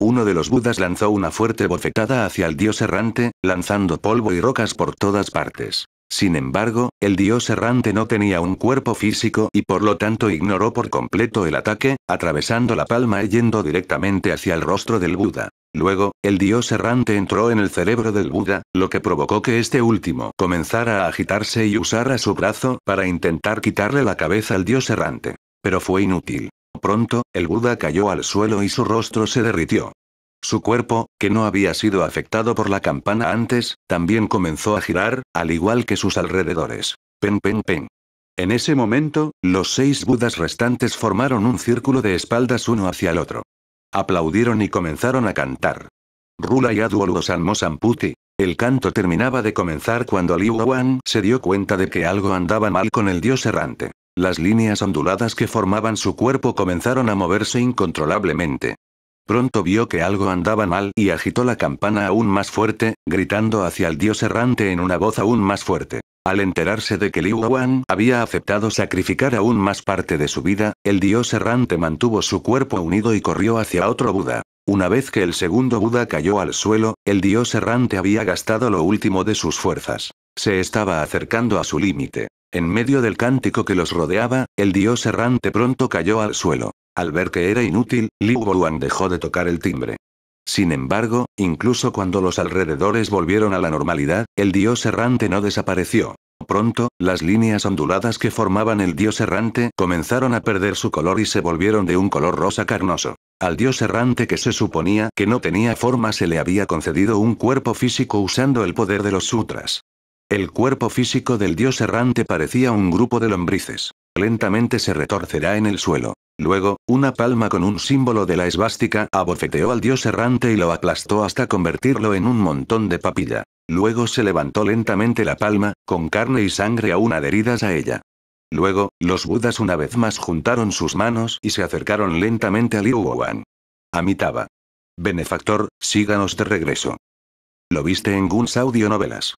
Uno de los budas lanzó una fuerte bofetada hacia el dios errante, lanzando polvo y rocas por todas partes. Sin embargo, el dios errante no tenía un cuerpo físico y por lo tanto ignoró por completo el ataque, atravesando la palma y yendo directamente hacia el rostro del Buda. Luego, el dios errante entró en el cerebro del Buda, lo que provocó que este último comenzara a agitarse y usara su brazo para intentar quitarle la cabeza al dios errante. Pero fue inútil. Pronto, el Buda cayó al suelo y su rostro se derritió. Su cuerpo, que no había sido afectado por la campana antes, también comenzó a girar, al igual que sus alrededores. Pen pen pen. En ese momento, los seis budas restantes formaron un círculo de espaldas uno hacia el otro. Aplaudieron y comenzaron a cantar. Rula y El canto terminaba de comenzar cuando Liu Wan se dio cuenta de que algo andaba mal con el dios errante. Las líneas onduladas que formaban su cuerpo comenzaron a moverse incontrolablemente. Pronto vio que algo andaba mal y agitó la campana aún más fuerte, gritando hacia el dios errante en una voz aún más fuerte. Al enterarse de que Liu Wan había aceptado sacrificar aún más parte de su vida, el dios errante mantuvo su cuerpo unido y corrió hacia otro Buda. Una vez que el segundo Buda cayó al suelo, el dios errante había gastado lo último de sus fuerzas. Se estaba acercando a su límite. En medio del cántico que los rodeaba, el dios errante pronto cayó al suelo. Al ver que era inútil, Liu Boluan dejó de tocar el timbre. Sin embargo, incluso cuando los alrededores volvieron a la normalidad, el dios errante no desapareció. Pronto, las líneas onduladas que formaban el dios errante comenzaron a perder su color y se volvieron de un color rosa carnoso. Al dios errante que se suponía que no tenía forma se le había concedido un cuerpo físico usando el poder de los sutras. El cuerpo físico del dios errante parecía un grupo de lombrices. Lentamente se retorcerá en el suelo. Luego, una palma con un símbolo de la esvástica abofeteó al dios errante y lo aplastó hasta convertirlo en un montón de papilla. Luego se levantó lentamente la palma, con carne y sangre aún adheridas a ella. Luego, los budas una vez más juntaron sus manos y se acercaron lentamente a Liu Wan. Amitaba. Benefactor, síganos de regreso. Lo viste en Guns Audio Novelas.